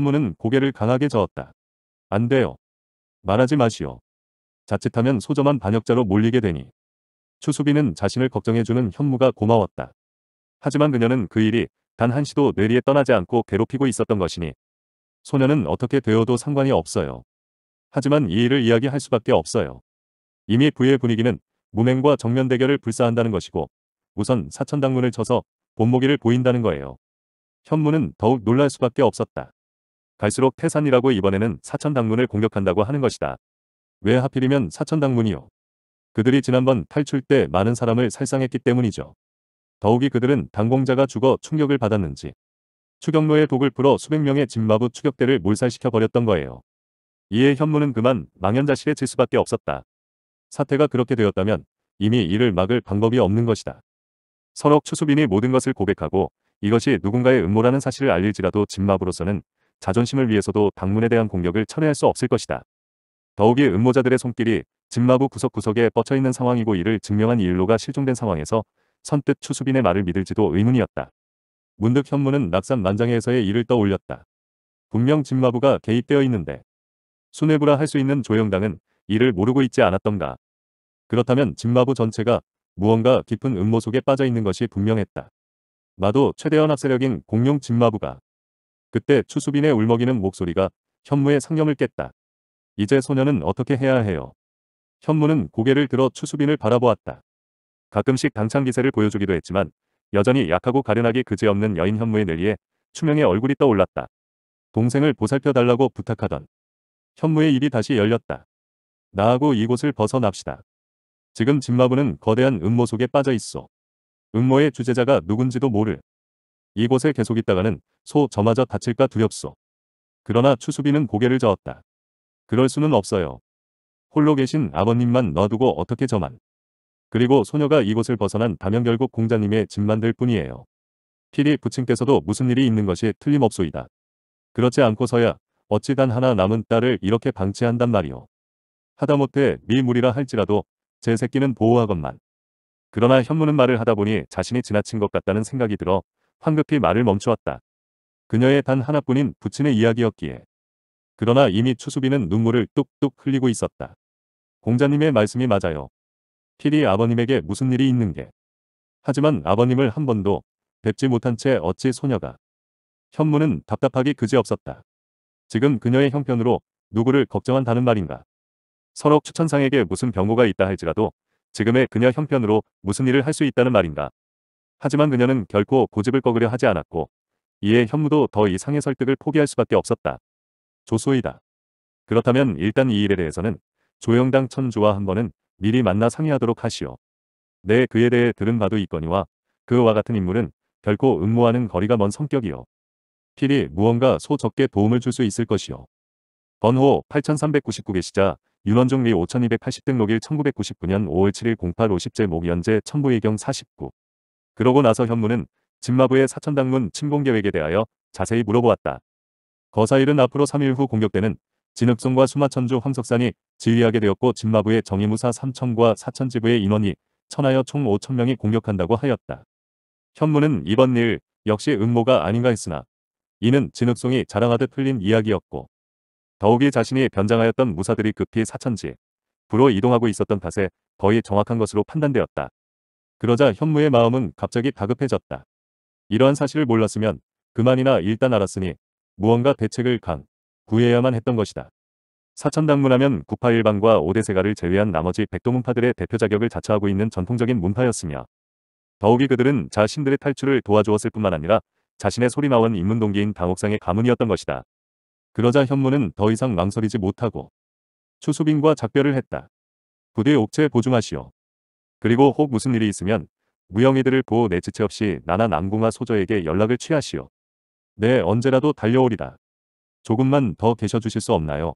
춘무는 고개를 강하게 저었다. 안 돼요. 말하지 마시오. 자칫하면 소점한 반역자로 몰리게 되니. 추수비는 자신을 걱정해주는 현무가 고마웠다. 하지만 그녀는 그 일이 단 한시도 뇌리에 떠나지 않고 괴롭히고 있었던 것이니 소녀는 어떻게 되어도 상관이 없어요. 하지만 이 일을 이야기할 수밖에 없어요. 이미 부의 분위기는 무맹과 정면 대결을 불사한다는 것이고 우선 사천당문을 쳐서 본모기를 보인다는 거예요. 현무는 더욱 놀랄 수밖에 없었다. 갈수록 태산이라고 이번에는 사천당문을 공격한다고 하는 것이다. 왜 하필이면 사천당문이요? 그들이 지난번 탈출 때 많은 사람을 살상했기 때문이죠. 더욱이 그들은 당공자가 죽어 충격을 받았는지 추격로에 독을 풀어 수백 명의 진마부 추격대를 몰살시켜 버렸던 거예요. 이에 현무는 그만 망연자실에 질 수밖에 없었다. 사태가 그렇게 되었다면 이미 이를 막을 방법이 없는 것이다. 서럭 추수빈이 모든 것을 고백하고 이것이 누군가의 음모라는 사실을 알릴지라도 진마부로서는 자존심을 위해서도 방문에 대한 공격을 철회할 수 없을 것이다. 더욱이 음모자들의 손길이 진마부 구석구석에 뻗쳐있는 상황이고 이를 증명한 이일로가 실종된 상황에서 선뜻 추수빈의 말을 믿을지도 의문이었다. 문득 현무는 낙산 만장해에서의 일을 떠올렸다. 분명 진마부가 개입되어 있는데 수뇌부라 할 수 있는 조영당은 이를 모르고 있지 않았던가. 그렇다면 진마부 전체가 무언가 깊은 음모 속에 빠져 있는 것이 분명했다. 마도 최대한 학세력인 공룡 진마부가 그때 추수빈의 울먹이는 목소리가 현무의 상념을 깼다. 이제 소녀는 어떻게 해야 해요. 현무는 고개를 들어 추수빈을 바라보았다. 가끔씩 당찬 기세를 보여주기도 했지만 여전히 약하고 가련하기 그지없는 여인 현무의 늘리에 추명의 얼굴이 떠올랐다. 동생을 보살펴 달라고 부탁하던 현무의 입이 다시 열렸다. 나하고 이곳을 벗어납시다. 지금 진마부는 거대한 음모 속에 빠져 있어. 음모의 주제자가 누군지도 모를 이곳에 계속 있다가는 소 저마저 다칠까 두렵소. 그러나 추수비는 고개를 저었다. 그럴 수는 없어요. 홀로 계신 아버님만 놔두고 어떻게 저만. 그리고 소녀가 이곳을 벗어난 다면 결국 공자님의 집만 들 뿐이에요. 필히 부친께서도 무슨 일이 있는 것이 틀림없소이다. 그렇지 않고서야 어찌 단 하나 남은 딸을 이렇게 방치한단 말이오. 하다못해 미물이라 할지라도 제 새끼는 보호하건만. 그러나 현무는 말을 하다보니 자신이 지나친 것 같다는 생각이 들어 황급히 말을 멈추었다. 그녀의 단 하나뿐인 부친의 이야기였기에. 그러나 이미 추수비는 눈물을 뚝뚝 흘리고 있었다. 공자님의 말씀이 맞아요. 필히 아버님에게 무슨 일이 있는 게. 하지만 아버님을 한 번도 뵙지 못한 채 어찌 소녀가. 현무는 답답하기 그지없었다. 지금 그녀의 형편으로 누구를 걱정한다는 말인가. 서로 추천상에게 무슨 병고가 있다 할지라도 지금의 그녀 형편으로 무슨 일을 할 수 있다는 말인가. 하지만 그녀는 결코 고집을 꺾으려 하지 않았고 이에 현무도 더 이상의 설득을 포기할 수밖에 없었다. 조소이다. 그렇다면 일단 이 일에 대해서는 조영당 천주와 한 번은 미리 만나 상의하도록 하시오. 내 네, 그에 대해 들은 바도 있거니와 그와 같은 인물은 결코 응모하는 거리가 먼성격이오 필히 무언가 소적게 도움을 줄 수 있을 것이오 번호 8399개시자 윤원종 리5280 등록일 1999년 5월 7일 08 50제 목연재 천부의경 49 그러고 나서 현무는 진마부의 사천당문 침공 계획에 대하여 자세히 물어보았다. 거사일은 앞으로 3일 후 공격되는 진흙송과 수마천주 황석산이 지휘하게 되었고 진마부의 정의무사 3천과 사천지부의 인원이 천하여 총 5천명이 공격한다고 하였다. 현무는 이번 일 역시 음모가 아닌가 했으나 이는 진흙송이 자랑하듯 흘린 이야기였고 더욱이 자신이 변장하였던 무사들이 급히 사천지 부로 이동하고 있었던 탓에 거의 정확한 것으로 판단되었다. 그러자 현무의 마음은 갑자기 다급해졌다. 이러한 사실을 몰랐으면 그만이나 일단 알았으니 무언가 대책을 강, 구해야만 했던 것이다. 사천당문하면 구파일방과 오대세가를 제외한 나머지 백도문파들의 대표 자격을 자처하고 있는 전통적인 문파였으며 더욱이 그들은 자신들의 탈출을 도와주었을 뿐만 아니라 자신의 소리나원 인문동기인 당옥상의 가문이었던 것이다. 그러자 현무는 더 이상 망설이지 못하고 추수빈과 작별을 했다. 부대 옥체 보증하시오. 그리고 혹 무슨 일이 있으면 무영이들을 보호 내지체 없이 나나 남궁아 소저에게 연락을 취하시오. 네 언제라도 달려오리다 조금만 더 계셔주실 수 없나요?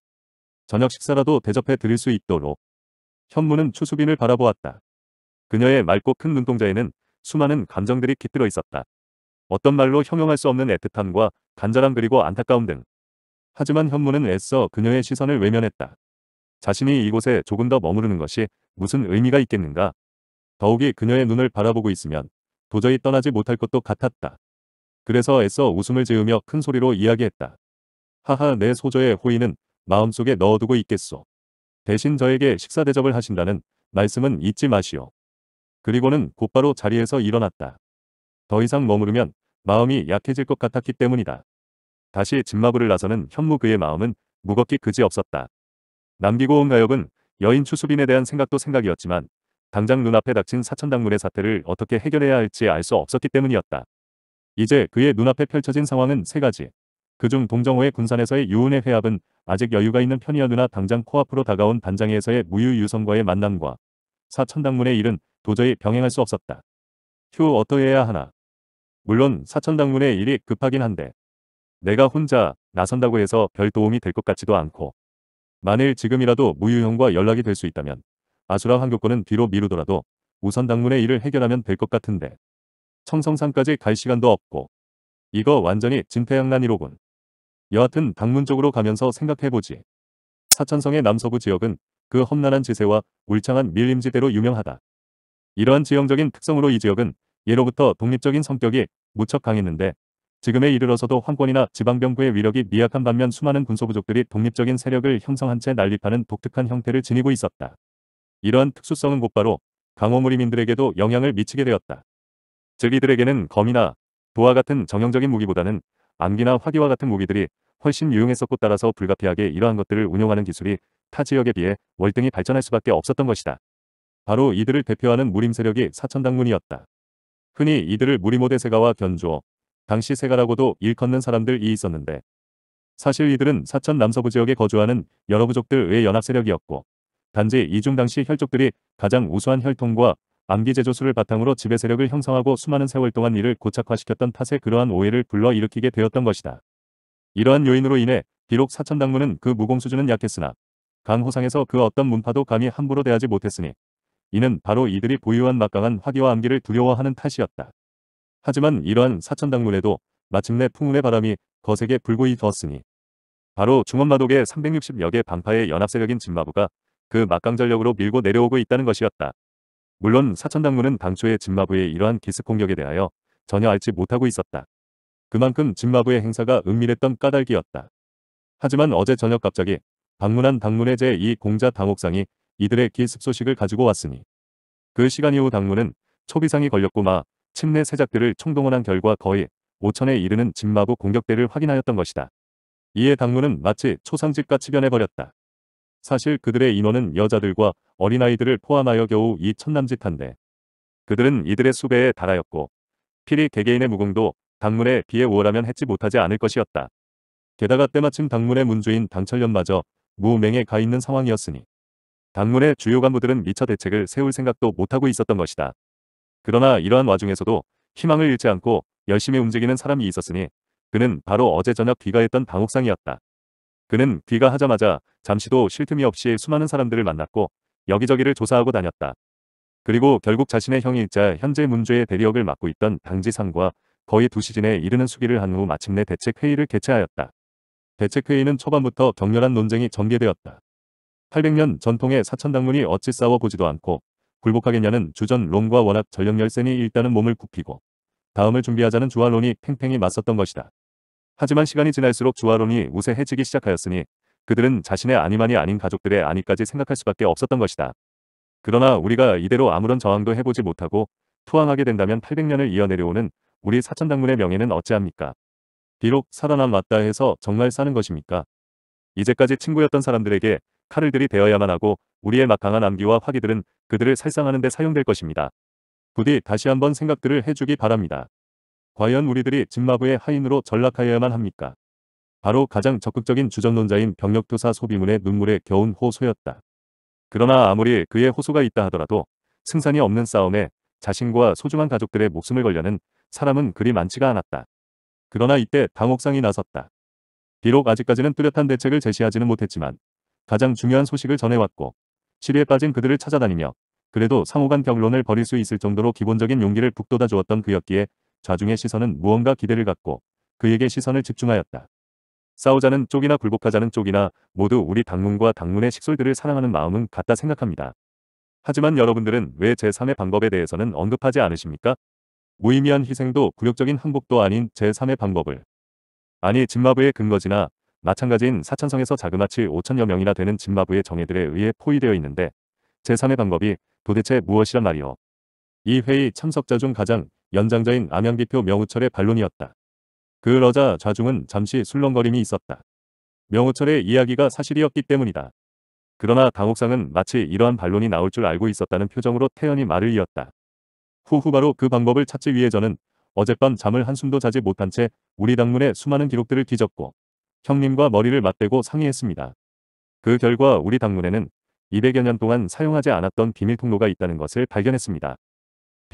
저녁 식사라도 대접해 드릴 수 있도록. 현무는 추수빈을 바라보았다. 그녀의 맑고 큰 눈동자에는 수많은 감정들이 깃들어 있었다. 어떤 말로 형용할 수 없는 애틋함과 간절함 그리고 안타까움 등. 하지만 현무는 애써 그녀의 시선을 외면했다. 자신이 이곳에 조금 더 머무르는 것이 무슨 의미가 있겠는가? 더욱이 그녀의 눈을 바라보고 있으면 도저히 떠나지 못할 것도 같았다. 그래서 애써 웃음을 지으며 큰 소리로 이야기했다. 하하 내 소저의 호의는 마음속에 넣어두고 있겠소. 대신 저에게 식사 대접을 하신다는 말씀은 잊지 마시오. 그리고는 곧바로 자리에서 일어났다. 더 이상 머무르면 마음이 약해질 것 같았기 때문이다. 다시 집마부를 나서는 현무 그의 마음은 무겁기 그지없었다. 남기고 온 가역은 여인 추수빈에 대한 생각도 생각이었지만 당장 눈앞에 닥친 사천당문의 사태를 어떻게 해결해야 할지 알 수 없었기 때문이었다. 이제 그의 눈앞에 펼쳐진 상황은 세 가지. 그중 동정호의 군산에서의 유은의 회합은 아직 여유가 있는 편이어누나 당장 코앞으로 다가온 단장에서의 무유유성과의 만남과 사천당문의 일은 도저히 병행할 수 없었다. 휴 어떠해야 하나. 물론 사천당문의 일이 급하긴 한데 내가 혼자 나선다고 해서 별 도움이 될 것 같지도 않고 만일 지금이라도 무유형과 연락이 될 수 있다면 아수라 황교권은 뒤로 미루더라도 우선 당문의 일을 해결하면 될 것 같은데 청성산까지 갈 시간도 없고 이거 완전히 진폐양난이로군 여하튼 당문 적으로 가면서 생각해보지. 사천성의 남서부 지역은 그 험난한 지세와 울창한 밀림지대로 유명하다. 이러한 지형적인 특성으로 이 지역은 예로부터 독립적인 성격이 무척 강했는데 지금에 이르러서도 황권이나 지방병부의 위력이 미약한 반면 수많은 군소부족들이 독립적인 세력을 형성한 채 난립하는 독특한 형태를 지니고 있었다. 이러한 특수성은 곧바로 강호무리민들에게도 영향을 미치게 되었다. 즉 이들에게는 검이나 도와 같은 정형적인 무기보다는 암기나 화기와 같은 무기들이 훨씬 유용했었고 따라서 불가피하게 이러한 것들을 운용하는 기술이 타 지역에 비해 월등히 발전할 수밖에 없었던 것이다. 바로 이들을 대표하는 무림 세력이 사천당문이었다. 흔히 이들을 무리모대 세가와 견주어 당시 세가라고도 일컫는 사람들이 있었는데 사실 이들은 사천 남서부 지역에 거주하는 여러 부족들의 연합 세력이었고 단지 이중 당시 혈족들이 가장 우수한 혈통과 암기 제조술을 바탕으로 지배 세력을 형성하고 수많은 세월 동안 이를 고착화시켰던 탓에 그러한 오해를 불러일으키게 되었던 것이다. 이러한 요인으로 인해 비록 사천당문은 그 무공수준은 약했으나 강호상에서 그 어떤 문파도 감히 함부로 대하지 못했으니 이는 바로 이들이 보유한 막강한 화기와 암기를 두려워하는 탓이었다. 하지만 이러한 사천당문에도 마침내 풍운의 바람이 거세게 불고 있었으니 바로 중원마독의 360여개 방파의 연합세력인 진마부가 그 막강전력으로 밀고 내려오고 있다는 것이었다. 물론 사천당군은 당초에 진마부의 이러한 기습 공격에 대하여 전혀 알지 못하고 있었다. 그만큼 진마부의 행사가 은밀했던 까닭이었다. 하지만 어제 저녁 갑자기 방문한 당문의 제2 공자 당옥상이 이들의 기습 소식을 가지고 왔으니 그 시간 이후 당문은 초비상이 걸렸고 마침내 세작들을 총동원한 결과 거의 5천에 이르는 진마부 공격대를 확인하였던 것이다. 이에 당문은 마치 초상집같이 변해버렸다. 사실 그들의 인원은 여자들과 어린아이들을 포함하여 겨우 2 천남짓한데 그들은 이들의 수배에 달하였고 필히 개개인의 무공도 당문에 비해 우월하면 했지 못하지 않을 것이었다. 게다가 때마침 당문의 문주인 당철련마저 무맹에 가 있는 상황이었으니 당문의 주요 간부들은 미처 대책을 세울 생각도 못하고 있었던 것이다. 그러나 이러한 와중에서도 희망을 잃지 않고 열심히 움직이는 사람이 있었으니 그는 바로 어제 저녁 귀가했던 방옥상이었다 그는 귀가하자마자 잠시도 쉴 틈이 없이 수많은 사람들을 만났고 여기저기를 조사하고 다녔다. 그리고 결국 자신의 형이 있자 현재 문제의 대리역을 맡고 있던 당지상과 거의 두 시즌에 이르는 수기를 한 후 마침내 대책회의를 개최하였다. 대책회의는 초반부터 격렬한 논쟁이 전개되었다. 800년 전통의 사천당문이 어찌 싸워보지도 않고 굴복하겠냐는 주전 론과 워낙 전력 열센이 일단은 몸을 굽히고 다음을 준비하자는 주알론이 팽팽히 맞섰던 것이다. 하지만 시간이 지날수록 주아론이 우세해지기 시작하였으니 그들은 자신의 아니만이 아닌 가족들의 아니까지 생각할 수밖에 없었던 것이다. 그러나 우리가 이대로 아무런 저항도 해보지 못하고 투항하게 된다면 800년을 이어내려오는 우리 사천당문의 명예는 어찌합니까? 비록 살아남았다 해서 정말 사는 것입니까? 이제까지 친구였던 사람들에게 칼을 들이대어야만 하고 우리의 막강한 암기와 화기들은 그들을 살상하는 데 사용될 것입니다. 부디 다시 한번 생각들을 해주기 바랍니다. 과연 우리들이 짐마부의 하인으로 전락하여야만 합니까? 바로 가장 적극적인 주전론자인 병력투사 소비문의 눈물에 겨운 호소였다. 그러나 아무리 그의 호소가 있다 하더라도 승산이 없는 싸움에 자신과 소중한 가족들의 목숨을 걸려는 사람은 그리 많지가 않았다. 그러나 이때 당옥상이 나섰다. 비록 아직까지는 뚜렷한 대책을 제시하지는 못했지만 가장 중요한 소식을 전해왔고 시리에 빠진 그들을 찾아다니며 그래도 상호간 경론을 벌일 수 있을 정도로 기본적인 용기를 북돋아 주었던 그였기에 좌중의 시선은 무언가 기대를 갖고 그에게 시선을 집중하였다. 싸우자는 쪽이나 굴복하자는 쪽이나 모두 우리 당문과 당문의 식솔들을 사랑하는 마음은 같다 생각합니다. 하지만 여러분들은 왜 제3의 방법에 대해서는 언급하지 않으십니까? 무의미한 희생도 굴욕적인 항복도 아닌 제3의 방법을 아니 진마부의 근거지나 마찬가지인 사천성에서 자그마치 5천여 명이나 되는 진마부의 정예들에 의해 포위되어 있는데 제3의 방법이 도대체 무엇이란 말이오. 이 회의 참석자 중 가장 연장자인 암양기표 명우철의 반론이었다. 그러자 좌중은 잠시 술렁거림이 있었다. 명우철의 이야기가 사실이었기 때문이다. 그러나 강옥상은 마치 이러한 반론이 나올 줄 알고 있었다는 표정으로 태연히 말을 이었다. 후후 바로 그 방법을 찾기 위해 저는 어젯밤 잠을 한숨도 자지 못한 채 우리 당문의 수많은 기록들을 뒤졌고 형님과 머리를 맞대고 상의했습니다. 그 결과 우리 당문에는 200여 년 동안 사용하지 않았던 비밀 통로가 있다는 것을 발견했습니다.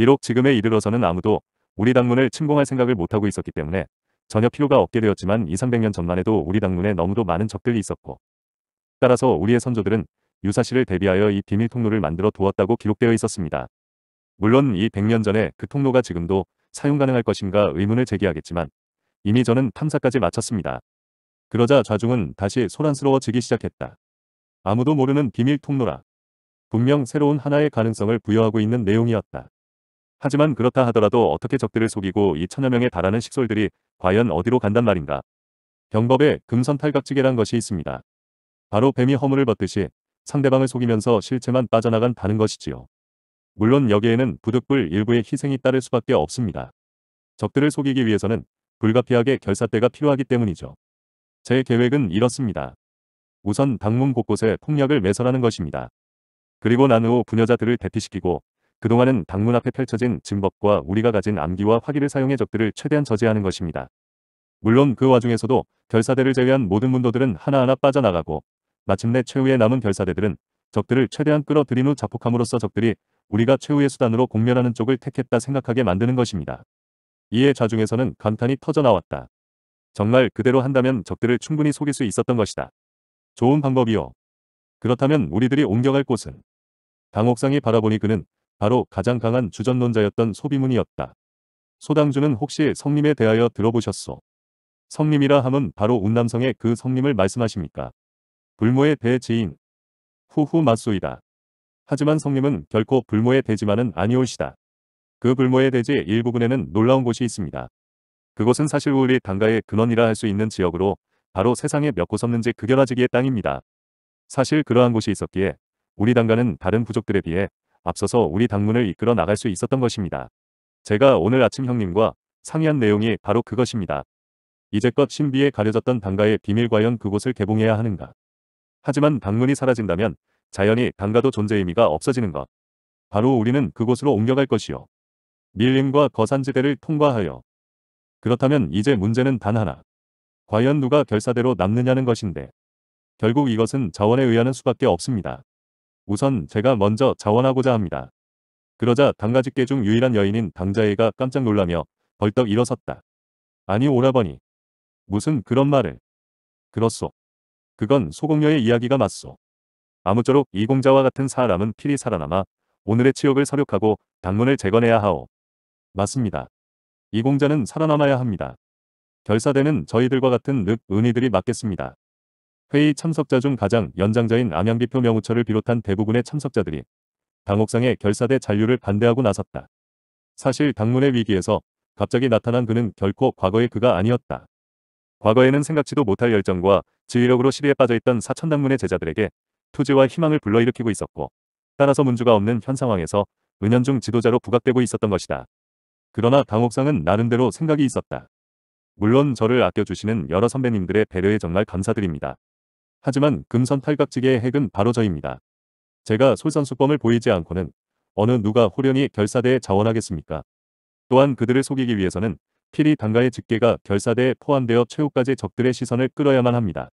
비록 지금에 이르러서는 아무도 우리 당문을 침공할 생각을 못하고 있었기 때문에 전혀 필요가 없게 되었지만 2, 300년 전만 해도 우리 당문에 너무도 많은 적들이 있었고 따라서 우리의 선조들은 유사시를 대비하여 이 비밀 통로를 만들어 두었다고 기록되어 있었습니다. 물론 이 100년 전에 그 통로가 지금도 사용 가능할 것인가 의문을 제기하겠지만 이미 저는 탐사까지 마쳤습니다. 그러자 좌중은 다시 소란스러워지기 시작했다. 아무도 모르는 비밀 통로라. 분명 새로운 하나의 가능성을 부여하고 있는 내용이었다. 하지만 그렇다 하더라도 어떻게 적들을 속이고 이 천여 명에 달하는 식솔들이 과연 어디로 간단 말인가. 경법에 금선 탈각지계란 것이 있습니다. 바로 뱀이 허물을 벗듯이 상대방을 속이면서 실체만 빠져나간다는 것이지요. 물론 여기에는 부득불 일부의 희생이 따를 수밖에 없습니다. 적들을 속이기 위해서는 불가피하게 결사대가 필요하기 때문이죠. 제 계획은 이렇습니다. 우선 당문 곳곳에 폭력을 매설하는 것입니다. 그리고 난 후 부녀자들을 대피시키고 그동안은 방문 앞에 펼쳐진 증법과 우리가 가진 암기와 화기를 사용해 적들을 최대한 저지하는 것입니다. 물론 그 와중에서도 결사대를 제외한 모든 문도들은 하나하나 빠져나가고 마침내 최후에 남은 결사대들은 적들을 최대한 끌어들인 후 자폭함으로써 적들이 우리가 최후의 수단으로 공멸하는 쪽을 택했다 생각하게 만드는 것입니다. 이에 좌중에서는 감탄이 터져나왔다. 정말 그대로 한다면 적들을 충분히 속일 수 있었던 것이다. 좋은 방법이요. 그렇다면 우리들이 옮겨갈 곳은 당옥상이 바라보니 그는 바로 가장 강한 주전론자였던 소비문이었다. 소당주는 혹시 성님에 대하여 들어보셨소? 성님이라 함은 바로 운남성의 그성님을 말씀하십니까? 불모의 대지인. 후후 맞소이다. 하지만 성님은 결코 불모의 대지만은 아니올시다. 그 불모의 대지 일부분에는 놀라운 곳이 있습니다. 그것은 사실 우리 당가의 근원이라 할 수 있는 지역으로 바로 세상에 몇 곳 없는지 그결하지기의 땅입니다. 사실 그러한 곳이 있었기에 우리 당가는 다른 부족들에 비해 앞서서 우리 당문을 이끌어 나갈 수 있었던 것입니다. 제가 오늘 아침 형님과 상의한 내용이 바로 그것입니다. 이제껏 신비에 가려졌던 당가의 비밀 과연 그곳을 개봉해야 하는가. 하지만 당문이 사라진다면 자연히 당가도 존재 의미가 없어지는 것. 바로 우리는 그곳으로 옮겨갈 것이요. 밀림과 거산지대를 통과하여. 그렇다면 이제 문제는 단 하나. 과연 누가 결사대로 남느냐는 것인데. 결국 이것은 자원에 의하는 수밖에 없습니다. 우선 제가 먼저 자원하고자 합니다. 그러자 당가집계 중 유일한 여인인 당자애가 깜짝 놀라며 벌떡 일어섰다. 아니 오라버니. 무슨 그런 말을. 그렇소. 그건 소공녀의 이야기가 맞소. 아무쪼록 이공자와 같은 사람은 필히 살아남아 오늘의 치욕을 서력하고 당문을 재건해야 하오. 맞습니다. 이공자는 살아남아야 합니다. 결사대는 저희들과 같은 늑 은이들이 맞겠습니다 회의 참석자 중 가장 연장자인 암양비표 명우철을 비롯한 대부분의 참석자들이 당옥상의 결사대 잔류를 반대하고 나섰다. 사실 당문의 위기에서 갑자기 나타난 그는 결코 과거의 그가 아니었다. 과거에는 생각지도 못할 열정과 지휘력으로 시리에 빠져있던 사천당문의 제자들에게 투지와 희망을 불러일으키고 있었고 따라서 문주가 없는 현 상황에서 은연중 지도자로 부각되고 있었던 것이다. 그러나 당옥상은 나름대로 생각이 있었다. 물론 저를 아껴주시는 여러 선배님들의 배려에 정말 감사드립니다. 하지만 금선 팔각지기의 핵은 바로 저입니다. 제가 솔선수범을 보이지 않고는 어느 누가 호련히 결사대에 자원하겠습니까? 또한 그들을 속이기 위해서는 필히 당가의 직계가 결사대에 포함되어 최후까지 적들의 시선을 끌어야만 합니다.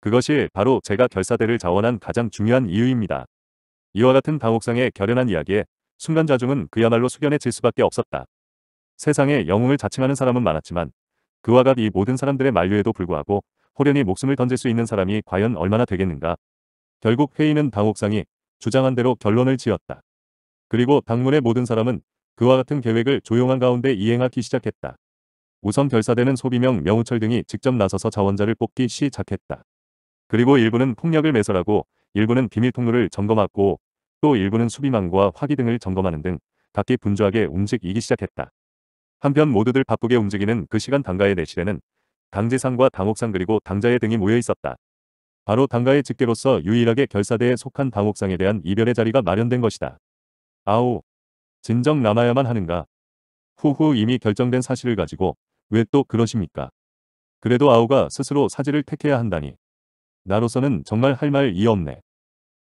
그것이 바로 제가 결사대를 자원한 가장 중요한 이유입니다. 이와 같은 당혹상의 결연한 이야기에 순간 자중은 그야말로 숙연해질 수밖에 없었다. 세상에 영웅을 자칭하는 사람은 많았지만 그와 같이 모든 사람들의 만류에도 불구하고 호련히 목숨을 던질 수 있는 사람이 과연 얼마나 되겠는가. 결국 회의는 당옥상이 주장한 대로 결론을 지었다. 그리고 당문의 모든 사람은 그와 같은 계획을 조용한 가운데 이행하기 시작했다. 우선 결사대는 소비명 명우철 등이 직접 나서서 자원자를 뽑기 시작했다. 그리고 일부는 폭력을 매설하고 일부는 비밀 통로를 점검하고 또 일부는 수비망과 화기 등을 점검하는 등 각기 분주하게 움직이기 시작했다. 한편 모두들 바쁘게 움직이는 그 시간 단가의 내실에는 당지상과 당옥상 그리고 당자의 등이 모여 있었다. 바로 당가의 직계로서 유일하게 결사대에 속한 당옥상에 대한 이별의 자리가 마련된 것이다. 아오. 진정 남아야만 하는가. 후후 이미 결정된 사실을 가지고 왜 또 그러십니까. 그래도 아오가 스스로 사지를 택해야 한다니. 나로서는 정말 할 말이 없네.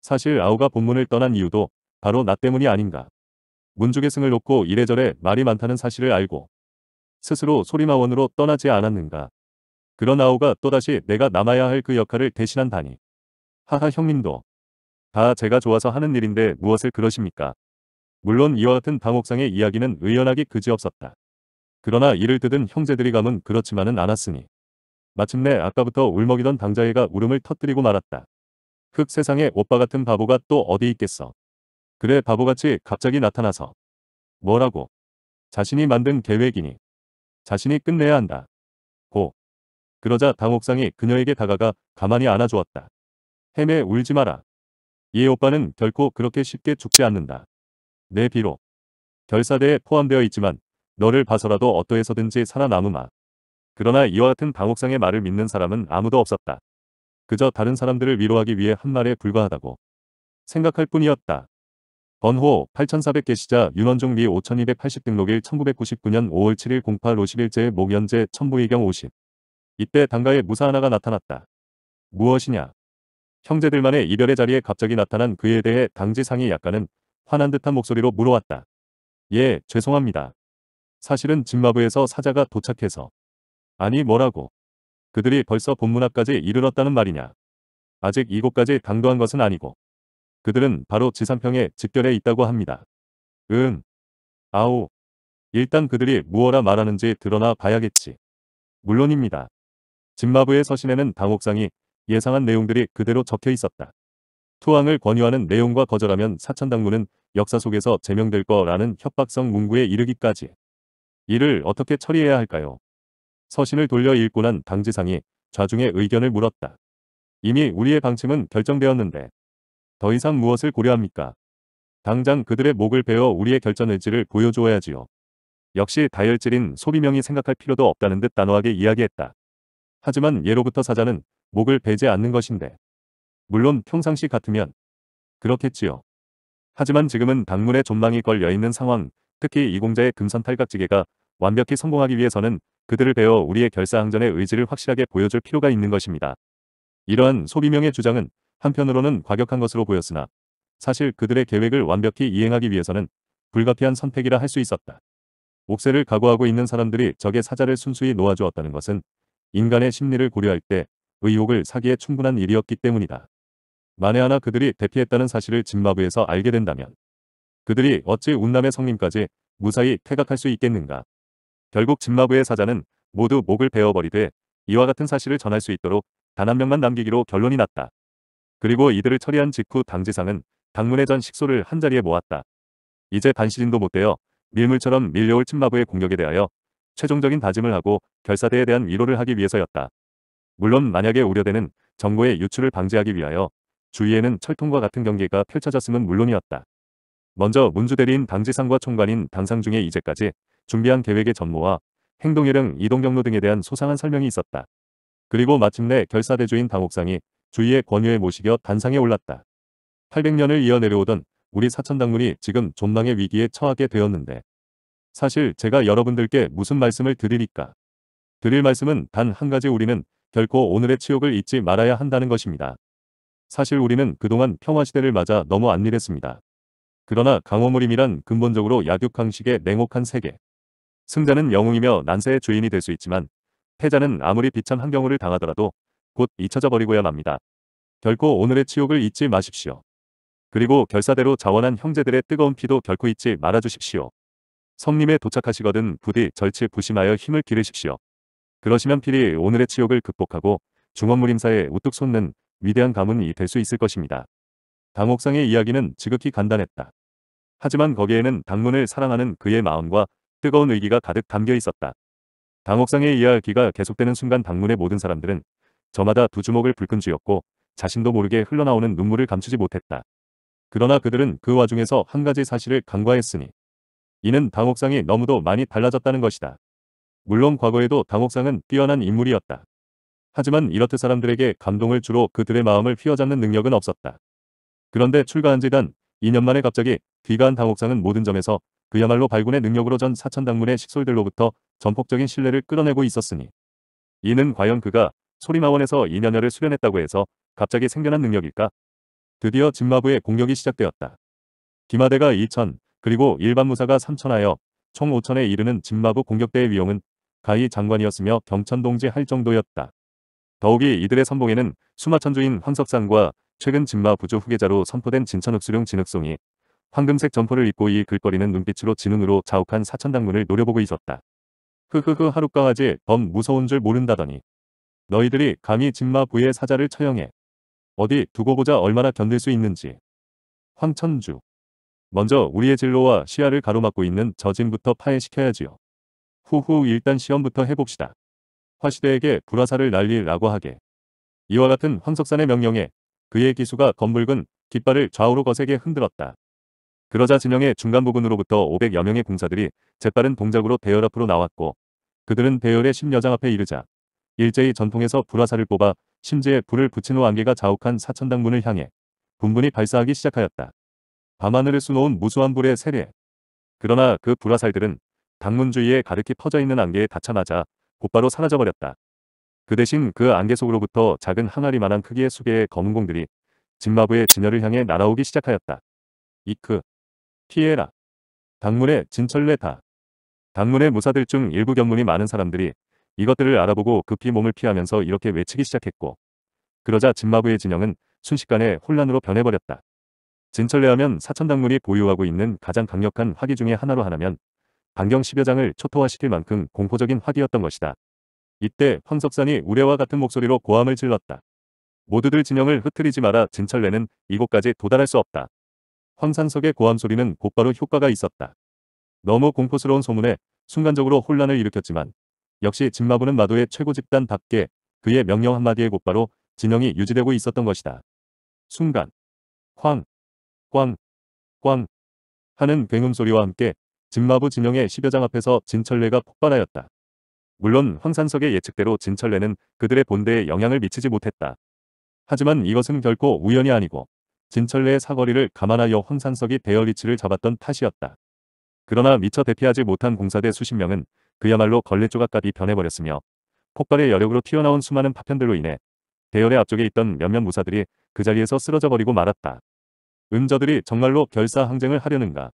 사실 아오가 본문을 떠난 이유도 바로 나 때문이 아닌가. 문주계 승을 놓고 이래저래 말이 많다는 사실을 알고 스스로 소리마원으로 떠나지 않았는가. 그러나오가 또다시 내가 남아야 할 그 역할을 대신한다니. 하하 형님도. 다 제가 좋아서 하는 일인데 무엇을 그러십니까? 물론 이와 같은 방옥상의 이야기는 의연하기 그지없었다. 그러나 이를 뜯은 형제들이 감은 그렇지만은 않았으니. 마침내 아까부터 울먹이던 당자애가 울음을 터뜨리고 말았다. 흑 세상에 오빠 같은 바보가 또 어디 있겠어. 그래 바보같이 갑자기 나타나서. 뭐라고. 자신이 만든 계획이니. 자신이 끝내야 한다. 그러자 당옥상이 그녀에게 다가가 가만히 안아주었다. 헤매 울지 마라. 이 오빠는 결코 그렇게 쉽게 죽지 않는다. 내 비록 결사대에 포함되어 있지만 너를 봐서라도 어떠해서든지 살아남으마 그러나 이와 같은 당옥상의 말을 믿는 사람은 아무도 없었다. 그저 다른 사람들을 위로하기 위해 한 말에 불과하다고 생각할 뿐이었다. 번호 8400개 시자 윤원종 미 5280 등록일 1999년 5월 7일 08 51제 목연제 천부의경 50 이때 당가에 무사 하나가 나타났다. 무엇이냐? 형제들만의 이별의 자리에 갑자기 나타난 그에 대해 당지 상이 약간은 화난 듯한 목소리로 물어왔다. 예, 죄송합니다. 사실은 진마부에서 사자가 도착해서. 아니 뭐라고. 그들이 벌써 본문 앞까지 이르렀다는 말이냐. 아직 이곳까지 당도한 것은 아니고. 그들은 바로 지상평에 직결해 있다고 합니다. 응. 아오. 일단 그들이 무어라 말하는지 드러나 봐야겠지. 물론입니다. 짐마부의 서신에는 당옥상이 예상한 내용들이 그대로 적혀 있었다. 투항을 권유하는 내용과 거절하면 사천당무는 역사 속에서 제명될 거라는 협박성 문구에 이르기까지. 이를 어떻게 처리해야 할까요? 서신을 돌려 읽고 난 당지상이 좌중의 의견을 물었다. 이미 우리의 방침은 결정되었는데 더 이상 무엇을 고려합니까? 당장 그들의 목을 베어 우리의 결전 의지를 보여줘야지요. 역시 다혈질인 소비명이 생각할 필요도 없다는 듯 단호하게 이야기했다. 하지만 예로부터 사자는 목을 베지 않는 것인데 물론 평상시 같으면 그렇겠지요. 하지만 지금은 당문에 존망이 걸려 있는 상황, 특히 이공자의 금선 탈각지계가 완벽히 성공하기 위해서는 그들을 배워 우리의 결사항전의 의지를 확실하게 보여줄 필요가 있는 것입니다. 이러한 소비명의 주장은 한편으로는 과격한 것으로 보였으나 사실 그들의 계획을 완벽히 이행하기 위해서는 불가피한 선택이라 할 수 있었다. 옥세를 각오하고 있는 사람들이 적의 사자를 순수히 놓아주었다는 것은 인간의 심리를 고려할 때 의혹을 사기에 충분한 일이었기 때문이다. 만에 하나 그들이 대피했다는 사실을 짐마부에서 알게 된다면 그들이 어찌 운남의 성림까지 무사히 퇴각할 수 있겠는가. 결국 짐마부의 사자는 모두 목을 베어버리되 이와 같은 사실을 전할 수 있도록 단 한 명만 남기기로 결론이 났다. 그리고 이들을 처리한 직후 당지상은 당문의 전 식소를 한자리에 모았다. 이제 반시진도 못되어 밀물처럼 밀려올 침마부의 공격에 대하여 최종적인 다짐을 하고 결사대에 대한 위로를 하기 위해서였다. 물론 만약에 우려되는 정보의 유출을 방지하기 위하여 주위에는 철통과 같은 경계가 펼쳐졌음은 물론이었다. 먼저 문주대리인 당지상과 총관인 당상 중에 이제까지 준비한 계획의 전모와 행동예행 이동 경로 등에 대한 소상한 설명이 있었다. 그리고 마침내 결사대주인 당옥상이 주위의 권유에 모시겨 단상에 올랐다. 800년을 이어 내려오던 우리 사천당문이 지금 존망의 위기에 처하게 되었는데 사실 제가 여러분들께 무슨 말씀을 드리니까. 드릴 말씀은 단 한 가지 우리는 결코 오늘의 치욕을 잊지 말아야 한다는 것입니다. 사실 우리는 그동안 평화시대를 맞아 너무 안일했습니다. 그러나 강호물임이란 근본적으로 약육강식의 냉혹한 세계. 승자는 영웅이며 난세의 주인이 될 수 있지만 패자는 아무리 비참 한경우를 당하더라도 곧 잊혀져 버리고야 맙니다. 결코 오늘의 치욕을 잊지 마십시오. 그리고 결사대로 자원한 형제들의 뜨거운 피도 결코 잊지 말아주십시오. 성림에 도착하시거든 부디 절치 부심하여 힘을 기르십시오. 그러시면 필히 오늘의 치욕을 극복하고 중원무림사에 우뚝 솟는 위대한 가문이 될 수 있을 것입니다. 당옥상의 이야기는 지극히 간단했다. 하지만 거기에는 당문을 사랑하는 그의 마음과 뜨거운 의기가 가득 담겨 있었다. 당옥상의 이야기가 계속되는 순간 당문의 모든 사람들은 저마다 두 주먹을 불끈 쥐었고 자신도 모르게 흘러나오는 눈물을 감추지 못했다. 그러나 그들은 그 와중에서 한 가지 사실을 간과했으니 이는 당옥상이 너무도 많이 달라졌다는 것이다. 물론 과거에도 당옥상은 뛰어난 인물이었다. 하지만 이렇듯 사람들에게 감동을 주로 그들의 마음을 휘어잡는 능력은 없었다. 그런데 출가한 지 단 2년 만에 갑자기 귀가한 당옥상은 모든 점에서 그야말로 발군의 능력으로 전 사천당문의 식솔들로부터 전폭적인 신뢰를 끌어내고 있었으니 이는 과연 그가 소리마원에서 2년여를 수련했다고 해서 갑자기 생겨난 능력일까? 드디어 진마부의 공격이 시작되었다. 기마대가 2000, 그리고 일반무사가 3천하여 총 5천에 이르는 진마부 공격대의 위용은 가히 장관이었으며 경천동지 할 정도였다. 더욱이 이들의 선봉에는 수마천주인 황석상과 최근 진마 부조 후계자로 선포된 진천흑수룡 진흑송이 황금색 점포를 입고 이 글거리는 눈빛으로 진흥으로 자욱한 사천당문을 노려보고 있었다. 흐흐흐 하룻강아지 범 무서운 줄 모른다더니 너희들이 감히 진마 부의 사자를 처형해 어디 두고 보자 얼마나 견딜 수 있는지 황천주 먼저 우리의 진로와 시야를 가로막고 있는 저진부터 파해시켜야지요. 후후 일단 시험부터 해봅시다. 화시대에게 불화살을 날리라고 하게. 이와 같은 황석산의 명령에 그의 기수가 검붉은 깃발을 좌우로 거세게 흔들었다. 그러자 진영의 중간 부근으로부터 500여 명의 공사들이 재빠른 동작으로 대열 앞으로 나왔고 그들은 대열의 1여장 앞에 이르자 일제히 전통에서 불화살을 뽑아 심지에 불을 붙인 후 안개가 자욱한 사천당문을 향해 분분히 발사하기 시작하였다. 밤하늘을 수놓은 무수한 불의 세례. 그러나 그 불화살들은 당문 주위에 가득히 퍼져있는 안개에 닿자마자 곧바로 사라져버렸다. 그 대신 그 안개 속으로부터 작은 항아리만한 크기의 수개의 검은 공들이 진마부의 진열을 향해 날아오기 시작하였다. 이크. 피에라. 당문의 진철레다. 당문의 무사들 중 일부 견문이 많은 사람들이 이것들을 알아보고 급히 몸을 피하면서 이렇게 외치기 시작했고 그러자 진마부의 진영은 순식간에 혼란으로 변해버렸다. 진철래하면사천당물이 보유하고 있는 가장 강력한 화기 중의 하나로 하나면 반경 10여 장을 초토화시킬 만큼 공포적인 화기였던 것이다. 이때 황석산이 우레와 같은 목소리로 고함을 질렀다. 모두들 진영을 흐트리지 마라 진철래는 이곳까지 도달할 수 없다. 황산석의 고함 소리는 곧바로 효과가 있었다. 너무 공포스러운 소문에 순간적으로 혼란을 일으켰지만 역시 진마부는 마도의 최고 집단 밖에 그의 명령 한마디에 곧바로 진영이 유지되고 있었던 것이다. 순간 황 꽝, 꽝 하는 굉음 소리와 함께 진마부 진영의 10여 장 앞에서 진철래가 폭발하였다. 물론 황산석의 예측대로 진철래는 그들의 본대에 영향을 미치지 못했다. 하지만 이것은 결코 우연이 아니고 진철래의 사거리를 감안하여 황산석이 대열 위치를 잡았던 탓이었다. 그러나 미처 대피하지 못한 공사대 수십 명은 그야말로 걸레 조각까지 변해버렸으며 폭발의 여력으로 튀어나온 수많은 파편들로 인해 대열의 앞쪽에 있던 몇몇 무사들이 그 자리에서 쓰러져 버리고 말았다. 음저들이 정말로 결사 항쟁을 하려는가.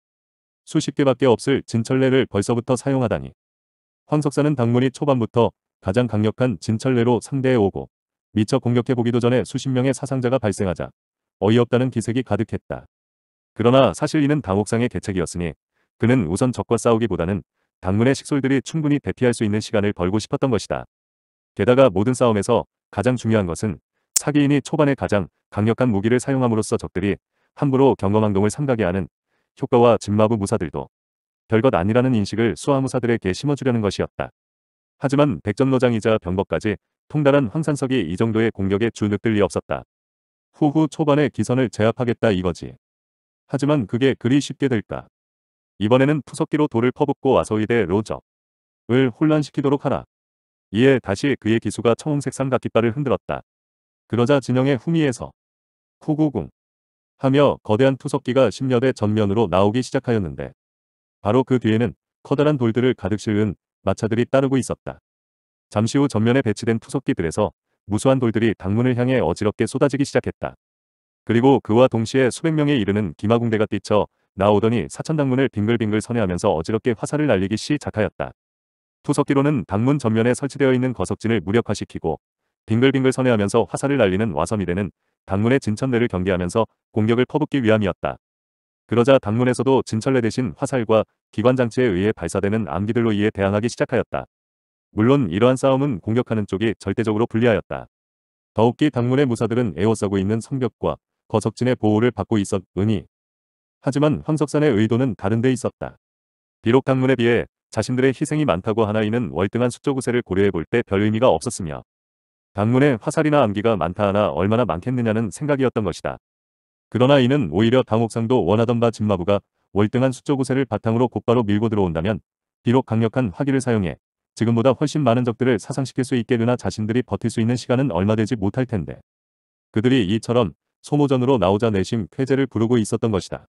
수십 개밖에 없을 진철례를 벌써부터 사용하다니. 황석사는 당문이 초반부터 가장 강력한 진철례로 상대해오고 미처 공격해보기도 전에 수십 명의 사상자가 발생하자 어이없다는 기색이 가득했다. 그러나 사실 이는 당옥상의 계책이었으니 그는 우선 적과 싸우기보다는 당문의 식솔들이 충분히 대피할 수 있는 시간을 벌고 싶었던 것이다. 게다가 모든 싸움에서 가장 중요한 것은 사기인이 초반에 가장 강력한 무기를 사용함으로써 적들이 함부로 경검항동을 삼가게 하는 효과와 진마부 무사들도 별것 아니라는 인식을 수하무사들에게 심어주려는 것이었다. 하지만 백전노장이자 병법까지 통달한 황산석이 이 정도의 공격에 주눅들 리 없었다. 후후 초반에 기선을 제압하겠다 이거지. 하지만 그게 그리 쉽게 될까. 이번에는 투석기로 돌을 퍼붓고 와서이대 로저을 혼란시키도록 하라. 이에 다시 그의 기수가 청홍색 삼각깃발을 흔들었다. 그러자 진영의 후미에서 후구궁 하며 거대한 투석기가 10여 대 전면으로 나오기 시작하였는데 바로 그 뒤에는 커다란 돌들을 가득 실은 마차들이 따르고 있었다. 잠시 후 전면에 배치된 투석기들에서 무수한 돌들이 당문을 향해 어지럽게 쏟아지기 시작했다. 그리고 그와 동시에 수백 명에 이르는 기마공대가 뛰쳐 나오더니 사천당문을 빙글빙글 선회하면서 어지럽게 화살을 날리기 시작하였다. 투석기로는 당문 전면에 설치되어 있는 거석진을 무력화시키고 빙글빙글 선회하면서 화살을 날리는 와섬이 되는 당문의 진천대를 경계하면서 공격을 퍼붓기 위함이었다. 그러자 당문에서도 진천대 대신 화살과 기관장치에 의해 발사되는 암기들로 이에 대항하기 시작하였다. 물론 이러한 싸움은 공격하는 쪽이 절대적으로 불리하였다. 더욱이 당문의 무사들은 애워싸고 있는 성벽과 거석진의 보호를 받고 있었으니 하지만 황석산의 의도는 다른 데 있었다. 비록 당문에 비해 자신들의 희생이 많다고 하나 이는 월등한 숙조 구세를 고려해 볼 때 별 의미가 없었으며 당문에 화살이나 암기가 많다 하나 얼마나 많겠느냐는 생각이었던 것이다. 그러나 이는 오히려 당옥상도 원하던 바 진마부가 월등한 수조 구세를 바탕으로 곧바로 밀고 들어온다면 비록 강력한 화기를 사용해 지금보다 훨씬 많은 적들을 사상시킬 수 있게 되나 자신들이 버틸 수 있는 시간은 얼마 되지 못할 텐데 그들이 이처럼 소모전으로 나오자 내심 쾌재를 부르고 있었던 것이다.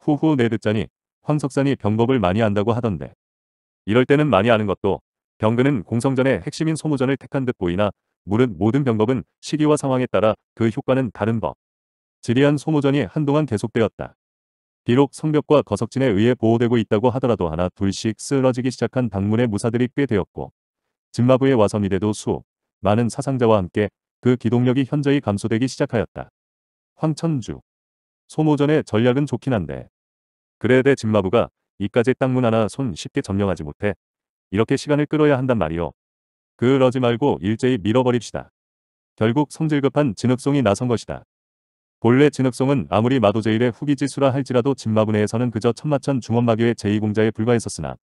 후후 내 네 듣자니 황석산이 병법을 많이 안다고 하던데 이럴 때는 많이 아는 것도 병근은 공성전의 핵심인 소모전을 택한 듯 보이나 물은 모든 병법은 시기와 상황에 따라 그 효과는 다른 법. 지리한 소모전이 한동안 계속되었다. 비록 성벽과 거석진에 의해 보호되고 있다고 하더라도 하나 둘씩 쓰러지기 시작한 방문의 무사들이 꽤 되었고 진마부의 와선이대도 수 많은 사상자와 함께 그 기동력이 현저히 감소되기 시작하였다. 황천주 소모전의 전략은 좋긴 한데 그래대 진마부가 이까지 땅문 하나 손 쉽게 점령하지 못해 이렇게 시간을 끌어야 한단 말이오. 그러지 말고 일제히 밀어버립시다. 결국 성질급한 진흙송이 나선 것이다. 본래 진흙송은 아무리 마도제일의 후기지수라 할지라도 진마분해에서는 그저 천마천 중원마교의 제2공자에 불과했었으나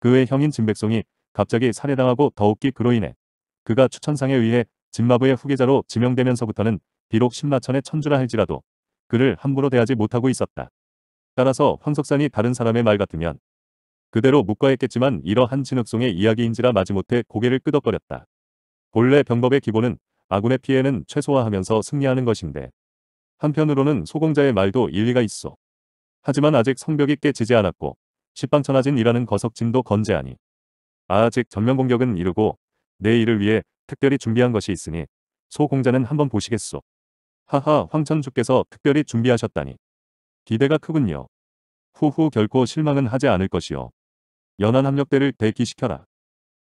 그의 형인 진백송이 갑자기 살해당하고 더욱기 그로 인해 그가 추천상에 의해 진마부의 후계자로 지명되면서부터는 비록 신마천의 천주라 할지라도 그를 함부로 대하지 못하고 있었다. 따라서 황석산이 다른 사람의 말 같으면 그대로 묶어했겠지만 이러한 진흙송의 이야기인지라 마지못해 고개를 끄덕거렸다. 본래 병법의 기본은 아군의 피해는 최소화하면서 승리하는 것인데 한편으로는 소공자의 말도 일리가 있어. 하지만 아직 성벽이 깨지지 않았고 십방천하진이라는 거석짐도 건재하니 아직 전면 공격은 이르고 내 일을 위해 특별히 준비한 것이 있으니 소공자는 한번 보시겠소. 하하 황천주께서 특별히 준비하셨다니 기대가 크군요. 후후 결코 실망은 하지 않을 것이요. 연안함력대를 대기시켜라.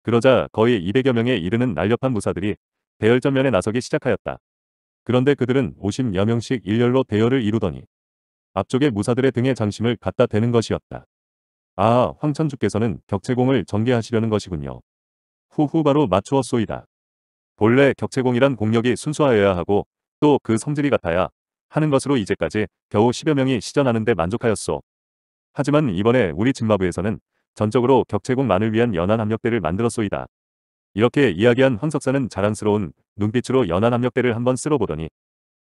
그러자 거의 200여 명에 이르는 날렵한 무사들이 대열전면에 나서기 시작하였다. 그런데 그들은 50여 명씩 일렬로 대열을 이루더니 앞쪽의 무사들의 등에 장심을 갖다 대는 것이었다. 아, 황천주께서는 격체공을 전개하시려는 것이군요. 후후 바로 맞추었소이다. 본래 격체공이란 공력이 순수하여야 하고 또 그 성질이 같아야 하는 것으로 이제까지 겨우 10여 명이 시전하는데 만족하였소. 하지만 이번에 우리 직마부에서는 전적으로 격체국만을 위한 연안 함력대를 만들었소이다. 이렇게 이야기한 황석사는 자랑스러운 눈빛으로 연안 함력대를 한번 쓸어보더니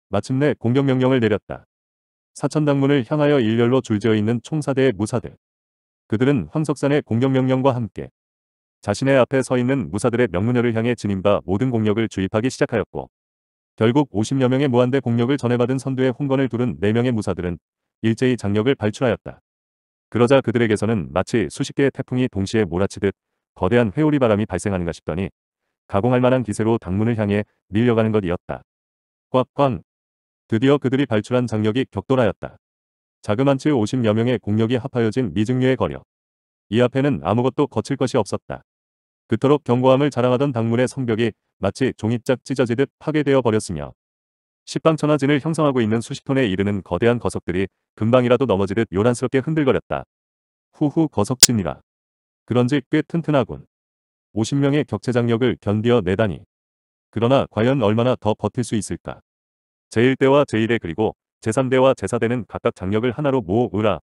마침내 공격 명령을 내렸다. 사천당문을 향하여 일렬로 줄지어 있는 총사대의 무사들. 그들은 황석산의 공격 명령과 함께 자신의 앞에 서 있는 무사들의 명문열을 향해 진인바 모든 공력을 주입하기 시작하였고 결국 50여 명의 무한대 공력을 전해받은 선두의 홍건을 두른 4명의 무사들은 일제히 장력을 발출하였다. 그러자 그들에게서는 마치 수십 개의 태풍이 동시에 몰아치듯 거대한 회오리 바람이 발생하는가 싶더니 가공할 만한 기세로 당문을 향해 밀려가는 것이었다. 꽉꽝 드디어 그들이 발출한 장력이 격돌하였다. 자그만치 50여 명의 공력이 합하여진 미증류의 거려이 앞에는 아무것도 거칠 것이 없었다. 그토록 견고함을 자랑하던 당문의 성벽이 마치 종이짝 찢어지듯 파괴되어 버렸으며 십방천하진을 형성하고 있는 수십 톤에 이르는 거대한 거석들이 금방이라도 넘어지듯 요란스럽게 흔들거렸다. 후후 거석진이라. 그런지 꽤 튼튼하군. 50명의 격체장력을 견디어내다니. 그러나 과연 얼마나 더 버틸 수 있을까. 제1대와 제1대 그리고 제3대와 제4대는 각각 장력을 하나로 모으라.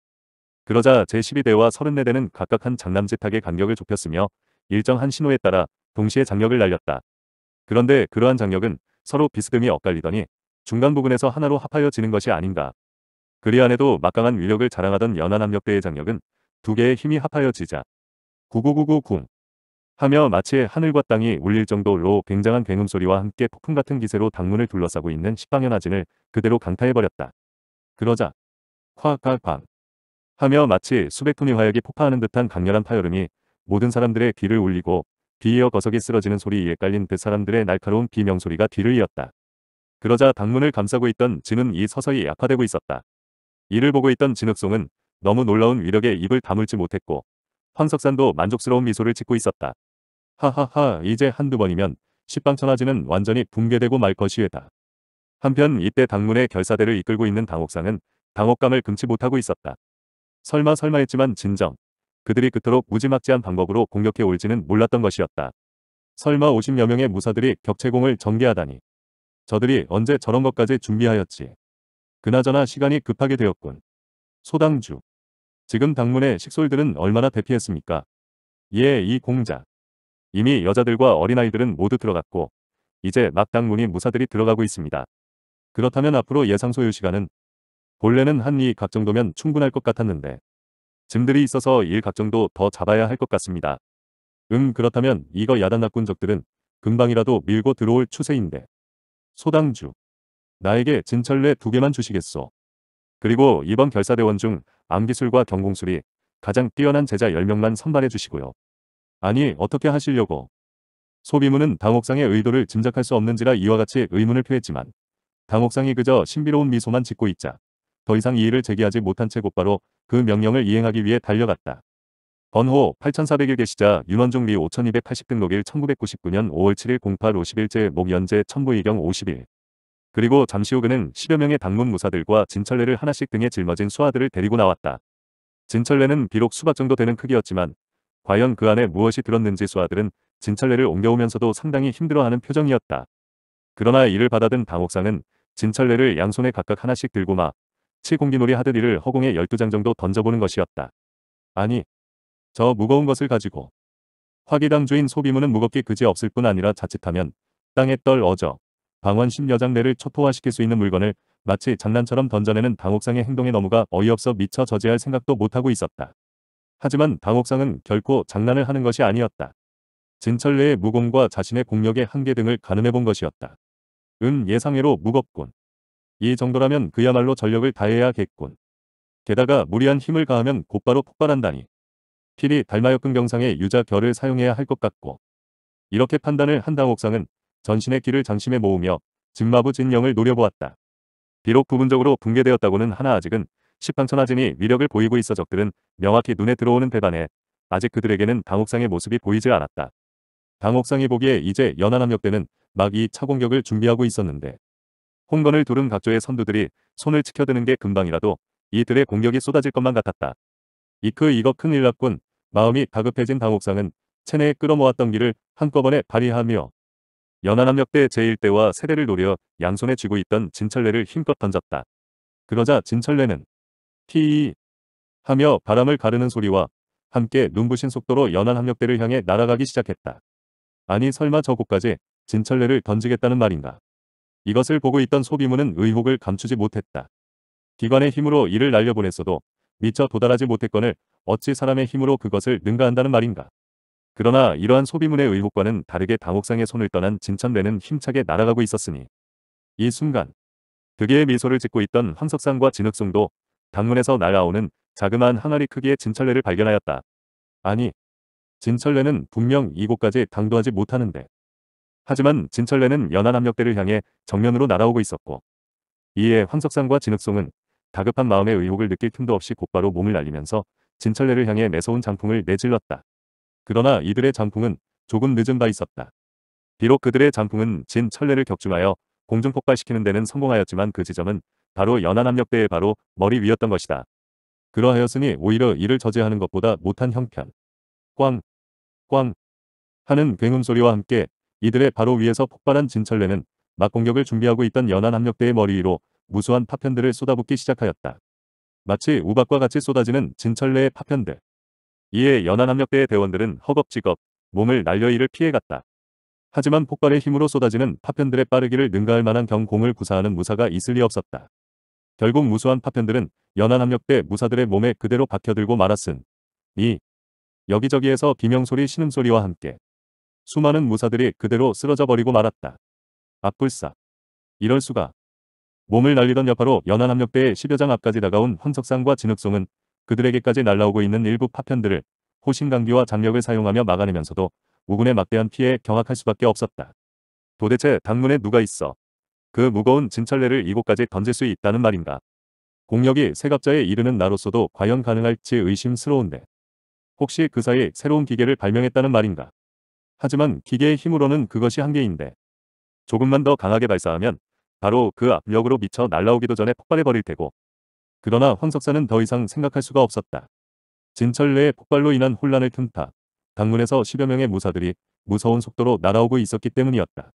그러자 제12대와 34대는 각각 한 장남짓하게 간격을 좁혔으며 일정한 신호에 따라 동시에 장력을 날렸다. 그런데 그러한 장력은 서로 비스듬히 엇갈리더니 중간 부근에서 하나로 합하여지는 것이 아닌가. 그리안에도 막강한 위력을 자랑하던 연안함력대의 장력은 두 개의 힘이 합하여지자 구구구구궁 하며 마치 하늘과 땅이 울릴 정도로 굉장한 굉음 소리와 함께 폭풍 같은 기세로 당문을 둘러싸고 있는 십방연화진을 그대로 강타해버렸다. 그러자 콱콱콱 하며 마치 수백 톤의 화약이 폭파하는 듯한 강렬한 파열음이 모든 사람들의 귀를 울리고 비이어 거석이 쓰러지는 소리 에 깔린 그 사람들의 날카로운 비명소리가 귀를 이었다. 그러자 방문을 감싸고 있던 진은이 서서히 약화되고 있었다. 이를 보고 있던 진흙송은 너무 놀라운 위력에 입을 다물지 못했고 황석산도 만족스러운 미소를 짓고 있었다. 하하하 이제 한두 번이면 십방천하지는 완전히 붕괴되고 말 것이외다. 한편 이때 당문의 결사대를 이끌고 있는 당옥상은 당혹감을 금치 못하고 있었다. 설마 설마 했지만 진정. 그들이 그토록 무지막지한 방법으로 공격해 올지는 몰랐던 것이었다. 설마 50여 명의 무사들이 격체공을 전개하다니. 저들이 언제 저런 것까지 준비하였지. 그나저나 시간이 급하게 되었군. 소당주. 지금 당문의 식솔들은 얼마나 대피했습니까? 예, 이 공자. 이미 여자들과 어린아이들은 모두 들어갔고 이제 막 당문이 무사들이 들어가고 있습니다. 그렇다면 앞으로 예상 소요 시간은 본래는 한 이 각 정도면 충분할 것 같았는데 짐들이 있어서 일 각 정도 더 잡아야 할 것 같습니다. 음 그렇다면 이거 야단났군 적들은 금방이라도 밀고 들어올 추세인데 소당주. 나에게 진철래두 개만 주시겠소. 그리고 이번 결사대원 중 암기술과 경공술이 가장 뛰어난 제자 10명만 선발해 주시고요. 아니 어떻게 하시려고. 소비문은 당옥상의 의도를 짐작할 수 없는지라 이와 같이 의문을 표했지만 당옥상이 그저 신비로운 미소만 짓고 있자 더 이상 이의를 제기하지 못한 채 곧바로 그 명령을 이행하기 위해 달려갔다. 번호 8401 계시자 윤원종리5280 등록일 1999년 5월 7일 08 51제 목연제 천부이경 5 0일 그리고 잠시 후 그는 10여 명의 당문 무사들과 진철래를 하나씩 등에 짊어진 수하들을 데리고 나왔다. 진철래는 비록 수박 정도 되는 크기였지만 과연 그 안에 무엇이 들었는지 수하들은 진철래를 옮겨오면서도 상당히 힘들어하는 표정이었다. 그러나 이를 받아든 당옥상은 진철래를 양손에 각각 하나씩 들고 마 치공기놀이 하듯 이를 허공에 12장 정도 던져보는 것이었다. 아니 저 무거운 것을 가지고 화기당주인 소비문은 무겁기 그지없을 뿐 아니라 자칫하면 땅에 떨어져 방원 심여장내를 초토화시킬 수 있는 물건을 마치 장난처럼 던져내는 당옥상의 행동에 너무가 어이없어 미처 저지할 생각도 못하고 있었다. 하지만 당옥상은 결코 장난을 하는 것이 아니었다. 진철래의 무공과 자신의 공력의 한계 등을 가늠해 본 것이었다. 음 예상외로 무겁군. 이 정도라면 그야말로 전력을 다해야겠군. 게다가 무리한 힘을 가하면 곧바로 폭발한다니. 필히 달마역근 경상의 유자 별을 사용해야 할 것 같고 이렇게 판단을 한당 옥상은 전신의 기를 장심에 모으며 증마부 진영을 노려보았다. 비록 부분적으로 붕괴되었다고는 하나 아직은 시팡천하진이 위력을 보이고 있어 적들은 명확히 눈에 들어오는 배반에 아직 그들에게는 당옥상의 모습이 보이지 않았다. 당옥상이 보기에 이제 연안함역대는 막 이 차공격을 준비하고 있었는데 홍건을 두른 각조의 선두들이 손을 치켜드는 게 금방이라도 이들의 공격이 쏟아질 것만 같았다. 이크 그 이거 큰일 났군. 마음이 다급해진 당옥상은 체내에 끌어모았던 기를 한꺼번에 발휘하며 연안함역대 제1대와 세대를 노려 양손에 쥐고 있던 진철래를 힘껏 던졌다. 그러자 진철래는 티이 하며 바람을 가르는 소리와 함께 눈부신 속도로 연안함역대를 향해 날아가기 시작했다. 아니 설마 저곳까지 진철래를 던지겠다는 말인가. 이것을 보고 있던 소비문은 의혹을 감추지 못했다. 기관의 힘으로 이를 날려보냈어도 미처 도달하지 못했건을 어찌 사람의 힘으로 그것을 능가한다는 말인가. 그러나 이러한 소비문의 의혹과는 다르게 당옥상의 손을 떠난 진천대는 힘차게 날아가고 있었으니 이 순간 득의 미소를 짓고 있던 황석상과 진흙송도 당문에서 날아오는 자그마한 항아리 크기의 진철례를 발견하였다. 아니, 진철례는 분명 이곳까지 당도하지 못하는데. 하지만 진철례는 연안 압력대를 향해 정면으로 날아오고 있었고 이에 황석상과 진흙송은 다급한 마음에 의혹을 느낄 틈도 없이 곧바로 몸을 날리면서 진철래를 향해 매서운 장풍을 내질렀다. 그러나 이들의 장풍은 조금 늦은 바 있었다. 비록 그들의 장풍은 진철래를 격중하여 공중 폭발시키는 데는 성공하였지만 그 지점은 바로 연안함력대의 바로 머리 위였던 것이다. 그러하였으니 오히려 이를 저지하는 것보다 못한 형편. 꽝, 꽝 하는 굉음소리와 함께 이들의 바로 위에서 폭발한 진철래는막 공격을 준비하고 있던 연안함력대의 머리 위로 무수한 파편들을 쏟아붓기 시작하였다. 마치 우박과 같이 쏟아지는 진철래의 파편들. 이에 연안함력대의 대원들은 허겁지겁 몸을 날려 이를 피해갔다. 하지만 폭발의 힘으로 쏟아지는 파편들의 빠르기를 능가할 만한 경공을 구사하는 무사가 있을 리 없었다. 결국 무수한 파편들은 연안함력대 무사들의 몸에 그대로 박혀들고 말았음. 이 여기저기에서 비명소리 신음소리와 함께 수많은 무사들이 그대로 쓰러져 버리고 말았다. 악불사. 이럴 수가. 몸을 날리던 여파로 연안 압력대의 10여 장 앞까지 다가온 헌석상과 진흙송은 그들에게까지 날라오고 있는 일부 파편들을 호신강기와 장력을 사용하며 막아내면서도 우군의 막대한 피해에 경악할 수밖에 없었다. 도대체 당문에 누가 있어? 그 무거운 진찰레를 이곳까지 던질 수 있다는 말인가? 공력이 세갑자에 이르는 나로서도 과연 가능할지 의심스러운데. 혹시 그 사이 새로운 기계를 발명했다는 말인가? 하지만 기계의 힘으로는 그것이 한계인데. 조금만 더 강하게 발사하면 바로 그 압력으로 미쳐 날라오기도 전에 폭발해버릴 테고. 그러나 황 석사는 더 이상 생각할 수가 없었다. 진철 내의 폭발로 인한 혼란을 틈타 당문에서 10여 명의 무사들이 무서운 속도로 날아오고 있었기 때문이었다.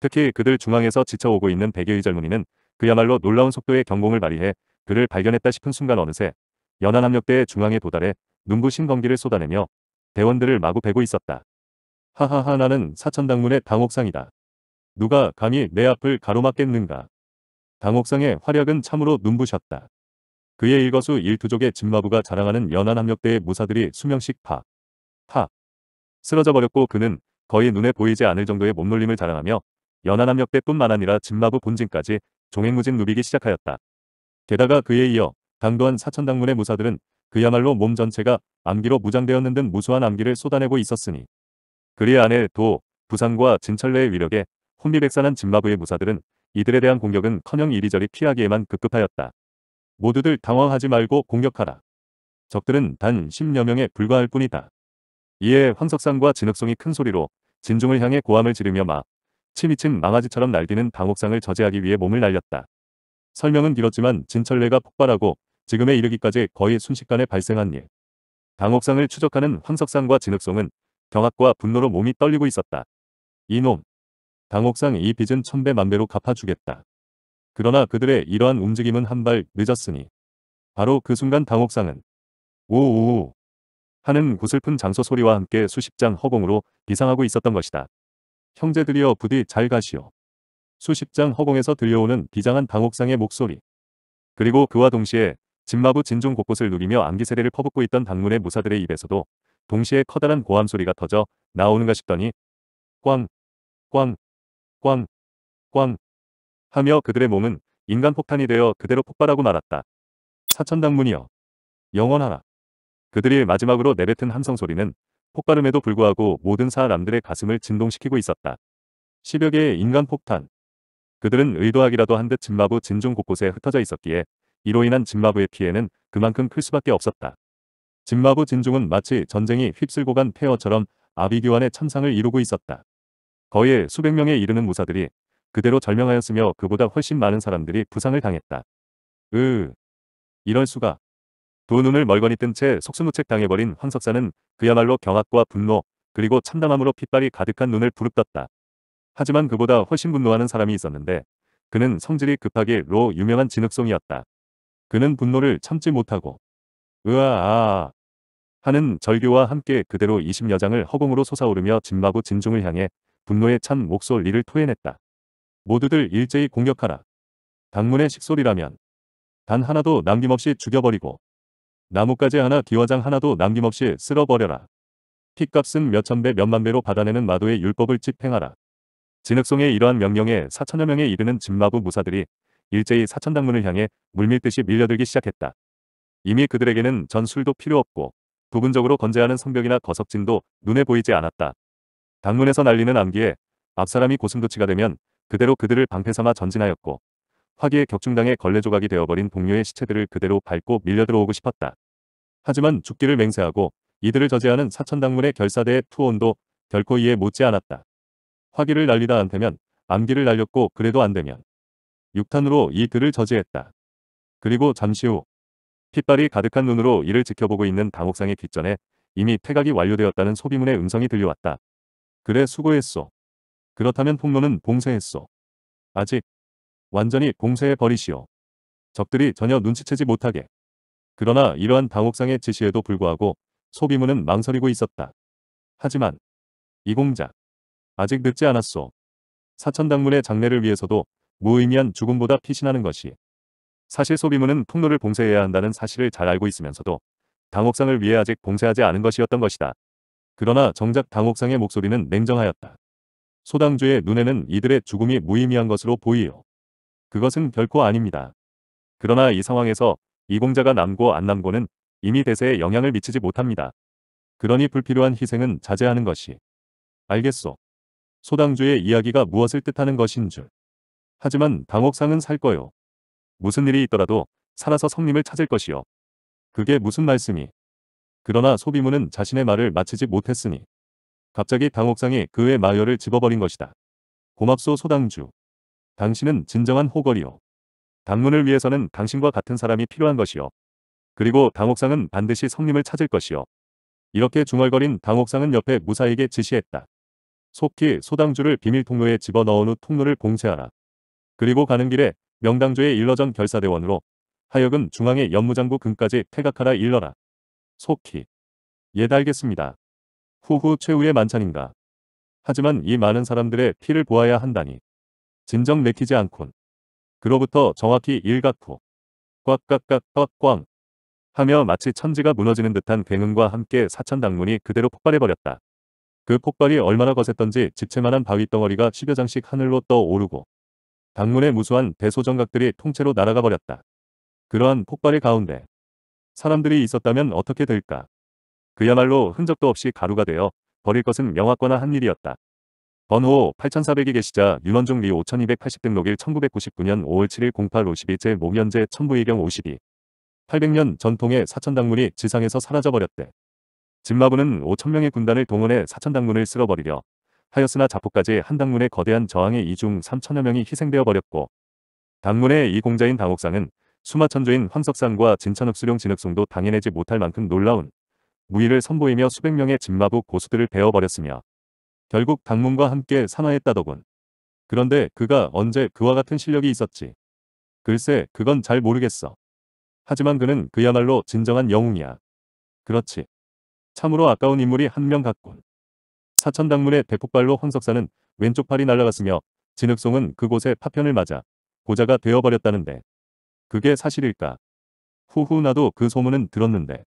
특히 그들 중앙에서 지쳐오고 있는 백의 젊은이는 그야말로 놀라운 속도의 경공을 발휘해 그를 발견했다 싶은 순간 어느새 연안 압력대의 중앙에 도달해 눈부신 검기를 쏟아내며 대원들을 마구 베고 있었다. 하하하 나는 사천당문의 당옥상이다. 누가 감히 내 앞을 가로막겠는가. 당옥상의 활약은 참으로 눈부셨다. 그의 일거수 일투족의 진마부가 자랑하는 연안 함력대의 무사들이 수명씩 파, 파 쓰러져 버렸고 그는 거의 눈에 보이지 않을 정도의 몸놀림을 자랑하며 연안 함력대뿐만 아니라 진마부 본진까지 종횡무진 누비기 시작하였다. 게다가 그에 이어 당도한 사천당문의 무사들은 그야말로 몸 전체가 암기로 무장되었는 듯 무수한 암기를 쏟아내고 있었으니 그리 안에 도 부산과 진철래의 위력에 혼비백산한 짐마부의 무사들은 이들에 대한 공격은 커녕 이리저리 피하기에만 급급하였다. 모두들 당황하지 말고 공격하라. 적들은 단 10여 명에 불과할 뿐이다. 이에 황석상과 진흙송이 큰 소리로 진중을 향해 고함을 지르며 막 치미친 망아지처럼 날뛰는 당옥상을 저지하기 위해 몸을 날렸다. 설명은 길었지만 진철래가 폭발하고 지금에 이르기까지 거의 순식간에 발생한 일. 당옥상을 추적하는 황석상과 진흙송은 경악과 분노로 몸이 떨리고 있었다. 이놈, 당혹상 이 빚은 천배 만배로 갚아주겠다. 그러나 그들의 이러한 움직임은 한 발 늦었으니 바로 그 순간 당옥상은 오오오 하는 구슬픈 장소 소리와 함께 수십 장 허공으로 비상하고 있었던 것이다. 형제들이여 부디 잘 가시오. 수십 장 허공에서 들려오는 비장한 당옥상의 목소리. 그리고 그와 동시에 진마부 진종 곳곳을 누리며 암기세례를 퍼붓고 있던 당문의 무사들의 입에서도 동시에 커다란 고함 소리가 터져 나오는가 싶더니 꽝, 꽝 꽝, 꽝 하며 그들의 몸은 인간 폭탄이 되어 그대로 폭발하고 말았다. 사천당문이여. 영원하라. 그들이 마지막으로 내뱉은 함성 소리는 폭발음에도 불구하고 모든 사람들의 가슴을 진동시키고 있었다. 10여 개의 인간 폭탄. 그들은 의도하기라도 한 듯 진마부 진중 곳곳에 흩어져 있었기에 이로 인한 진마부의 피해는 그만큼 클 수밖에 없었다. 진마부 진중은 마치 전쟁이 휩쓸고 간 폐허처럼 아비규환의 천상을 이루고 있었다. 거의 수백 명에 이르는 무사들이 그대로 절명하였으며 그보다 훨씬 많은 사람들이 부상을 당했다. 으 이럴 수가. 두 눈을 멀거니뜬 채 속수무책 당해버린 황석사는 그야말로 경악과 분노 그리고 참담함으로 핏발이 가득한 눈을 부릅떴다. 하지만 그보다 훨씬 분노하는 사람이 있었는데 그는 성질이 급하게 로 유명한 진흙송이었다. 그는 분노를 참지 못하고 으아아 아, 하는 절규와 함께 그대로 20여장을 허공으로 솟아오르며 진마구 진중을 향해 분노에 찬 목소리를 토해냈다. 모두들 일제히 공격하라. 당문의 식소리라면 단 하나도 남김없이 죽여버리고 나뭇가지 하나 기와장 하나도 남김없이 쓸어버려라. 피값은 몇천 배 몇만 배로 받아내는 마도의 율법을 집행하라. 진흙송의 이러한 명령에 4천여 명에 이르는 진마부 무사들이 일제히 사천당문을 향해 물밀듯이 밀려들기 시작했다. 이미 그들에게는 전술도 필요 없고 부분적으로 건재하는 성벽이나 거석진도 눈에 보이지 않았다. 당문에서 날리는 암기에 앞사람이 고슴도치가 되면 그대로 그들을 방패삼아 전진하였고 화기에 격중당해 걸레 조각이 되어버린 동료의 시체들을 그대로 밟고 밀려들어오고 싶었다. 하지만 죽기를 맹세하고 이들을 저지하는 사천당문의 결사대의 투혼도 결코 이에 못지 않았다. 화기를 날리다 안되면 암기를 날렸고 그래도 안되면 육탄으로 이 그를 저지했다. 그리고 잠시 후 핏발이 가득한 눈으로 이를 지켜보고 있는 당옥상의 뒷전에 이미 태각이 완료되었다는 소비문의 음성이 들려왔다. 그래 수고했소. 그렇다면 폭로는 봉쇄했소. 아직 완전히 봉쇄해 버리시오. 적들이 전혀 눈치채지 못하게. 그러나 이러한 당옥상의 지시에도 불구하고 소비문은 망설이고 있었다. 하지만 이공작 아직 늦지 않았소. 사천당문의 장례를 위해서도 무의미한 죽음보다 피신하는 것이 사실 소비문은 폭로를 봉쇄해야 한다는 사실을 잘 알고 있으면서도 당옥상을 위해 아직 봉쇄하지 않은 것이었던 것이다. 그러나 정작 당옥상의 목소리는 냉정하였다. 소당주의 눈에는 이들의 죽음이 무의미한 것으로 보이요. 그것은 결코 아닙니다. 그러나 이 상황에서 이공자가 남고 안 남고는 이미 대세에 영향을 미치지 못합니다. 그러니 불필요한 희생은 자제하는 것이 알겠소. 소당주의 이야기가 무엇을 뜻하는 것인 줄. 하지만 당옥상은 살 거요. 무슨 일이 있더라도 살아서 성님을 찾을 것이요. 그게 무슨 말씀이. 그러나 소비문은 자신의 말을 마치지 못했으니 갑자기 당옥상이 그의 마열을 집어버린 것이다. 고맙소 소당주. 당신은 진정한 호걸이요. 당문을 위해서는 당신과 같은 사람이 필요한 것이요. 그리고 당옥상은 반드시 성님을 찾을 것이요. 이렇게 중얼거린 당옥상은 옆에 무사에게 지시했다. 속히 소당주를 비밀 통로에 집어넣은 후 통로를 봉쇄하라. 그리고 가는 길에 명당주의 일러전 결사대원으로 하여금 중앙의 연무장구 금까지 태각하라 일러라. 속히 예달겠습니다. 후후 최후의 만찬인가. 하지만 이 많은 사람들의 피를 보아야 한다니. 진정 내키지 않군. 그로부터 정확히 일각 후 꽉꽉꽉 꽉꽝 하며 마치 천지가 무너지는 듯한 굉음과 함께 사천당문이 그대로 폭발해버렸다. 그 폭발이 얼마나 거셌던지 집체만한 바위덩어리가 10여 장씩 하늘로 떠오르고 당문의 무수한 대소정각들이 통째로 날아가 버렸다. 그러한 폭발의 가운데 사람들이 있었다면 어떻게 될까? 그야말로 흔적도 없이 가루가 되어 버릴 것은 명확거나 한 일이었다. 번호 8400이 계시자 윤원중 리5280 등록일 1999년 5월 7일 08 52제 목연제 천부의경 52 800년 전통의 사천당문이 지상에서 사라져버렸대. 진마부는 5천명의 군단을 동원해 사천당문을 쓸어버리려 하였으나 자포까지 한 당문의 거대한 저항에 이중 3천여 명이 희생되어 버렸고 당문의 이 공자인 당옥상은 수마천조인 황석산과 진천읍수룡 진흙송도 당해내지 못할 만큼 놀라운 무위를 선보이며 수백 명의 진마부 고수들을 베어버렸으며 결국 당문과 함께 산화했다더군. 그런데 그가 언제 그와 같은 실력이 있었지? 글쎄 그건 잘 모르겠어. 하지만 그는 그야말로 진정한 영웅이야. 그렇지. 참으로 아까운 인물이 한 명 같군. 사천당문의 대폭발로 황석산은 왼쪽 팔이 날아갔으며 진흙송은 그곳에 파편을 맞아 고자가 되어버렸다는데 그게 사실일까? 후후 나도 그 소문은 들었는데.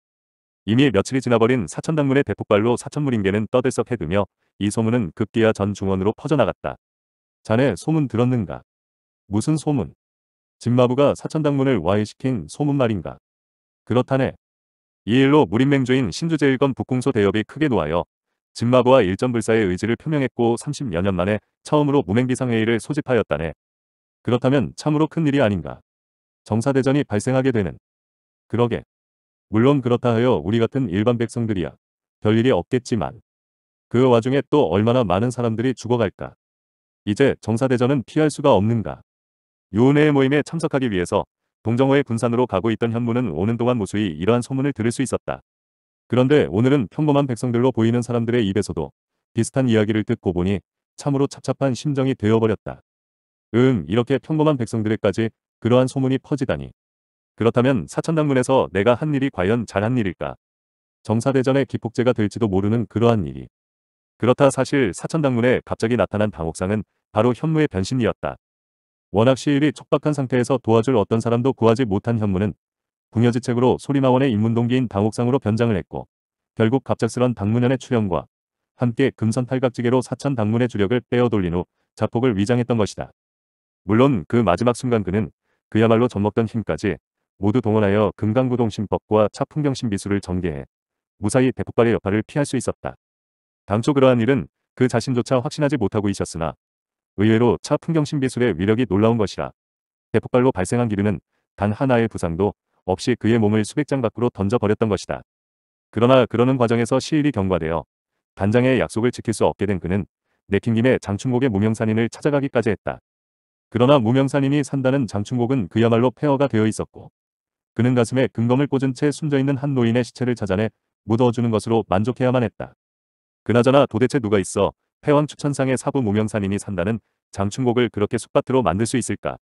이미 며칠이 지나버린 사천당문의 대폭발로 사천무림계는 떠들썩해 두며이 소문은 급기야 전 중원으로 퍼져나갔다. 자네 소문 들었는가? 무슨 소문? 진마부가 사천당문을 와해시킨 소문 말인가? 그렇다네. 이 일로 무림맹조인 신주제일건 북궁소 대협이 크게 놓아여 진마부와 일전불사의 의지를 표명했고 30여 년 만에 처음으로 무맹비상회의를 소집하였다네. 그렇다면 참으로 큰일이 아닌가. 정사대전이 발생하게 되는 그러게 물론 그렇다 하여 우리 같은 일반 백성들이야 별일이 없겠지만 그 와중에 또 얼마나 많은 사람들이 죽어갈까 이제 정사대전은 피할 수가 없는가 요은혜의 모임에 참석하기 위해서 동정호의 군산으로 가고 있던 현무는 오는 동안 무수히 이러한 소문을 들을 수 있었다. 그런데 오늘은 평범한 백성들로 보이는 사람들의 입에서도 비슷한 이야기를 듣고 보니 참으로 찹찹한 심정이 되어버렸다. 음 이렇게 평범한 백성들에까지 그러한 소문이 퍼지다니. 그렇다면 사천당문에서 내가 한 일이 과연 잘한 일일까? 정사대전의 기폭제가 될지도 모르는 그러한 일이. 그렇다 사실 사천당문에 갑자기 나타난 당옥상은 바로 현무의 변신이었다. 워낙 시일이 촉박한 상태에서 도와줄 어떤 사람도 구하지 못한 현무는 궁여지책으로 소리마원의 입문동기인 당옥상으로 변장을 했고 결국 갑작스런 당문연의출연과 함께 금선 팔각지계로 사천 당문의 주력을 빼어돌린 후 자폭을 위장했던 것이다. 물론 그 마지막 순간 그는 그야말로 젖먹던 힘까지 모두 동원하여 금강구동신법과차풍경신비술을 전개해 무사히 대폭발의 여파를 피할 수 있었다. 당초 그러한 일은 그 자신조차 확신하지 못하고 있었으나 의외로 차풍경신비술의 위력이 놀라운 것이라 대폭발로 발생한 기류는 단 하나의 부상도 없이 그의 몸을 수백 장 밖으로 던져버렸던 것이다. 그러나 그러는 과정에서 시일이 경과되어 단장의 약속을 지킬 수 없게 된 그는 내킨 김에 장충목의 무명산인을 찾아가기까지 했다. 그러나 무명사님이 산다는 장충곡은 그야말로 폐허가 되어 있었고 그는 가슴에 금검을 꽂은 채 숨져있는 한 노인의 시체를 찾아내 묻어주는 것으로 만족해야만 했다. 그나저나 도대체 누가 있어 패왕 추천상의 사부 무명산인이 산다는 장충곡을 그렇게 숲밭으로 만들 수 있을까?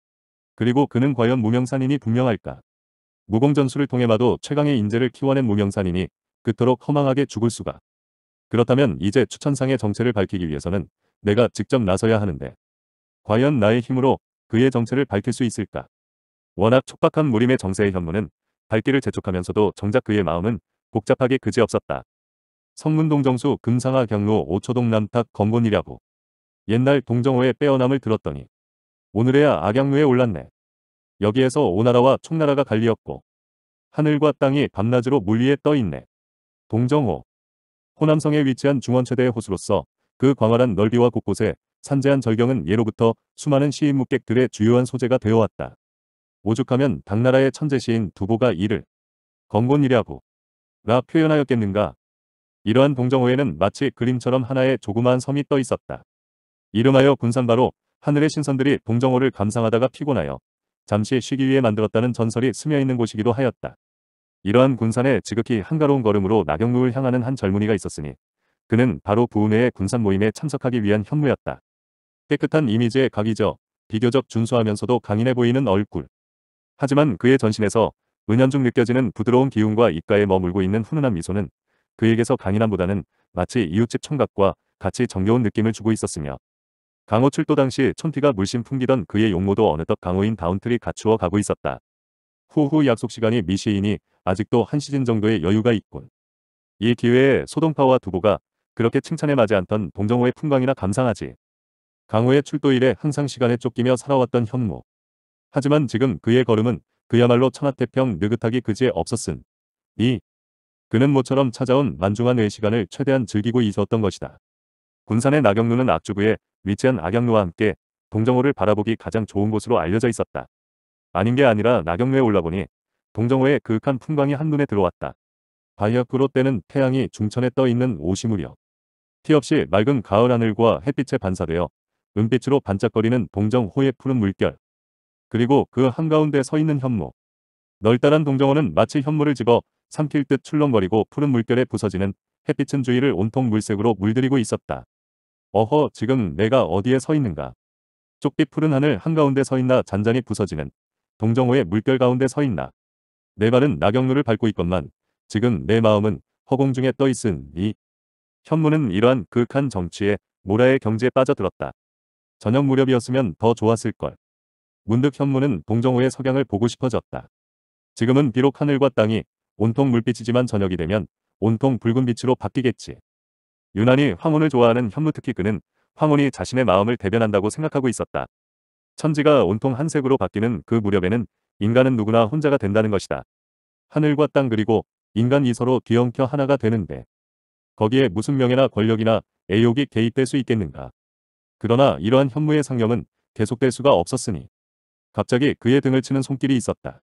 그리고 그는 과연 무명산인이 분명할까? 무공전술을 통해봐도 최강의 인재를 키워낸 무명산인이 그토록 허망하게 죽을 수가. 그렇다면 이제 추천상의 정체를 밝히기 위해서는 내가 직접 나서야 하는데 과연 나의 힘으로 그의 정체를 밝힐 수 있을까? 워낙 촉박한 무림의 정세의 현무는 발길을 재촉하면서도 정작 그의 마음은 복잡하게 그지없었다. 성문동 정수 금상하 경로 오초동 남탁 건곤이라고 옛날 동정호의 빼어남을 들었더니 오늘에야 악양루에 올랐네. 여기에서 오나라와 총나라가 갈리었고 하늘과 땅이 밤낮으로 물리에 떠있네. 동정호 호남성에 위치한 중원 최대의 호수로서 그 광활한 넓이와 곳곳에 산재한 절경은 예로부터 수많은 시인 묵객들의 주요한 소재가 되어왔다. 오죽하면 당나라의 천재 시인 두보가 이를 건곤이라고 라 표현하였겠는가. 이러한 동정호에는 마치 그림처럼 하나의 조그마한 섬이 떠 있었다. 이름하여 군산바로 하늘의 신선들이 동정호를 감상하다가 피곤하여 잠시 쉬기 위해 만들었다는 전설이 스며있는 곳이기도 하였다. 이러한 군산에 지극히 한가로운 걸음으로 낙영루를 향하는 한 젊은이가 있었으니 그는 바로 부은회의 군산 모임에 참석하기 위한 현무였다. 깨끗한 이미지의 각이죠. 비교적 준수하면서도 강인해 보이는 얼굴. 하지만 그의 전신에서 은연중 느껴지는 부드러운 기운과 입가에 머물고 있는 훈훈한 미소는 그에게서 강인함보다는 마치 이웃집 총각과 같이 정겨운 느낌을 주고 있었으며 강호 출도 당시 천피가 물씬 풍기던 그의 용모도 어느덧 강호인 다운틀이 갖추어 가고 있었다. 후후 약속 시간이 미시이니 아직도 한 시즌 정도의 여유가 있군. 이 기회에 소동파와 두보가 그렇게 칭찬에 마지 않던 동정호의 풍광이나 감상하지. 강호의 출도일에 항상 시간에 쫓기며 살아왔던 현무. 하지만 지금 그의 걸음은 그야말로 천하태평 느긋하기 그지에 없었음. 이. 그는 모처럼 찾아온 만중한 외시간을 최대한 즐기고 있었던 것이다. 군산의 낙영루는 악주부에 위치한 악영루와 함께 동정호를 바라보기 가장 좋은 곳으로 알려져 있었다. 아닌 게 아니라 낙영루에 올라보니 동정호의 그윽한 풍광이 한눈에 들어왔다. 바이옆크로 때는 태양이 중천에 떠있는 오시무렵. 티없이 맑은 가을 하늘과 햇빛에 반사되어 은빛으로 반짝거리는 동정호의 푸른 물결 그리고 그 한가운데 서 있는 현무 널따란 동정호는 마치 현무를 집어 삼킬 듯 출렁거리고 푸른 물결에 부서지는 햇빛은 주위를 온통 물색으로 물들이고 있었다. 어허 지금 내가 어디에 서 있는가. 쪽빛 푸른 하늘 한가운데 서 있나 잔잔히 부서지는 동정호의 물결 가운데 서 있나. 내 발은 낙엽루를 밟고 있건만 지금 내 마음은 허공중에 떠있은니 현무는 이러한 극한 정치에 모라의 경지에 빠져들었다. 저녁 무렵이었으면 더 좋았을걸. 문득 현무는 동정호의 석양을 보고 싶어졌다. 지금은 비록 하늘과 땅이 온통 물빛이지만 저녁이 되면 온통 붉은 빛으로 바뀌겠지. 유난히 황혼을 좋아하는 현무 특히 그는 황혼이 자신의 마음을 대변한다고 생각하고 있었다. 천지가 온통 한색으로 바뀌는 그 무렵에는 인간은 누구나 혼자가 된다는 것이다. 하늘과 땅 그리고 인간 이서로 뒤엉켜 하나가 되는데 거기에 무슨 명예나 권력이나 애욕이 개입될 수 있겠는가. 그러나 이러한 현무의 상념은 계속될 수가 없었으니 갑자기 그의 등을 치는 손길이 있었다.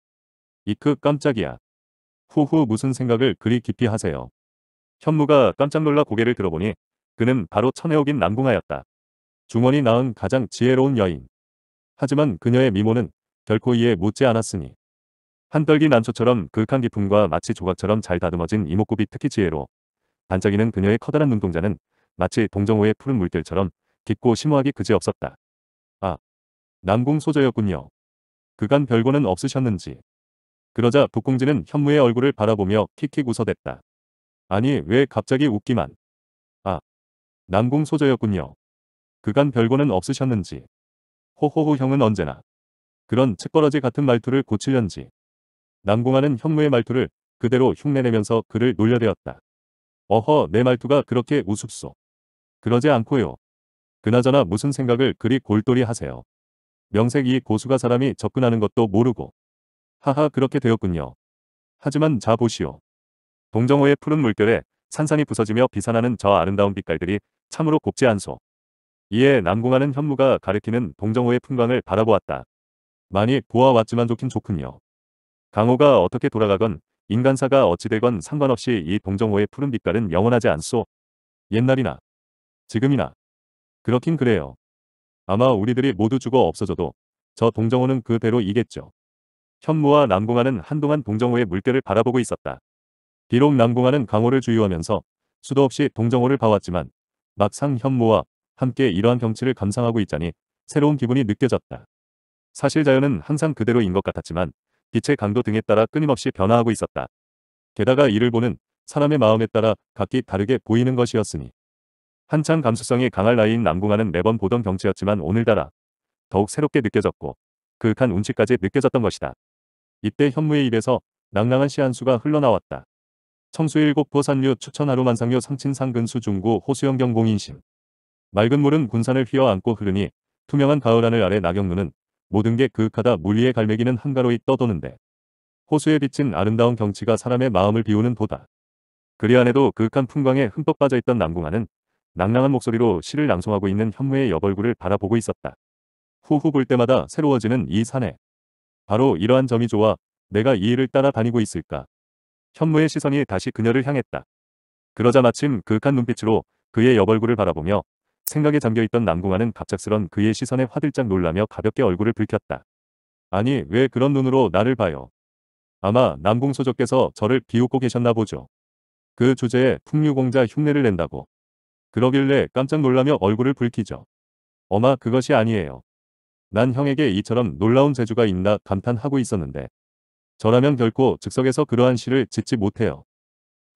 이크 깜짝이야. 후후 무슨 생각을 그리 깊이 하세요. 현무가 깜짝 놀라 고개를 들어보니 그는 바로 천혜옥인 남궁하였다. 중원이 낳은 가장 지혜로운 여인. 하지만 그녀의 미모는 결코 이에 못지 않았으니 한떨기 난초처럼 극한 기품과 마치 조각처럼 잘 다듬어진 이목구비 특히 지혜로 반짝이는 그녀의 커다란 눈동자는 마치 동정호의 푸른 물결처럼 깊고 심오하기 그지없었다. 아, 남궁 소저였군요. 그간 별거는 없으셨는지. 그러자 북궁지는 현무의 얼굴을 바라보며 킥킥 웃어댔다. 아니 왜 갑자기 웃기만. 아, 남궁 소저였군요. 그간 별거는 없으셨는지. 호호호 형은 언제나. 그런 책거러지 같은 말투를 고칠련지. 남궁아는 현무의 말투를 그대로 흉내내면서 그를 놀려대었다. 어허 내 말투가 그렇게 우습소. 그러지 않고요. 그나저나 무슨 생각을 그리 골똘히 하세요. 명색이 고수가 사람이 접근하는 것도 모르고. 하하 그렇게 되었군요. 하지만 자 보시오. 동정호의 푸른 물결에 산산이 부서지며 비산하는 저 아름다운 빛깔들이 참으로 곱지 않소. 이에 남궁하는 현무가 가리키는 동정호의 풍광을 바라보았다. 많이 보아왔지만 좋긴 좋군요. 강호가 어떻게 돌아가건 인간사가 어찌되건 상관없이 이 동정호의 푸른 빛깔은 영원하지 않소. 옛날이나 지금이나 그렇긴 그래요. 아마 우리들이 모두 죽어 없어져도 저 동정호는 그대로 이겠죠. 현무와 남궁아는 한동안 동정호의 물결을 바라보고 있었다. 비록 남궁아는 강호를 주유하면서 수도 없이 동정호를 봐왔지만 막상 현무와 함께 이러한 경치를 감상하고 있자니 새로운 기분이 느껴졌다. 사실 자연은 항상 그대로인 것 같았지만 빛의 강도 등에 따라 끊임없이 변화하고 있었다. 게다가 이를 보는 사람의 마음에 따라 각기 다르게 보이는 것이었으니 한창 감수성이 강할 나이인 남궁아는 매번 보던 경치였지만 오늘따라 더욱 새롭게 느껴졌고 그윽한 운치까지 느껴졌던 것이다. 이때 현무의 입에서 낭랑한 시한 수가 흘러나왔다. 청수일곡 보산류 추천하루만상류 상친상근수 중구 호수영경 공인심 맑은 물은 군산을 휘어안고 흐르니 투명한 가을 하늘 아래 낙영루는 모든 게 그윽하다 물 위에 갈매기는 한가로이 떠도는데 호수에 비친 아름다운 경치가 사람의 마음을 비우는 도다. 그리 안에도 그윽한 풍광에 흠뻑 빠져있던 남궁아는 낭랑한 목소리로 시를 낭송하고 있는 현무의 여벌구를 바라보고 있었다. 후후 볼 때마다 새로워지는 이 산에 바로 이러한 점이 좋아 내가 이 일을 따라다니고 있을까. 현무의 시선이 다시 그녀를 향했다. 그러자 마침 그윽한 눈빛으로 그의 여벌구를 바라보며 생각에 잠겨있던 남궁아는 갑작스런 그의 시선에 화들짝 놀라며 가볍게 얼굴을 붉혔다. 아니 왜 그런 눈으로 나를 봐요. 아마 남궁소적께서 저를 비웃고 계셨나 보죠. 그 주제에 풍류공자 흉내를 낸다고. 그러길래 깜짝 놀라며 얼굴을 붉히죠. 어마 그것이 아니에요. 난 형에게 이처럼 놀라운 재주가 있나 감탄하고 있었는데. 저라면 결코 즉석에서 그러한 시를 짓지 못해요.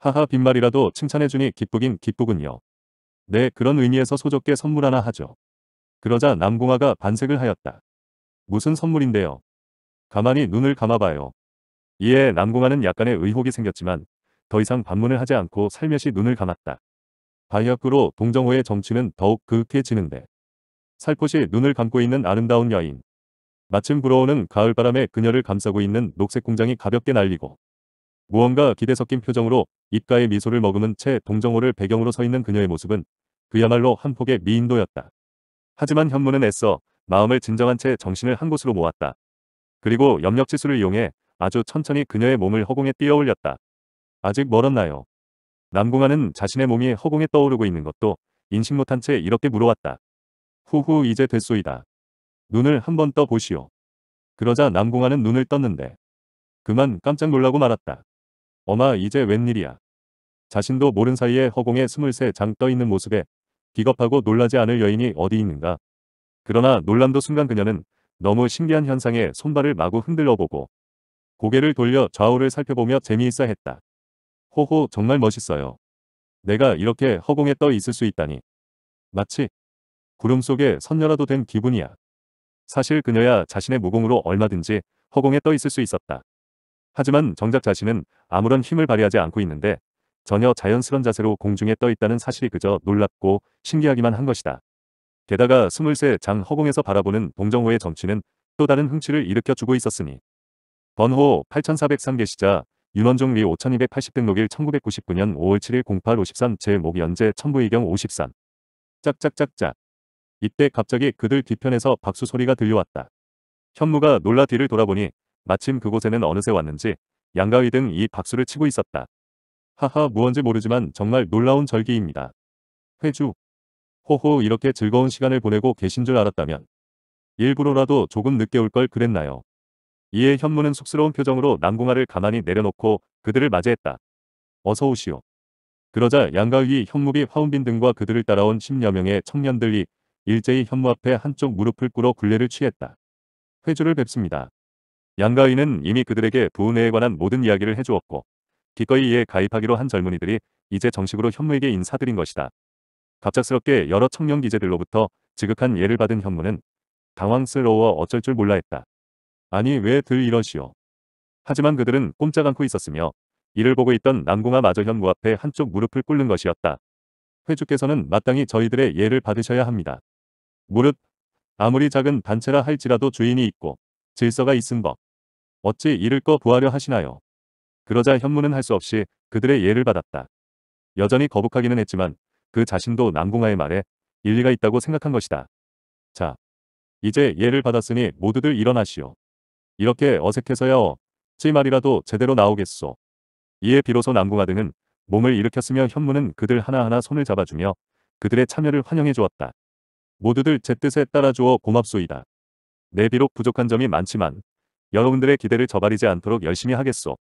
하하 빈말이라도 칭찬해주니 기쁘긴 기쁘군요. 네, 그런 의미에서 소적게 선물 하나 하죠. 그러자 남궁아가 반색을 하였다. 무슨 선물인데요? 가만히 눈을 감아봐요. 이에 남궁아는 약간의 의혹이 생겼지만 더 이상 반문을 하지 않고 살며시 눈을 감았다. 바이어크로 동정호의 정취는 더욱 그윽해지는데 살포시 눈을 감고 있는 아름다운 여인. 마침 불어오는 가을바람에 그녀를 감싸고 있는 녹색 공장이 가볍게 날리고 무언가 기대 섞인 표정으로 입가에 미소를 머금은 채 동정호를 배경으로 서 있는 그녀의 모습은 그야말로 한폭의 미인도였다. 하지만 현무는 애써 마음을 진정한 채 정신을 한 곳으로 모았다. 그리고 염력치수를 이용해 아주 천천히 그녀의 몸을 허공에 띄어올렸다. 아직 멀었나요? 남궁아는 자신의 몸이 허공에 떠오르고 있는 것도 인식 못한 채 이렇게 물어왔다. 후후 이제 됐소이다. 눈을 한번 떠보시오. 그러자 남궁아는 눈을 떴는데 그만 깜짝 놀라고 말았다. 어마 이제 웬일이야. 자신도 모른 사이에 허공에 스물세 장 떠있는 모습에 기겁하고 놀라지 않을 여인이 어디 있는가. 그러나 놀란도 순간 그녀는 너무 신기한 현상에 손발을 마구 흔들어 보고 고개를 돌려 좌우를 살펴보며 재미있어 했다. 호호 정말 멋있어요. 내가 이렇게 허공에 떠 있을 수 있다니. 마치 구름 속에 선녀라도 된 기분이야. 사실 그녀야 자신의 무공으로 얼마든지 허공에 떠 있을 수 있었다. 하지만 정작 자신은 아무런 힘을 발휘하지 않고 있는데 전혀 자연스런 자세로 공중에 떠 있다는 사실이 그저 놀랍고 신기하기만 한 것이다. 게다가 23장 허공에서 바라보는 동정호의 정치는또 다른 흥취를 일으켜주고 있었으니. 번호 8403개 시자 윤원종 리 5280등록일 1999년 5월 7일 08 53 제목 연재 천부의경 53 짝짝짝짝 이때 갑자기 그들 뒤편에서 박수 소리가 들려왔다. 현무가 놀라 뒤를 돌아보니 마침 그곳에는 어느새 왔는지 양가위 등 이 박수를 치고 있었다. 하하 무언지 모르지만 정말 놀라운 절기입니다. 회주 호호 이렇게 즐거운 시간을 보내고 계신 줄 알았다면 일부러라도 조금 늦게 올 걸 그랬나요. 이에 현무는 쑥스러운 표정으로 남궁아를 가만히 내려놓고 그들을 맞이했다. 어서 오시오. 그러자 양가위 현무비 화운빈 등과 그들을 따라온 10여 명의 청년들이 일제히 현무 앞에 한쪽 무릎을 꿇어 굴례를 취했다. 회주를 뵙습니다. 양가위는 이미 그들에게 부은에 관한 모든 이야기를 해주었고 기꺼이 이에 가입하기로 한 젊은이들이 이제 정식으로 현무에게 인사드린 것이다. 갑작스럽게 여러 청년 기재들로부터 지극한 예를 받은 현무는 당황스러워 어쩔 줄 몰라 했다. 아니 왜들 이러시오. 하지만 그들은 꼼짝 않고 있었으며 이를 보고 있던 남궁아 마저 현무 앞에 한쪽 무릎을 꿇는 것이었다. 회주께서는 마땅히 저희들의 예를 받으셔야 합니다. 무릇 아무리 작은 단체라 할지라도 주인이 있고 질서가 있은 법 어찌 이를 꺼 부하려 하시나요? 그러자 현무는 할 수 없이 그들의 예를 받았다. 여전히 거북하기는 했지만 그 자신도 남궁아의 말에 일리가 있다고 생각한 것이다. 자, 이제 예를 받았으니 모두들 일어나시오. 이렇게 어색해서야 어찌 말이라도 제대로 나오겠소. 이에 비로소 남궁아 등은 몸을 일으켰으며 현무는 그들 하나하나 손을 잡아주며 그들의 참여를 환영해 주었다. 모두들 제 뜻에 따라주어 고맙소이다. 내 비록 부족한 점이 많지만 여러분들의 기대를 저버리지 않도록 열심히 하겠소.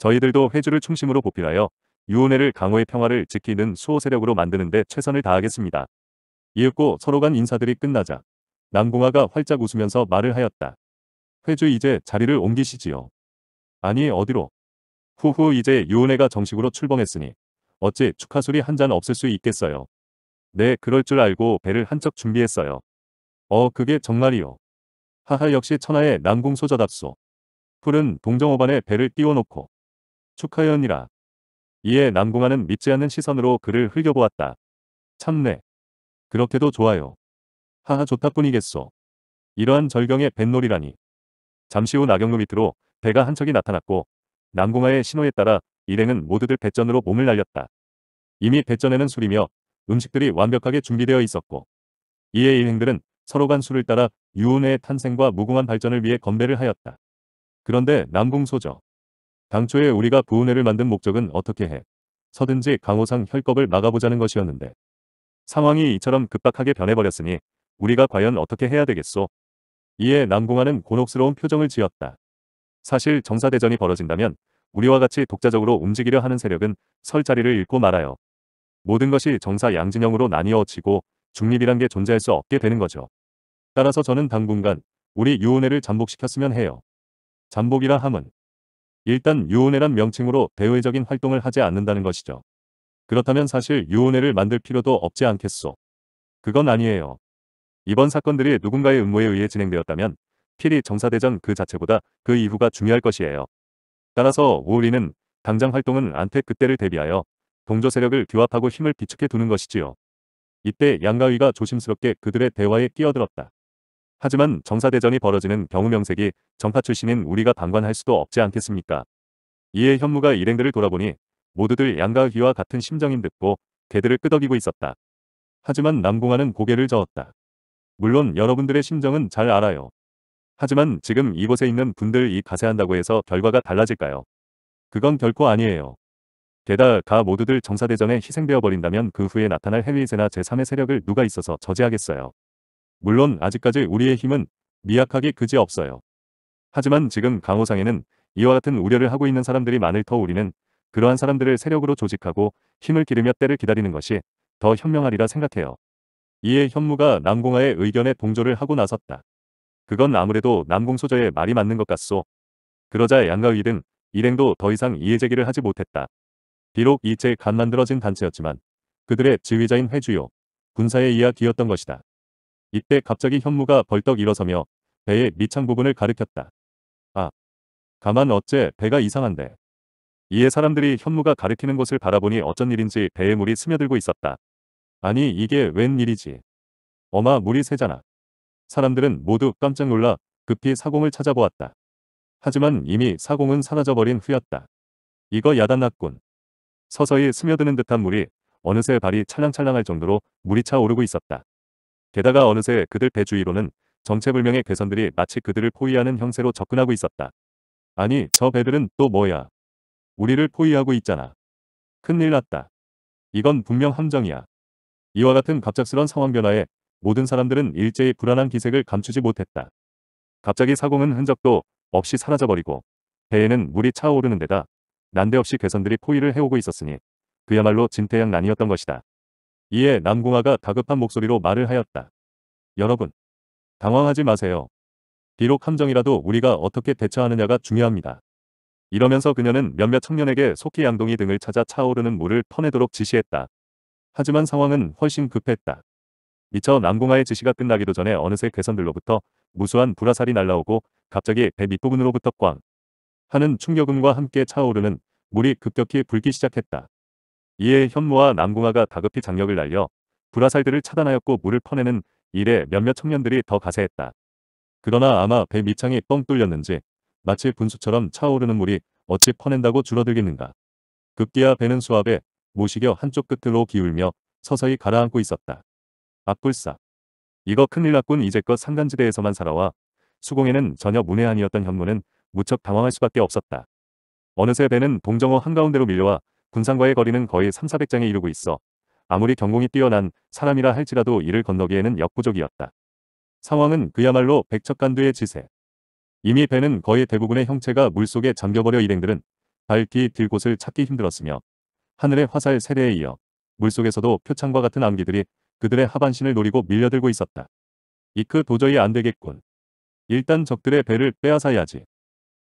저희들도 회주를 중심으로 보필하여 유은혜를 강호의 평화를 지키는 수호 세력으로 만드는 데 최선을 다하겠습니다. 이윽고 서로 간 인사들이 끝나자 남궁아가 활짝 웃으면서 말을 하였다. 회주 이제 자리를 옮기시지요. 아니 어디로? 후후 이제 유은혜가 정식으로 출범했으니 어찌 축하술이 한 잔 없을 수 있겠어요. 네 그럴 줄 알고 배를 한 척 준비했어요. 어 그게 정말이요. 하하 역시 천하의 남궁소자답소. 풀은 동정호반에 배를 띄워놓고 축하연이라. 이에 남궁아는 믿지 않는 시선으로 그를 흘겨보았다. 참네. 그렇게도 좋아요. 하하 좋다뿐이겠소. 이러한 절경의 뱃놀이라니. 잠시 후 나경로 밑으로 배가 한 척이 나타났고 남궁아의 신호에 따라 일행은 모두들 배전으로 몸을 날렸다. 이미 배전에는 술이며 음식들이 완벽하게 준비되어 있었고 이에 일행들은 서로 간 술을 따라 유은의 탄생과 무궁한 발전을 위해 건배를 하였다. 그런데 남궁소저 당초에 우리가 부은회를 만든 목적은 어떻게 해 서든지 강호상 혈겁을 막아보자는 것이었는데 상황이 이처럼 급박하게 변해버렸으니 우리가 과연 어떻게 해야 되겠소? 이에 남궁아는 곤혹스러운 표정을 지었다. 사실 정사대전이 벌어진다면 우리와 같이 독자적으로 움직이려 하는 세력은 설 자리를 잃고 말아요. 모든 것이 정사 양진영으로 나뉘어지고 중립이란 게 존재할 수 없게 되는 거죠. 따라서 저는 당분간 우리 유은혜를 잠복시켰으면 해요. 잠복이라 함은 일단 유혼혜란 명칭으로 대외적인 활동을 하지 않는다는 것이죠. 그렇다면 사실 유혼혜를 만들 필요도 없지 않겠소. 그건 아니에요. 이번 사건들이 누군가의 음모에 의해 진행되었다면 필히 정사대전 그 자체보다 그 이후가 중요할 것이에요. 따라서 우리는 당장 활동은 안테 그때를 대비하여 동조 세력을 규합하고 힘을 비축해 두는 것이지요. 이때 양가위가 조심스럽게 그들의 대화에 끼어들었다. 하지만 정사대전이 벌어지는 경우명색이 정파 출신인 우리가 방관할 수도 없지 않겠습니까. 이에 현무가 일행들을 돌아보니 모두들 양가귀와 같은 심정인 듯고 개들을 끄덕이고 있었다. 하지만 남궁아는 고개를 저었다. 물론 여러분들의 심정은 잘 알아요. 하지만 지금 이곳에 있는 분들이 가세한다고 해서 결과가 달라질까요? 그건 결코 아니에요. 게다가 모두들 정사대전에 희생되어 버린다면 그 후에 나타날 해외세나 제3의 세력을 누가 있어서 저지하겠어요. 물론 아직까지 우리의 힘은 미약하기 그지없어요. 하지만 지금 강호상에는 이와 같은 우려를 하고 있는 사람들이 많을 터 우리는 그러한 사람들을 세력으로 조직하고 힘을 기르며 때를 기다리는 것이 더 현명하리라 생각해요. 이에 현무가 남공하의 의견에 동조를 하고 나섰다. 그건 아무래도 남공소저의 말이 맞는 것 같소. 그러자 양가위등 일행도 더 이상 이해 제기를 하지 못했다. 비록 이제 갓 만들어진 단체였지만 그들의 지휘자인 회주요 군사의 이야기였던 것이다. 이때 갑자기 현무가 벌떡 일어서며 배의 밑창 부분을 가리켰다. 아, 가만 어째 배가 이상한데. 이에 사람들이 현무가 가리키는 곳을 바라보니 어쩐 일인지 배에 물이 스며들고 있었다. 아니 이게 웬일이지. 어마 물이 새잖아. 사람들은 모두 깜짝 놀라 급히 사공을 찾아보았다. 하지만 이미 사공은 사라져버린 후였다. 이거 야단났군. 서서히 스며드는 듯한 물이 어느새 발이 찰랑찰랑할 정도로 물이 차오르고 있었다. 게다가 어느새 그들 배 주위로는 정체불명의 괴선들이 마치 그들을 포위하는 형세로 접근하고 있었다. 아니 저 배들은 또 뭐야. 우리를 포위하고 있잖아. 큰일 났다. 이건 분명 함정이야. 이와 같은 갑작스런 상황 변화에 모든 사람들은 일제히 불안한 기색을 감추지 못했다. 갑자기 사공은 흔적도 없이 사라져버리고 배에는 물이 차오르는 데다 난데없이 괴선들이 포위를 해오고 있었으니 그야말로 진태양난이었던 것이다. 이에 남궁아가 다급한 목소리로 말을 하였다. 여러분, 당황하지 마세요. 비록 함정이라도 우리가 어떻게 대처하느냐가 중요합니다. 이러면서 그녀는 몇몇 청년에게 속히 양동이 등을 찾아 차오르는 물을 퍼내도록 지시했다. 하지만 상황은 훨씬 급했다. 미처 남궁아의 지시가 끝나기도 전에 어느새 괴선들로부터 무수한 불화살이 날라오고 갑자기 배 밑부분으로부터 꽝 하는 충격음과 함께 차오르는 물이 급격히 불기 시작했다. 이에 현무와 남궁아가 다급히 장력을 날려 불화살들을 차단하였고 물을 퍼내는 일에 몇몇 청년들이 더 가세했다. 그러나 아마 배 밑창이 뻥 뚫렸는지 마치 분수처럼 차오르는 물이 어찌 퍼낸다고 줄어들겠는가. 급기야 배는 수압에 모시겨 한쪽 끝으로 기울며 서서히 가라앉고 있었다. 악불사. 이거 큰일 났군 이제껏 상간지대에서만 살아와 수공에는 전혀 문외한이었던 현무는 무척 당황할 수밖에 없었다. 어느새 배는 동정호 한가운데로 밀려와 군산과의 거리는 거의 3,400장에 이르고 있어 아무리 경공이 뛰어난 사람이라 할지라도 이를 건너기에는 역부족이었다. 상황은 그야말로 백척간두의 지세. 이미 배는 거의 대부분의 형체가 물속에 잠겨버려 일행들은 발뒤 들 곳을 찾기 힘들었으며 하늘의 화살 세례에 이어 물속에서도 표창과 같은 암기들이 그들의 하반신을 노리고 밀려들고 있었다. 이크 그 도저히 안 되겠군. 일단 적들의 배를 빼앗아야지.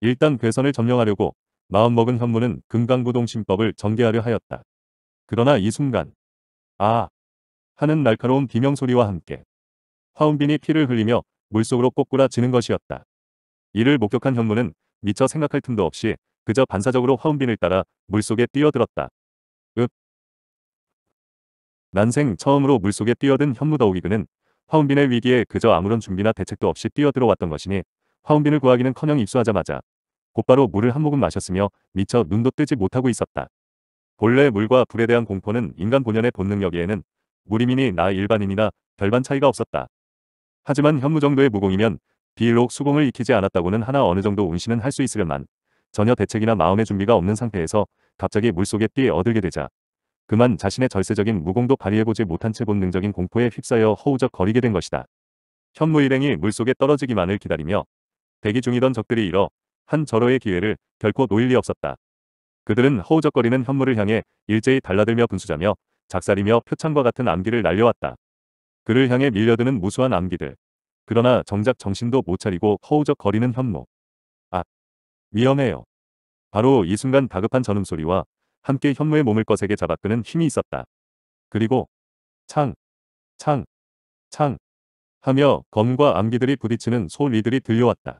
일단 괴선을 점령하려고 마음먹은 현무는 금강부동심법을 전개하려 하였다. 그러나 이 순간 아 하는 날카로운 비명소리와 함께 화운빈이 피를 흘리며 물속으로 꼬꾸라지는 것이었다. 이를 목격한 현무는 미처 생각할 틈도 없이 그저 반사적으로 화운빈을 따라 물속에 뛰어들었다. 윽. 난생 처음으로 물속에 뛰어든 현무더욱이그는 화운빈의 위기에 그저 아무런 준비나 대책도 없이 뛰어들어왔던 것이니 화운빈을 구하기는커녕 입수하자마자 곧바로 물을 한 모금 마셨으며 미처 눈도 뜨지 못하고 있었다. 본래 물과 불에 대한 공포는 인간 본연의 본능력에는 무리민이 나 일반인이나 별반 차이가 없었다. 하지만 현무 정도의 무공이면 비일록 수공을 익히지 않았다고는 하나 어느 정도 운신은 할 수 있으련만 전혀 대책이나 마음의 준비가 없는 상태에서 갑자기 물속에 띠에 얻들게 되자 그만 자신의 절세적인 무공도 발휘해보지 못한 채 본능적인 공포에 휩싸여 허우적 거리게 된 것이다. 현무 일행이 물속에 떨어지기만을 기다리며 대기 중이던 적들이 일어 한 절호의 기회를 결코 놓일 리 없었다. 그들은 허우적거리는 현물을 향해 일제히 달라들며 분수자며 작살이며 표창과 같은 암기를 날려왔다. 그를 향해 밀려드는 무수한 암기들. 그러나 정작 정신도 못 차리고 허우적거리는 현무. 아, 위험해요. 바로 이 순간 다급한 전음소리와 함께 현무의 몸을 거세게 잡아끄는 힘이 있었다. 그리고 창, 창, 창 하며 검과 암기들이 부딪히는 소리들이 들려왔다.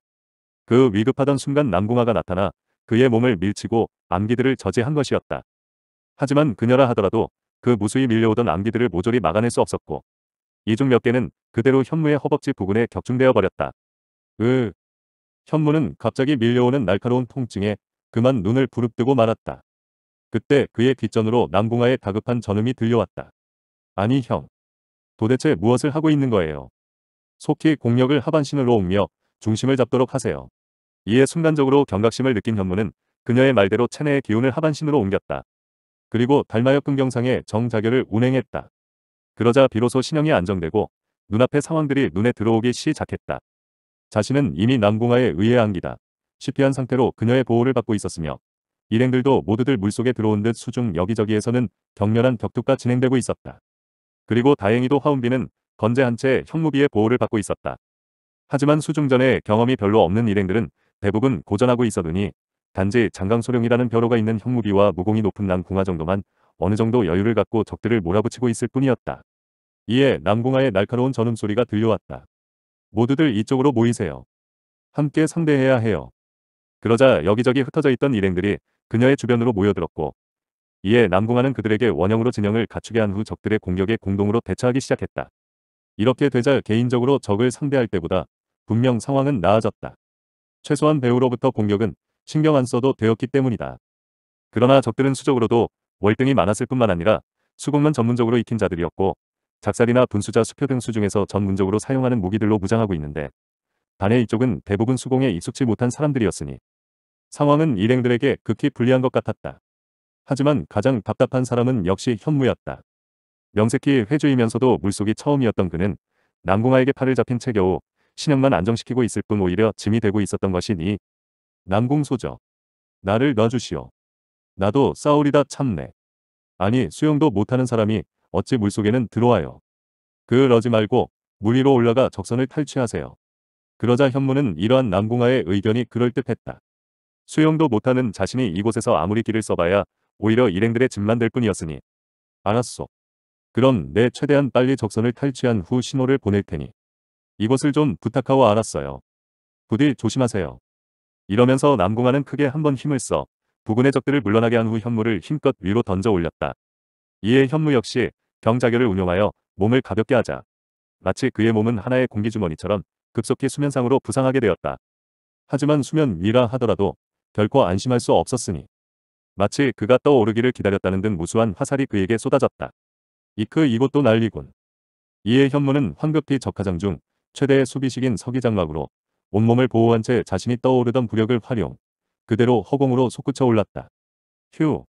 그 위급하던 순간 남궁아가 나타나 그의 몸을 밀치고 암기들을 저지한 것이었다. 하지만 그녀라 하더라도 그 무수히 밀려오던 암기들을 모조리 막아낼 수 없었고 이중 몇 개는 그대로 현무의 허벅지 부근에 격중되어 버렸다. 으. 현무는 갑자기 밀려오는 날카로운 통증에 그만 눈을 부릅뜨고 말았다. 그때 그의 귓전으로 남궁아의 다급한 전음이 들려왔다. 아니 형. 도대체 무엇을 하고 있는 거예요? 속히 공력을 하반신으로 옮겨 중심을 잡도록 하세요. 이에 순간적으로 경각심을 느낀 현무는 그녀의 말대로 체내의 기운을 하반신으로 옮겼다. 그리고 달마역 근경상의 정자결을 운행했다. 그러자 비로소 신형이 안정되고 눈앞의 상황들이 눈에 들어오기 시작했다. 자신은 이미 남궁화에 의해 안기다. 실패한 상태로 그녀의 보호를 받고 있었으며 일행들도 모두들 물속에 들어온 듯 수중 여기저기에서는 격렬한 격투가 진행되고 있었다. 그리고 다행히도 화운비는 건재한 채 형무비의 보호를 받고 있었다. 하지만 수중전에 경험이 별로 없는 일행들은 대부분 고전하고 있어더니 단지 장강소룡이라는 벼로가 있는 형무기와 무공이 높은 난궁화 정도만 어느 정도 여유를 갖고 적들을 몰아붙이고 있을 뿐이었다. 이에 남궁화의 날카로운 전음소리가 들려왔다. 모두들 이쪽으로 모이세요. 함께 상대해야 해요. 그러자 여기저기 흩어져 있던 일행들이 그녀의 주변으로 모여들었고 이에 남궁화는 그들에게 원형으로 진영을 갖추게 한 후 적들의 공격에 공동으로 대처하기 시작했다. 이렇게 되자 개인적으로 적을 상대할 때보다 분명 상황은 나아졌다. 최소한 배우로부터 공격은 신경 안 써도 되었기 때문이다. 그러나 적들은 수적으로도 월등히 많았을 뿐만 아니라 수공만 전문적으로 익힌 자들이었고 작살이나 분수자 수표 등 수중에서 전문적으로 사용하는 무기들로 무장하고 있는데 반해 이쪽은 대부분 수공에 익숙치 못한 사람들이었으니 상황은 일행들에게 극히 불리한 것 같았다. 하지만 가장 답답한 사람은 역시 현무였다. 명색히 회주이면서도 물속이 처음이었던 그는 남궁아에게 팔을 잡힌 채 겨우 신형만 안정시키고 있을 뿐 오히려 짐이 되고 있었던 것이니 남궁소저 나를 놔주시오. 나도 싸우리다 참네. 아니 수영도 못하는 사람이 어찌 물속에는 들어와요. 그러지 말고 물 위로 올라가 적선을 탈취하세요. 그러자 현무는 이러한 남궁아의 의견이 그럴듯했다. 수영도 못하는 자신이 이곳에서 아무리 길을 써봐야 오히려 일행들의 짐만 될 뿐이었으니 알았소. 그럼 내 최대한 빨리 적선을 탈취한 후 신호를 보낼 테니 이곳을좀부탁하고 알았어요. 부디 조심하세요. 이러면서 남궁아는 크게 한번 힘을 써 부군의 적들을 물러나게 한 후 현무를 힘껏 위로 던져 올렸다. 이에 현무 역시 병자결을 운용하여 몸을 가볍게 하자. 마치 그의 몸은 하나의 공기주머니처럼 급속히 수면상으로 부상하게 되었다. 하지만 수면 위라 하더라도 결코 안심할 수 없었으니 마치 그가 떠오르기를 기다렸다는 등 무수한 화살이 그에게 쏟아졌다. 이크 이곳도 난리군. 이에 현무는 황급히 적화장중 최대의 수비식인 서기장막으로 온몸을 보호한 채 자신이 떠오르던 부력을 활용 그대로 허공으로 솟구쳐 올랐다. 휴.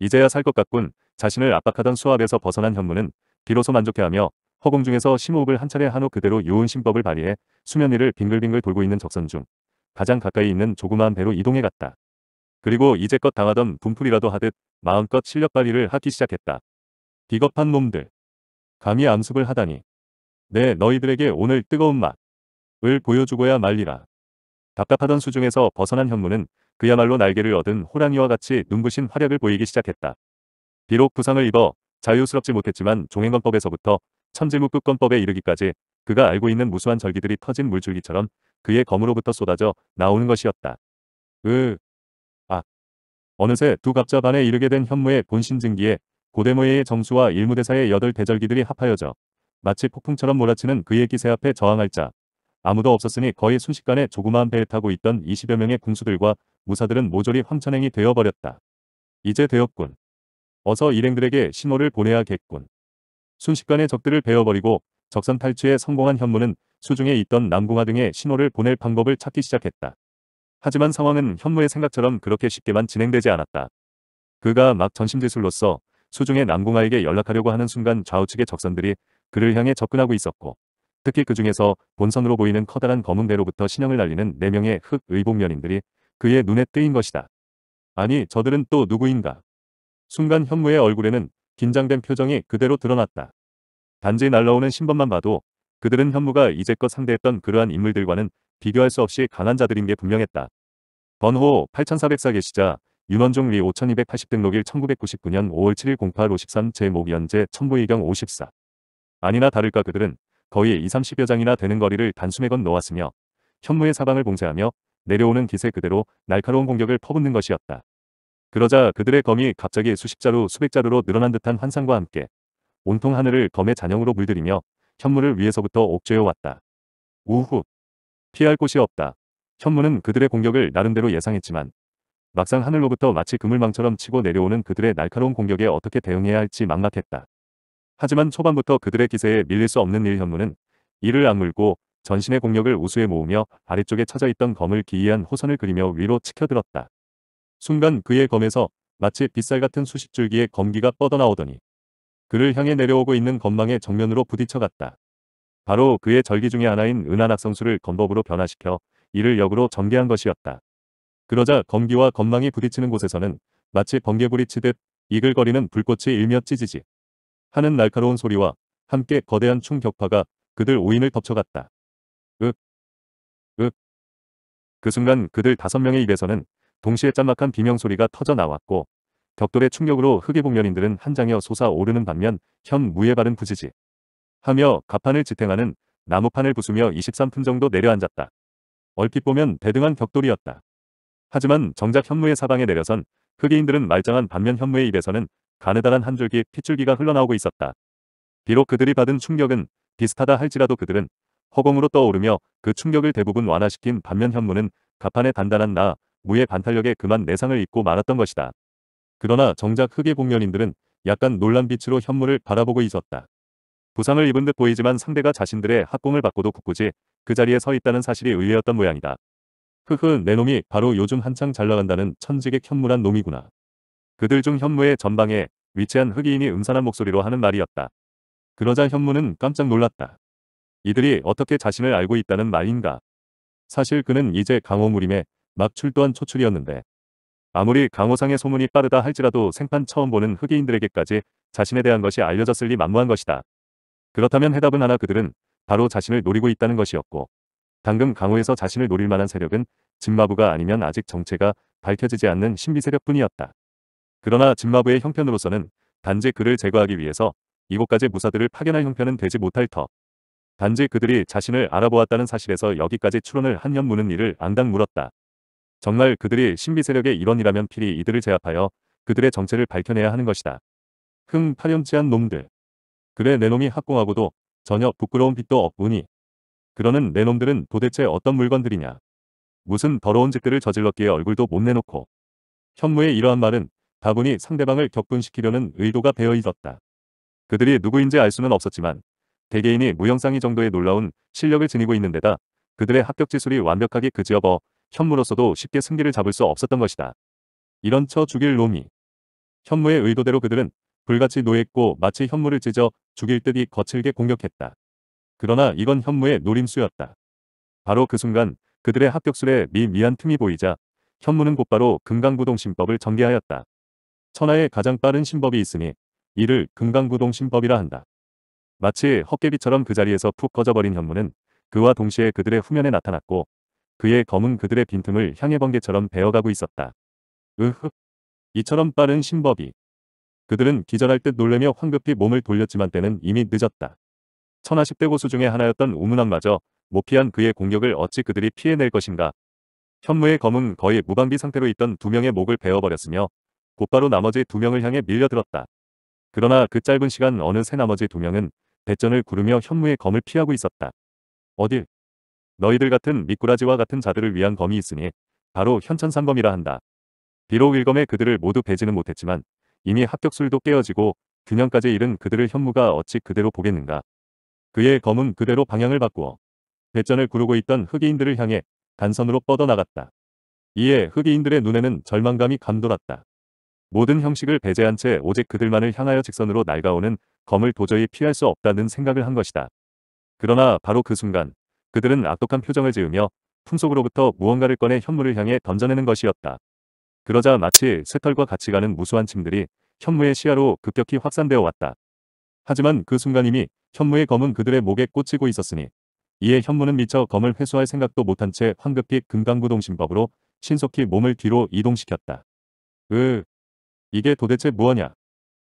이제야 살 것 같군. 자신을 압박하던 수압에서 벗어난 현무는 비로소 만족해하며 허공 중에서 심호흡을 한 차례 한 후 그대로 유운심법을 발휘해 수면 위를 빙글빙글 돌고 있는 적선 중 가장 가까이 있는 조그마한 배로 이동해 갔다. 그리고 이제껏 당하던 분풀이라도 하듯 마음껏 실력 발휘를 하기 시작했다. 비겁한 놈들. 감히 암습을 하다니. 내 네, 너희들에게 오늘 뜨거운 맛을 보여주고야 말리라. 답답하던 수중에서 벗어난 현무는 그야말로 날개를 얻은 호랑이와 같이 눈부신 화력을 보이기 시작했다. 비록 부상을 입어 자유스럽지 못했지만 종횡건법에서부터천지묵급권법에 이르기까지 그가 알고 있는 무수한 절기들이 터진 물줄기처럼 그의 검으로부터 쏟아져 나오는 것이었다. 으, 아. 어느새 두 갑자 반에 이르게 된 현무의 본신 증기에 고대모예의 정수와 일무대사의 여덟 대절기들이 합하여져 마치 폭풍처럼 몰아치는 그의 기세 앞에 저항할 자. 아무도 없었으니 거의 순식간에 조그마한 배에 타고 있던 20여 명의 군수들과 무사들은 모조리 황천행이 되어버렸다. 이제 되었군. 어서 일행들에게 신호를 보내야겠군. 순식간에 적들을 베어버리고 적선 탈취에 성공한 현무는 수중에 있던 남궁화 등의 신호를 보낼 방법을 찾기 시작했다. 하지만 상황은 현무의 생각처럼 그렇게 쉽게만 진행되지 않았다. 그가 막전심지술로서 수중의 남궁화에게 연락하려고 하는 순간 좌우측의 적선들이 그를 향해 접근하고 있었고 특히 그 중에서 본선으로 보이는 커다란 검은배로부터 신형을 날리는 4명의 흑 의복면인들이 그의 눈에 뜨인 것이다. 아니 저들은 또 누구인가? 순간 현무의 얼굴에는 긴장된 표정이 그대로 드러났다. 단지 날라오는 신범만 봐도 그들은 현무가 이제껏 상대했던 그러한 인물들과는 비교할 수 없이 강한 자들인 게 분명했다. 번호 8404개시자 윤원종 리5280 등록일 1999년 5월 7일 08 53 제목 연재 천부의경 54 아니나 다를까 그들은 거의 2, 30여 장이나 되는 거리를 단숨에 건놓았으며 현무의 사방을 봉쇄하며 내려오는 기세 그대로 날카로운 공격을 퍼붓는 것이었다. 그러자 그들의 검이 갑자기 수십 자루 수백 자루로 늘어난 듯한 환상과 함께 온통 하늘을 검의 잔영으로 물들이며 현무를 위에서부터 옥죄어 왔다. 우후! 피할 곳이 없다. 현무는 그들의 공격을 나름대로 예상했지만 막상 하늘로부터 마치 그물망처럼 치고 내려오는 그들의 날카로운 공격에 어떻게 대응해야 할지 막막했다. 하지만 초반부터 그들의 기세에 밀릴 수 없는 일 현무는 이를 악물고 전신의 공력을 우수에 모으며 아래쪽에 찾아있던 검을 기이한 호선을 그리며 위로 치켜들었다. 순간 그의 검에서 마치 빗살 같은 수십 줄기의 검기가 뻗어나오더니 그를 향해 내려오고 있는 건망의 정면으로 부딪혀갔다. 바로 그의 절기 중의 하나인 은하낙성수를 검법으로 변화시켜 이를 역으로 전개한 것이었다. 그러자 검기와 건망이 부딪히는 곳에서는 마치 번개불이 치듯 이글거리는 불꽃이 일며 찢이지 하는 날카로운 소리와 함께 거대한 충격파가 그들 5인을 덮쳐갔다. 으, 으. 그 순간 그들 다섯 명의 입에서는 동시에 짤막한 비명소리가 터져 나왔고 벽돌의 충격으로 흑의 복면인들은 한 장여 솟아오르는 반면 현 무에 바른 부지지 하며 갑판을 지탱하는 나무판을 부수며 23분 정도 내려앉았다. 얼핏 보면 대등한 격돌이었다 하지만 정작 현무의 사방에 내려선 흑인들은 의 말짱한 반면 현무의 입에서는 가느다란 한 줄기 핏줄기가 흘러나오고 있었다. 비록 그들이 받은 충격은 비슷하다 할지라도 그들은 허공으로 떠오르며 그 충격을 대부분 완화시킨 반면 현무는 갑판의 단단한 나, 무의 반탄력에 그만 내상을 입고 말았던 것이다. 그러나 정작 흑의 복면인들은 약간 놀란 빛으로 현무를 바라보고 있었다. 부상을 입은 듯 보이지만 상대가 자신들의 합공을 받고도 굳굳이 그 자리에 서 있다는 사실이 의외였던 모양이다. 흐흐 내 놈이 바로 요즘 한창 잘 나간다는 천직의 현무란 놈이구나. 그들 중 현무의 전방에 위치한 흑인이 음산한 목소리로 하는 말이었다. 그러자 현무는 깜짝 놀랐다. 이들이 어떻게 자신을 알고 있다는 말인가. 사실 그는 이제 강호무림에 막 출두한 초출이었는데 아무리 강호상의 소문이 빠르다 할지라도 생판 처음 보는 흑인들에게까지 자신에 대한 것이 알려졌을 리 만무한 것이다. 그렇다면 해답은 하나 그들은 바로 자신을 노리고 있다는 것이었고 당근 강호에서 자신을 노릴 만한 세력은 진마부가 아니면 아직 정체가 밝혀지지 않는 신비 세력뿐이었다. 그러나 짐마부의 형편으로서는 단지 그를 제거하기 위해서 이곳까지 무사들을 파견할 형편은 되지 못할 터. 단지 그들이 자신을 알아보았다는 사실에서 여기까지 추론을 한년무는 일을 앙당 물었다. 정말 그들이 신비세력의 일원이라면 필히 이들을 제압하여 그들의 정체를 밝혀내야 하는 것이다. 흥 파렴치한 놈들. 그래 내 놈이 합공하고도 전혀 부끄러운 빛도 없으니. 그러는 내 놈들은 도대체 어떤 물건들이냐. 무슨 더러운 짓들을 저질렀기에 얼굴도 못 내놓고. 현무의 이러한 말은 다분히 상대방을 격분시키려는 의도가 배어있었다. 그들이 누구인지 알 수는 없었지만 대개인이 무형상이 정도의 놀라운 실력을 지니고 있는 데다 그들의 합격 지술이 완벽하게 그지어버 현무로서도 쉽게 승기를 잡을 수 없었던 것이다. 이런 처 죽일 놈이. 현무의 의도대로 그들은 불같이 노했고 마치 현무를 찢어 죽일 듯이 거칠게 공격했다. 그러나 이건 현무의 노림수였다. 바로 그 순간 그들의 합격술에 미미한 틈이 보이자 현무는 곧바로 금강구동심법을 전개하였다. 천하의 가장 빠른 신법이 있으니 이를 금강구동 신법이라 한다. 마치 헛개비처럼 그 자리에서 푹 꺼져버린 현무는 그와 동시에 그들의 후면에 나타났고 그의 검은 그들의 빈틈을 향해 번개처럼 베어가고 있었다. 으흑. 이처럼 빠른 신법이. 그들은 기절할 듯놀라며 황급히 몸을 돌렸지만 때는 이미 늦었다. 천하 10대 고수 중의 하나였던 우문왕마저모 피한 그의 공격을 어찌 그들이 피해낼 것인가. 현무의 검은 거의 무방비 상태로 있던 두 명의 목을 베어버렸으며 곧바로 나머지 두 명을 향해 밀려들었다. 그러나 그 짧은 시간 어느새 나머지 두 명은 배전을 구르며 현무의 검을 피하고 있었다. 어딜? 너희들 같은 미꾸라지와 같은 자들을 위한 검이 있으니 바로 현천상검이라 한다. 비록 일검에 그들을 모두 배지는 못했지만 이미 합격술도 깨어지고 균형까지 잃은 그들을 현무가 어찌 그대로 보겠는가. 그의 검은 그대로 방향을 바꾸어 배전을 구르고 있던 흑인들을 향해 단선으로 뻗어나갔다. 이에 흑인들의 눈에는 절망감이 감돌았다. 모든 형식을 배제한 채 오직 그들만을 향하여 직선으로 날가오는 검을 도저히 피할 수 없다는 생각을 한 것이다. 그러나 바로 그 순간 그들은 악독한 표정을 지으며 품속으로부터 무언가를 꺼내 현무를 향해 던져내는 것이었다. 그러자 마치 새털과 같이 가는 무수한 침들이 현무의 시야로 급격히 확산되어 왔다. 하지만 그 순간 이미 현무의 검은 그들의 목에 꽂히고 있었으니 이에 현무는 미처 검을 회수할 생각도 못한 채 황급히 금강부동심법으로 신속히 몸을 뒤로 이동시켰다. 으, 이게 도대체 뭐엇냐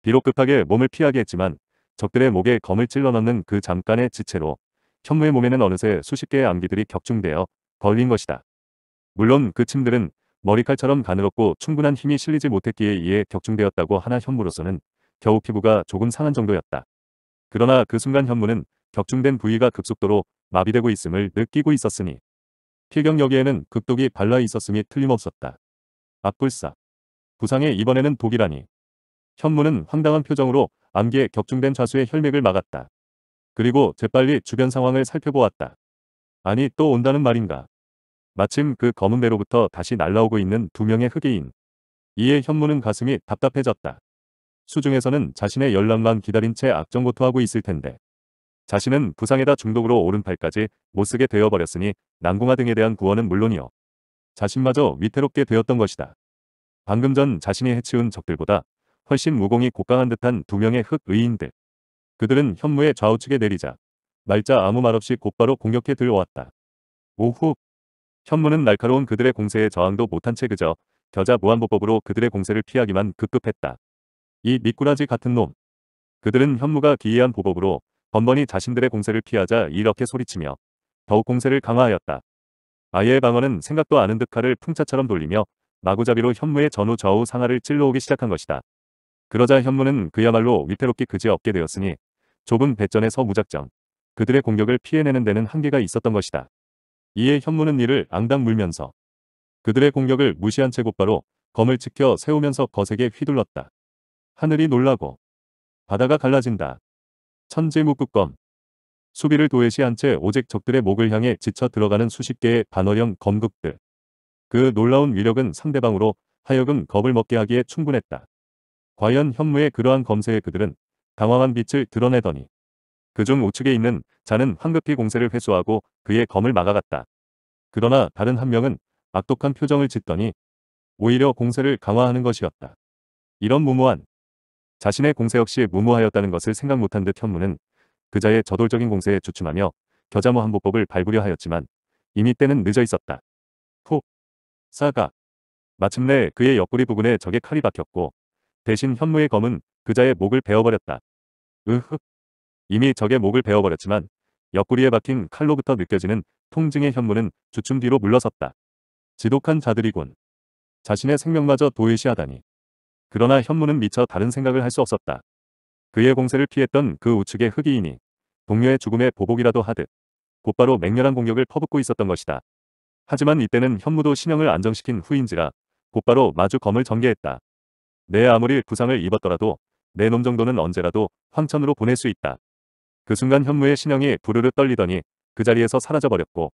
비록 급하게 몸을 피하게 했지만 적들의 목에 검을 찔러 넣는 그 잠깐의 지체로 현무의 몸에는 어느새 수십 개의 암기들이 격중되어 걸린 것이다. 물론 그 침들은 머리칼처럼 가늘었고 충분한 힘이 실리지 못했기에 이에 격중되었다고 하나 현무로서는 겨우 피부가 조금 상한 정도였다. 그러나 그 순간 현무는 격중된 부위가 급속도로 마비되고 있음을 느끼고 있었으니 필경여기에는 극독이 발라 있었음이 틀림없었다. 악불사 부상에 이번에는 독이라니. 현무는 황당한 표정으로 암기에 격중된 좌수의 혈맥을 막았다. 그리고 재빨리 주변 상황을 살펴보았다. 아니 또 온다는 말인가. 마침 그 검은 배로부터 다시 날라오고 있는 두 명의 흑이인. 이에 현무는 가슴이 답답해졌다. 수중에서는 자신의 연락만 기다린 채 악정고투하고 있을 텐데. 자신은 부상에다 중독으로 오른팔까지 못쓰게 되어버렸으니 난공화 등에 대한 구원은 물론이요. 자신마저 위태롭게 되었던 것이다. 방금 전 자신이 해치운 적들보다 훨씬 무공이 고강한 듯한 두 명의 흑의인들. 그들은 현무의 좌우측에 내리자 날짜 아무 말 없이 곧바로 공격해 들어왔다. 오후 현무는 날카로운 그들의 공세에 저항도 못한 채 그저 겨자 무한보법으로 그들의 공세를 피하기만 급급했다. 이 미꾸라지 같은 놈. 그들은 현무가 기이한 보법으로 번번이 자신들의 공세를 피하자 이렇게 소리치며 더욱 공세를 강화하였다. 아예의 방어는 생각도 않은 듯 칼을 풍차처럼 돌리며 마구잡이로 현무의 전후 좌우 상하를 찔러오기 시작한 것이다. 그러자 현무는 그야말로 위태롭게 그지없게 되었으니 좁은 배전에서 무작정 그들의 공격을 피해내는 데는 한계가 있었던 것이다. 이에 현무는 이를 앙당 물면서 그들의 공격을 무시한 채 곧바로 검을 치켜 세우면서 거세게 휘둘렀다. 하늘이 놀라고 바다가 갈라진다. 천지무국검 수비를 도외시한 채 오직 적들의 목을 향해 지쳐 들어가는 수십 개의 반어령 검극들 그 놀라운 위력은 상대방으로 하여금 겁을 먹게 하기에 충분했다. 과연 현무의 그러한 검세에 그들은 당황한 빛을 드러내더니 그 중 우측에 있는 자는 황급히 공세를 회수하고 그의 검을 막아갔다. 그러나 다른 한 명은 악독한 표정을 짓더니 오히려 공세를 강화하는 것이었다. 이런 무모한 자신의 공세 역시 무모하였다는 것을 생각 못한 듯 현무는 그자의 저돌적인 공세에 주춤하며 겨자모 한복법을 밟으려 하였지만 이미 때는 늦어 있었다. 후 사가. 마침내 그의 옆구리 부근에 적의 칼이 박혔고 대신 현무의 검은 그자의 목을 베어버렸다. 으흐. 이미 적의 목을 베어버렸지만 옆구리에 박힌 칼로부터 느껴지는 통증의 현무는 주춤 뒤로 물러섰다. 지독한 자들이군. 자신의 생명마저 도외시하다니. 그러나 현무는 미처 다른 생각을 할 수 없었다. 그의 공세를 피했던 그 우측의 흑이인이 동료의 죽음의 보복이라도 하듯 곧바로 맹렬한 공격을 퍼붓고 있었던 것이다. 하지만 이때는 현무도 신형을 안정시킨 후인지라 곧바로 마주 검을 전개했다. 내 네, 아무리 부상을 입었더라도 내놈 네 정도는 언제라도 황천으로 보낼 수 있다. 그 순간 현무의 신형이 부르르 떨리더니 그 자리에서 사라져버렸고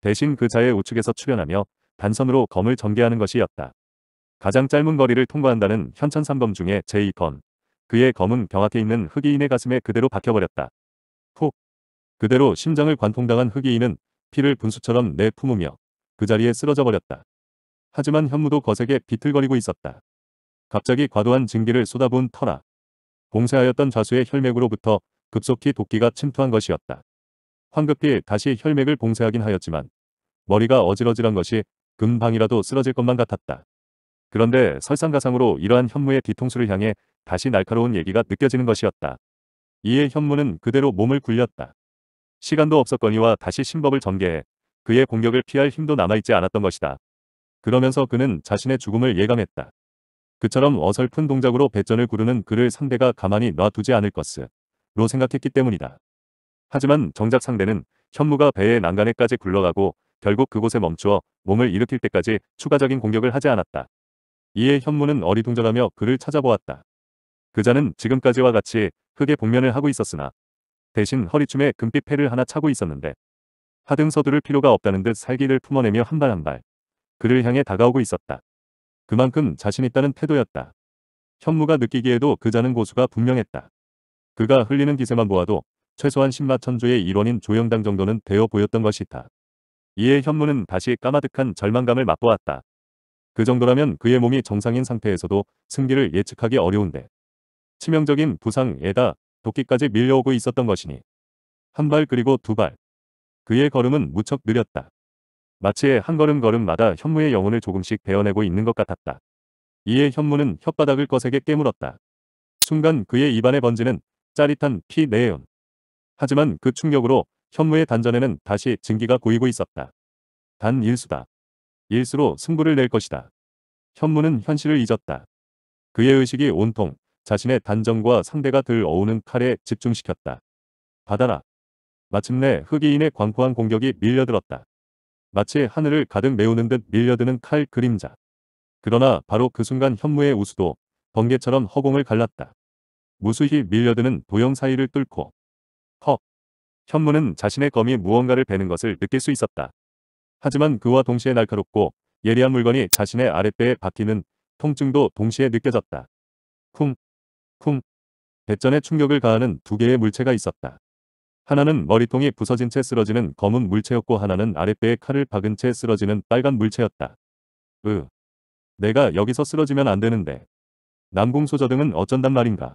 대신 그 자의 우측에서 출현하며 단선으로 검을 전개하는 것이었다. 가장 짧은 거리를 통과한다는 현천삼검 중에 제2건 그의 검은 병합에 있는 흑이인의 가슴에 그대로 박혀버렸다. 훅! 그대로 심장을 관통당한 흑이인은 피를 분수처럼 내품으며 그 자리에 쓰러져 버렸다. 하지만 현무도 거세게 비틀거리고 있었다. 갑자기 과도한 증기를 쏟아부은 터라. 봉쇄하였던 좌수의 혈맥으로부터 급속히 도끼가 침투한 것이었다. 황급히 다시 혈맥을 봉쇄하긴 하였지만 머리가 어지러지란 것이 금방이라도 쓰러질 것만 같았다. 그런데 설상가상으로 이러한 현무의 뒤통수를 향해 다시 날카로운 얘기가 느껴지는 것이었다. 이에 현무는 그대로 몸을 굴렸다. 시간도 없었거니와 다시 신법을 전개해 그의 공격을 피할 힘도 남아있지 않았던 것이다. 그러면서 그는 자신의 죽음을 예감했다. 그처럼 어설픈 동작으로 배전을 구르는 그를 상대가 가만히 놔두지 않을 것으로 생각했기 때문이다. 하지만 정작 상대는 현무가 배의 난간에까지 굴러가고 결국 그곳에 멈추어 몸을 일으킬 때까지 추가적인 공격을 하지 않았다. 이에 현무는 어리둥절하며 그를 찾아보았다. 그자는 지금까지와 같이 흙의 복면을 하고 있었으나 대신 허리춤에 금빛 패를 하나 차고 있었는데 하등 서두를 필요가 없다는 듯 살기를 품어내며 한 발 한 발 그를 향해 다가오고 있었다. 그만큼 자신 있다는 태도였다. 현무가 느끼기에도 그자는 고수가 분명했다. 그가 흘리는 기세만 보아도 최소한 신마천조의 일원인 조영당 정도는 되어 보였던 것이다. 이에 현무는 다시 까마득한 절망감을 맛보았다. 그 정도라면 그의 몸이 정상인 상태에서도 승기를 예측하기 어려운데 치명적인 부상에다 도끼까지 밀려오고 있었던 것이니 한 발 그리고 두발 그의 걸음은 무척 느렸다. 마치 한 걸음 걸음마다 현무의 영혼을 조금씩 베어내고 있는 것 같았다. 이에 현무는 혓바닥을 거세게 깨물었다. 순간 그의 입안에 번지는 짜릿한 피 내온. 하지만 그 충격으로 현무의 단전에는 다시 증기가 고이고 있었다. 단 일수다. 일수로 승부를 낼 것이다. 현무는 현실을 잊었다. 그의 의식이 온통 자신의 단정과 상대가 들 어우는 칼에 집중시켰다. 받아라. 마침내 흑이인의 광포한 공격이 밀려들었다. 마치 하늘을 가득 메우는 듯 밀려드는 칼 그림자. 그러나 바로 그 순간 현무의 우수도 번개처럼 허공을 갈랐다. 무수히 밀려드는 도형 사이를 뚫고 헉! 현무는 자신의 검이 무언가를 베는 것을 느낄 수 있었다. 하지만 그와 동시에 날카롭고 예리한 물건이 자신의 아랫배에 박히는 통증도 동시에 느껴졌다. 쿵! 쿵! 배전에 충격을 가하는 두 개의 물체가 있었다. 하나는 머리통이 부서진 채 쓰러지는 검은 물체였고 하나는 아랫배에 칼을 박은 채 쓰러지는 빨간 물체였다. 으. 내가 여기서 쓰러지면 안 되는데. 남궁소저 등은 어쩐단 말인가.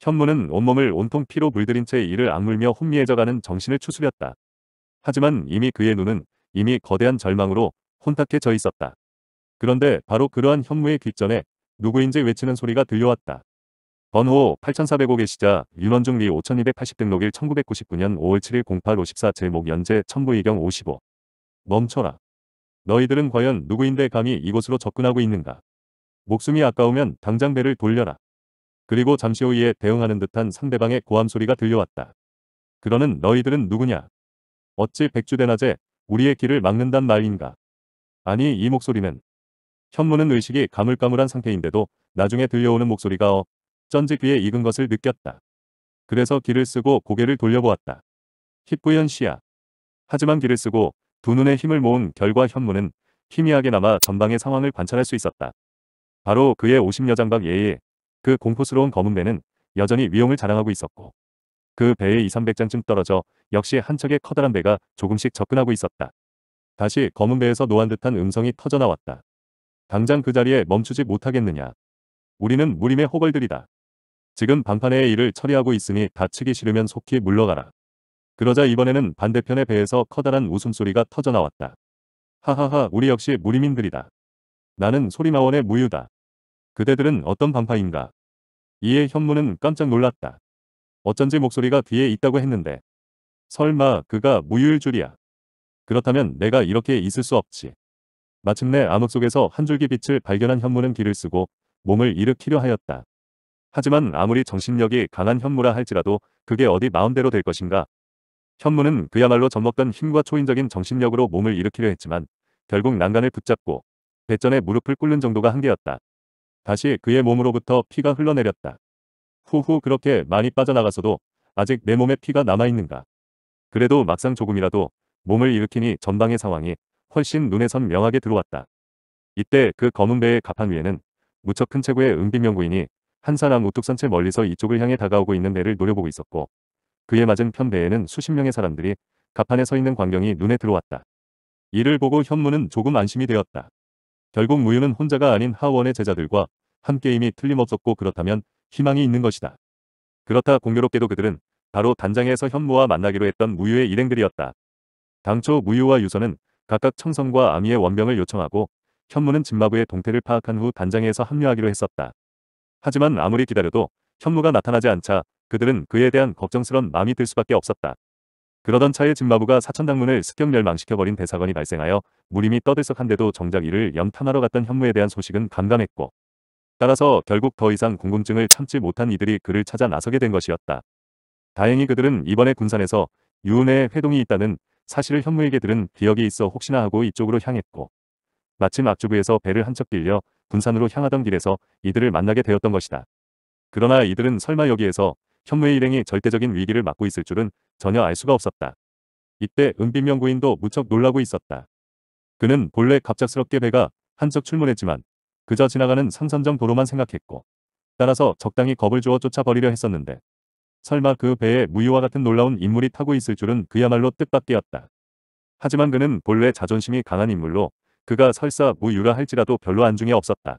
현무는 온몸을 온통 피로 물들인 채 이를 악물며 혼미해져가는 정신을 추스렸다. 하지만 이미 그의 눈은 이미 거대한 절망으로 혼탁해져 있었다. 그런데 바로 그러한 현무의 귓전에 누구인지 외치는 소리가 들려왔다. 번호 8405개 시자 윤원중 리 5280등록일 1999년 5월 7일 0854 제목 연재 천부의경 55 멈춰라. 너희들은 과연 누구인데 감히 이곳으로 접근하고 있는가. 목숨이 아까우면 당장 배를 돌려라. 그리고 잠시 후에 대응하는 듯한 상대방의 고함 소리가 들려왔다. 그러는 너희들은 누구냐? 어찌 백주대낮에 우리의 길을 막는단 말인가? 아니 이 목소리는 현무는 의식이 가물가물한 상태인데도 나중에 들려오는 목소리가 어 전지 위에 익은 것을 느꼈다. 그래서 길을 쓰고 고개를 돌려보았다. 힙뿌연 씨야. 하지만 길을 쓰고 두 눈에 힘을 모은 결과 현무는 희미하게 남아 전방의 상황을 관찰할 수 있었다. 바로 그의 50여장박 예의 에그 공포스러운 검은 배는 여전히 위용을 자랑하고 있었고 그 배의 2, 300장쯤 떨어져 역시 한 척의 커다란 배가 조금씩 접근하고 있었다. 다시 검은 배에서 노한 듯한 음성이 터져나왔다. 당장 그 자리에 멈추지 못하겠느냐. 우리는 무림의 호걸들이다. 지금 반판의 일을 처리하고 있으니 다치기 싫으면 속히 물러가라. 그러자 이번에는 반대편의 배에서 커다란 웃음소리가 터져나왔다. 하하하 우리 역시 무리민들이다. 나는 소리마원의 무유다. 그대들은 어떤 반파인가. 이에 현무는 깜짝 놀랐다. 어쩐지 목소리가 뒤에 있다고 했는데. 설마 그가 무유일 줄이야. 그렇다면 내가 이렇게 있을 수 없지. 마침내 암흑 속에서 한 줄기 빛을 발견한 현무는 길을 쓰고 몸을 일으키려 하였다. 하지만 아무리 정신력이 강한 현무라 할지라도 그게 어디 마음대로 될 것인가. 현무는 그야말로 젖먹던 힘과 초인적인 정신력으로 몸을 일으키려 했지만 결국 난간을 붙잡고 배전에 무릎을 꿇는 정도가 한계였다. 다시 그의 몸으로부터 피가 흘러내렸다. 후후 그렇게 많이 빠져나가서도 아직 내 몸에 피가 남아있는가. 그래도 막상 조금이라도 몸을 일으키니 전방의 상황이 훨씬 눈에 선 명하게 들어왔다. 이때 그 검은 배의 가판 위에는 무척 큰 체구의 은빛명구인이 한 사람 우뚝선채 멀리서 이쪽을 향해 다가오고 있는 배를 노려보고 있었고 그에 맞은 편 배에는 수십 명의 사람들이 갑판에서 있는 광경이 눈에 들어왔다. 이를 보고 현무는 조금 안심이 되었다. 결국 무유는 혼자가 아닌 하원의 제자들과 함께 이미 틀림없었고 그렇다면 희망이 있는 것이다. 그렇다 공교롭게도 그들은 바로 단장에서 현무와 만나기로 했던 무유의 일행들이었다. 당초 무유와 유선은 각각 청성과 아미의 원병을 요청하고 현무는 진마부의 동태를 파악한 후 단장에서 합류하기로 했었다. 하지만 아무리 기다려도 현무가 나타나지 않자 그들은 그에 대한 걱정스런 마음이 들 수밖에 없었다. 그러던 차에 진마부가 사천당문을 습격 멸망시켜버린 대사관이 발생하여 무림이 떠들썩한데도 정작 이를 염탐하러 갔던 현무에 대한 소식은 감감했고 따라서 결국 더 이상 궁금증을 참지 못한 이들이 그를 찾아 나서게 된 것이었다. 다행히 그들은 이번에 군산에서 유은혜의 회동이 있다는 사실을 현무에게 들은 기억이 있어 혹시나 하고 이쪽으로 향했고 마침 악주부에서 배를 한척 빌려 군산으로 향하던 길에서 이들을 만나게 되었던 것이다. 그러나 이들은 설마 여기에서 현무의 일행이 절대적인 위기를 맞고 있을 줄은 전혀 알 수가 없었다. 이때 은빈명구인도 무척 놀라고 있었다. 그는 본래 갑작스럽게 배가 한척 출몰했지만 그저 지나가는 삼선정 도로만 생각했고 따라서 적당히 겁을 주어 쫓아버리려 했었는데 설마 그 배에 무유와 같은 놀라운 인물이 타고 있을 줄은 그야말로 뜻밖이었다. 하지만 그는 본래 자존심이 강한 인물로 그가 설사 무유라 할지라도 별로 안중에 없었다.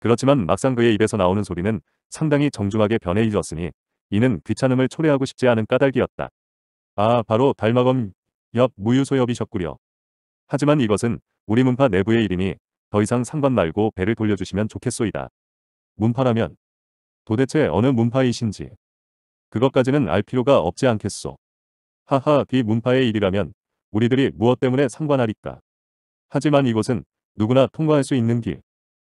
그렇지만 막상 그의 입에서 나오는 소리는 상당히 정중하게 변해 이었으니 이는 귀찮음을 초래하고 싶지 않은 까닭이었다. 아 바로 달마검 옆무유소엽이셨구려 하지만 이것은 우리 문파 내부의 일이니 더 이상 상관 말고 배를 돌려주시면 좋겠소이다. 문파라면 도대체 어느 문파이신지 그것까지는 알 필요가 없지 않겠소. 하하 비문파의 일이라면 우리들이 무엇 때문에 상관하리까. 하지만 이곳은 누구나 통과할 수 있는 길.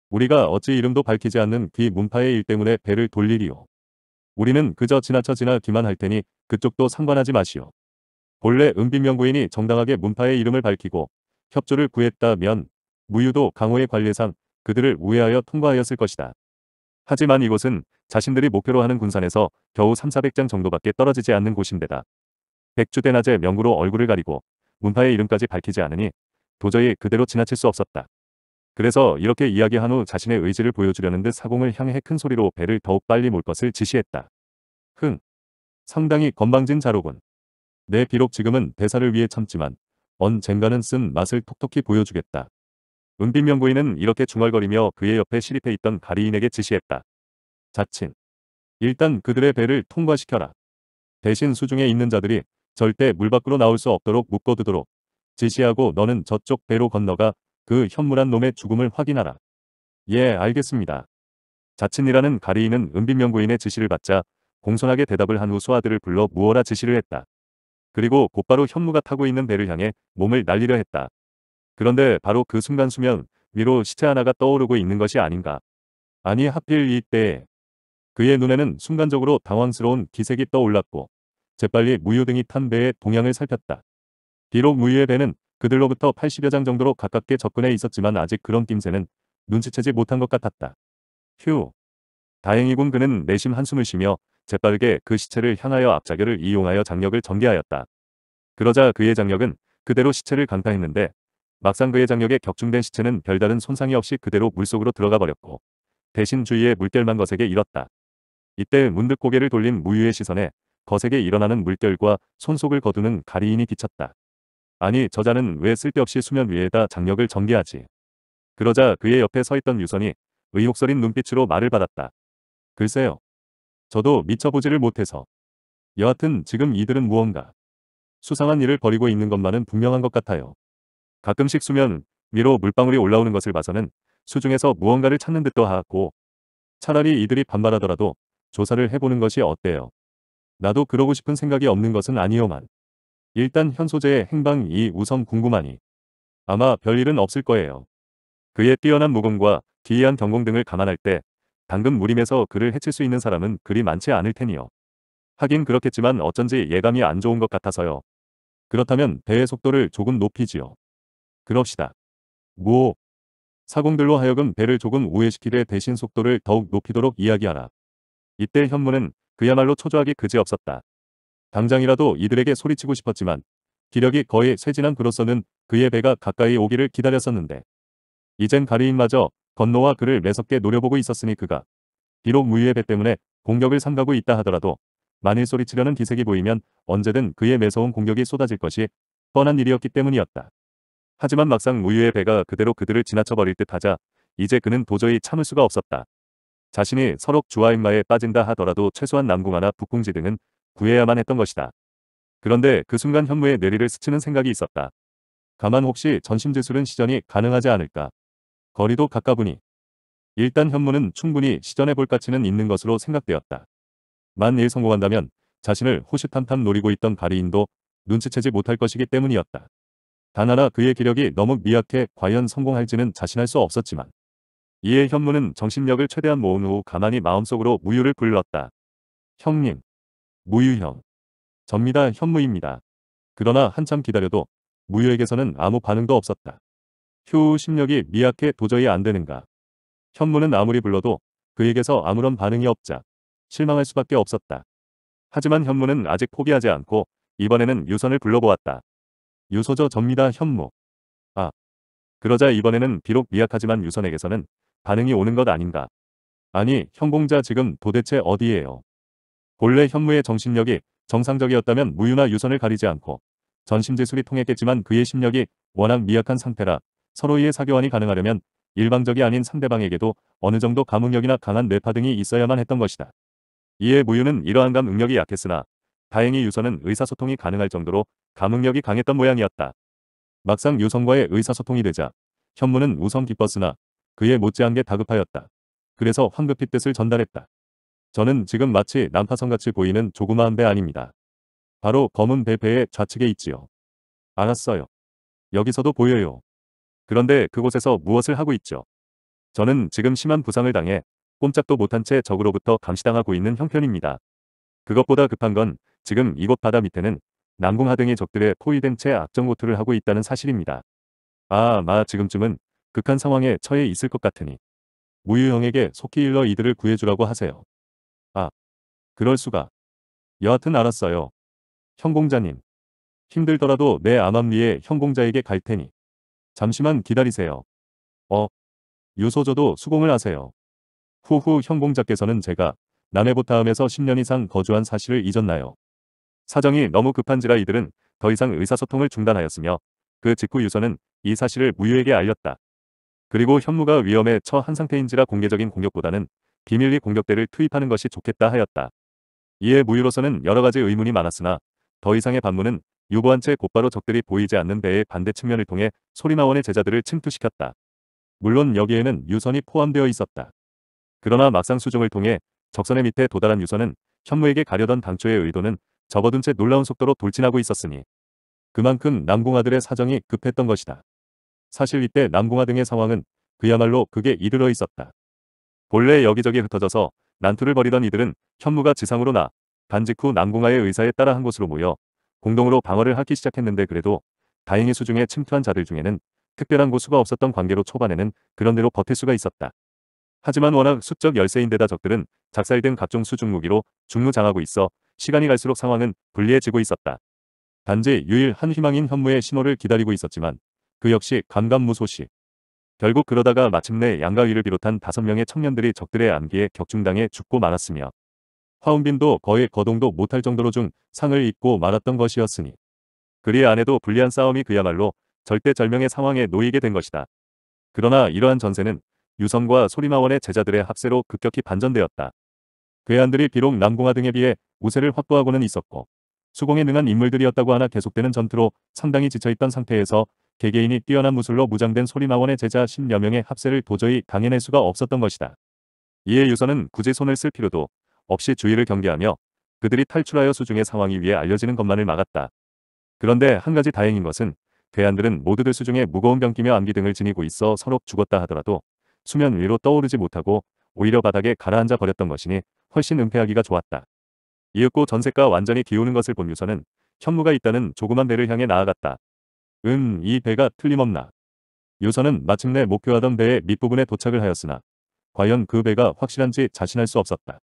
우리가 어찌 이름도 밝히지 않는 귀 그 문파의 일 때문에 배를 돌리리요. 우리는 그저 지나쳐 지나기만 할 테니 그쪽도 상관하지 마시오. 본래 은빈명구인이 정당하게 문파의 이름을 밝히고 협조를 구했다면 무유도 강호의 관례상 그들을 우회하여 통과하였을 것이다. 하지만 이곳은 자신들이 목표로 하는 군산에서 겨우 3, 400장 정도밖에 떨어지지 않는 곳인데다. 백주대낮에 명구로 얼굴을 가리고 문파의 이름까지 밝히지 않으니 도저히 그대로 지나칠 수 없었다. 그래서 이렇게 이야기한 후 자신의 의지를 보여주려는 듯 사공을 향해 큰 소리로 배를 더욱 빨리 몰 것을 지시했다. 흥. 상당히 건방진 자로군. 내 비록 지금은 대사를 위해 참지만 언젠가는 쓴 맛을 톡톡히 보여주겠다. 은빈명부인은 이렇게 중얼거리며 그의 옆에 시립해 있던 가리인에게 지시했다. 자친. 일단 그들의 배를 통과시켜라. 대신 수중에 있는 자들이 절대 물 밖으로 나올 수 없도록 묶어두도록 지시하고 너는 저쪽 배로 건너가 그 현무란 놈의 죽음을 확인하라. 예 알겠습니다. 자친이라는 가리인은 은빈명구인의 지시를 받자 공손하게 대답을 한 후 소아들을 불러 무어라 지시를 했다. 그리고 곧바로 현무가 타고 있는 배를 향해 몸을 날리려 했다. 그런데 바로 그 순간 수면 위로 시체 하나가 떠오르고 있는 것이 아닌가. 아니 하필 이때 그의 눈에는 순간적으로 당황스러운 기색이 떠올랐고 재빨리 무유등이 탄 배의 동향을 살폈다. 비록 무이의배는 그들로부터 80여 장 정도로 가깝게 접근해 있었지만 아직 그런 낌새는 눈치채지 못한 것 같았다. 휴. 다행이군 그는 내심 한숨을 쉬며 재빠르게 그 시체를 향하여 앞자결을 이용하여 장력을 전개하였다. 그러자 그의 장력은 그대로 시체를 강타했는데 막상 그의 장력에 격중된 시체는 별다른 손상이 없이 그대로 물속으로 들어가 버렸고 대신 주위에 물결만 거세게 일었다. 이때 문득 고개를 돌린 무유의 시선에 거세게 일어나는 물결과 손속을 거두는 가리인이 비쳤다. 아니 저자는 왜 쓸데없이 수면 위에다 장력을 전개하지. 그러자 그의 옆에 서있던 유선이 의혹설인 눈빛으로 말을 받았다. 글쎄요. 저도 미쳐 보지를 못해서. 여하튼 지금 이들은 무언가 수상한 일을 벌이고 있는 것만은 분명한 것 같아요. 가끔씩 수면 위로 물방울이 올라오는 것을 봐서는 수중에서 무언가를 찾는 듯도 하고 차라리 이들이 반발하더라도 조사를 해보는 것이 어때요. 나도 그러고 싶은 생각이 없는 것은 아니요만. 일단 현 소재의 행방 이 우선 궁금하니 아마 별일은 없을 거예요. 그의 뛰어난 무공과 기이한 경공 등을 감안할 때 당근 무림에서 그를 해칠 수 있는 사람은 그리 많지 않을 테니요. 하긴 그렇겠지만 어쩐지 예감이 안 좋은 것 같아서요. 그렇다면 배의 속도를 조금 높이지요. 그럽시다. 뭐? 사공들로 하여금 배를 조금 우회시키되 대신 속도를 더욱 높이도록 이야기하라. 이때 현무는 그야말로 초조하기 그지없었다. 당장이라도 이들에게 소리치고 싶었지만 기력이 거의 쇠진한 그로서는 그의 배가 가까이 오기를 기다렸었는데 이젠 가리인마저 건너와 그를 매섭게 노려보고 있었으니 그가 비록 무유의 배 때문에 공격을 삼가고 있다 하더라도 만일 소리치려는 기색이 보이면 언제든 그의 매서운 공격이 쏟아질 것이 뻔한 일이었기 때문이었다. 하지만 막상 무유의 배가 그대로 그들을 지나쳐버릴 듯 하자 이제 그는 도저히 참을 수가 없었다. 자신이 서옥주하인마에 빠진다 하더라도 최소한 남궁 하나 북궁지 등은 구해야만 했던 것이다. 그런데 그 순간 현무의 내리를 스치는 생각이 있었다. 가만 혹시 전심지술은 시전이 가능하지 않을까. 거리도 가까우니 일단 현무는 충분히 시전해볼 가치는 있는 것으로 생각되었다. 만일 성공한다면 자신을 호시탐탐 노리고 있던 가리인도 눈치채지 못할 것이기 때문이었다. 단 하나 그의 기력이 너무 미약해 과연 성공할지는 자신할 수 없었지만 이에 현무는 정신력을 최대한 모은 후 가만히 마음속으로 무유를 불렀다. 형님. 무유형. 전미다 현무입니다. 그러나 한참 기다려도 무유에게서는 아무 반응도 없었다. 휴 심력이 미약해 도저히 안 되는가. 현무는 아무리 불러도 그에게서 아무런 반응이 없자 실망할 수밖에 없었다. 하지만 현무는 아직 포기하지 않고 이번에는 유선을 불러보았다. 유소저 접니다 현무. 아. 그러자 이번에는 비록 미약하지만 유선에게서는 반응이 오는 것 아닌가. 아니 현공자 지금 도대체 어디에요. 본래 현무의 정신력이 정상적이었다면 무유나 유선을 가리지 않고 전심제술이 통했겠지만 그의 심력이 워낙 미약한 상태라 서로의 사교환이 가능하려면 일방적이 아닌 상대방에게도 어느 정도 감응력이나 강한 뇌파 등이 있어야만 했던 것이다. 이에 무유는 이러한 감응력이 약했으나 다행히 유선은 의사소통이 가능할 정도로 감응력이 강했던 모양이었다. 막상 유선과의 의사소통이 되자 현무는 우선 기뻤으나 그에 못지않게 다급하였다. 그래서 황급히 뜻을 전달했다. 저는 지금 마치 난파선같이 보이는 조그마한 배 아닙니다. 바로 검은 배 배의 좌측에 있지요. 알았어요. 여기서도 보여요. 그런데 그곳에서 무엇을 하고 있죠? 저는 지금 심한 부상을 당해 꼼짝도 못한 채 적으로부터 감시당하고 있는 형편입니다. 그것보다 급한 건 지금 이곳 바다 밑에는 남궁하등의 적들에 포위된 채 악정고투를 하고 있다는 사실입니다. 아, 마 지금쯤은 극한 상황에 처해 있을 것 같으니 무유형에게 속히 일러 이들을 구해주라고 하세요. 아, 그럴 수가. 여하튼 알았어요. 형공자님. 힘들더라도 내 암암리에 형공자에게 갈 테니. 잠시만 기다리세요. 어. 유소저도 수공을 하세요. 후후 형공자께서는 제가 남해보타함에서 10년 이상 거주한 사실을 잊었나요. 사정이 너무 급한지라 이들은 더 이상 의사소통을 중단하였으며 그 직후 유서는 이 사실을 무유에게 알렸다. 그리고 현무가 위험에 처한 상태인지라 공개적인 공격보다는 비밀리 공격대를 투입하는 것이 좋겠다 하였다. 이에 무유로서는 여러가지 의문이 많았으나 더 이상의 반문은 유보한 채 곧바로 적들이 보이지 않는 배의 반대 측면을 통해 소리나원의 제자들을 침투시켰다. 물론 여기에는 유선이 포함되어 있었다. 그러나 막상 수중을 통해 적선의 밑에 도달한 유선은 현무에게 가려던 당초의 의도는 접어둔 채 놀라운 속도로 돌진하고 있었으니 그만큼 남궁아들의 사정이 급했던 것이다. 사실 이때 남궁아 등의 상황은 그야말로 극에 이르러 있었다. 본래 여기저기 흩어져서 난투를 벌이던 이들은 현무가 지상으로 나 반직 후 남궁하의 의사에 따라 한 곳으로 모여 공동으로 방어를 하기 시작했는데 그래도 다행히 수중에 침투한 자들 중에는 특별한 고수가 없었던 관계로 초반에는 그런대로 버틸 수가 있었다. 하지만 워낙 수적 열세인데다 적들은 작살 등 각종 수중 무기로 중무장하고 있어 시간이 갈수록 상황은 불리해지고 있었다. 단지 유일한 희망인 현무의 신호를 기다리고 있었지만 그 역시 감감무소식 결국 그러다가 마침내 양가위를 비롯한 5명의 청년들이 적들의 암기에 격중당해 죽고 말았으며 화운빈도 거의 거동도 못할 정도로 중 상을 입고 말았던 것이었으니 그리 안에도 불리한 싸움이 그야말로 절대절명의 상황에 놓이게 된 것이다. 그러나 이러한 전세는 유성과 소리마원의 제자들의 합세로 급격히 반전되었다. 괴한들이 비록 남궁화 등에 비해 우세를 확보하고는 있었고 수공에 능한 인물들이었다고 하나 계속되는 전투로 상당히 지쳐있던 상태에서 개개인이 뛰어난 무술로 무장된 소리마원의 제자 10여 명의 합세를 도저히 당해낼 수가 없었던 것이다. 이에 유선은 굳이 손을 쓸 필요도 없이 주의를 경계하며 그들이 탈출하여 수중의 상황이 위해 알려지는 것만을 막았다. 그런데 한 가지 다행인 것은 대안들은 모두들 수중에 무거운 병기며 암기 등을 지니고 있어 서로 죽었다 하더라도 수면 위로 떠오르지 못하고 오히려 바닥에 가라앉아 버렸던 것이니 훨씬 은폐하기가 좋았다. 이윽고 전세가 완전히 기우는 것을 본유선은 현무가 있다는 조그만 배를 향해 나아갔다. 음, 이 배가 틀림없나. 요선은 마침내 목표하던 배의 밑부분에 도착을 하였으나 과연 그 배가 확실한지 자신할 수 없었다.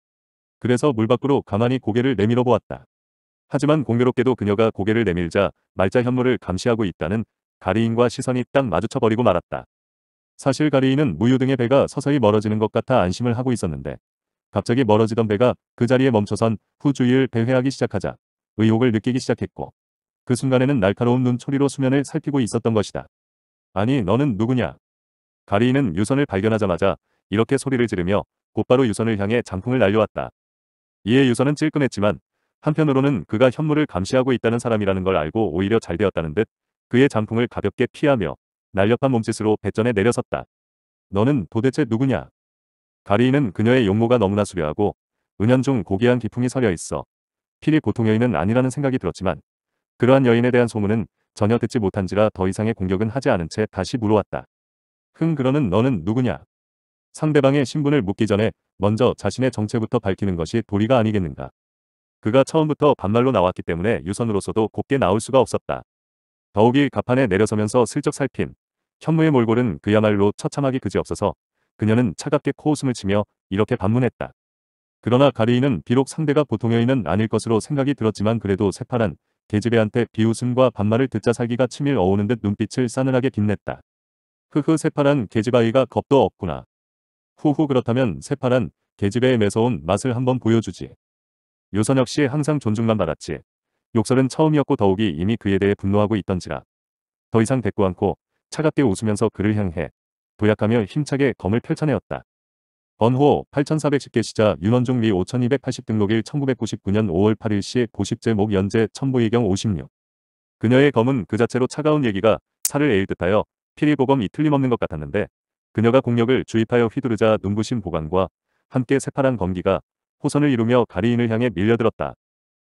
그래서 물 밖으로 가만히 고개를 내밀어 보았다. 하지만 공교롭게도 그녀가 고개를 내밀자 말자 현물을 감시하고 있다는 가리인과 시선이 딱 마주쳐버리고 말았다. 사실 가리인은 무유 등의 배가 서서히 멀어지는 것 같아 안심을 하고 있었는데 갑자기 멀어지던 배가 그 자리에 멈춰선 후 주위를 배회하기 시작하자 의혹을 느끼기 시작했고 그 순간에는 날카로운 눈초리로 수면을 살피고 있었던 것이다. 아니 너는 누구냐? 가리이는 유선을 발견하자마자 이렇게 소리를 지르며 곧바로 유선을 향해 장풍을 날려왔다. 이에 유선은 찔끔했지만 한편으로는 그가 현물을 감시하고 있다는 사람이라는 걸 알고 오히려 잘 되었다는 듯 그의 장풍을 가볍게 피하며 날렵한 몸짓으로 배전에 내려섰다. 너는 도대체 누구냐? 가리이는 그녀의 용모가 너무나 수려하고 은연중 고귀한 기풍이 서려 있어 필히 보통 여인은 아니라는 생각이 들었지만 그러한 여인에 대한 소문은 전혀 듣지 못한지라 더 이상의 공격은 하지 않은 채 다시 물어왔다. 흥 그러는 너는 누구냐? 상대방의 신분을 묻기 전에 먼저 자신의 정체부터 밝히는 것이 도리가 아니겠는가. 그가 처음부터 반말로 나왔기 때문에 유선으로서도 곱게 나올 수가 없었다. 더욱이 갑판에 내려서면서 슬쩍 살핀 현무의 몰골은 그야말로 처참하기 그지없어서 그녀는 차갑게 코웃음을 치며 이렇게 반문했다. 그러나 가리인은 비록 상대가 보통 여인은 아닐 것으로 생각이 들었지만 그래도 새파란 계집애한테 비웃음과 반말을 듣자 살기가 치밀 어오는 듯 눈빛을 싸늘하게 빛냈다. 흐흐 새파란 계집아이가 겁도 없구나. 후후 그렇다면 새파란 계집애의 매서운 맛을 한번 보여주지. 요선 역시 항상 존중만 받았지. 욕설은 처음이었고 더욱이 이미 그에 대해 분노하고 있던지라. 더 이상 대꾸 않고 차갑게 웃으면서 그를 향해 도약하며 힘차게 검을 펼쳐내었다. 번호 8410개 시자 윤원중 미5280 등록일 1999년 5월 8일 시 보십제 목 연재 천부의경 56. 그녀의 검은 그 자체로 차가운 얘기가 살을 에일 듯하여 피리보검이 틀림없는 것 같았는데 그녀가 공력을 주입하여 휘두르자 눈부신 보관과 함께 새파란 검기가 호선을 이루며 가리인을 향해 밀려들었다.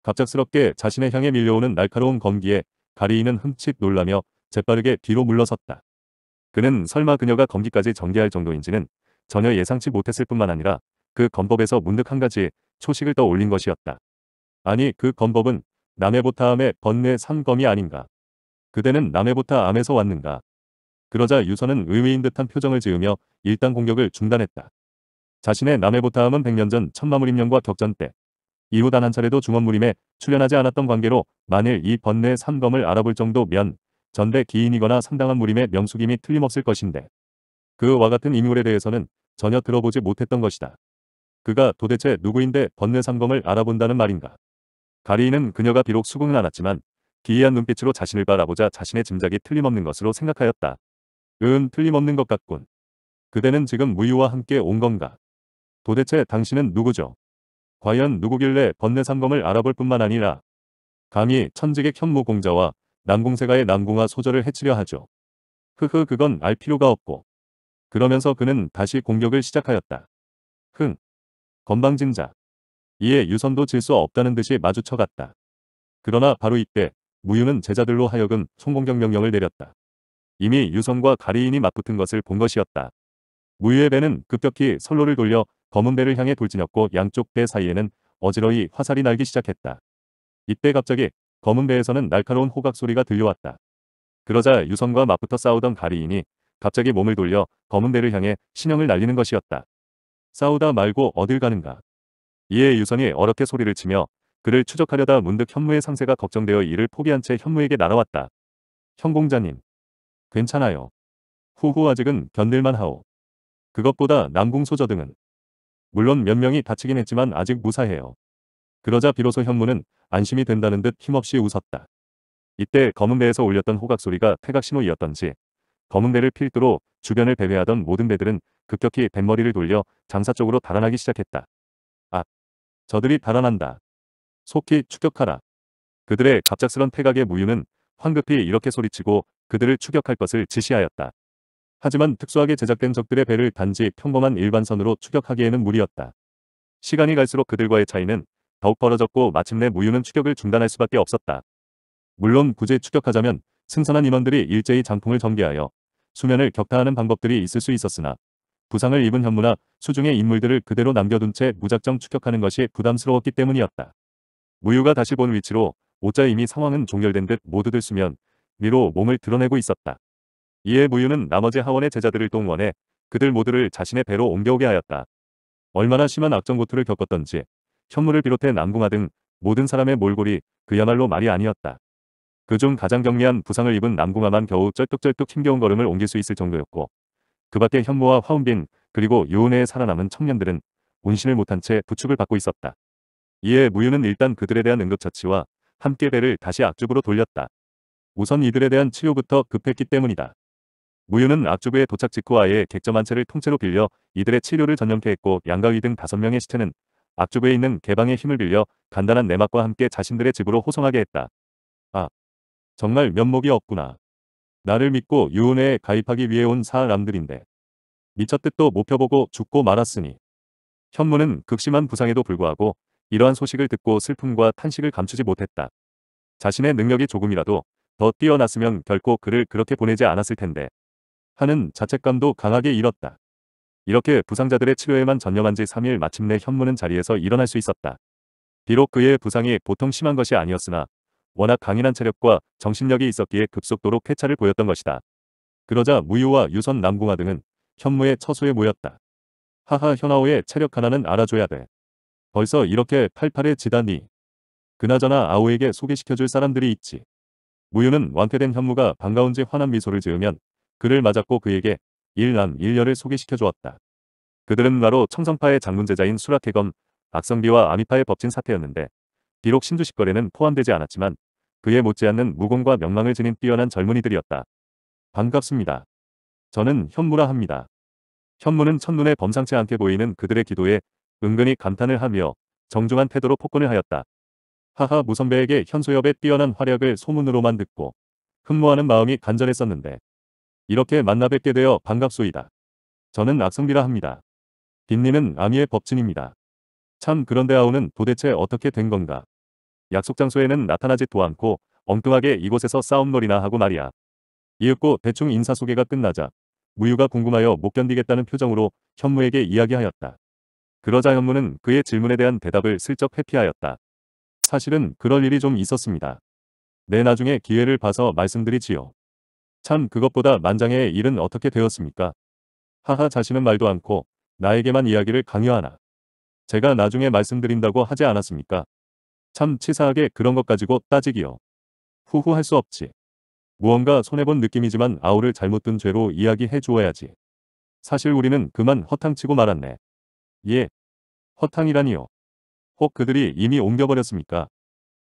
갑작스럽게 자신의 향해 밀려오는 날카로운 검기에 가리인은 흠칫 놀라며 재빠르게 뒤로 물러섰다. 그는 설마 그녀가 검기까지 전개할 정도인지는 전혀 예상치 못했을 뿐만 아니라 그 건법에서 문득 한 가지 초식을 떠올린 것이었다. 아니 그 건법은 남해보타암의 번뇌 삼검이 아닌가. 그대는 남해보타암에서 왔는가. 그러자 유선은 의외인 듯한 표정을 지으며 일단 공격을 중단했다. 자신의 남해보타암은 100년 전 천마무림령과 격전 때 이후 단 한 차례도 중원무림에 출연하지 않았던 관계로 만일 이 번뇌 삼검을 알아볼 정도면 전대 기인이거나 상당한 무림의 명숙임이 틀림없을 것인데 그와 같은 인물에 대해서는 전혀 들어보지 못했던 것이다. 그가 도대체 누구인데 번뇌 상검을 알아본다는 말인가. 가리인은 그녀가 비록 수긍은 않았지만 기이한 눈빛으로 자신을 바라보자 자신의 짐작이 틀림없는 것으로 생각하였다. 은 틀림없는 것 같군. 그대는 지금 무유와 함께 온 건가? 도대체 당신은 누구죠? 과연 누구길래 번뇌 상검을 알아볼 뿐만 아니라 감히 천직객 현무 공자와 남궁세가의 남궁화 소절을 해치려 하죠. 흐흐 그건 알 필요가 없고 그러면서 그는 다시 공격을 시작하였다. 흥. 건방진자. 이에 유선도 질 수 없다는 듯이 마주쳐갔다. 그러나 바로 이때 무유는 제자들로 하여금 총공격 명령을 내렸다. 이미 유선과 가리인이 맞붙은 것을 본 것이었다. 무유의 배는 급격히 선로를 돌려 검은 배를 향해 돌진했고 양쪽 배 사이에는 어지러이 화살이 날기 시작했다. 이때 갑자기 검은 배에서는 날카로운 호각 소리가 들려왔다. 그러자 유선과 맞붙어 싸우던 가리인이 갑자기 몸을 돌려 검은 배를 향해 신형을 날리는 것이었다. 싸우다 말고 어딜 가는가. 이에 유선이 어렵게 소리를 치며 그를 추적하려다 문득 현무의 상세가 걱정되어 이를 포기한 채 현무에게 날아왔다. 현공자님. 괜찮아요. 후후 아직은 견딜만 하오. 그것보다 남궁소저 등은 물론 몇 명이 다치긴 했지만 아직 무사해요. 그러자 비로소 현무는 안심이 된다는 듯 힘없이 웃었다. 이때 검은 배에서 울렸던 호각 소리가 폐각 신호이었던지 검은 배를 필두로 주변을 배회하던 모든 배들은 급격히 뱃머리를 돌려 장사 쪽으로 달아나기 시작했다. 아! 저들이 달아난다. 속히 추격하라. 그들의 갑작스런 태각의 무유는 황급히 이렇게 소리치고 그들을 추격할 것을 지시하였다. 하지만 특수하게 제작된 적들의 배를 단지 평범한 일반선으로 추격하기에는 무리였다. 시간이 갈수록 그들과의 차이는 더욱 벌어졌고 마침내 무유는 추격을 중단할 수밖에 없었다. 물론 굳이 추격하자면 승선한 임원들이 일제히 장풍을 전개하여 수면을 격타하는 방법들이 있을 수 있었으나 부상을 입은 현무나 수중의 인물들을 그대로 남겨둔 채 무작정 추격하는 것이 부담스러웠기 때문이었다. 무유가 다시 본 위치로 오자 이미 상황은 종결된 듯 모두들 수면 위로 몸을 드러내고 있었다. 이에 무유는 나머지 하원의 제자들을 동원해 그들 모두를 자신의 배로 옮겨오게 하였다. 얼마나 심한 악정고투를 겪었던지 현무를 비롯해 남궁아 등 모든 사람의 몰골이 그야말로 말이 아니었다. 그중 가장 경미한 부상을 입은 남궁아만 겨우 쩔뚝쩔뚝 힘겨운 걸음을 옮길 수 있을 정도였고 그 밖에 현모와 화운빈 그리고 유은혜에 살아남은 청년들은 운신을 못한 채 부축을 받고 있었다. 이에 무유는 일단 그들에 대한 응급처치와 함께 배를 다시 악주부로 돌렸다. 우선 이들에 대한 치료부터 급했기 때문이다. 무유는 악주부에 도착 직후 아예 객점한 채를 통째로 빌려 이들의 치료를 전염케 했고 양가위 등 다섯 명의 시체는 악주부에 있는 개방의 힘을 빌려 간단한 내막과 함께 자신들의 집으로 호송하게 했다. 아, 정말 면목이 없구나. 나를 믿고 유은회에 가입하기 위해 온 사람들인데 미쳤듯도못 펴보고 죽고 말았으니 현무는 극심한 부상에도 불구하고 이러한 소식을 듣고 슬픔과 탄식을 감추지 못했다. 자신의 능력이 조금이라도 더 뛰어났으면 결코 그를 그렇게 보내지 않았을 텐데 하는 자책감도 강하게 잃었다 이렇게 부상자들의 치료에만 전념한 지 3일 마침내 현무는 자리에서 일어날 수 있었다. 비록 그의 부상이 보통 심한 것이 아니었으나 워낙 강인한 체력과 정신력이 있었기에 급속도로 쾌차를 보였던 것이다. 그러자 무효와 유선 남궁화 등은 현무의 처소에 모였다. 하하 현아오의 체력 하나는 알아줘야 돼. 벌써 이렇게 팔팔해 지다니. 그나저나 아오에게 소개시켜줄 사람들이 있지. 무효는 완패된 현무가 반가운지 환한 미소를 지으면 그를 맞았고 그에게 일남 일녀를 소개시켜 주었다. 그들은 바로 청성파의 장문제자인 수락해검 악성비와 아미파의 법진 사태였는데 비록 신주식 거래는 포함되지 않았지만 그에 못지않는 무공과 명망을 지닌 뛰어난 젊은이들이었다. 반갑습니다. 저는 현무라 합니다. 현무는 첫눈에 범상치 않게 보이는 그들의 기도에 은근히 감탄을 하며 정중한 태도로 폭군을 하였다. 하하 무선배에게 현소엽의 뛰어난 활약을 소문으로만 듣고 흠모하는 마음이 간절했었는데 이렇게 만나 뵙게 되어 반갑소이다. 저는 악성비라 합니다. 빈님은 아미의 법친입니다. 참 그런데 아우는 도대체 어떻게 된 건가? 약속 장소에는 나타나지도 않고 엉뚱하게 이곳에서 싸움놀이나 하고 말이야. 이윽고 대충 인사소개가 끝나자 무유가 궁금하여 못 견디겠다는 표정으로 현무에게 이야기하였다. 그러자 현무는 그의 질문에 대한 대답을 슬쩍 회피하였다. 사실은 그럴 일이 좀 있었습니다. 내 네, 나중에 기회를 봐서 말씀드리지요. 참 그것보다 만장의 일은 어떻게 되었습니까? 하하 자신은 말도 않고 나에게만 이야기를 강요하나. 제가 나중에 말씀드린다고 하지 않았습니까? 참 치사하게 그런 것 가지고 따지기요. 후후 할수 없지. 무언가 손해본 느낌이지만 아우를 잘못 든 죄로 이야기해 주어야지. 사실 우리는 그만 허탕치고 말았네. 예. 허탕이라니요. 혹 그들이 이미 옮겨버렸습니까?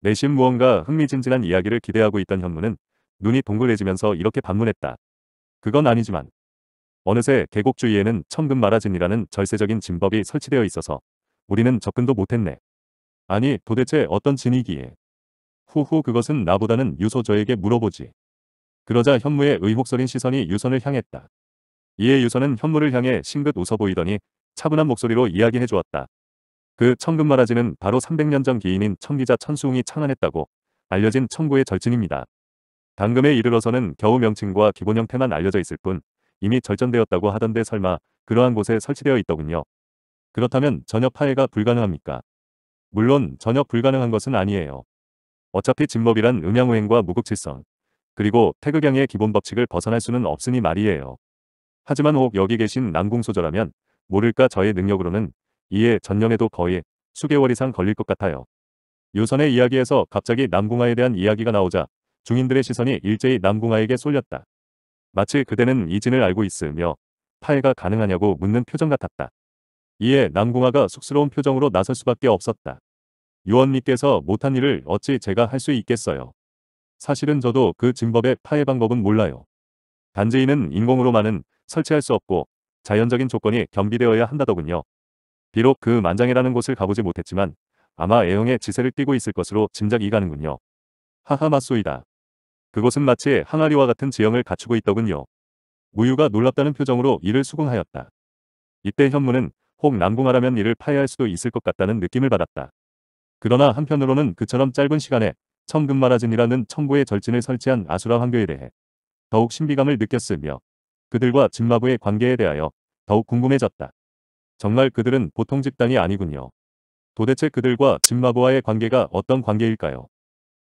내심 무언가 흥미진진한 이야기를 기대하고 있던 현무는 눈이 동글해지면서 이렇게 반문했다. 그건 아니지만 어느새 계곡 주위에는 천금 마라진이라는 절세적인 진법이 설치되어 있어서 우리는 접근도 못했네. 아니 도대체 어떤 진이기에. 후후 그것은 나보다는 유소저에게 물어보지. 그러자 현무의 의혹설인 시선이 유선을 향했다. 이에 유선은 현무를 향해 싱긋 웃어 보이더니 차분한 목소리로 이야기해 주었다. 그 청금마라지는 바로 300년 전 기인인 청기자 천수웅이 창안했다고 알려진 청구의 절친입니다. 당금에 이르러서는 겨우 명칭과 기본 형태만 알려져 있을 뿐 이미 절전되었다고 하던데 설마 그러한 곳에 설치되어 있더군요. 그렇다면 전혀 파해가 불가능합니까? 물론 전혀 불가능한 것은 아니에요. 어차피 진법이란 음양오행과 무극칠성 그리고 태극양의 기본 법칙을 벗어날 수는 없으니 말이에요. 하지만 혹 여기 계신 남궁소절하면 모를까 저의 능력으로는 이에 전년에도 거의 수개월 이상 걸릴 것 같아요. 유선의 이야기에서 갑자기 남궁아에 대한 이야기가 나오자 중인들의 시선이 일제히 남궁아에게 쏠렸다. 마치 그대는 이 진을 알고 있으며 파해가 가능하냐고 묻는 표정 같았다. 이에 남궁아가 쑥스러운 표정으로 나설 수밖에 없었다. 요원님께서 못한 일을 어찌 제가 할 수 있겠어요. 사실은 저도 그 증법의 파해 방법은 몰라요. 단지이는 인공으로만은 설치할 수 없고 자연적인 조건이 겸비되어야 한다더군요. 비록 그 만장이라는 곳을 가보지 못했지만 아마 애형의 지세를 띠고 있을 것으로 짐작이 가는군요. 하하 맞소이다. 그곳은 마치 항아리와 같은 지형을 갖추고 있더군요. 무유가 놀랍다는 표정으로 이를 수긍하였다. 이때 현무는 혹 남궁하라면 이를 파해할 수도 있을 것 같다는 느낌을 받았다. 그러나 한편으로는 그처럼 짧은 시간에 천금마라진이라는 천고의 절진을 설치한 아수라 황교에 대해 더욱 신비감을 느꼈으며 그들과 진마부의 관계에 대하여 더욱 궁금해졌다. 정말 그들은 보통 집단이 아니군요. 도대체 그들과 진마부와의 관계가 어떤 관계일까요?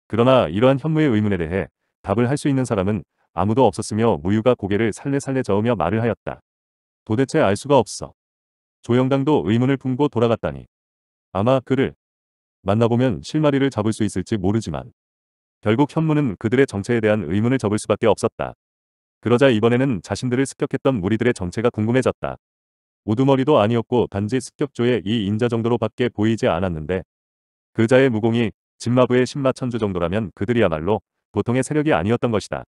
그러나 이러한 현무의 의문에 대해 답을 할 수 있는 사람은 아무도 없었으며 무유가 고개를 살레살레 저으며 말을 하였다. 도대체 알 수가 없어. 조영당도 의문을 품고 돌아갔다니. 아마 그를 만나보면 실마리를 잡을 수 있을지 모르지만 결국 현무는 그들의 정체에 대한 의문을 접을 수밖에 없었다. 그러자 이번에는 자신들을 습격했던 무리들의 정체가 궁금해졌다. 우두머리도 아니었고 단지 습격조의 이 인자 정도로 밖에 보이지 않았는데 그자의 무공이 진마부의 신마천주 정도라면 그들이야말로 보통의 세력이 아니었던 것이다.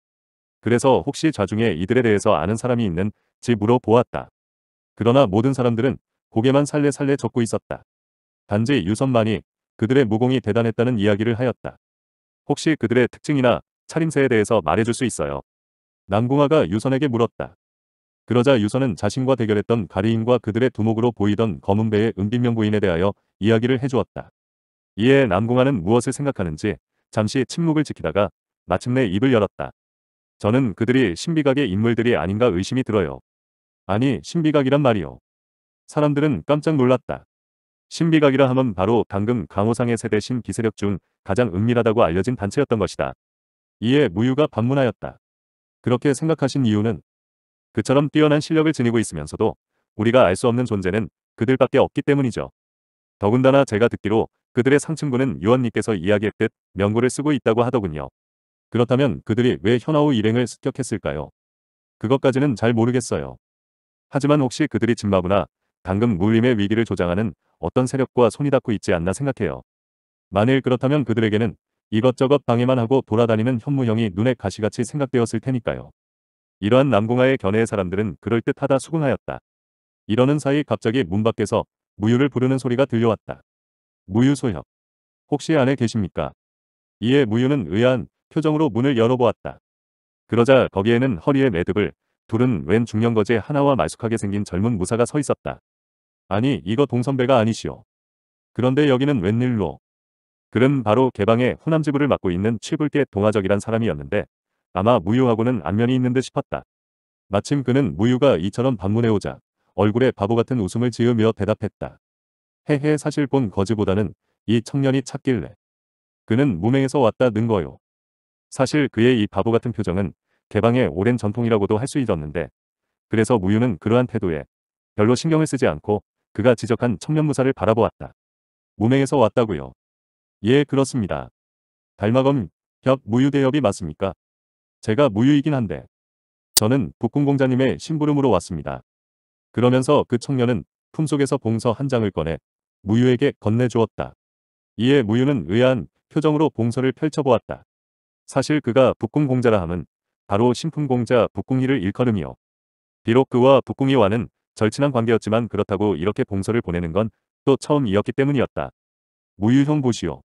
그래서 혹시 좌중에 이들에 대해서 아는 사람이 있는지 물어보았다. 그러나 모든 사람들은 고개만 살레살레 젓고 있었다. 단지 유선만이 그들의 무공이 대단했다는 이야기를 하였다. 혹시 그들의 특징이나 차림새에 대해서 말해줄 수 있어요. 남궁화가 유선에게 물었다. 그러자 유선은 자신과 대결했던 가리인과 그들의 두목으로 보이던 검은배의 은빛명 부인에 대하여 이야기를 해주었다. 이에 남궁화는 무엇을 생각하는지 잠시 침묵을 지키다가 마침내 입을 열었다. 저는 그들이 신비각의 인물들이 아닌가 의심이 들어요. 아니 신비각이란 말이오 사람들은 깜짝 놀랐다. 신비각이라 함은 바로 당금 강호상의 세대 신기세력 중 가장 은밀하다고 알려진 단체였던 것이다. 이에 무유가 반문하였다. 그렇게 생각하신 이유는 그처럼 뛰어난 실력을 지니고 있으면서도 우리가 알 수 없는 존재는 그들밖에 없기 때문이죠. 더군다나 제가 듣기로 그들의 상층부는 유언님께서 이야기했듯 명고를 쓰고 있다고 하더군요. 그렇다면 그들이 왜 현아우 일행을 습격했을까요? 그것까지는 잘 모르겠어요. 하지만 혹시 그들이 진마부나 당근물림의 위기를 조장하는 어떤 세력과 손이 닿고 있지 않나 생각해요. 만일 그렇다면 그들에게는 이것저것 방해만 하고 돌아다니는 현무형이 눈에 가시같이 생각되었을 테니까요. 이러한 남궁하의 견해의 사람들은 그럴듯하다 수긍하였다. 이러는 사이 갑자기 문 밖에서 무유를 부르는 소리가 들려왔다. 무유소혁 혹시 안에 계십니까? 이에 무유는 의아한 표정으로 문을 열어보았다. 그러자 거기에는 허리에 매듭을 둘은 웬 중년거제 하나와 말쑥하게 생긴 젊은 무사가 서 있었다. 아니 이거 동선배가 아니시오. 그런데 여기는 웬일로? 그는 바로 개방의 호남지부를 맡고 있는 취불계동화적이란 사람이었는데 아마 무유하고는 안면이 있는 듯 싶었다. 마침 그는 무유가 이처럼 방문해오자 얼굴에 바보 같은 웃음을 지으며 대답했다. 헤헤 사실 본 거지보다는 이 청년이 찾길래. 그는 무명에서 왔다 는 거요. 사실 그의 이 바보 같은 표정은 개방의 오랜 전통이라고도 할 수 있었는데 그래서 무유는 그러한 태도에 별로 신경을 쓰지 않고 그가 지적한 청년무사를 바라보았다. 무맹에서 왔다고요. 예 그렇습니다. 달마검 협 무유대협이 맞습니까? 제가 무유이긴 한데 저는 북궁공자님의 심부름으로 왔습니다. 그러면서 그 청년은 품속에서 봉서 한 장을 꺼내 무유에게 건네주었다. 이에 무유는 의아한 표정으로 봉서를 펼쳐보았다. 사실 그가 북궁공자라 함은 바로 신풍공자 북궁이를 일컬음이요. 비록 그와 북궁이와는 절친한 관계였지만 그렇다고 이렇게 봉서를 보내는 건 또 처음이었기 때문이었다. 무유형 보시오.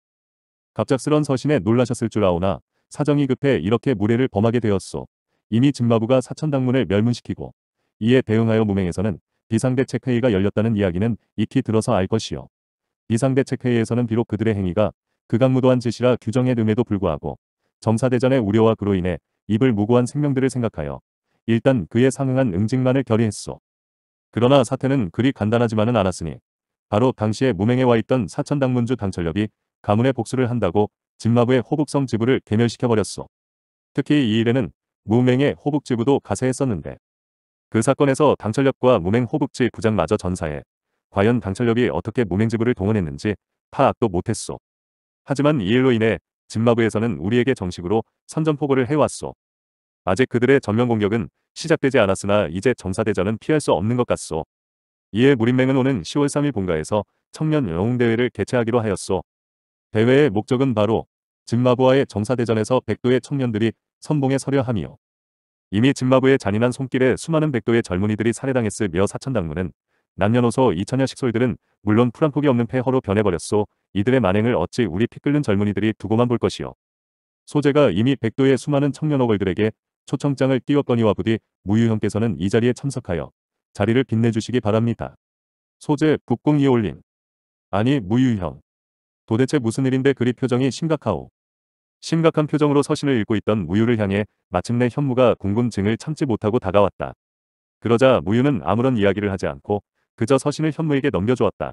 갑작스런 서신에 놀라셨을 줄 아오나 사정이 급해 이렇게 무례를 범하게 되었소. 이미 진마부가 사천당문을 멸문시키고 이에 대응하여 무명에서는 비상대책회의가 열렸다는 이야기는 익히 들어서 알 것이요. 비상대책회의에서는 비록 그들의 행위가 극악무도한 짓이라 규정해 듦에도 불구하고 정사대전의 우려와 그로 인해 입을 무고한 생명들을 생각하여 일단 그의 상응한 응징만을 결의했소. 그러나 사태는 그리 간단하지만은 않았으니 바로 당시에 무맹에 와 있던 사천 당문주 당철렵이 가문의 복수를 한다고 진마부의 호북성 지부를 개멸시켜버렸소. 특히 이 일에는 무맹의 호북 지부도 가세했었는데 그 사건에서 당철렵과 무맹 호북지 부장마저 전사해 과연 당철렵이 어떻게 무맹 지부를 동원했는지 파악도 못했소. 하지만 이 일로 인해 짐마브에서는 우리에게 정식으로 선전포고를 해왔소. 아직 그들의 전면 공격은 시작되지 않았으나 이제 정사대전은 피할 수 없는 것 같소. 이에 무림맹은 오는 10월 3일 본가에서 청년 영웅대회를 개최하기로 하였소. 대회의 목적은 바로 짐마부와의 정사대전에서 백도의 청년들이 선봉에 서려 함이요. 이미 짐마부의 잔인한 손길에 수많은 백도의 젊은이들이 살해당했으며 사천당문은 남녀노소 2천여 식솔들은 물론 풀한 폭이 없는 폐허로 변해버렸소. 이들의 만행을 어찌 우리 피 끓는 젊은이들이 두고만 볼것이오 소재가 이미 백도의 수많은 청년 어글들에게 초청장을 띄웠거니와 부디 무유형께서는 이 자리에 참석하여 자리를 빛내주시기 바랍니다. 소재 북궁이 올린 아니 무유형. 도대체 무슨 일인데 그리 표정이 심각하오. 심각한 표정으로 서신을 읽고 있던 무유를 향해 마침내 현무가 궁금증을 참지 못하고 다가왔다. 그러자 무유는 아무런 이야기를 하지 않고 그저 서신을 현무에게 넘겨주었다.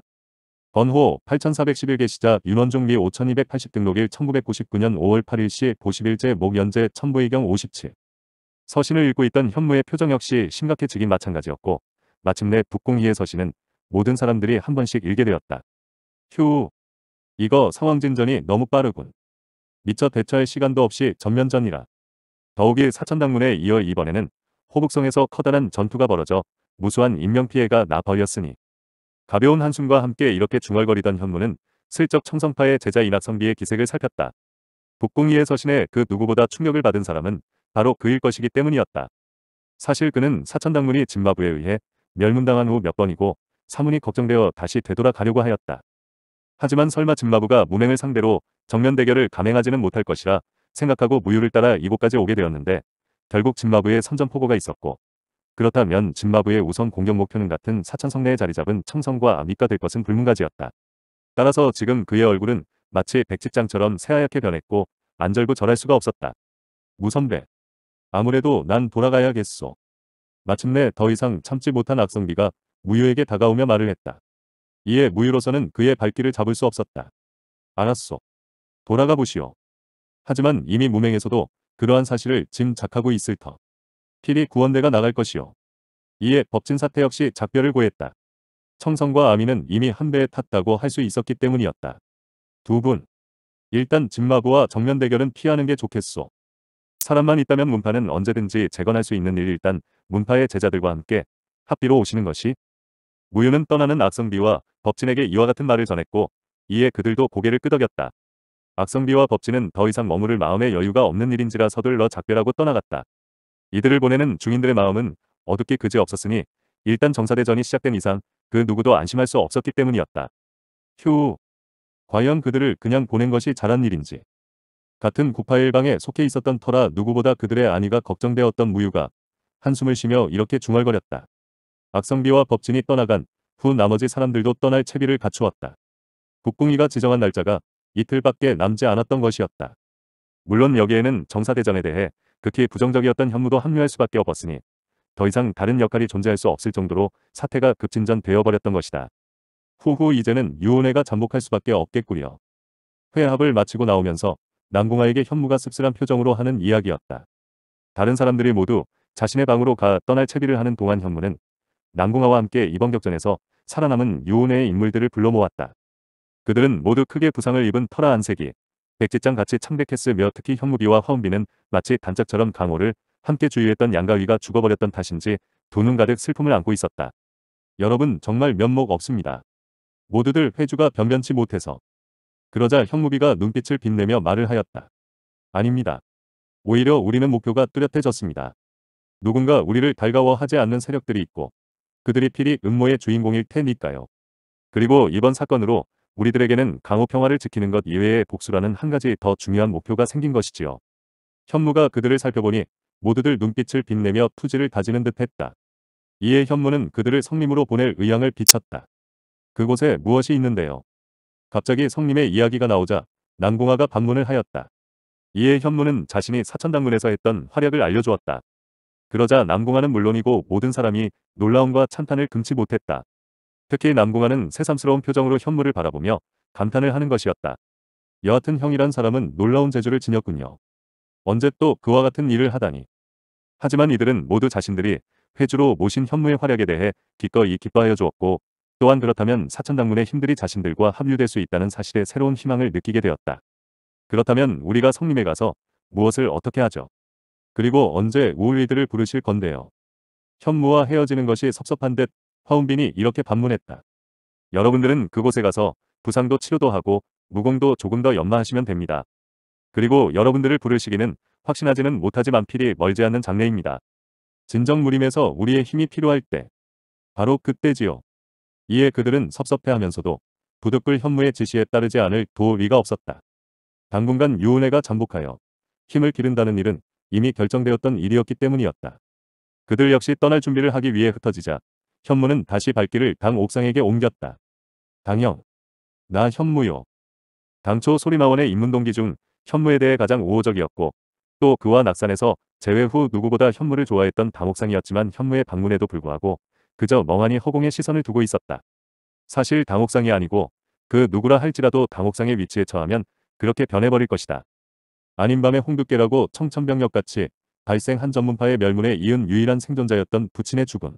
번호 8411개 시자 윤원종 리5280 등록일 1999년 5월 8일 시5 1제목연제 천부의경 57. 서신을 읽고 있던 현무의 표정 역시 심각해지긴 마찬가지였고 마침내 북궁이의 서신은 모든 사람들이 한 번씩 읽게 되었다. 휴. 이거 상황 진전이 너무 빠르군. 미처 대처할 시간도 없이 전면전이라. 더욱이 사천당문에 이어 이번에는 호북성에서 커다란 전투가 벌어져 무수한 인명피해가 나벌렸으니 가벼운 한숨과 함께 이렇게 중얼거리던 현무는 슬쩍 청성파의 제자 이낙성비의 기색을 살폈다. 북궁이의 서신에 그 누구보다 충격을 받은 사람은 바로 그일 것이기 때문이었다. 사실 그는 사천당문이 진마부에 의해 멸문당한 후 몇 번이고 사문이 걱정되어 다시 되돌아가려고 하였다. 하지만 설마 진마부가 무맹을 상대로 정면 대결을 감행하지는 못할 것이라 생각하고 무유를 따라 이곳까지 오게 되었는데 결국 진마부에 선전포고가 있었고 그렇다면 짐마부의 우선 공격 목표는 같은 사천성내에 자리잡은 청성과 아미가 될 것은 불문가지였다. 따라서 지금 그의 얼굴은 마치 백집장처럼 새하얗게 변했고 안절부 절할 수가 없었다. 무선배. 아무래도 난 돌아가야겠소. 마침내 더 이상 참지 못한 악성비가 무유에게 다가오며 말을 했다. 이에 무유로서는 그의 발길을 잡을 수 없었다. 알았소. 돌아가 보시오. 하지만 이미 무명에서도 그러한 사실을 짐작하고 있을 터. 필히 구원대가 나갈 것이요. 이에 법진 사태 역시 작별을 고했다. 청성과 아미는 이미 한 배에 탔다고 할 수 있었기 때문이었다. 두 분. 일단 진마부와 정면 대결은 피하는 게 좋겠소. 사람만 있다면 문파는 언제든지 재건할 수 있는 일 일단 문파의 제자들과 함께 합비로 오시는 것이 무유는 떠나는 악성비와 법진에게 이와 같은 말을 전했고 이에 그들도 고개를 끄덕였다. 악성비와 법진은 더 이상 머무를 마음의 여유가 없는 일인지라 서둘러 작별하고 떠나갔다. 이들을 보내는 중인들의 마음은 어둡게 그지없었으니 일단 정사대전이 시작된 이상 그 누구도 안심할 수 없었기 때문이었다. 휴, 과연 그들을 그냥 보낸 것이 잘한 일인지. 같은 981방에 속해 있었던 터라 누구보다 그들의 안위가 걱정되었던 무유가 한숨을 쉬며 이렇게 중얼거렸다. 악성비와 법진이 떠나간 후 나머지 사람들도 떠날 채비를 갖추었다. 국궁이가 지정한 날짜가 이틀밖에 남지 않았던 것이었다. 물론 여기에는 정사대전에 대해 극히 그 부정적이었던 현무도 합류할 수밖에 없었으니 더 이상 다른 역할이 존재할 수 없을 정도로 사태가 급진전되어버렸던 것이다. 후후 이제는 유은혜가 잠복할 수밖에 없겠구려. 회합을 마치고 나오면서 남궁아에게 현무가 씁쓸한 표정으로 하는 이야기였다. 다른 사람들이 모두 자신의 방으로 가 떠날 채비를 하는 동안 현무는 남궁아와 함께 이번 격전에서 살아남은 유은혜의 인물들을 불러 모았다. 그들은 모두 크게 부상을 입은 터라 안색이 백지장 같이 창백했으며 특히 현무비와 화운비는 마치 단짝처럼 강호를 함께 주유했던 양가위가 죽어버렸던 탓인지 두 눈 가득 슬픔을 안고 있었다. 여러분 정말 면목 없습니다. 모두들 회주가 변변치 못해서. 그러자 현무비가 눈빛을 빛내며 말을 하였다. 아닙니다. 오히려 우리는 목표가 뚜렷해졌습니다. 누군가 우리를 달가워하지 않는 세력들이 있고 그들이 필히 음모의 주인공일 테니까요. 그리고 이번 사건으로 우리들에게는 강호 평화를 지키는 것 이외에 복수라는 한 가지 더 중요한 목표가 생긴 것이지요. 현무가 그들을 살펴보니 모두들 눈빛을 빛내며 투지를 다지는 듯했다. 이에 현무는 그들을 성림으로 보낼 의향을 비쳤다. 그곳에 무엇이 있는데요. 갑자기 성림의 이야기가 나오자 난공화가 방문을 하였다. 이에 현무는 자신이 사천당문에서 했던 활약을 알려주었다. 그러자 남궁아는 물론이고 모든 사람이 놀라움과 찬탄을 금치 못했다. 특히 남궁아는 새삼스러운 표정으로 현무를 바라보며 감탄을 하는 것이었다. 여하튼 형이란 사람은 놀라운 재주를 지녔군요. 언제 또 그와 같은 일을 하다니. 하지만 이들은 모두 자신들이 회주로 모신 현무의 활약에 대해 기꺼이 기뻐하여 주었고 또한 그렇다면 사천당문의 힘들이 자신들과 합류될 수 있다는 사실에 새로운 희망을 느끼게 되었다. 그렇다면 우리가 성림에 가서 무엇을 어떻게 하죠? 그리고 언제 우울이들을 부르실 건데요? 현무와 헤어지는 것이 섭섭한 듯 화운빈이 이렇게 반문했다. 여러분들은 그곳에 가서 부상도 치료도 하고 무공도 조금 더 연마하시면 됩니다. 그리고 여러분들을 부를 시기는 확신하지는 못하지만 필히 멀지 않는 장래입니다. 진정 무림에서 우리의 힘이 필요할 때 바로 그때지요. 이에 그들은 섭섭해하면서도 부득불 현무의 지시에 따르지 않을 도리가 없었다. 당분간 유은혜가 잠복하여 힘을 기른다는 일은 이미 결정되었던 일이었기 때문이었다. 그들 역시 떠날 준비를 하기 위해 흩어지자 현무는 다시 발길을 강 옥상에게 옮겼다. 당형나 현무요. 당초 소리마원의 입문동기 중 현무에 대해 가장 우호적이었고 또 그와 낙산에서 재회 후 누구보다 현무를 좋아했던 당옥상이었지만 현무의 방문에도 불구하고 그저 멍하니 허공에 시선을 두고 있었다. 사실 당옥상이 아니고 그 누구라 할지라도 당옥상의 위치에 처하면 그렇게 변해버릴 것이다. 아닌 밤의 홍두깨라고 청천벽력같이 발생한 전문파의 멸문에 이은 유일한 생존자였던 부친의 죽음.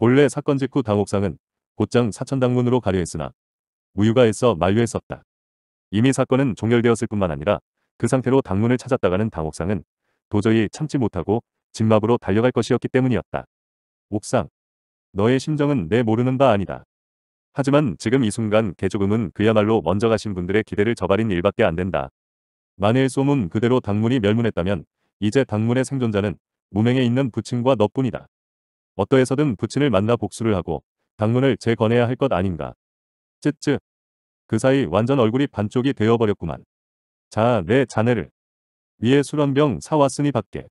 본래 사건 직후 당옥상은 곧장 사천당문으로 가려 했으나 무유가 애써 만류했었다 이미 사건은 종결되었을 뿐만 아니라 그 상태로 당문을 찾았다가는 당옥상은 도저히 참지 못하고 집마부로 달려갈 것이었기 때문이었다. 옥상, 너의 심정은 내 모르는 바 아니다. 하지만 지금 이 순간 개조금은 그야말로 먼저 가신 분들의 기대를 저버린 일밖에 안 된다. 만일 소문 그대로 당문이 멸문했다면 이제 당문의 생존자는 무명에 있는 부친과 너뿐이다. 어떠해서든 부친을 만나 복수를 하고 방문을 재건해야 할 것 아닌가. 쯔쯔. 그 사이 완전 얼굴이 반쪽이 되어버렸구만. 자, 내 자네를. 위에 술 한 병 사왔으니 밖에.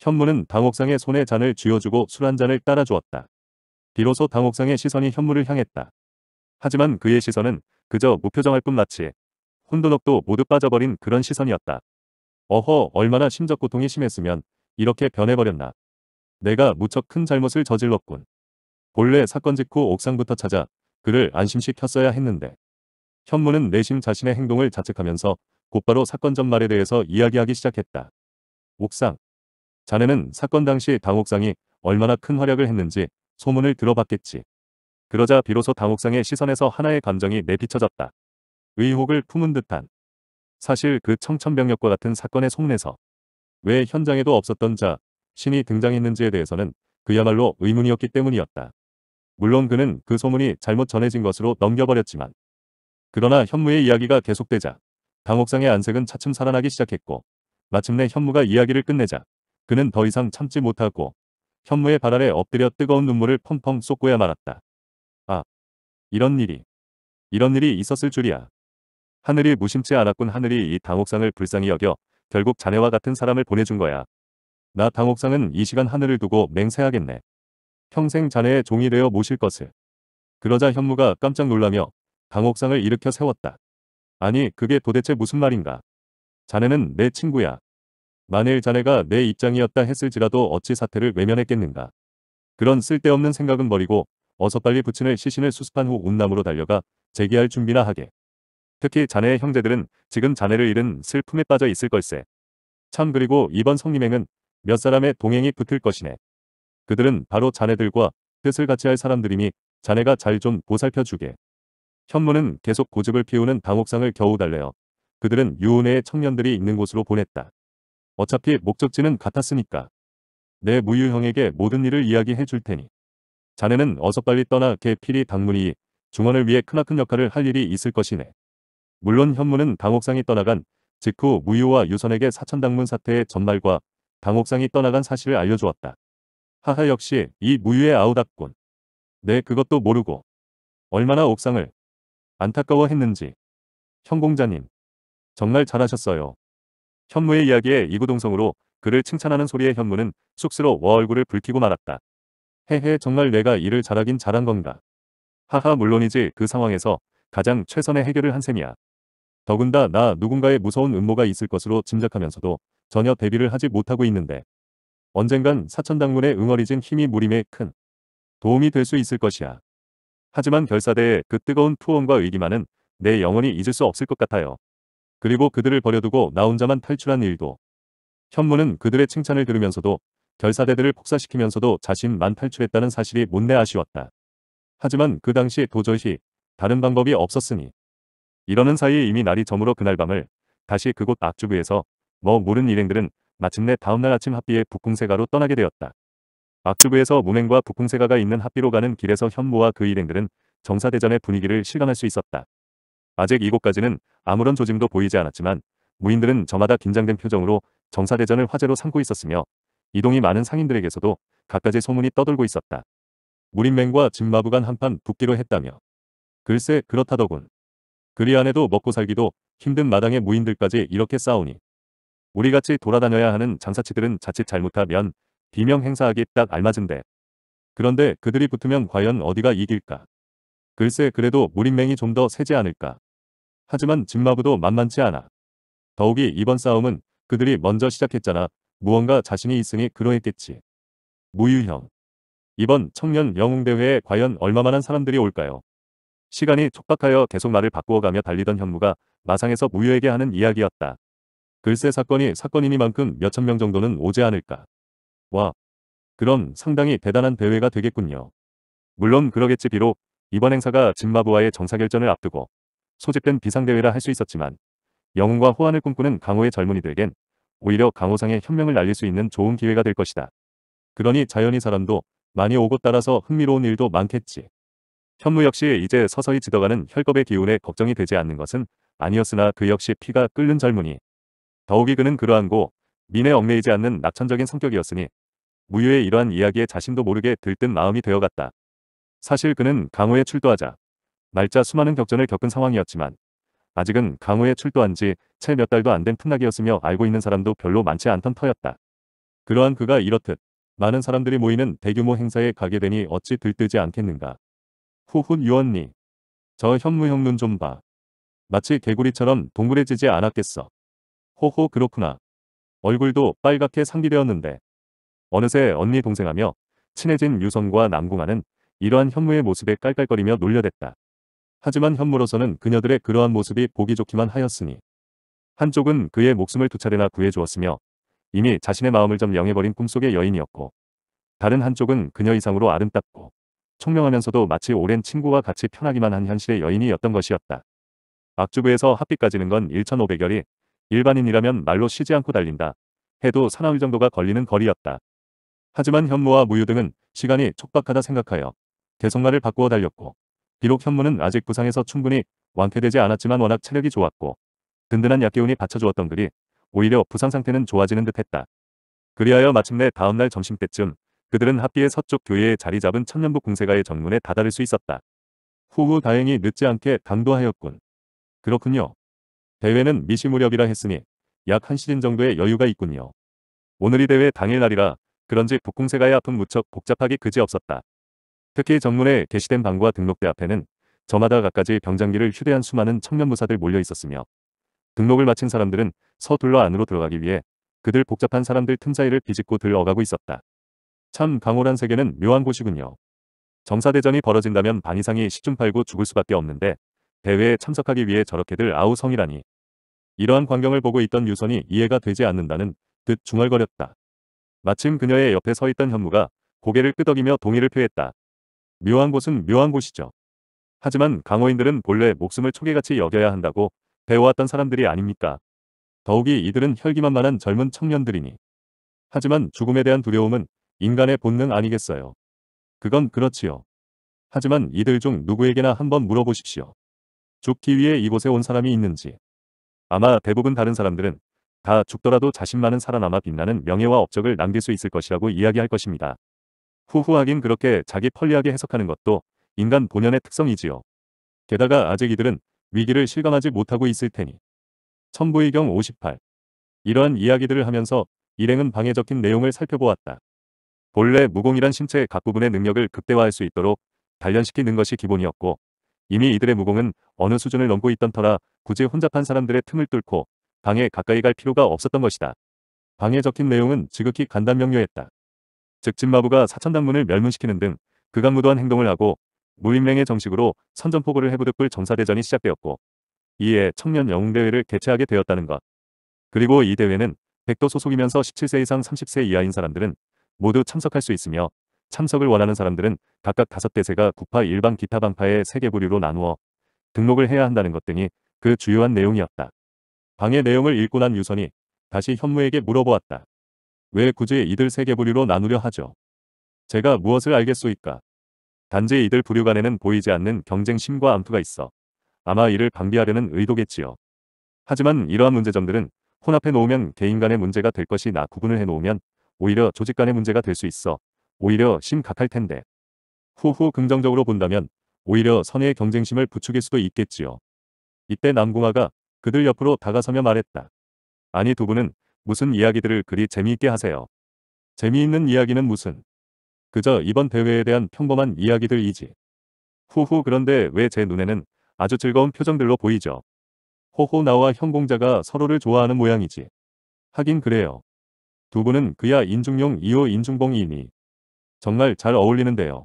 현무는 당옥상의 손에 잔을 쥐어주고 술 한 잔을 따라주었다. 비로소 당옥상의 시선이 현무를 향했다. 하지만 그의 시선은 그저 무표정할 뿐마치 혼돈옥도 모두 빠져버린 그런 시선이었다. 어허 얼마나 심적 고통이 심했으면 이렇게 변해버렸나. 내가 무척 큰 잘못을 저질렀군. 본래 사건 직후 옥상부터 찾아 그를 안심시켰어야 했는데 현무는 내심 자신의 행동을 자책하면서 곧바로 사건 전말에 대해서 이야기하기 시작했다. 옥상. 자네는 사건 당시 당옥상이 얼마나 큰 활약을 했는지 소문을 들어봤겠지. 그러자 비로소 당옥상의 시선에서 하나의 감정이 내비쳐졌다. 의혹을 품은 듯한. 사실 그 청천벽력과 같은 사건의 속내서 왜 현장에도 없었던 자 신이 등장했는지에 대해서는 그야말로 의문이었기 때문이었다. 물론 그는 그 소문이 잘못 전해진 것으로 넘겨버렸지만 그러나 현무의 이야기가 계속되자 당옥상의 안색은 차츰 살아나기 시작했고 마침내 현무가 이야기를 끝내자 그는 더 이상 참지 못하고 현무의 발 아래 엎드려 뜨거운 눈물을 펑펑 쏟고야 말았다. 아, 이런 일이, 이런 일이 있었을 줄이야. 하늘이 무심치 않았군 하늘이 이 당옥상을 불쌍히 여겨 결국 자네와 같은 사람을 보내준 거야. 나 당옥상은 이 시간 하늘을 두고 맹세하겠네. 평생 자네의 종이 되어 모실 것을. 그러자 현무가 깜짝 놀라며 당옥상을 일으켜 세웠다. 아니 그게 도대체 무슨 말인가. 자네는 내 친구야. 만일 자네가 내 입장이었다 했을지라도 어찌 사태를 외면했겠는가. 그런 쓸데없는 생각은 버리고 어서 빨리 부친의 시신을 수습한 후 운남으로 달려가 재기할 준비나 하게. 특히 자네의 형제들은 지금 자네를 잃은 슬픔에 빠져 있을 걸세. 참 그리고 이번 성림행은 몇 사람의 동행이 붙을 것이네. 그들은 바로 자네들과 뜻을 같이 할 사람들이니 자네가 잘 좀 보살펴 주게. 현무는 계속 고집을 피우는 당옥상을 겨우 달래어 그들은 유은혜의 청년들이 있는 곳으로 보냈다. 어차피 목적지는 같았으니까. 내 무유형에게 모든 일을 이야기해 줄 테니. 자네는 어서 빨리 떠나 개필이 당문이 중원을 위해 크나큰 역할을 할 일이 있을 것이네. 물론 현무는 당옥상이 떠나간 직후 무유와 유선에게 사천당문 사태의 전말과 강옥상이 떠나간 사실을 알려주었다. 하하 역시 이 무유의 아우닥군. 네 그것도 모르고 얼마나 옥상을 안타까워했는지. 현공자님 정말 잘하셨어요. 현무의 이야기에 이구동성으로 그를 칭찬하는 소리에 현무는 쑥스러워 얼굴을 붉히고 말았다. 헤헤 정말 내가 일을 잘하긴 잘한 건가. 하하 물론이지 그 상황에서 가장 최선의 해결을 한 셈이야. 더군다 나 누군가의 무서운 음모가 있을 것으로 짐작하면서도 전혀 대비를 하지 못하고 있는데 언젠간 사천당문의 응어리진 힘이 무림에 큰 도움이 될 수 있을 것이야. 하지만 결사대의 그 뜨거운 투혼과 의기만은 내영원히 잊을 수 없을 것 같아요. 그리고 그들을 버려두고 나 혼자만 탈출한 일도 현무는 그들의 칭찬을 들으면서도 결사대들을 폭사시키면서도 자신만 탈출했다는 사실이 못내 아쉬웠다. 하지만 그 당시 도저히 다른 방법이 없었으니 이러는 사이에 이미 날이 저물어 그날 밤을 다시 그곳 악주부에서 뭐 모른 일행들은 마침내 다음날 아침 합비에북풍세가로 떠나게 되었다. 악주부에서 문행과 북풍세가가 있는 합비로 가는 길에서 현무와 그 일행들은 정사대전의 분위기를 실감할 수 있었다. 아직 이곳까지는 아무런 조짐도 보이지 않았지만 무인들은 저마다 긴장된 표정으로 정사대전을 화제로 삼고 있었으며 이동이 많은 상인들에게서도 갖가지 소문이 떠돌고 있었다. 무림맹과 진마부간 한판 붙기로 했다며. 글쎄 그렇다더군. 그리 안에도 먹고 살기도 힘든 마당의 무인들까지 이렇게 싸우니 우리같이 돌아다녀야 하는 장사치들은 자칫 잘못하면 비명 행사하기 딱 알맞은데 그런데 그들이 붙으면 과연 어디가 이길까? 글쎄 그래도 무림맹이 좀 더 세지 않을까? 하지만 진마부도 만만치 않아. 더욱이 이번 싸움은 그들이 먼저 시작했잖아. 무언가 자신이 있으니 그러했겠지. 무유형. 이번 청년 영웅대회에 과연 얼마만한 사람들이 올까요? 시간이 촉박하여 계속 말을 바꾸어가며 달리던 현무가 마상에서 무유에게 하는 이야기였다. 글쎄 사건이 사건이니만큼 몇천 명 정도는 오지 않을까. 와. 그럼 상당히 대단한 대회가 되겠군요. 물론 그러겠지 비록 이번 행사가 진마부와의 정사결전을 앞두고 소집된 비상대회라 할 수 있었지만 영웅과 호환을 꿈꾸는 강호의 젊은이들겐 오히려 강호상의 혁명을 날릴수 있는 좋은 기회가 될 것이다. 그러니 자연히 사람도 많이 오고 따라서 흥미로운 일도 많겠지. 현무 역시 이제 서서히 지더가는 혈겁의 기운에 걱정이 되지 않는 것은 아니었으나 그 역시 피가 끓는 젊은이 더욱이 그는 그러한 고 민에 얽매이지 않는 낙천적인 성격이었으니 무유의 이러한 이야기에 자신도 모르게 들뜬 마음이 되어갔다. 사실 그는 강호에 출두하자 날짜 수많은 격전을 겪은 상황이었지만 아직은 강호에 출두한 지 채 몇 달도 안된 풋나기였으며 알고 있는 사람도 별로 많지 않던 터였다. 그러한 그가 이렇듯 많은 사람들이 모이는 대규모 행사에 가게 되니 어찌 들뜨지 않겠는가. 후훗 유언니. 저 현무형눈 좀 봐. 마치 개구리처럼 동그래지지 않았겠어. 호호 그렇구나. 얼굴도 빨갛게 상기되었는데. 어느새 언니 동생하며 친해진 유선과 남궁아는 이러한 현무의 모습에 깔깔거리며 놀려댔다. 하지만 현무로서는 그녀들의 그러한 모습이 보기 좋기만 하였으니 한쪽은 그의 목숨을 두 차례나 구해주었으며 이미 자신의 마음을 점령해버린 꿈속의 여인이었고 다른 한쪽은 그녀 이상으로 아름답고 총명하면서도 마치 오랜 친구와 같이 편하기만 한 현실의 여인이었던 것이었다. 악주부에서 합비까지는 건1 5 0 0열이 일반인이라면 말로 쉬지 않고 달린다. 해도 사나흘 정도가 걸리는 거리였다. 하지만 현무와 무유 등은 시간이 촉박하다 생각하여 개성마를 바꾸어 달렸고 비록 현무는 아직 부상에서 충분히 완쾌되지 않았지만 워낙 체력이 좋았고 든든한 약기운이 받쳐주었던 그리 오히려 부상 상태는 좋아지는 듯했다. 그리하여 마침내 다음날 점심때쯤 그들은 합비의 서쪽 교회에 자리 잡은 천년부 공세가의 정문에 다다를 수 있었다. 후후 다행히 늦지 않게 당도하였군. 그렇군요. 대회는 미시 무렵이라 했으니 약 한시즌 정도의 여유가 있군요. 오늘이 대회 당일날이라 그런지 북궁세가의 앞은 무척 복잡하기 그지없었다. 특히 정문에 게시된 방과 등록대 앞에는 저마다 갖가지 병장기를 휴대한 수많은 청년 무사들 몰려 있었으며 등록을 마친 사람들은 서둘러 안으로 들어가기 위해 그들 복잡한 사람들 틈 사이를 비집고 들어가고 있었다. 참 강호란 세계는 묘한 곳이군요. 정사대전이 벌어진다면 반 이상이 시중 팔고 죽을 수밖에 없는데 대회에 참석하기 위해 저렇게들 아우성이라니. 이러한 광경을 보고 있던 유선이 이해가 되지 않는다는 듯 중얼거렸다. 마침 그녀의 옆에 서 있던 현무가 고개를 끄덕이며 동의를 표했다. 묘한 곳은 묘한 곳이죠. 하지만 강호인들은 본래 목숨을 초계같이 여겨야 한다고 배워왔던 사람들이 아닙니까? 더욱이 이들은 혈기만만한 젊은 청년들이니. 하지만 죽음에 대한 두려움은 인간의 본능 아니겠어요. 그건 그렇지요. 하지만 이들 중 누구에게나 한번 물어보십시오. 죽기 위해 이곳에 온 사람이 있는지. 아마 대부분 다른 사람들은 다 죽더라도 자신만은 살아남아 빛나는 명예와 업적을 남길 수 있을 것이라고 이야기할 것입니다. 후후하긴 그렇게 자기 편리하게 해석하는 것도 인간 본연의 특성이지요. 게다가 아직 이들은 위기를 실감하지 못하고 있을 테니. 천부의경 58. 이러한 이야기들을 하면서 일행은 방에 적힌 내용을 살펴보았다. 본래 무공이란 신체의 각 부분의 능력을 극대화할 수 있도록 단련시키는 것이 기본이었고 이미 이들의 무공은 어느 수준을 넘고 있던 터라 굳이 혼잡한 사람들의 틈을 뚫고 방에 가까이 갈 필요가 없었던 것이다. 방에 적힌 내용은 지극히 간단명료했다. 즉 진마부가 사천당문을 멸문시키는 등그악무도한 행동을 하고 무인랭의 정식으로 선전포고를 해부득불 점사대전이 시작되었고 이에 청년 영웅대회를 개최하게 되었다는 것. 그리고 이 대회는 백도 소속이면서 17세 이상 30세 이하인 사람들은 모두 참석할 수 있으며 참석을 원하는 사람들은 각각 5대세가 구파 일반 기타 방파의 세 개 부류로 나누어 등록을 해야 한다는 것 등이 그 주요한 내용이었다. 방의 내용을 읽고 난 유선이 다시 현무에게 물어보았다. 왜 굳이 이들 세 개 부류로 나누려 하죠? 제가 무엇을 알겠소이까? 단지 이들 부류 간에는 보이지 않는 경쟁심과 암투가 있어 아마 이를 방비하려는 의도겠지요. 하지만 이러한 문제점들은 혼합해 놓으면 개인 간의 문제가 될 것이나 구분을 해 놓으면 오히려 조직 간의 문제가 될 수 있어 오히려 심각할 텐데. 후후 긍정적으로 본다면 오히려 선의 의 경쟁심을 부추길 수도 있겠지요. 이때 남궁아가 그들 옆으로 다가서며 말했다. 아니 두 분은 무슨 이야기들을 그리 재미있게 하세요. 재미있는 이야기는 무슨. 그저 이번 대회에 대한 평범한 이야기들이지. 후후 그런데 왜 제 눈에는 아주 즐거운 표정들로 보이죠. 호호 나와 형공자가 서로를 좋아하는 모양이지. 하긴 그래요. 두 분은 그야 인중용 2호 인중봉이니 정말 잘 어울리는데요.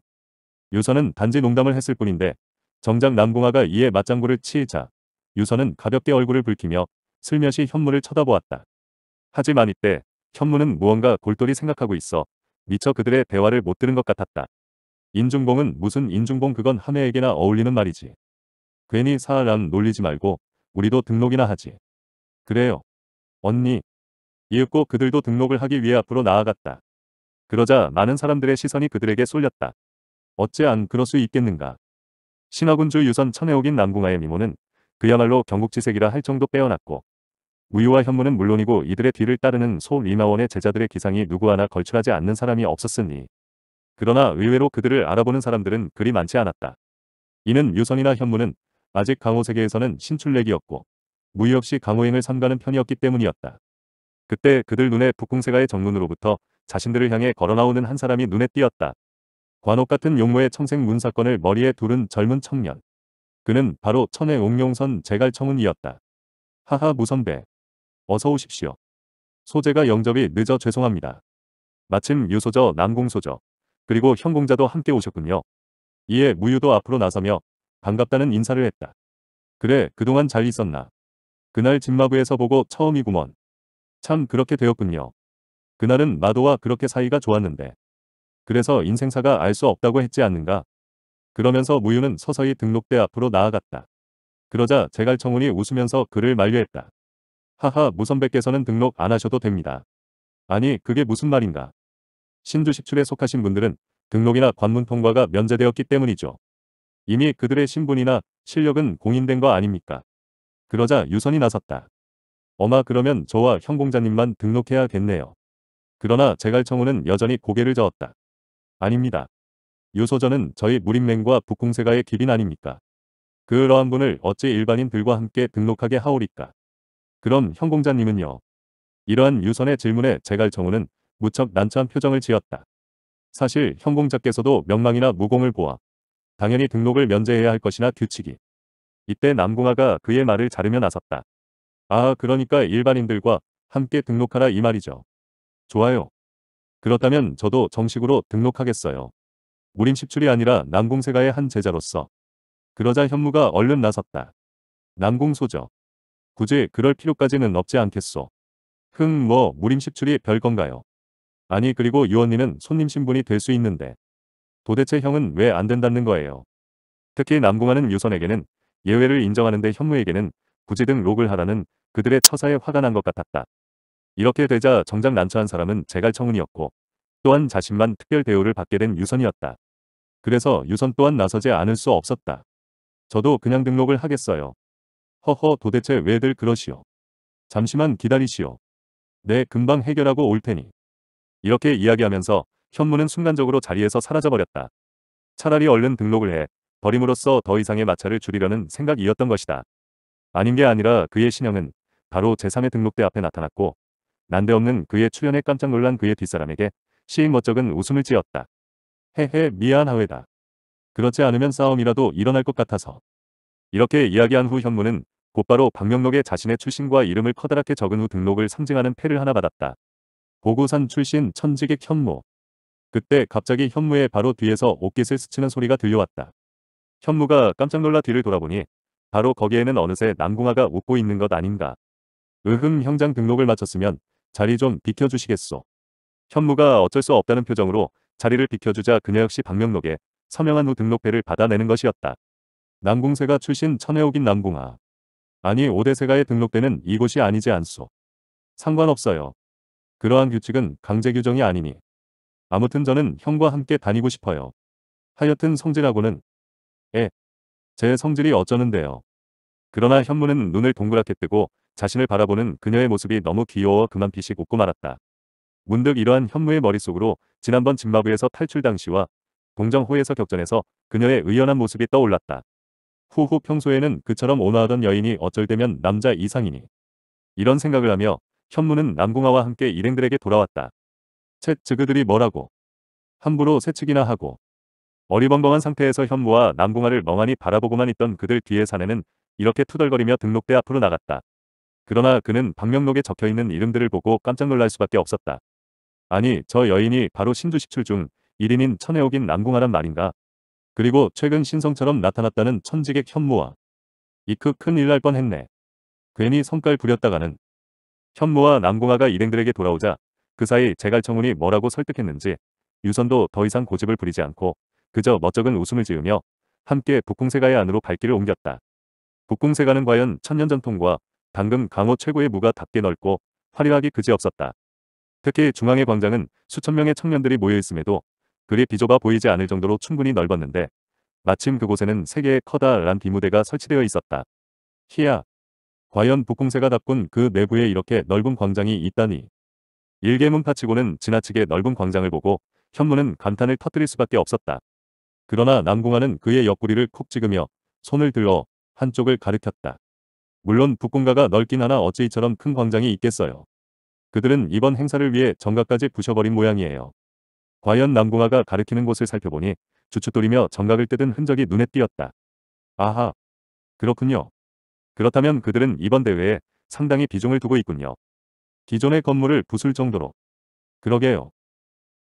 유선은 단지 농담을 했을 뿐인데 정작 남궁아가 이에 맞장구를 치자 유선은 가볍게 얼굴을 붉히며 슬며시 현무를 쳐다보았다. 하지만 이때 현무는 무언가 골똘히 생각하고 있어 미처 그들의 대화를 못 들은 것 같았다. 인중봉은 무슨 인중봉 그건 하매에게나 어울리는 말이지. 괜히 사람 놀리지 말고 우리도 등록이나 하지. 그래요. 언니. 이윽고 그들도 등록을 하기 위해 앞으로 나아갔다. 그러자 많은 사람들의 시선이 그들에게 쏠렸다. 어찌안 그럴 수 있겠는가. 신화군주 유선 천혜옥인 남궁아의 미모는 그야말로 경국지색이라 할 정도 빼어났고 무유와 현무는 물론이고 이들의 뒤를 따르는 소 리마원의 제자들의 기상이 누구 하나 걸출하지 않는 사람이 없었으니 그러나 의외로 그들을 알아보는 사람들은 그리 많지 않았다. 이는 유선이나 현무는 아직 강호 세계에서는 신출내기였고 무유 없이 강호행을 삼가는 편이었기 때문이었다. 그때 그들 눈에 북궁세가의 정문으로부터 자신들을 향해 걸어나오는 한 사람이 눈에 띄었다. 관옥 같은 용모의 청생문 사건을 머리에 두른 젊은 청년. 그는 바로 천의 옥룡선 제갈청운이었다. 하하 무선배. 어서 오십시오. 소재가 영접이 늦어 죄송합니다. 마침 유소저 남공소저 그리고 형공자도 함께 오셨군요. 이에 무유도 앞으로 나서며 반갑다는 인사를 했다. 그래 그동안 잘 있었나. 그날 진마부에서 보고 처음이구먼. 참 그렇게 되었군요. 그날은 마도와 그렇게 사이가 좋았는데. 그래서 인생사가 알 수 없다고 했지 않는가. 그러면서 무유는 서서히 등록대 앞으로 나아갔다. 그러자 제갈청운이 웃으면서 그를 만류했다. 하하 무선배께서는 등록 안 하셔도 됩니다. 아니 그게 무슨 말인가. 신주식출에 속하신 분들은 등록이나 관문 통과가 면제되었기 때문이죠. 이미 그들의 신분이나 실력은 공인된 거 아닙니까? 그러자 유선이 나섰다. 어마 그러면 저와 형 공자님만 등록해야겠네요. 그러나 제갈청우는 여전히 고개를 저었다. 아닙니다. 유소전은 저희 무림맹과 북궁세가의 길인 아닙니까? 그러한 분을 어찌 일반인들과 함께 등록하게 하오리까? 그럼 형공자님은요? 이러한 유선의 질문에 제갈청우는 무척 난처한 표정을 지었다. 사실 형공자께서도 명망이나 무공을 보아 당연히 등록을 면제해야 할 것이나 규칙이. 이때 남궁아가 그의 말을 자르며 나섰다. 아 그러니까 일반인들과 함께 등록하라 이 말이죠. 좋아요. 그렇다면 저도 정식으로 등록하겠어요. 무림십출이 아니라 남궁세가의 한 제자로서. 그러자 현무가 얼른 나섰다. 남궁소죠. 굳이 그럴 필요까지는 없지 않겠소. 흥뭐 무림십출이 별건가요. 아니 그리고 유언니는 손님 신분이 될 수 있는데 도대체 형은 왜 안 된다는 거예요. 특히 남궁하는 유선에게는 예외를 인정하는데 현무에게는 굳이 등 록을 하라는 그들의 처사에 화가 난 것 같았다. 이렇게 되자 정작 난처한 사람은 제갈청운이었고 또한 자신만 특별 대우를 받게 된 유선이었다. 그래서 유선 또한 나서지 않을 수 없었다. 저도 그냥 등록을 하겠어요. 허허 도대체 왜들 그러시오. 잠시만 기다리시오. 네 금방 해결하고 올 테니. 이렇게 이야기하면서 현무는 순간적으로 자리에서 사라져버렸다. 차라리 얼른 등록을 해 버림으로써 더 이상의 마찰을 줄이려는 생각이었던 것이다. 아닌 게 아니라 그의 신형은 바로 제3의 등록대 앞에 나타났고 난데없는 그의 출연에 깜짝 놀란 그의 뒷사람에게 시인 멋쩍은 웃음을 지었다. 헤헤 미안하회다. 그렇지 않으면 싸움이라도 일어날 것 같아서. 이렇게 이야기한 후 현무는 곧바로 박명록에 자신의 출신과 이름을 커다랗게 적은 후 등록을 상징하는 패를 하나 받았다. 보고산 출신 천지객 현무. 그때 갑자기 현무의 바로 뒤에서 옷깃을 스치는 소리가 들려왔다. 현무가 깜짝 놀라 뒤를 돌아보니 바로 거기에는 어느새 남궁아가 웃고 있는 것 아닌가. 으흠 형장 등록을 마쳤으면 자리 좀 비켜주시겠소. 현무가 어쩔 수 없다는 표정으로 자리를 비켜주자 그녀 역시 박명록에 서명한 후 등록회를 받아내는 것이었다. 남궁세가 출신 천혜옥인 남궁아. 아니 오대세가의등록대는 이곳이 아니지 않소. 상관없어요. 그러한 규칙은 강제 규정이 아니니. 아무튼 저는 형과 함께 다니고 싶어요. 하여튼 성질하고는 에. 예, 제 성질이 어쩌는데요. 그러나 현무는 눈을 동그랗게 뜨고 자신을 바라보는 그녀의 모습이 너무 귀여워 그만 피식 웃고 말았다. 문득 이러한 현무의 머릿속으로 지난번 진마부에서 탈출 당시와 동정호에서격전해서 그녀의 의연한 모습이 떠올랐다. 후후 평소에는 그처럼 온화하던 여인이 어쩔 때면 남자 이상이니. 이런 생각을 하며 현무는 남궁아와 함께 일행들에게 돌아왔다. 채 즉 그들이 뭐라고. 함부로 새측이나 하고. 어리벙벙한 상태에서 현무와 남궁아를 멍하니 바라보고만 있던 그들 뒤에 사내는 이렇게 투덜거리며 등록대 앞으로 나갔다. 그러나 그는 방명록에 적혀있는 이름들을 보고 깜짝 놀랄 수밖에 없었다. 아니 저 여인이 바로 신주식출 중 1인인 천혜옥인 남궁아란 말인가. 그리고 최근 신성처럼 나타났다는 천지객 현무와 이크 큰일 날 뻔했네. 괜히 성깔 부렸다가는 현무와 남궁아가 일행들에게 돌아오자 그 사이 제갈청운이 뭐라고 설득했는지 유선도 더 이상 고집을 부리지 않고 그저 멋쩍은 웃음을 지으며 함께 북궁세가의 안으로 발길을 옮겼다. 북궁세가는 과연 천년 전통과 당근 강호 최고의 무가 닿게 넓고 화려하기 그지없었다. 특히 중앙의 광장은 수천 명의 청년들이 모여있음에도 그리 비좁아 보이지 않을 정도로 충분히 넓었는데 마침 그곳에는 세계의 커다란 비무대가 설치되어 있었다. 히야. 과연 북공세가 닦군그 내부에 이렇게 넓은 광장이 있다니. 일개문 파치고는 지나치게 넓은 광장을 보고 현무는 감탄을 터뜨릴 수밖에 없었다. 그러나 남궁아는 그의 옆구리를 콕 찍으며 손을 들어 한쪽을 가르켰다 물론 북군가가 넓긴 하나 어찌 이처럼 큰 광장이 있겠어요. 그들은 이번 행사를 위해 정각까지 부셔버린 모양이에요. 과연 남궁아가 가리키는 곳을 살펴보니 주춧돌이며 정각을 뜯은 흔적이 눈에 띄었다. 아하. 그렇군요. 그렇다면 그들은 이번 대회에 상당히 비중을 두고 있군요. 기존의 건물을 부술 정도로. 그러게요.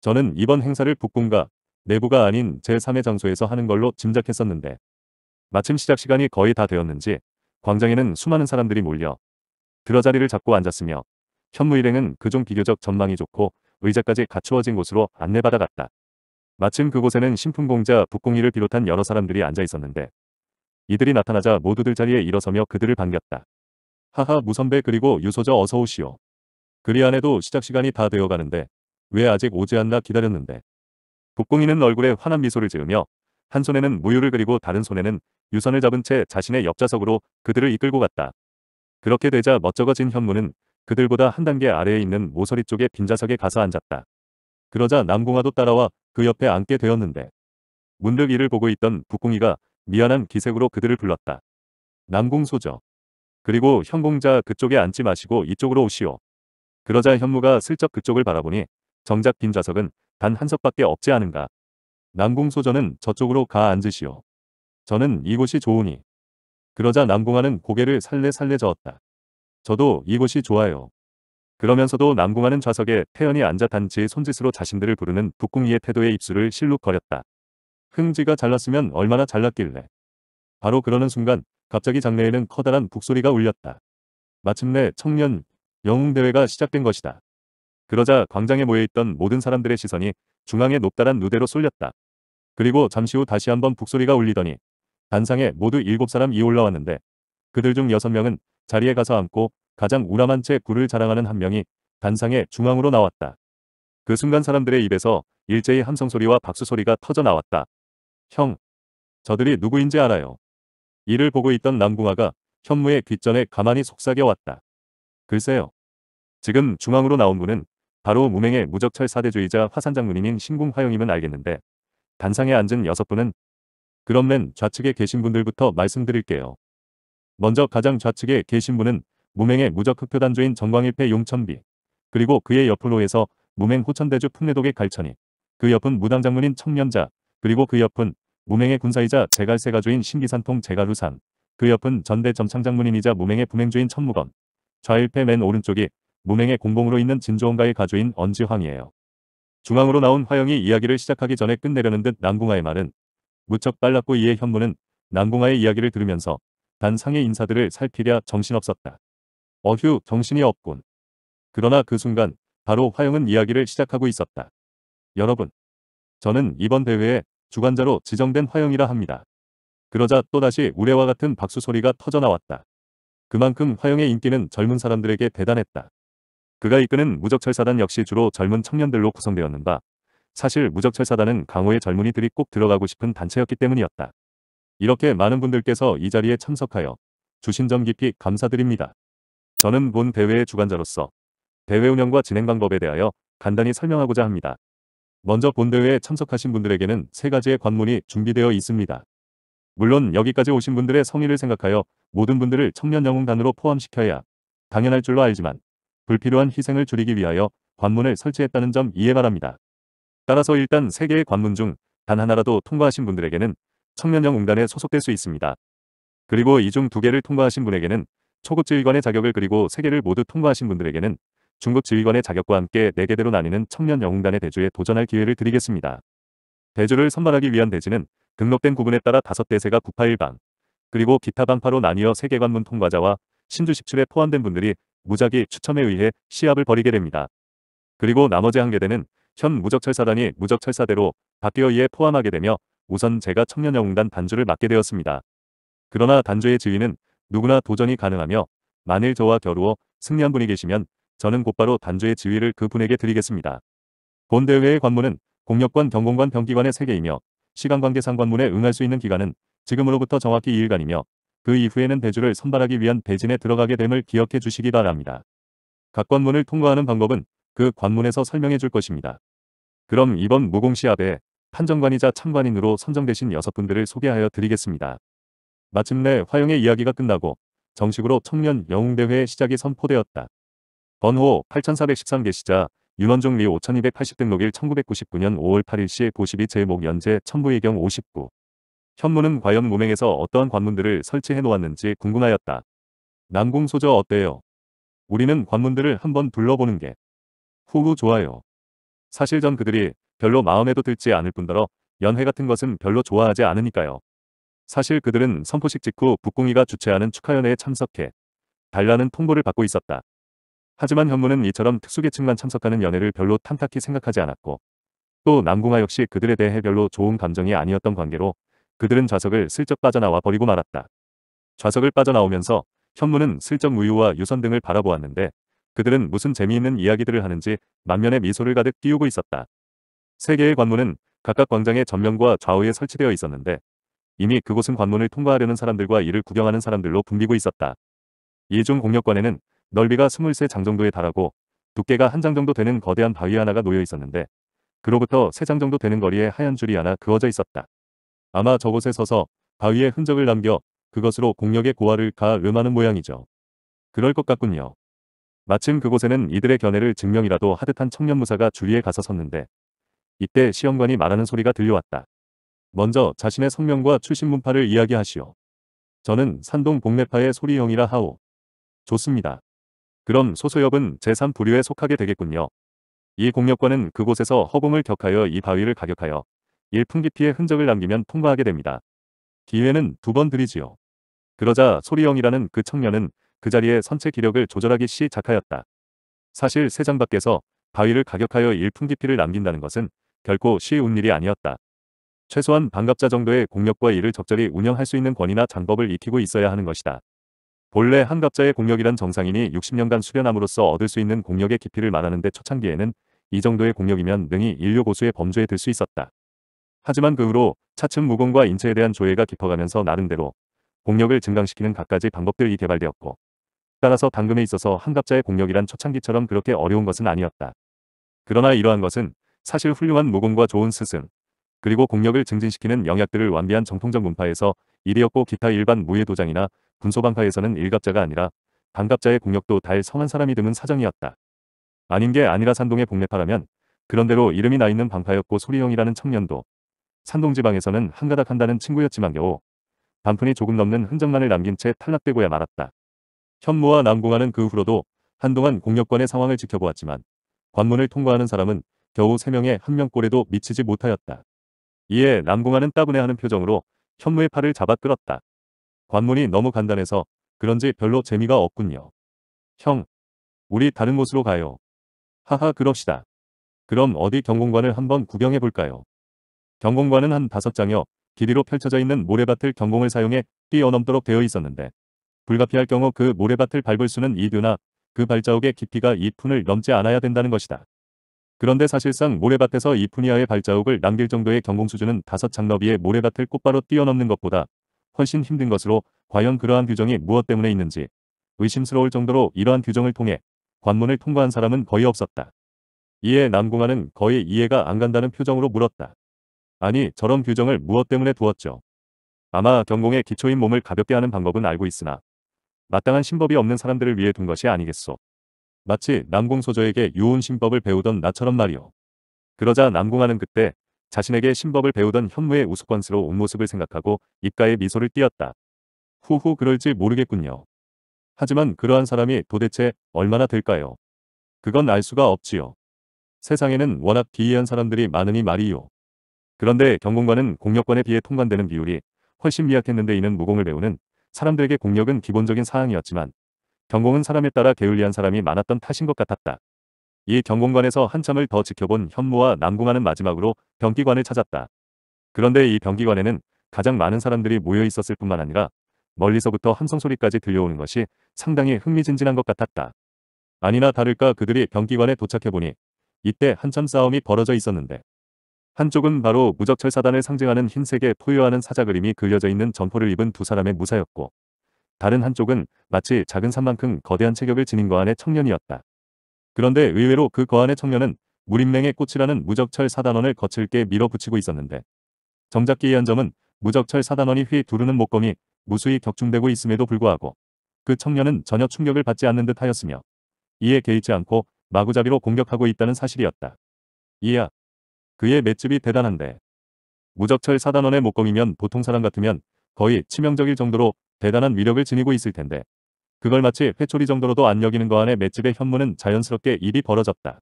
저는 이번 행사를 북궁과 내부가 아닌 제3의 장소에서 하는 걸로 짐작했었는데 마침 시작 시간이 거의 다 되었는지 광장에는 수많은 사람들이 몰려 들어 자리를 잡고 앉았으며 현무일행은 그중 비교적 전망이 좋고 의자까지 갖추어진 곳으로 안내받아 갔다. 마침 그곳에는 신품공자 북공이를 비롯한 여러 사람들이 앉아 있었는데 이들이 나타나자 모두들 자리에 일어서며 그들을 반겼다. 하하 무선배 그리고 유소저 어서 오시오. 그리 안 해도 시작 시간이 다 되어가는데 왜 아직 오지 않나 기다렸는데. 북공이는 얼굴에 환한 미소를 지으며 한 손에는 무유를 그리고 다른 손에는 유선을 잡은 채 자신의 옆좌석으로 그들을 이끌고 갔다. 그렇게 되자 멋쩍어진 현무는 그들보다 한 단계 아래에 있는 모서리 쪽에 빈좌석에 가서 앉았다. 그러자 남궁아도 따라와 그 옆에 앉게 되었는데 문득 이를 보고 있던 북궁이가 미안한 기색으로 그들을 불렀다. 남궁소저 그리고 현공자 그쪽에 앉지 마시고 이쪽으로 오시오. 그러자 현무가 슬쩍 그쪽을 바라보니 정작 빈 좌석은 단 한 석밖에 없지 않은가. 남궁소전은 저쪽으로 가 앉으시오. 저는 이곳이 좋으니. 그러자 남궁아는 고개를 살레살레 저었다. 저도 이곳이 좋아요. 그러면서도 남궁아는 좌석에 태연이 앉아 단지 손짓으로 자신들을 부르는 북궁이의 태도에 입술을 실룩거렸다. 흥지가 잘났으면 얼마나 잘났길래. 바로 그러는 순간 갑자기 장내에는 커다란 북소리가 울렸다. 마침내 청년 영웅대회가 시작된 것이다. 그러자 광장에 모여있던 모든 사람들의 시선이 중앙에 높다란 누대로 쏠렸다. 그리고 잠시 후 다시 한번 북소리가 울리더니 단상에 모두 7사람이 올라왔는데 그들 중 6명은 자리에 가서 앉고 가장 우람한 채 굴을 자랑하는 한 명이 단상의 중앙으로 나왔다. 그 순간 사람들의 입에서 일제히 함성소리와 박수소리가 터져 나왔다. 형, 저들이 누구인지 알아요. 이를 보고 있던 남궁아가 현무의 귓전에 가만히 속삭여왔다. 글쎄요. 지금 중앙으로 나온 분은 바로 무명의 무적철 사대주의자 화산장문인인 신궁화영임은 알겠는데 단상에 앉은 여섯 분은 그럼 맨 좌측에 계신 분들부터 말씀드릴게요. 먼저 가장 좌측에 계신 분은 무명의 무적 흑표단주인 정광일패 용천비 그리고 그의 옆으로 해서 무명 호천대주 풍내독의 갈천이 그 옆은 무당장문인 청년자 그리고 그 옆은 무명의 군사이자 제갈세가주인 신기산통 제갈우산 그 옆은 전대 점창장문인이자 무명의 부맹주인 천무검 좌일패 맨 오른쪽이 무맹의 공봉으로 있는 진조원가의 가주인 언지황이에요. 중앙으로 나온 화영이 이야기를 시작하기 전에 끝내려는 듯 남궁아의 말은 무척 빨랐고 이에 현무는 남궁아의 이야기를 들으면서 단 상의 인사들을 살피랴 정신없었다. 어휴 정신이 없군. 그러나 그 순간 바로 화영은 이야기를 시작하고 있었다. 여러분 저는 이번 대회에 주관자로 지정된 화영이라 합니다. 그러자 또다시 우레와 같은 박수 소리가 터져나왔다. 그만큼 화영의 인기는 젊은 사람들에게 대단했다. 그가 이끄는 무적철사단 역시 주로 젊은 청년들로 구성되었는가. 사실 무적철사단은 강호의 젊은이들이 꼭 들어가고 싶은 단체였기 때문이었다. 이렇게 많은 분들께서 이 자리에 참석하여 주신 점 깊이 감사드립니다. 저는 본 대회의 주관자로서 대회 운영과 진행 방법에 대하여 간단히 설명하고자 합니다. 먼저 본 대회에 참석하신 분들에게는 세 가지의 관문이 준비되어 있습니다. 물론 여기까지 오신 분들의 성의를 생각하여 모든 분들을 청년 영웅단으로 포함시켜야 당연할 줄로 알지만 불필요한 희생을 줄이기 위하여 관문을 설치했다는 점 이해 바랍니다. 따라서 일단 3개의 관문 중 단 하나라도 통과하신 분들에게는 청년형 웅단에 소속될 수 있습니다. 그리고 이 중 두개를 통과하신 분에게는 초급 지휘관의 자격을 그리고 3개를 모두 통과하신 분들에게는 중급 지휘관의 자격과 함께 4개대로 나뉘는 청년형 웅단의 대주에 도전할 기회를 드리겠습니다. 대주를 선발하기 위한 대지는 등록된 구분에 따라 5대세가 981방, 그리고 기타 방파로 나뉘어 세계 관문 통과자와 신주 17에 포함된 분들이 무작위 추첨에 의해 시합을 벌이게 됩니다. 그리고 나머지 한 개대는 현 무적철사단이 무적철사대로 바뀌어이에 포함하게 되며 우선 제가 청년영웅단 단주를 맡게 되었습니다. 그러나 단주의 지위는 누구나 도전이 가능하며 만일 저와 겨루어 승리한 분이 계시면 저는 곧바로 단주의 지위를 그분에게 드리겠습니다. 본 대회의 관문은 공력관, 경공관, 병기관의 세개이며 시간관계상 관문에 응할 수 있는 기간은 지금으로부터 정확히 2일간이며 그 이후에는 대주를 선발하기 위한 대진에 들어가게 됨을 기억해 주시기 바랍니다. 각 관문을 통과하는 방법은 그 관문에서 설명해 줄 것입니다. 그럼 이번 무공시합에 판정관이자 참관인으로 선정되신 여섯 분들을 소개하여 드리겠습니다. 마침내 화영의 이야기가 끝나고 정식으로 청년 영웅대회의 시작이 선포되었다. 번호 8413개시자 윤원종 리5280 등록일 1999년 5월 8일시 보시비 제목 연재 천부의경 59 현무는 과연 무맹에서 어떠한 관문들을 설치해 놓았는지 궁금하였다. 남궁 소저 어때요? 우리는 관문들을 한번 둘러보는 게 후후 좋아요. 사실 전 그들이 별로 마음에도 들지 않을 뿐더러 연회 같은 것은 별로 좋아하지 않으니까요. 사실 그들은 선포식 직후 북궁이가 주최하는 축하연회에 참석해 달라는 통보를 받고 있었다. 하지만 현무는 이처럼 특수계층만 참석하는 연회를 별로 탐탁히 생각하지 않았고 또 남궁아 역시 그들에 대해 별로 좋은 감정이 아니었던 관계로 그들은 좌석을 슬쩍 빠져나와 버리고 말았다. 좌석을 빠져나오면서 현무는 슬쩍 우유와 유선 등을 바라보았는데 그들은 무슨 재미있는 이야기들을 하는지 만면에 미소를 가득 띄우고 있었다. 세 개의 관문은 각각 광장의 전면과 좌우에 설치되어 있었는데 이미 그곳은 관문을 통과하려는 사람들과 이를 구경하는 사람들로 붐비고 있었다. 이중 공력관에는 넓이가 23장 정도에 달하고 두께가 한 장 정도 되는 거대한 바위 하나가 놓여 있었는데 그로부터 세 장 정도 되는 거리에 하얀 줄이 하나 그어져 있었다. 아마 저곳에 서서 바위에 흔적을 남겨 그것으로 공력의 고화를 가음하는 모양이죠. 그럴 것 같군요. 마침 그곳에는 이들의 견해를 증명이라도 하듯한 청년 무사가 주위에 가서 섰는데 이때 시험관이 말하는 소리가 들려왔다. 먼저 자신의 성명과 출신 문파를 이야기하시오. 저는 산동 복례파의 소리형이라 하오. 좋습니다. 그럼 소소엽은 제3부류에 속하게 되겠군요. 이공력관은 그곳에서 허공을 격하여 이 바위를 가격하여 일분기 피해 흔적을 남기면 통과하게 됩니다. 기회는 두 번 드리지요. 그러자 소리영이라는 그 청년은 그 자리에 선체 기력을 조절하기 시작하였다. 사실 세 장 밖에서 바위를 가격하여 일분기 피를 남긴다는 것은 결코 쉬운 일이 아니었다. 최소한 반갑자 정도의 공력과 이를 적절히 운영할 수 있는 권위나 장법을 익히고 있어야 하는 것이다. 본래 한갑자의 공력이란 정상인이 60년간 수련함으로써 얻을 수 있는 공력의 깊이를 말하는데 초창기에는 이 정도의 공력이면 능히 인류 고수의 범주에 들 수 있었다. 하지만 그 후로 차츰 무공과 인체에 대한 조예가 깊어가면서 나름대로 공력을 증강시키는 갖가지 방법들이 개발되었고 따라서 당금에 있어서 한갑자의 공력이란 초창기처럼 그렇게 어려운 것은 아니었다. 그러나 이러한 것은 사실 훌륭한 무공과 좋은 스승 그리고 공력을 증진시키는 영약들을 완비한 정통적 문파에서 일이었고 기타 일반 무예 도장이나 군소방파에서는 일갑자가 아니라 반갑자의 공력도 달 성한 사람이 드문 사정이었다. 아닌 게 아니라 산동의 복례파라면 그런대로 이름이 나 있는 방파였고 소리형이라는 청년도 산동지방에서는 한가닥 한다는 친구였지만 겨우 반푼이 조금 넘는 흔적만을 남긴 채 탈락되고야 말았다. 현무와 남궁하는 그 후로도 한동안 공력권의 상황을 지켜보았지만 관문을 통과하는 사람은 겨우 3명의 한 명꼴에도 미치지 못하였다. 이에 남궁하는 따분해하는 표정으로 현무의 팔을 잡아 끌었다. 관문이 너무 간단해서 그런지 별로 재미가 없군요. 형, 우리 다른 곳으로 가요. 하하 그럽시다. 그럼 어디 경공관을 한번 구경해 볼까요? 경공과는한 5장여 길이로 펼쳐져 있는 모래밭을 경공을 사용해 뛰어넘도록 되어 있었는데 불가피할 경우 그 모래밭을 밟을 수는 2듀나 그 발자국의 깊이가 2푼을 넘지 않아야 된다는 것이다. 그런데 사실상 모래밭에서 2푼 이하의 발자국을 남길 정도의 경공 수준은 다섯 장너비의 모래밭을 꽃바로 뛰어넘는 것보다 훨씬 힘든 것으로 과연 그러한 규정이 무엇 때문에 있는지 의심스러울 정도로 이러한 규정을 통해 관문을 통과한 사람은 거의 없었다. 이에 남궁아는 거의 이해가 안 간다는 표정으로 물었다. 아니 저런 규정을 무엇 때문에 두었죠. 아마 경공의 기초인 몸을 가볍게 하는 방법은 알고 있으나 마땅한 신법이 없는 사람들을 위해 둔 것이 아니겠소. 마치 남궁소저에게 유온 신법을 배우던 나처럼 말이오. 그러자 남궁하는 그때 자신에게 신법을 배우던 현무의 우스꽝스로 온 모습을 생각하고 입가에 미소를 띄었다. 후후 그럴지 모르겠군요. 하지만 그러한 사람이 도대체 얼마나 될까요? 그건 알 수가 없지요. 세상에는 워낙 기이한 사람들이 많으니 말이요. 그런데 경공관은공력관에 비해 통관되는 비율이 훨씬 미약했는데 이는 무공을 배우는 사람들에게 공력은 기본적인 사항이었지만 경공은 사람에 따라 게을리한 사람이 많았던 탓인 것 같았다. 이 경공관에서 한참을 더 지켜본 현무와 남궁하는 마지막으로 병기관을 찾았다. 그런데 이 병기관에는 가장 많은 사람들이 모여 있었을 뿐만 아니라 멀리서부터 함성 소리까지 들려오는 것이 상당히 흥미진진한 것 같았다. 아니나 다를까 그들이 병기관에 도착해보니 이때 한참 싸움이 벌어져 있었는데 한쪽은 바로 무적철사단을 상징하는 흰색의 포유하는 사자 그림이 그려져 있는 점포를 입은 두 사람의 무사였고 다른 한쪽은 마치 작은 산만큼 거대한 체격을 지닌 거안의 청년이었다. 그런데 의외로 그 거안의 청년은 무림맹의 꽃이라는 무적철 사단원을 거칠게 밀어붙이고 있었는데 정작 기이한 점은 무적철 사단원이 휘두르는 목검이 무수히 격중되고 있음에도 불구하고 그 청년은 전혀 충격을 받지 않는 듯 하였으며 이에 개의치 않고 마구잡이로 공격하고 있다는 사실이었다. 이야 그의 맷집이 대단한데 무적철 사단원의 목공이면 보통 사람 같으면 거의 치명적일 정도로 대단한 위력을 지니고 있을 텐데 그걸 마치 회초리 정도로도 안 여기는 거안에 맷집의 현무는 자연스럽게 입이 벌어졌다.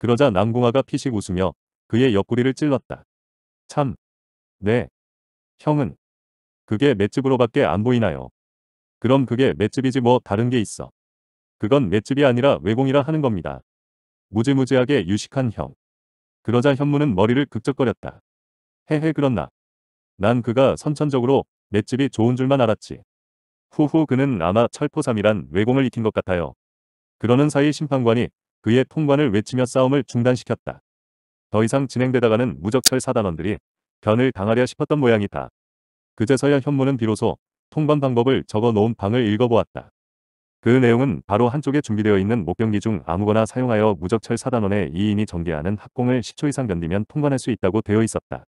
그러자 남궁화가 피식 웃으며 그의 옆구리를 찔렀다. 참. 네. 형은. 그게 맷집으로밖에 안 보이나요? 그럼 그게 맷집이지 뭐 다른 게 있어. 그건 맷집이 아니라 외공이라 하는 겁니다. 무지무지하게 유식한 형. 그러자 현무는 머리를 극적거렸다. 헤헤 그렇나. 난 그가 선천적으로 맷집이 좋은 줄만 알았지. 후후 그는 아마 철포삼이란 외공을 익힌 것 같아요. 그러는 사이 심판관이 그의 통관을 외치며 싸움을 중단시켰다. 더 이상 진행되다가는 무적철 사단원들이 변을 당하려 싶었던 모양이다. 그제서야 현무는 비로소 통관 방법을 적어 놓은 방을 읽어보았다. 그 내용은 바로 한쪽에 준비되어 있는 목병기 중 아무거나 사용하여 무적철 사단원의 2인이 전개하는 합공을 10초 이상 견디면 통관할 수 있다고 되어 있었다.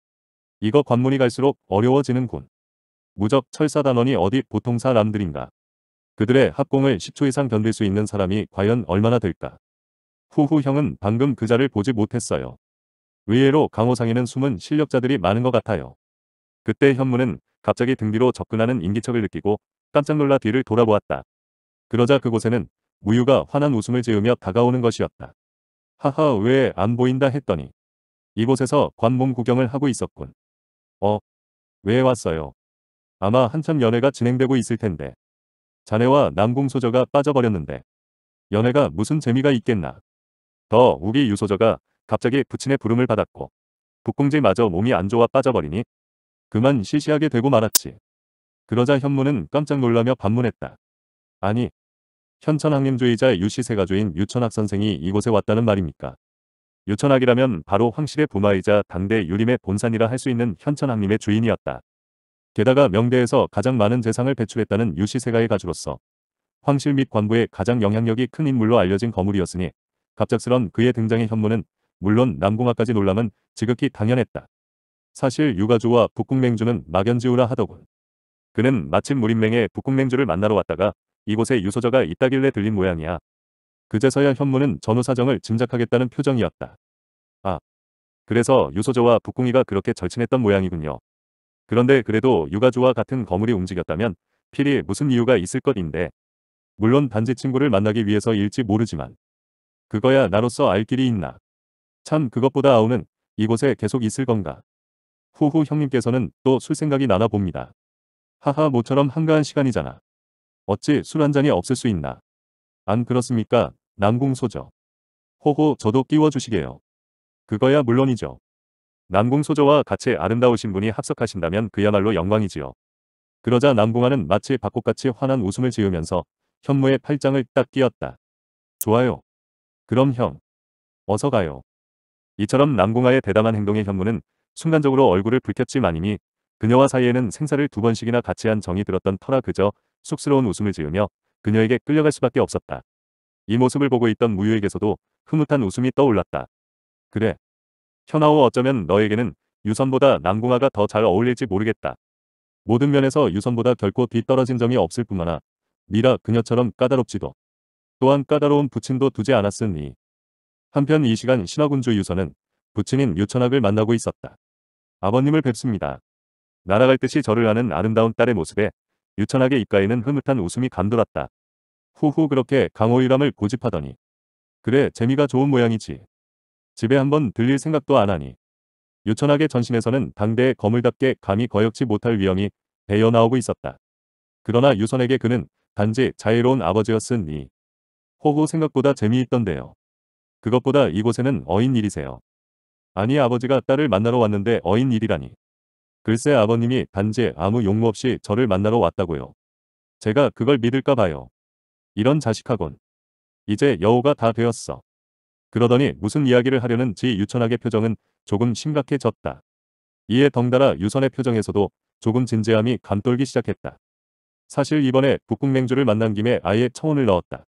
이거 관문이 갈수록 어려워지는군. 무적철 사단원이 어디 보통 사람들인가. 그들의 합공을 10초 이상 견딜 수 있는 사람이 과연 얼마나 될까. 후후 형은 방금 그자를 보지 못했어요. 의외로 강호상에는 숨은 실력자들이 많은 것 같아요. 그때 현무는 갑자기 등 뒤로 접근하는 인기척을 느끼고 깜짝 놀라 뒤를 돌아보았다. 그러자 그곳에는 무유가 환한 웃음을 지으며 다가오는 것이었다. 하하 왜 안 보인다 했더니 이곳에서 관몽 구경을 하고 있었군. 어? 왜 왔어요? 아마 한참 연애가 진행되고 있을 텐데. 자네와 남궁소저가 빠져버렸는데. 연애가 무슨 재미가 있겠나. 더 우리 유소저가 갑자기 부친의 부름을 받았고 북궁지마저 몸이 안 좋아 빠져버리니 그만 시시하게 되고 말았지. 그러자 현무는 깜짝 놀라며 반문했다. 아니, 현천학림주의자 유시세가주인 유천학 선생이 이곳에 왔다는 말입니까? 유천학이라면 바로 황실의 부마이자 당대 유림의 본산이라 할 수 있는 현천학림의 주인이었다. 게다가 명대에서 가장 많은 재상을 배출했다는 유시세가의 가주로서 황실 및 관부의 가장 영향력이 큰 인물로 알려진 거물이었으니 갑작스런 그의 등장의 현무는 물론 남궁화까지 놀람은 지극히 당연했다. 사실 유가주와 북궁맹주는 막연지우라 하더군. 그는 마침 무림맹의 북궁맹주를 만나러 왔다가 이곳에 유소자가 있다길래 들린 모양이야. 그제서야 현무는 전후 사정을 짐작하겠다는 표정이었다. 아, 그래서 유소저와 북궁이가 그렇게 절친했던 모양이군요. 그런데 그래도 유가주와 같은 거물이 움직였다면 필히 무슨 이유가 있을 것인데 물론 단지 친구를 만나기 위해서일지 모르지만 그거야 나로서 알 길이 있나. 참 그것보다 아우는 이곳에 계속 있을 건가. 후후 형님께서는 또 술 생각이 나나 봅니다. 하하 모처럼 한가한 시간이잖아. 어찌 술 한 잔이 없을 수 있나. 안 그렇습니까? 남궁소저. 호호 저도 끼워주시게요. 그거야 물론이죠. 남궁소저와 같이 아름다우신 분이 합석하신다면 그야말로 영광이지요. 그러자 남궁아는 마치 바꽃같이 환한 웃음을 지으면서 현무의 팔짱을 딱 끼었다. 좋아요. 그럼 형. 어서 가요. 이처럼 남궁아의 대담한 행동에 현무는 순간적으로 얼굴을 붉혔지만이미 그녀와 사이에는 생사를 두 번씩이나 같이 한 정이 들었던 터라 그저 쑥스러운 웃음을 지으며 그녀에게 끌려갈 수밖에 없었다. 이 모습을 보고 있던 무유에게서도 흐뭇한 웃음이 떠올랐다. 그래. 현아오 어쩌면 너에게는 유선보다 남궁아가 더 잘 어울릴지 모르겠다. 모든 면에서 유선보다 결코 뒤떨어진 점이 없을 뿐만아 니라 그녀처럼 까다롭지도 또한 까다로운 부친도 두지 않았으니 한편 이 시간 신화군주 유선은 부친인 유천학을 만나고 있었다. 아버님을 뵙습니다. 날아갈 듯이 절을 하는 아름다운 딸의 모습에 유천하게 입가에는 흐뭇한 웃음이 감돌았다. 후후 그렇게 강호유람을 고집하더니 그래 재미가 좋은 모양이지. 집에 한번 들릴 생각도 안 하니. 유천하게 전신에서는 당대의 거물답게 감히 거역치 못할 위험이 배어 나오고 있었다. 그러나 유선에게 그는 단지 자유로운 아버지였으니 호호 생각보다 재미있던데요. 그것보다 이곳에는 어인 일이세요. 아니 아버지가 딸을 만나러 왔는데 어인 일이라니. 글쎄 아버님이 단지 아무 용무 없이 저를 만나러 왔다고요. 제가 그걸 믿을까 봐요. 이런 자식하곤. 이제 여우가 다 되었어. 그러더니 무슨 이야기를 하려는지 유천하게 표정은 조금 심각해졌다. 이에 덩달아 유선의 표정에서도 조금 진지함이 감돌기 시작했다. 사실 이번에 북극맹주를 만난 김에 아예 청원을 넣었다.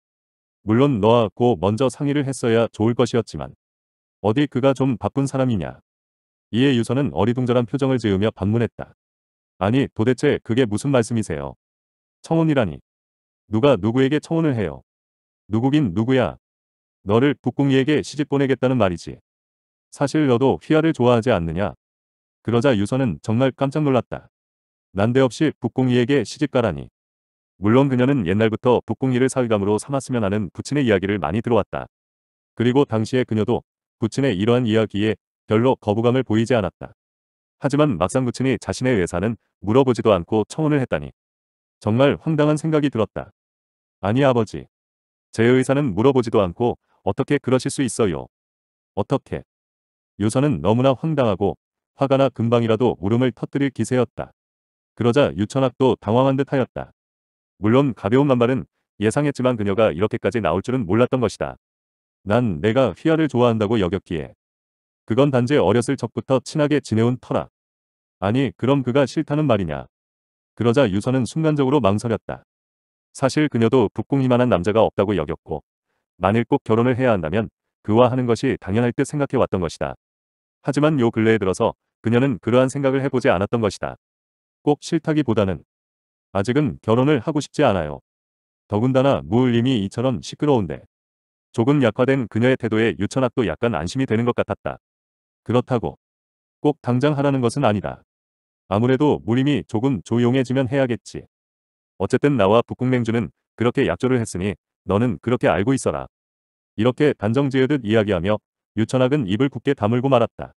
물론 너하고 먼저 상의를 했어야 좋을 것이었지만 어디 그가 좀 바쁜 사람이냐. 이에 유서는 어리둥절한 표정을 지으며 반문했다. 아니 도대체 그게 무슨 말씀이세요? 청혼이라니. 누가 누구에게 청혼을 해요? 누구긴 누구야. 너를 북궁이에게 시집 보내겠다는 말이지. 사실 너도 휘하를 좋아하지 않느냐? 그러자 유서는 정말 깜짝 놀랐다. 난데없이 북궁이에게 시집가라니. 물론 그녀는 옛날부터 북궁이를 사위감으로 삼았으면 하는 부친의 이야기를 많이 들어왔다. 그리고 당시에 그녀도 부친의 이러한 이야기에 별로 거부감을 보이지 않았다. 하지만 막상 부친이 자신의 의사는 물어보지도 않고 청혼을 했다니. 정말 황당한 생각이 들었다. 아니 아버지. 제 의사는 물어보지도 않고 어떻게 그러실 수 있어요. 어떻게. 요선은 너무나 황당하고 화가 나 금방이라도 울음을 터뜨릴 기세였다. 그러자 유천학도 당황한 듯 하였다. 물론 가벼운 만발은 예상했지만 그녀가 이렇게까지 나올 줄은 몰랐던 것이다. 난 내가 휘하를 좋아한다고 여겼기에 그건 단지 어렸을 적부터 친하게 지내온 터라. 아니 그럼 그가 싫다는 말이냐. 그러자 유선은 순간적으로 망설였다. 사실 그녀도 북궁이만한 남자가 없다고 여겼고 만일 꼭 결혼을 해야 한다면 그와 하는 것이 당연할 듯 생각해왔던 것이다. 하지만 요 근래에 들어서 그녀는 그러한 생각을 해보지 않았던 것이다. 꼭 싫다기보다는 아직은 결혼을 하고 싶지 않아요. 더군다나 무울림이 이처럼 시끄러운데 조금 약화된 그녀의 태도에 유천학도 약간 안심이 되는 것 같았다. 그렇다고 꼭 당장 하라는 것은 아니다. 아무래도 무림이 조금 조용해지면 해야겠지. 어쨌든 나와 북극맹주는 그렇게 약조를 했으니 너는 그렇게 알고 있어라. 이렇게 단정지으듯 이야기하며 유천학은 입을 굳게 다물고 말았다.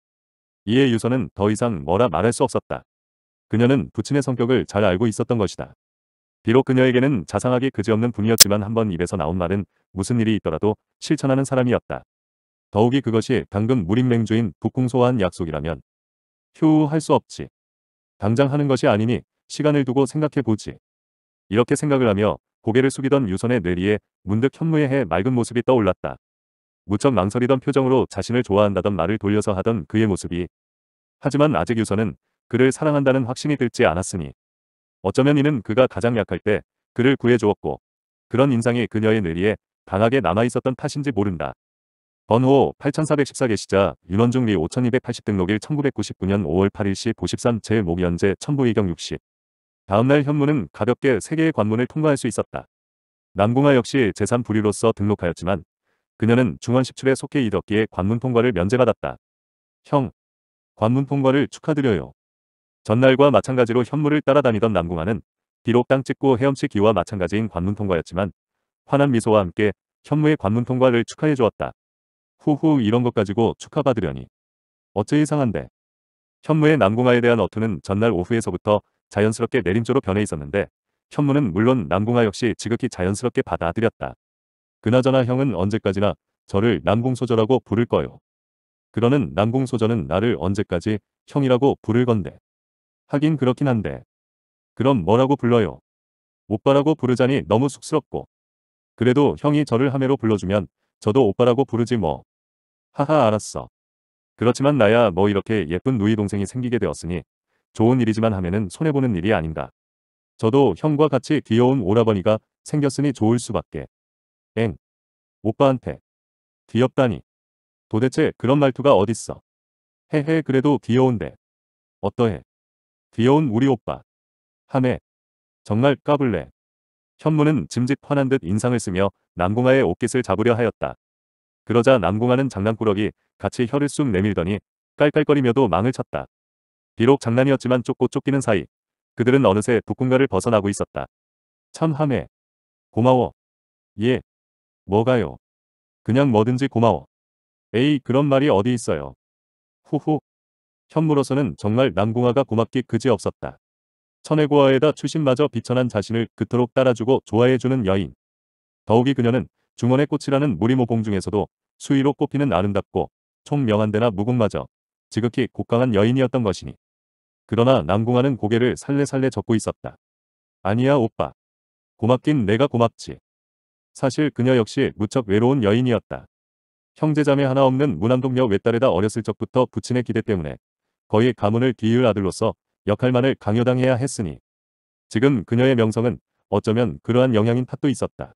이에 유선은더 이상 뭐라 말할 수 없었다. 그녀는 부친의 성격을 잘 알고 있었던 것이다. 비록 그녀에게는 자상하기 그지없는 분이었지만 한번 입에서 나온 말은 무슨 일이 있더라도 실천하는 사람이었다. 더욱이 그것이 당근 무림맹주인 북궁소와한 약속이라면 휴할수 없지. 당장 하는 것이 아니니 시간을 두고 생각해보지. 이렇게 생각을 하며 고개를 숙이던 유선의 뇌리에 문득 현무의 해 맑은 모습이 떠올랐다. 무척 망설이던 표정으로 자신을 좋아한다던 말을 돌려서 하던 그의 모습이 하지만 아직 유선은 그를 사랑한다는 확신이 들지 않았으니 어쩌면 이는 그가 가장 약할 때 그를 구해주었고 그런 인상이 그녀의 뇌리에 강하게 남아있었던 탓인지 모른다. 번호 8414개 시자 윤원중리 5280등록일 1999년 5월 8일 시 보십산 제5연제 천부의경 60. 다음날 현무는 가볍게 세개의 관문을 통과할 수 있었다. 남궁아 역시 재산 불위로서 등록하였지만 그녀는 중원 1출에 속해 이덕기에 관문 통과를 면제받았다. 형, 관문 통과를 축하드려요. 전날과 마찬가지로 현무를 따라다니던 남궁아는 비록 땅 찍고 헤엄치 기와 마찬가지인 관문 통과였지만 환한 미소와 함께 현무의 관문 통과를 축하해 주었다. 후후 이런 것 가지고 축하받으려니. 어째 이상한데. 현무의 남궁아에 대한 어투는 전날 오후에서부터 자연스럽게 내림조로 변해 있었는데 현무는 물론 남궁아 역시 지극히 자연스럽게 받아들였다. 그나저나 형은 언제까지나 저를 남궁소저라고 부를 거요. 그러는 남궁소저는 나를 언제까지 형이라고 부를 건데. 하긴 그렇긴 한데. 그럼 뭐라고 불러요? 오빠라고 부르자니 너무 쑥스럽고. 그래도 형이 저를 하매로 불러주면 저도 오빠라고 부르지 뭐. 하하 알았어. 그렇지만 나야 뭐 이렇게 예쁜 누이 동생이 생기게 되었으니 좋은 일이지만 하면은 손해보는 일이 아닌가. 저도 형과 같이 귀여운 오라버니가 생겼으니 좋을 수밖에. 엥. 오빠한테. 귀엽다니. 도대체 그런 말투가 어딨어. 헤헤 그래도 귀여운데. 어떠해. 귀여운 우리 오빠. 하네. 정말 까불래. 현무는 짐짓 화난 듯 인상을 쓰며 남궁아의 옷깃을 잡으려 하였다. 그러자 남궁아는 장난꾸러기 같이 혀를 쑥 내밀더니 깔깔거리며도 망을 쳤다. 비록 장난이었지만 쫓고 쫓기는 사이 그들은 어느새 북궁가를 벗어나고 있었다. 참 함해. 고마워. 예. 뭐가요. 그냥 뭐든지 고마워. 에이 그런 말이 어디 있어요. 후후. 현무로서는 정말 남궁아가 고맙기 그지없었다. 천혜고아에다 출신마저 비천한 자신을 그토록 따라주고 좋아해주는 여인. 더욱이 그녀는 중원의 꽃이라는 무리모공 중에서도 수위로 꼽히는 아름답고 총명한데나 무궁마저 지극히 곡강한 여인이었던 것이니. 그러나 남궁아는 고개를 살래살래 젓고 있었다. 아니야 오빠. 고맙긴 내가 고맙지. 사실 그녀 역시 무척 외로운 여인이었다. 형제자매 하나 없는 무남동녀 외딸에다 어렸을 적부터 부친의 기대 때문에 거의 가문을 뒤을 아들로서 역할만을 강요당해야 했으니 지금 그녀의 명성은 어쩌면 그러한 영향인 탓도 있었다.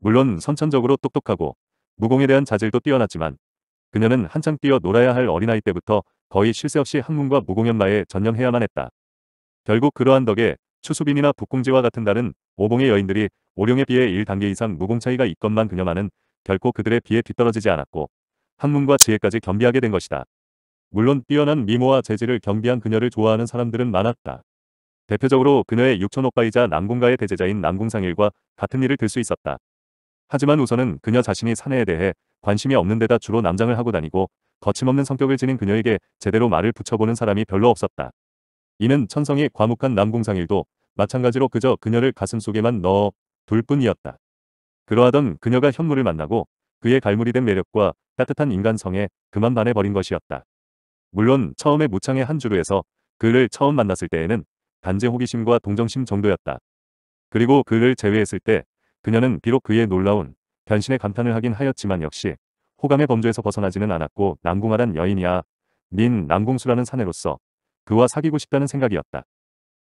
물론 선천적으로 똑똑하고 무공에 대한 자질도 뛰어났지만 그녀는 한창 뛰어 놀아야 할 어린아이 때부터 거의 쉴 새 없이 학문과 무공연마에 전념해야만 했다. 결국 그러한 덕에 추수빈이나 북궁지와 같은 다른 오봉의 여인들이 오룡에 비해 1단계 이상 무공 차이가 있건만 그녀만은 결코 그들에 비해 뒤떨어지지 않았고 학문과 지혜까지 겸비하게 된 것이다. 물론 뛰어난 미모와 재질을 겸비한 그녀를 좋아하는 사람들은 많았다. 대표적으로 그녀의 육촌오빠이자 남궁가의 대제자인 남궁상일과 같은 일을 들 수 있었다. 하지만 우선은 그녀 자신이 사내에 대해 관심이 없는 데다 주로 남장을 하고 다니고 거침없는 성격을 지닌 그녀에게 제대로 말을 붙여보는 사람이 별로 없었다. 이는 천성이 과묵한 남궁상일도 마찬가지로 그저 그녀를 가슴속에만 넣어 둘 뿐이었다. 그러하던 그녀가 현무를 만나고 그의 갈무리된 매력과 따뜻한 인간성에 그만 반해버린 것이었다. 물론 처음에 무창의 한 주루에서 그를 처음 만났을 때에는 단지 호기심과 동정심 정도였다. 그리고 그를 제외했을 때 그녀는 비록 그의 놀라운 변신에 감탄을 하긴 하였지만 역시 호감의 범주에서 벗어나지는 않았고 남궁하란 여인이야 닌 남궁수라는 사내로서 그와 사귀고 싶다는 생각이었다.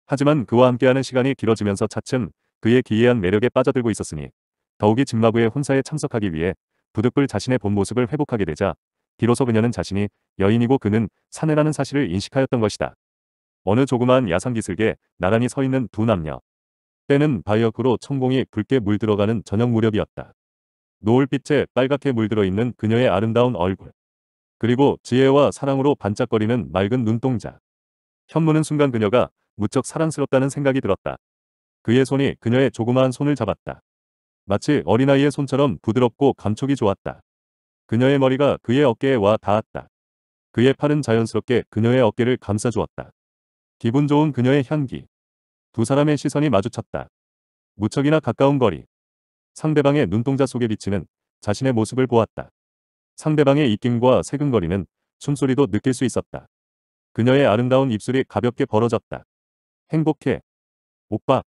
하지만 그와 함께하는 시간이 길어지면서 차츰 그의 기이한 매력에 빠져들고 있었으니 더욱이 진마부의 혼사에 참석하기 위해 부득불 자신의 본 모습을 회복하게 되자 비로소 그녀는 자신이 여인이고 그는 사내라는 사실을 인식하였던 것이다. 어느 조그만 야산기슭에 나란히 서 있는 두 남녀. 때는 바이어크로 천공이 붉게 물들어가는 저녁 무렵이었다. 노을빛에 빨갛게 물들어 있는 그녀의 아름다운 얼굴. 그리고 지혜와 사랑으로 반짝거리는 맑은 눈동자. 현무는 순간 그녀가 무척 사랑스럽다는 생각이 들었다. 그의 손이 그녀의 조그마한 손을 잡았다. 마치 어린아이의 손처럼 부드럽고 감촉이 좋았다. 그녀의 머리가 그의 어깨에 와 닿았다. 그의 팔은 자연스럽게 그녀의 어깨를 감싸주었다. 기분 좋은 그녀의 향기. 두 사람의 시선이 마주쳤다. 무척이나 가까운 거리. 상대방의 눈동자 속에 비치는 자신의 모습을 보았다. 상대방의 입김과 세근거리는 춤소리도 느낄 수 있었다. 그녀의 아름다운 입술이 가볍게 벌어졌다. 행복해. 오빠.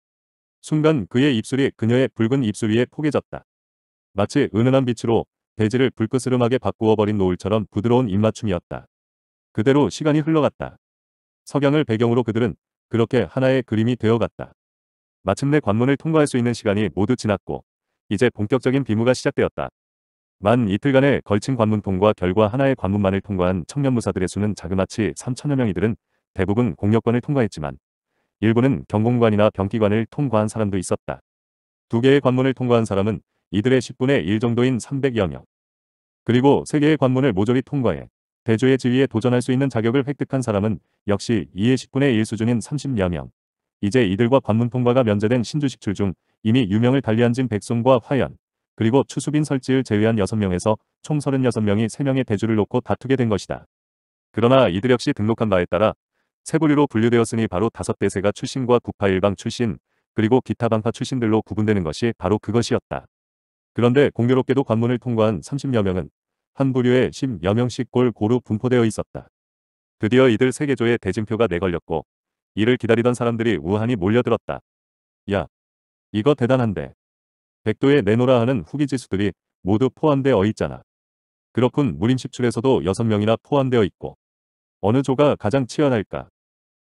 순간 그의 입술이 그녀의 붉은 입술 위에 포개졌다. 마치 은은한 빛으로 대지를 불끄스름하게 바꾸어버린 노을처럼 부드러운 입맞춤이었다. 그대로 시간이 흘러갔다. 석양을 배경으로 그들은 그렇게 하나의 그림이 되어갔다. 마침내 관문을 통과할 수 있는 시간이 모두 지났고 이제 본격적인 비무가 시작되었다. 만이틀간의 걸친 관문통과 결과 하나의 관문만을 통과한 청년무사들의 수는 자그마치 3천여 명이들은 대부분 공력관을 통과했지만 일부는 경공관이나 병기관을 통과한 사람도 있었다. 두 개의 관문을 통과한 사람은 이들의 10분의 1 정도인 300여 명. 그리고 세계의 관문을 모조리 통과해 대조의 지위에 도전할 수 있는 자격을 획득한 사람은 역시 이의 10분의 1 수준인 30여 명. 이제 이들과 관문 통과가 면제된 신주식출 중 이미 유명을 달리한 진 백송과 화연, 그리고 추수빈 설지을 제외한 6명에서 총 36명이 3명의 대주를 놓고 다투게 된 것이다. 그러나 이들 역시 등록한 바에 따라 세 부류로 분류되었으니 바로 다섯 대세가 출신과 국파일방 출신, 그리고 기타 방파 출신들로 구분되는 것이 바로 그것이었다. 그런데 공교롭게도 관문을 통과한 30여 명은 한 부류에 10여 명씩 골 고루 분포되어 있었다. 드디어 이들 세계조의 대진표가 내걸렸고 이를 기다리던 사람들이 우한히 몰려들었다. 야, 이거 대단한데. 백도에 내놓으라 하는 후기 지수들이 모두 포함되어 있잖아. 그렇군 무림식출에서도 6명이나 포함되어 있고 어느 조가 가장 치열할까?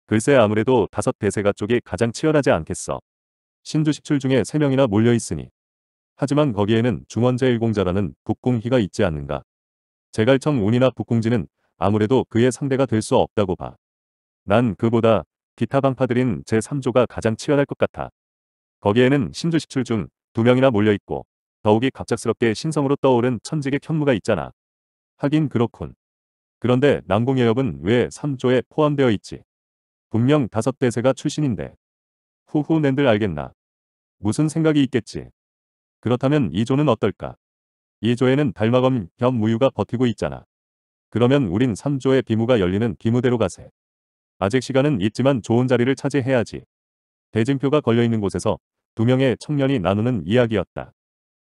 글쎄 아무래도 다섯 대세가 쪽이 가장 치열하지 않겠어. 신주식출 중에 3명이나 몰려있으니 하지만 거기에는 중원제일공자라는 북궁희가 있지 않는가. 제갈청 운이나 북궁지는 아무래도 그의 상대가 될 수 없다고 봐. 난 그보다 기타 방파들인 제3조가 가장 치열할 것 같아. 거기에는 신주 17중두 명이나 몰려있고 더욱이 갑작스럽게 신성으로 떠오른 천직의 현무가 있잖아. 하긴 그렇군. 그런데 남궁여협은 왜 3조에 포함되어 있지? 분명 다섯 대세가 출신인데. 후후 낸들 알겠나. 무슨 생각이 있겠지. 그렇다면 2조는 어떨까? 2조에는 달마검 겸 무유가 버티고 있잖아. 그러면 우린 3조의 비무가 열리는 비무대로 가세. 아직 시간은 있지만 좋은 자리를 차지해야지. 대진표가 걸려있는 곳에서 두 명의 청년이 나누는 이야기였다.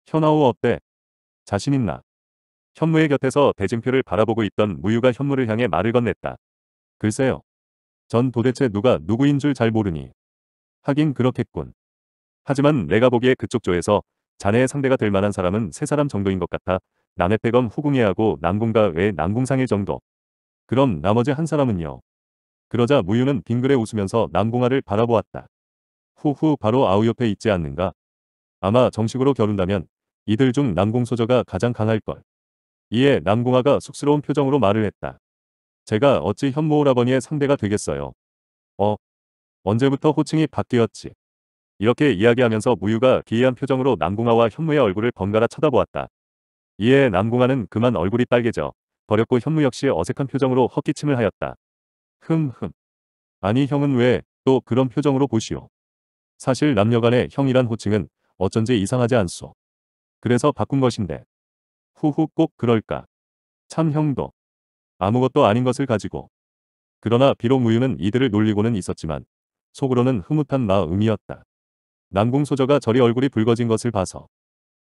현아오 어때? 자신 있나? 현무의 곁에서 대진표를 바라보고 있던 무유가 현무를 향해 말을 건넸다. 글쎄요. 전 도대체 누가 누구인 줄 잘 모르니. 하긴 그렇겠군. 하지만 내가 보기에 그쪽 조에서 자네의 상대가 될 만한 사람은 세 사람 정도인 것 같아. 남해백검 후궁예하고 남궁가외 남궁상일 정도. 그럼 나머지 한 사람은요. 그러자 무유는 빙그레 웃으면서 남궁아를 바라보았다. 후후 바로 아우 옆에 있지 않는가. 아마 정식으로 겨룬다면 이들 중 남궁소저가 가장 강할걸. 이에 남궁아가 쑥스러운 표정으로 말을 했다. 제가 어찌 현모오라버니의 상대가 되겠어요. 어. 언제부터 호칭이 바뀌었지. 이렇게 이야기하면서 무유가 기이한 표정으로 남궁아와 현무의 얼굴을 번갈아 쳐다보았다. 이에 남궁아는 그만 얼굴이 빨개져 버렸고 현무 역시 어색한 표정으로 헛기침을 하였다. 흠흠. 아니 형은 왜 또 그런 표정으로 보시오. 사실 남녀간의 형이란 호칭은 어쩐지 이상하지 않소. 그래서 바꾼 것인데. 후후 꼭 그럴까. 참 형도. 아무것도 아닌 것을 가지고. 그러나 비록 무유는 이들을 놀리고는 있었지만 속으로는 흐뭇한 마음이었다. 남궁소저가 저리 얼굴이 붉어진 것을 봐서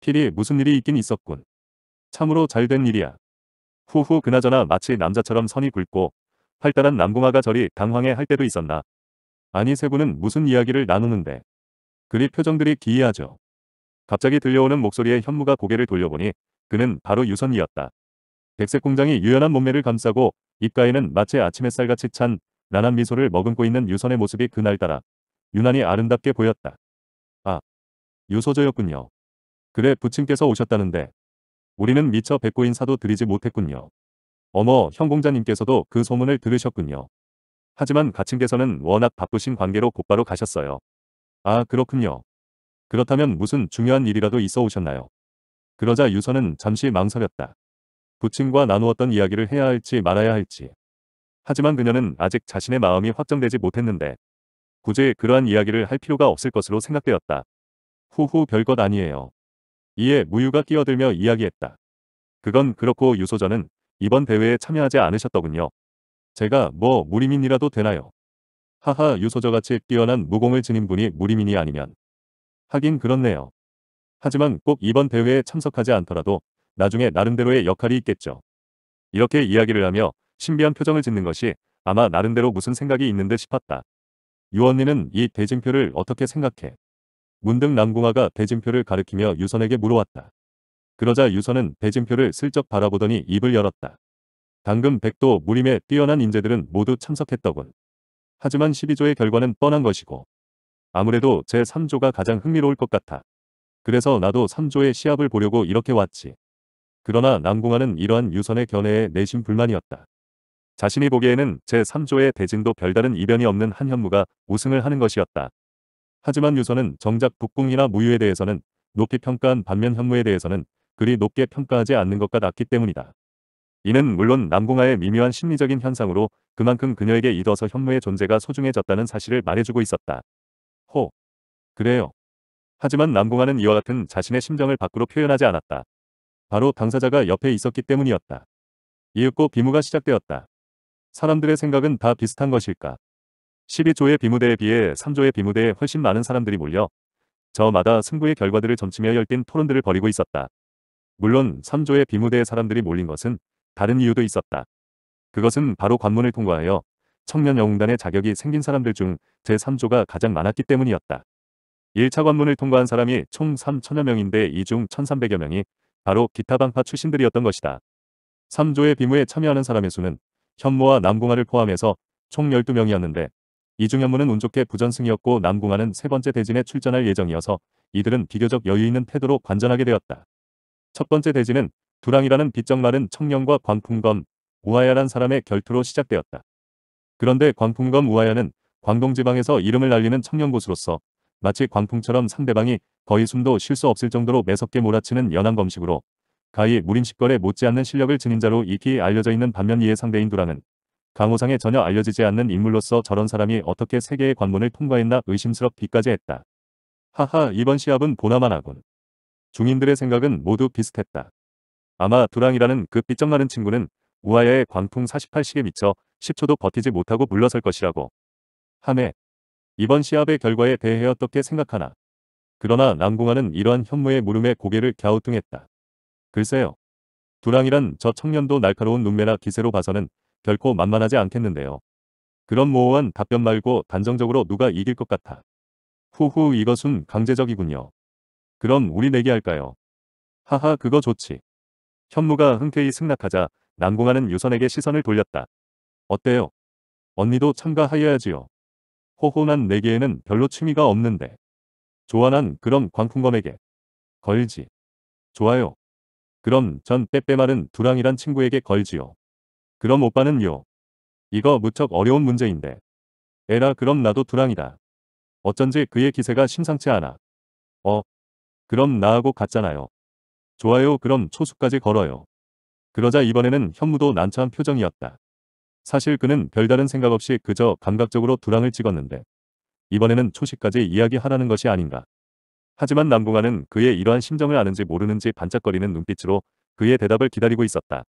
필히 무슨 일이 있긴 있었군. 참으로 잘된 일이야. 후후 그나저나 마치 남자처럼 선이 굵고 활달한 남궁아가 저리 당황해 할 때도 있었나. 아니 세부는 무슨 이야기를 나누는데 그리 표정들이 기이하죠. 갑자기 들려오는 목소리에 현무가 고개를 돌려보니 그는 바로 유선이었다. 백색 공장이 유연한 몸매를 감싸고 입가에는 마치 아침 햇살같이 찬 나한 미소를 머금고 있는 유선의 모습이 그날따라 유난히 아름답게 보였다. 유소저였군요. 그래 부친께서 오셨다는데 우리는 미처 뵙고 인사도 드리지 못했군요. 어머 형공자님께서도 그 소문을 들으셨군요. 하지만 가칭께서는 워낙 바쁘신 관계로 곧바로 가셨어요. 아 그렇군요. 그렇다면 무슨 중요한 일이라도 있어 오셨나요? 그러자 유서는 잠시 망설였다. 부친과 나누었던 이야기를 해야 할지 말아야 할지. 하지만 그녀는 아직 자신의 마음이 확정되지 못했는데 굳이 그러한 이야기를 할 필요가 없을 것으로 생각되었다. 후후 별것 아니에요. 이에 무유가 끼어들며 이야기했다. 그건 그렇고 유소전은 이번 대회에 참여하지 않으셨더군요. 제가 뭐 무리민이라도 되나요? 하하 유소저같이 뛰어난 무공을 지닌 분이 무리민이 아니면 하긴 그렇네요. 하지만 꼭 이번 대회에 참석하지 않더라도 나중에 나름대로의 역할이 있겠죠. 이렇게 이야기를 하며 신비한 표정을 짓는 것이 아마 나름대로 무슨 생각이 있는 듯 싶었다. 유언니는 이 대진표를 어떻게 생각해? 문득 남궁아가 대진표를 가리키며 유선에게 물어왔다. 그러자 유선은 대진표를 슬쩍 바라보더니 입을 열었다. 당금 백도 무림의 뛰어난 인재들은 모두 참석했더군. 하지만 12조의 결과는 뻔한 것이고 아무래도 제3조가 가장 흥미로울 것 같아. 그래서 나도 3조의 시합을 보려고 이렇게 왔지. 그러나 남궁아는 이러한 유선의 견해에 내심 불만이었다. 자신이 보기에는 제3조의 대진도 별다른 이변이 없는 한현무가 우승을 하는 것이었다. 하지만 유서는 정작 북궁이나 무유에 대해서는 높이 평가한 반면 현무에 대해서는 그리 높게 평가하지 않는 것과 같기 때문이다. 이는 물론 남궁아의 미묘한 심리적인 현상으로 그만큼 그녀에게 이어서 현무의 존재가 소중해졌다는 사실을 말해주고 있었다. 호. 그래요. 하지만 남궁아는 이와 같은 자신의 심정을 밖으로 표현하지 않았다. 바로 당사자가 옆에 있었기 때문이었다. 이윽고 비무가 시작되었다. 사람들의 생각은 다 비슷한 것일까? 12조의 비무대에 비해 3조의 비무대에 훨씬 많은 사람들이 몰려 저마다 승부의 결과들을 점치며 열띤 토론들을 벌이고 있었다. 물론 3조의 비무대에 사람들이 몰린 것은 다른 이유도 있었다. 그것은 바로 관문을 통과하여 청년 영웅단의 자격이 생긴 사람들 중 제3조가 가장 많았기 때문이었다. 1차 관문을 통과한 사람이 총 3천여 명인데 이 중 1,300여 명이 바로 기타방파 출신들이었던 것이다. 3조의 비무에 참여하는 사람의 수는 현모와 남궁화를 포함해서 총 12명이었는데 이중현무는 운 좋게 부전승이었고 남궁하는세 번째 대진에 출전할 예정이어서 이들은 비교적 여유있는 태도로 관전하게 되었다. 첫 번째 대진은 두랑이라는 빗정말은 청년과 광풍검, 우하야란 사람의 결투로 시작되었다. 그런데 광풍검 우하야는 광동지방에서 이름을 날리는 청년고수로서 마치 광풍처럼 상대방이 거의 숨도 쉴 수 없을 정도로 매섭게 몰아치는 연안검식으로 가히 무림식거에 못지않는 실력을 지닌 자로 익히 알려져 있는 반면 이의 상대인 두랑은 강호상에 전혀 알려지지 않는 인물로서 저런 사람이 어떻게 세계의 관문을 통과했나 의심스럽기까지 했다. 하하 이번 시합은 보나만하군 중인들의 생각은 모두 비슷했다. 아마 두랑이라는 그 삐쩍 나는 친구는 우아야의 광풍 48식에 미쳐 10초도 버티지 못하고 물러설 것이라고. 하해 이번 시합의 결과에 대해 어떻게 생각하나. 그러나 남궁아는 이러한 현무의 물음에 고개를 갸우뚱했다. 글쎄요. 두랑이란 저 청년도 날카로운 눈매나 기세로 봐서는 결코 만만하지 않겠는데요. 그런 모호한 답변 말고 단정적으로 누가 이길 것 같아. 후후 이것은 강제적이군요. 그럼 우리 내기할까요? 하하 그거 좋지. 현무가 흔쾌히 승낙하자 난공하는 유선에게 시선을 돌렸다. 어때요? 언니도 참가하여야지요. 호호난 내기에는 별로 취미가 없는데. 좋아 난 그럼 광풍검에게. 걸지. 좋아요. 그럼 전 빼빼마른 두랑이란 친구에게 걸지요. 그럼 오빠는요. 이거 무척 어려운 문제인데. 에라 그럼 나도 두랑이다. 어쩐지 그의 기세가 심상치 않아. 어. 그럼 나하고 같잖아요. 좋아요 그럼 초수까지 걸어요. 그러자 이번에는 현무도 난처한 표정이었다. 사실 그는 별다른 생각 없이 그저 감각적으로 두랑을 찍었는데 이번에는 초식까지 이야기하라는 것이 아닌가. 하지만 남궁아는 그의 이러한 심정을 아는지 모르는지 반짝거리는 눈빛으로 그의 대답을 기다리고 있었다.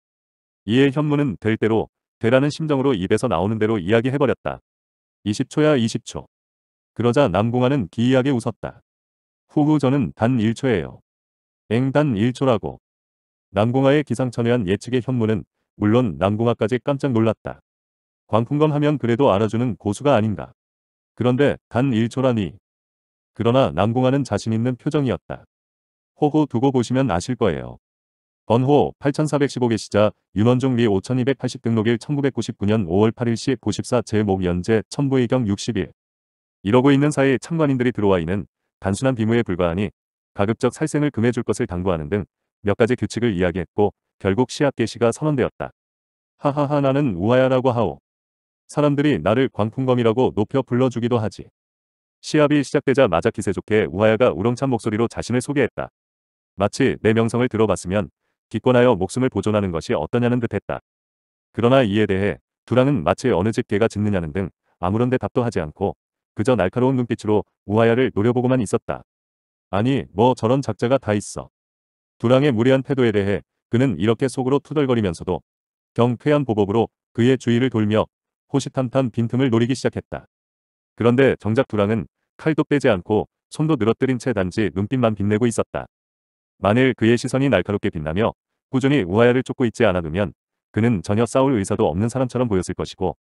이에 현무는 될 대로 되라는 심정으로 입에서 나오는 대로 이야기해버렸다. 20초야 20초. 그러자 남궁아는 기이하게 웃었다. 후후 저는 단 1초예요. 엥 단 1초라고. 남궁아의 기상천외한 예측에 현무는 물론 남궁아까지 깜짝 놀랐다. 광풍검 하면 그래도 알아주는 고수가 아닌가. 그런데 단 1초라니. 그러나 남궁아는 자신 있는 표정이었다. 호호 두고 보시면 아실 거예요. 번호 8415개 시자 윤원종 리5280 등록일 1999년 5월 8일 시94 제목 연재 천부의경 60일 이러고 있는 사이 참관인들이 들어와 있는 단순한 비무에 불과하니 가급적 살생을 금해줄 것을 당부하는 등 몇 가지 규칙을 이야기했고 결국 시합 개시가 선언되었다. 하하하 나는 우하야라고 하오. 사람들이 나를 광풍검이라고 높여 불러주기도 하지. 시합이 시작되자마자 기세 좋게 우하야가 우렁찬 목소리로 자신을 소개했다. 마치 내 명성을 들어봤으면 기권하여 목숨을 보존하는 것이 어떠냐는 듯했다. 그러나 이에 대해 두랑은 마치 어느 집 개가 짖느냐는 등 아무런 대답도 하지 않고 그저 날카로운 눈빛으로 우하야를 노려보고만 있었다. 아니 뭐 저런 작자가 다 있어. 두랑의 무례한 태도에 대해 그는 이렇게 속으로 투덜거리면서도 경쾌한 보복으로 그의 주위를 돌며 호시탐탐 빈틈을 노리기 시작했다. 그런데 정작 두랑은 칼도 빼지 않고 손도 늘어뜨린 채 단지 눈빛만 빛내고 있었다. 만일 그의 시선이 날카롭게 빛나며 꾸준히 우하야를 쫓고 있지 않아두면 그는 전혀 싸울 의사도 없는 사람처럼 보였을 것이고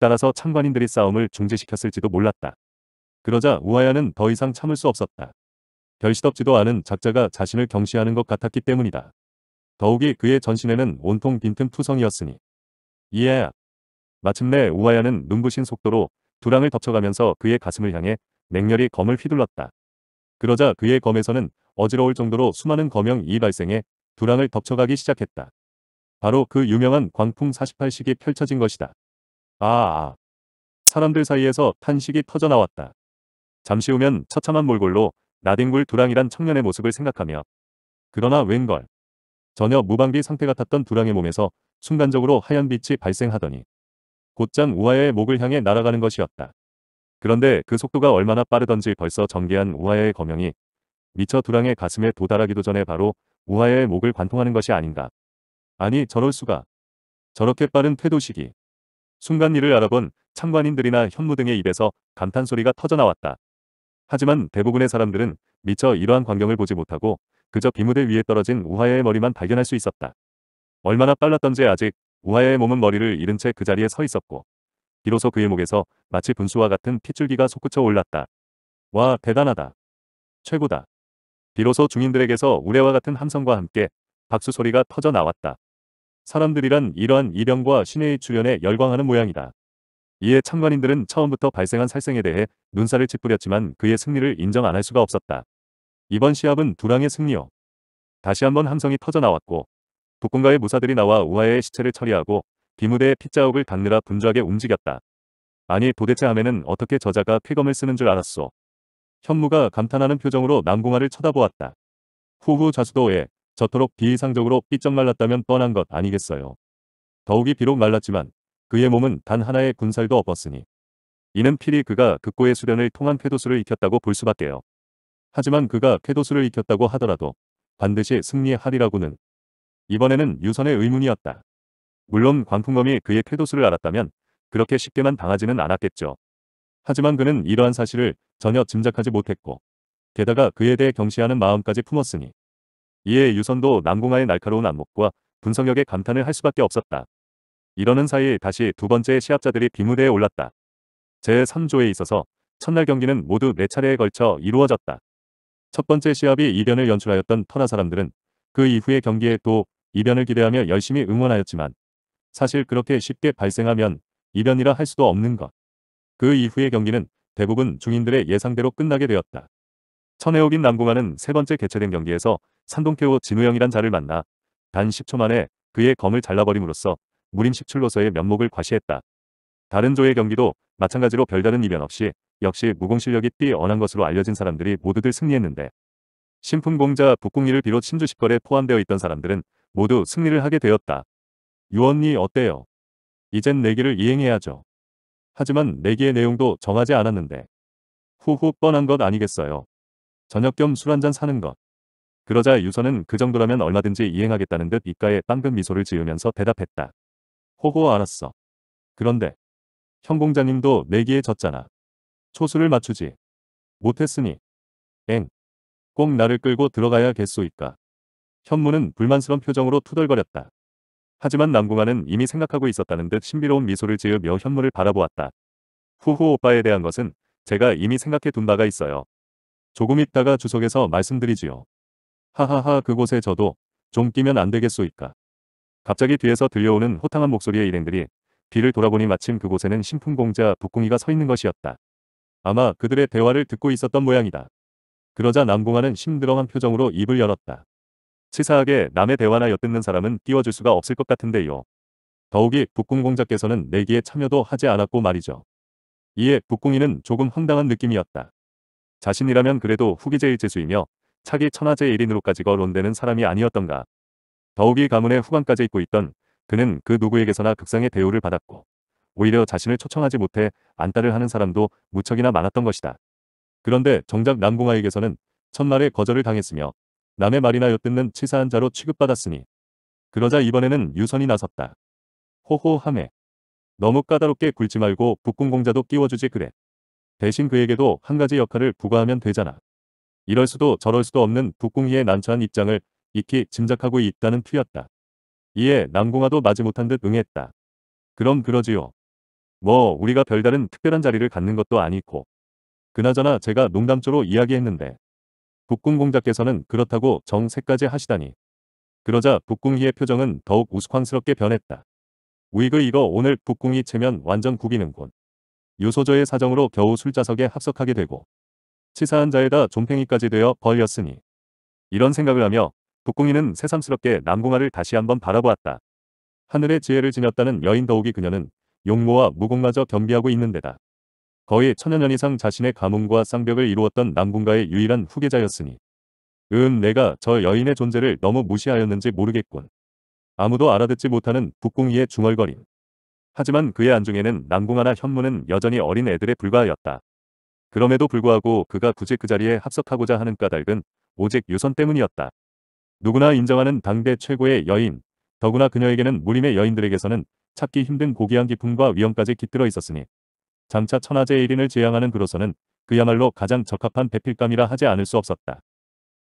따라서 참관인들이 싸움을 중지시켰을지도 몰랐다. 그러자 우하야는더 이상 참을 수 없었다. 별시덥지도 않은 작자가 자신을 경시하는 것 같았기 때문이다. 더욱이 그의 전신에는 온통 빈틈 투성이었으니. 이해야. 마침내 우하야는 눈부신 속도로 두랑을 덮쳐가면서 그의 가슴을 향해 맹렬히 검을 휘둘렀다. 그러자 그의 검에서는 어지러울 정도로 수많은 거명이 발생해 두랑을 덮쳐가기 시작했다. 바로 그 유명한 광풍 48식이 펼쳐진 것이다. 아아. 아. 사람들 사이에서 탄식이 터져나왔다. 잠시 후면 처참한 몰골로 나딩굴 두랑이란 청년의 모습을 생각하며 그러나 웬걸 전혀 무방비 상태 같았던 두랑의 몸에서 순간적으로 하얀 빛이 발생하더니 곧장 우아야의 목을 향해 날아가는 것이었다. 그런데 그 속도가 얼마나 빠르던지 벌써 전개한 우아야의 거명이 미처 두랑의 가슴에 도달하기도 전에 바로 우하야의 목을 관통하는 것이 아닌가. 아니 저럴 수가. 저렇게 빠른 퇴도 시기. 순간 이를 알아본 참관인들이나 현무 등의 입에서 감탄소리가 터져나왔다. 하지만 대부분의 사람들은 미처 이러한 광경을 보지 못하고 그저 비무대 위에 떨어진 우하야의 머리만 발견할 수 있었다. 얼마나 빨랐던지 아직 우하야의 몸은 머리를 잃은 채 그 자리에 서 있었고 비로소 그의 목에서 마치 분수와 같은 핏줄기가 솟구쳐 올랐다. 와 대단하다. 최고다. 비로소 주민들에게서 우레와 같은 함성과 함께 박수 소리가 터져 나왔다. 사람들이란 이러한 이병과 신의 출현에 열광하는 모양이다. 이에 참관인들은 처음부터 발생한 살생에 대해 눈살을 찌푸렸지만 그의 승리를 인정 안 할 수가 없었다. 이번 시합은 두랑의 승리요. 다시 한번 함성이 터져 나왔고 북군가의 무사들이 나와 우하의 시체를 처리하고 비무대의 핏자옥을 닦느라 분주하게 움직였다. 아니 도대체 함에는 어떻게 저자가 쾌검을 쓰는 줄 알았소. 현무가 감탄하는 표정으로 남궁아를 쳐다보았다. 후후 자수도에 저토록 비이상적으로 삐쩍 말랐다면 뻔한 것 아니겠어요. 더욱이 비록 말랐지만 그의 몸은 단 하나의 군살도 없었으니 이는 필히 그가 극고의 수련을 통한 쾌도수를 익혔다고 볼 수밖에요. 하지만 그가 쾌도수를 익혔다고 하더라도 반드시 승리하리라고는 이번에는 유선의 의문이었다. 물론 광풍검이 그의 쾌도수를 알았다면 그렇게 쉽게만 당하지는 않았겠죠. 하지만 그는 이러한 사실을 전혀 짐작하지 못했고 게다가 그에 대해 경시하는 마음까지 품었으니 이에 유선도 남궁아의 날카로운 안목과 분석력에 감탄을 할 수밖에 없었다. 이러는 사이 다시 두 번째 시합자들이 비무대에 올랐다. 제3조에 있어서 첫날 경기는 모두 4차례에 걸쳐 이루어졌다. 첫 번째 시합이 이변을 연출하였던 터나 사람들은 그 이후의 경기에 또 이변을 기대하며 열심히 응원하였지만 사실 그렇게 쉽게 발생하면 이변이라 할 수도 없는 것. 그 이후의 경기는 대부분 중인들의 예상대로 끝나게 되었다. 천혜옥인 남궁아는 세 번째 개최된 경기에서 산동케오 진우영이란 자를 만나 단 10초 만에 그의 검을 잘라버림으로써 무림식출로서의 면목을 과시했다. 다른 조의 경기도 마찬가지로 별다른 이변 없이 역시 무공 실력이 뛰어난 것으로 알려진 사람들이 모두들 승리했는데 신풍공자 북궁리를 비롯 신주식걸에 포함되어 있던 사람들은 모두 승리를 하게 되었다. 유언니 어때요? 이젠 내기를 이행해야죠. 하지만 내기의 내용도 정하지 않았는데. 후후 뻔한 것 아니겠어요. 저녁 겸 술 한 잔 사는 것. 그러자 유서는 그 정도라면 얼마든지 이행하겠다는 듯 입가에 빵금 미소를 지으면서 대답했다. 호호 알았어. 그런데 형 공장님도 내기에 졌잖아. 초수를 맞추지. 못했으니. 엥. 꼭 나를 끌고 들어가야 개소일까. 현무는 불만스런 표정으로 투덜거렸다. 하지만 남궁아는 이미 생각하고 있었다는 듯 신비로운 미소를 지으며 현무를 바라보았다. 후후 오빠에 대한 것은 제가 이미 생각해 둔 바가 있어요. 조금 있다가 주석에서 말씀드리지요. 하하하 그곳에 저도 좀 끼면 안 되겠소이까. 갑자기 뒤에서 들려오는 호탕한 목소리의 일행들이 뒤를 돌아보니 마침 그곳에는 신풍공자 북궁이가 서 있는 것이었다. 아마 그들의 대화를 듣고 있었던 모양이다. 그러자 남궁아는 심드렁한 표정으로 입을 열었다. 치사하게 남의 대화나 엿듣는 사람은 끼워줄 수가 없을 것 같은데요. 더욱이 북궁공작께서는 내기에 참여도 하지 않았고 말이죠. 이에 북궁이는 조금 황당한 느낌이었다. 자신이라면 그래도 후기제일 제수이며 차기 천하제 1인으로까지 거론되는 사람이 아니었던가. 더욱이 가문의 후광까지 입고 있던 그는 그 누구에게서나 극상의 대우를 받았고 오히려 자신을 초청하지 못해 안따를 하는 사람도 무척이나 많았던 것이다. 그런데 정작 남궁아에게서는 첫날에 거절을 당했으며 남의 말이나 엿듣는 치사한 자로 취급받았으니 그러자 이번에는 유선이 나섰다. 호호함에 너무 까다롭게 굴지 말고 북궁공자도 끼워주지 그래. 대신 그에게도 한 가지 역할을 부과하면 되잖아. 이럴 수도 저럴 수도 없는 북궁희의 난처한 입장을 익히 짐작하고 있다는 투였다. 이에 남궁아도 마지못한 듯 응했다. 그럼 그러지요. 뭐 우리가 별다른 특별한 자리를 갖는 것도 아니고. 그나저나 제가 농담조로 이야기했는데 북궁공자께서는 그렇다고 정세까지 하시다니. 그러자 북궁희의 표정은 더욱 우스꽝스럽게 변했다. 우익을 이거 오늘 북궁이 체면 완전 구비는군. 요소저의 사정으로 겨우 술자석에 합석하게 되고 치사한 자에다 존팽이까지 되어 벌렸으니 이런 생각을 하며 북궁이는 새삼스럽게 남궁아를 다시 한번 바라보았다. 하늘의 지혜를 지녔다는 여인 더욱이 그녀는 용모와 무공마저 겸비하고 있는 데다. 거의 천여년 이상 자신의 가문과 쌍벽을 이루었던 남궁가의 유일한 후계자였으니 음 내가 저 여인의 존재를 너무 무시하였는지 모르겠군. 아무도 알아듣지 못하는 북궁이의 중얼거림. 하지만 그의 안중에는 남궁하나 현무는 여전히 어린 애들에 불과하였다. 그럼에도 불구하고 그가 굳이 그 자리에 합석하고자 하는 까닭은 오직 유선 때문이었다. 누구나 인정하는 당대 최고의 여인, 더구나 그녀에게는 무림의 여인들에게서는 찾기 힘든 고귀한 기품과 위험까지 깃들어 있었으니 장차 천하제 1인을 지향하는 그로서는 그야말로 가장 적합한 배필감이라 하지 않을 수 없었다.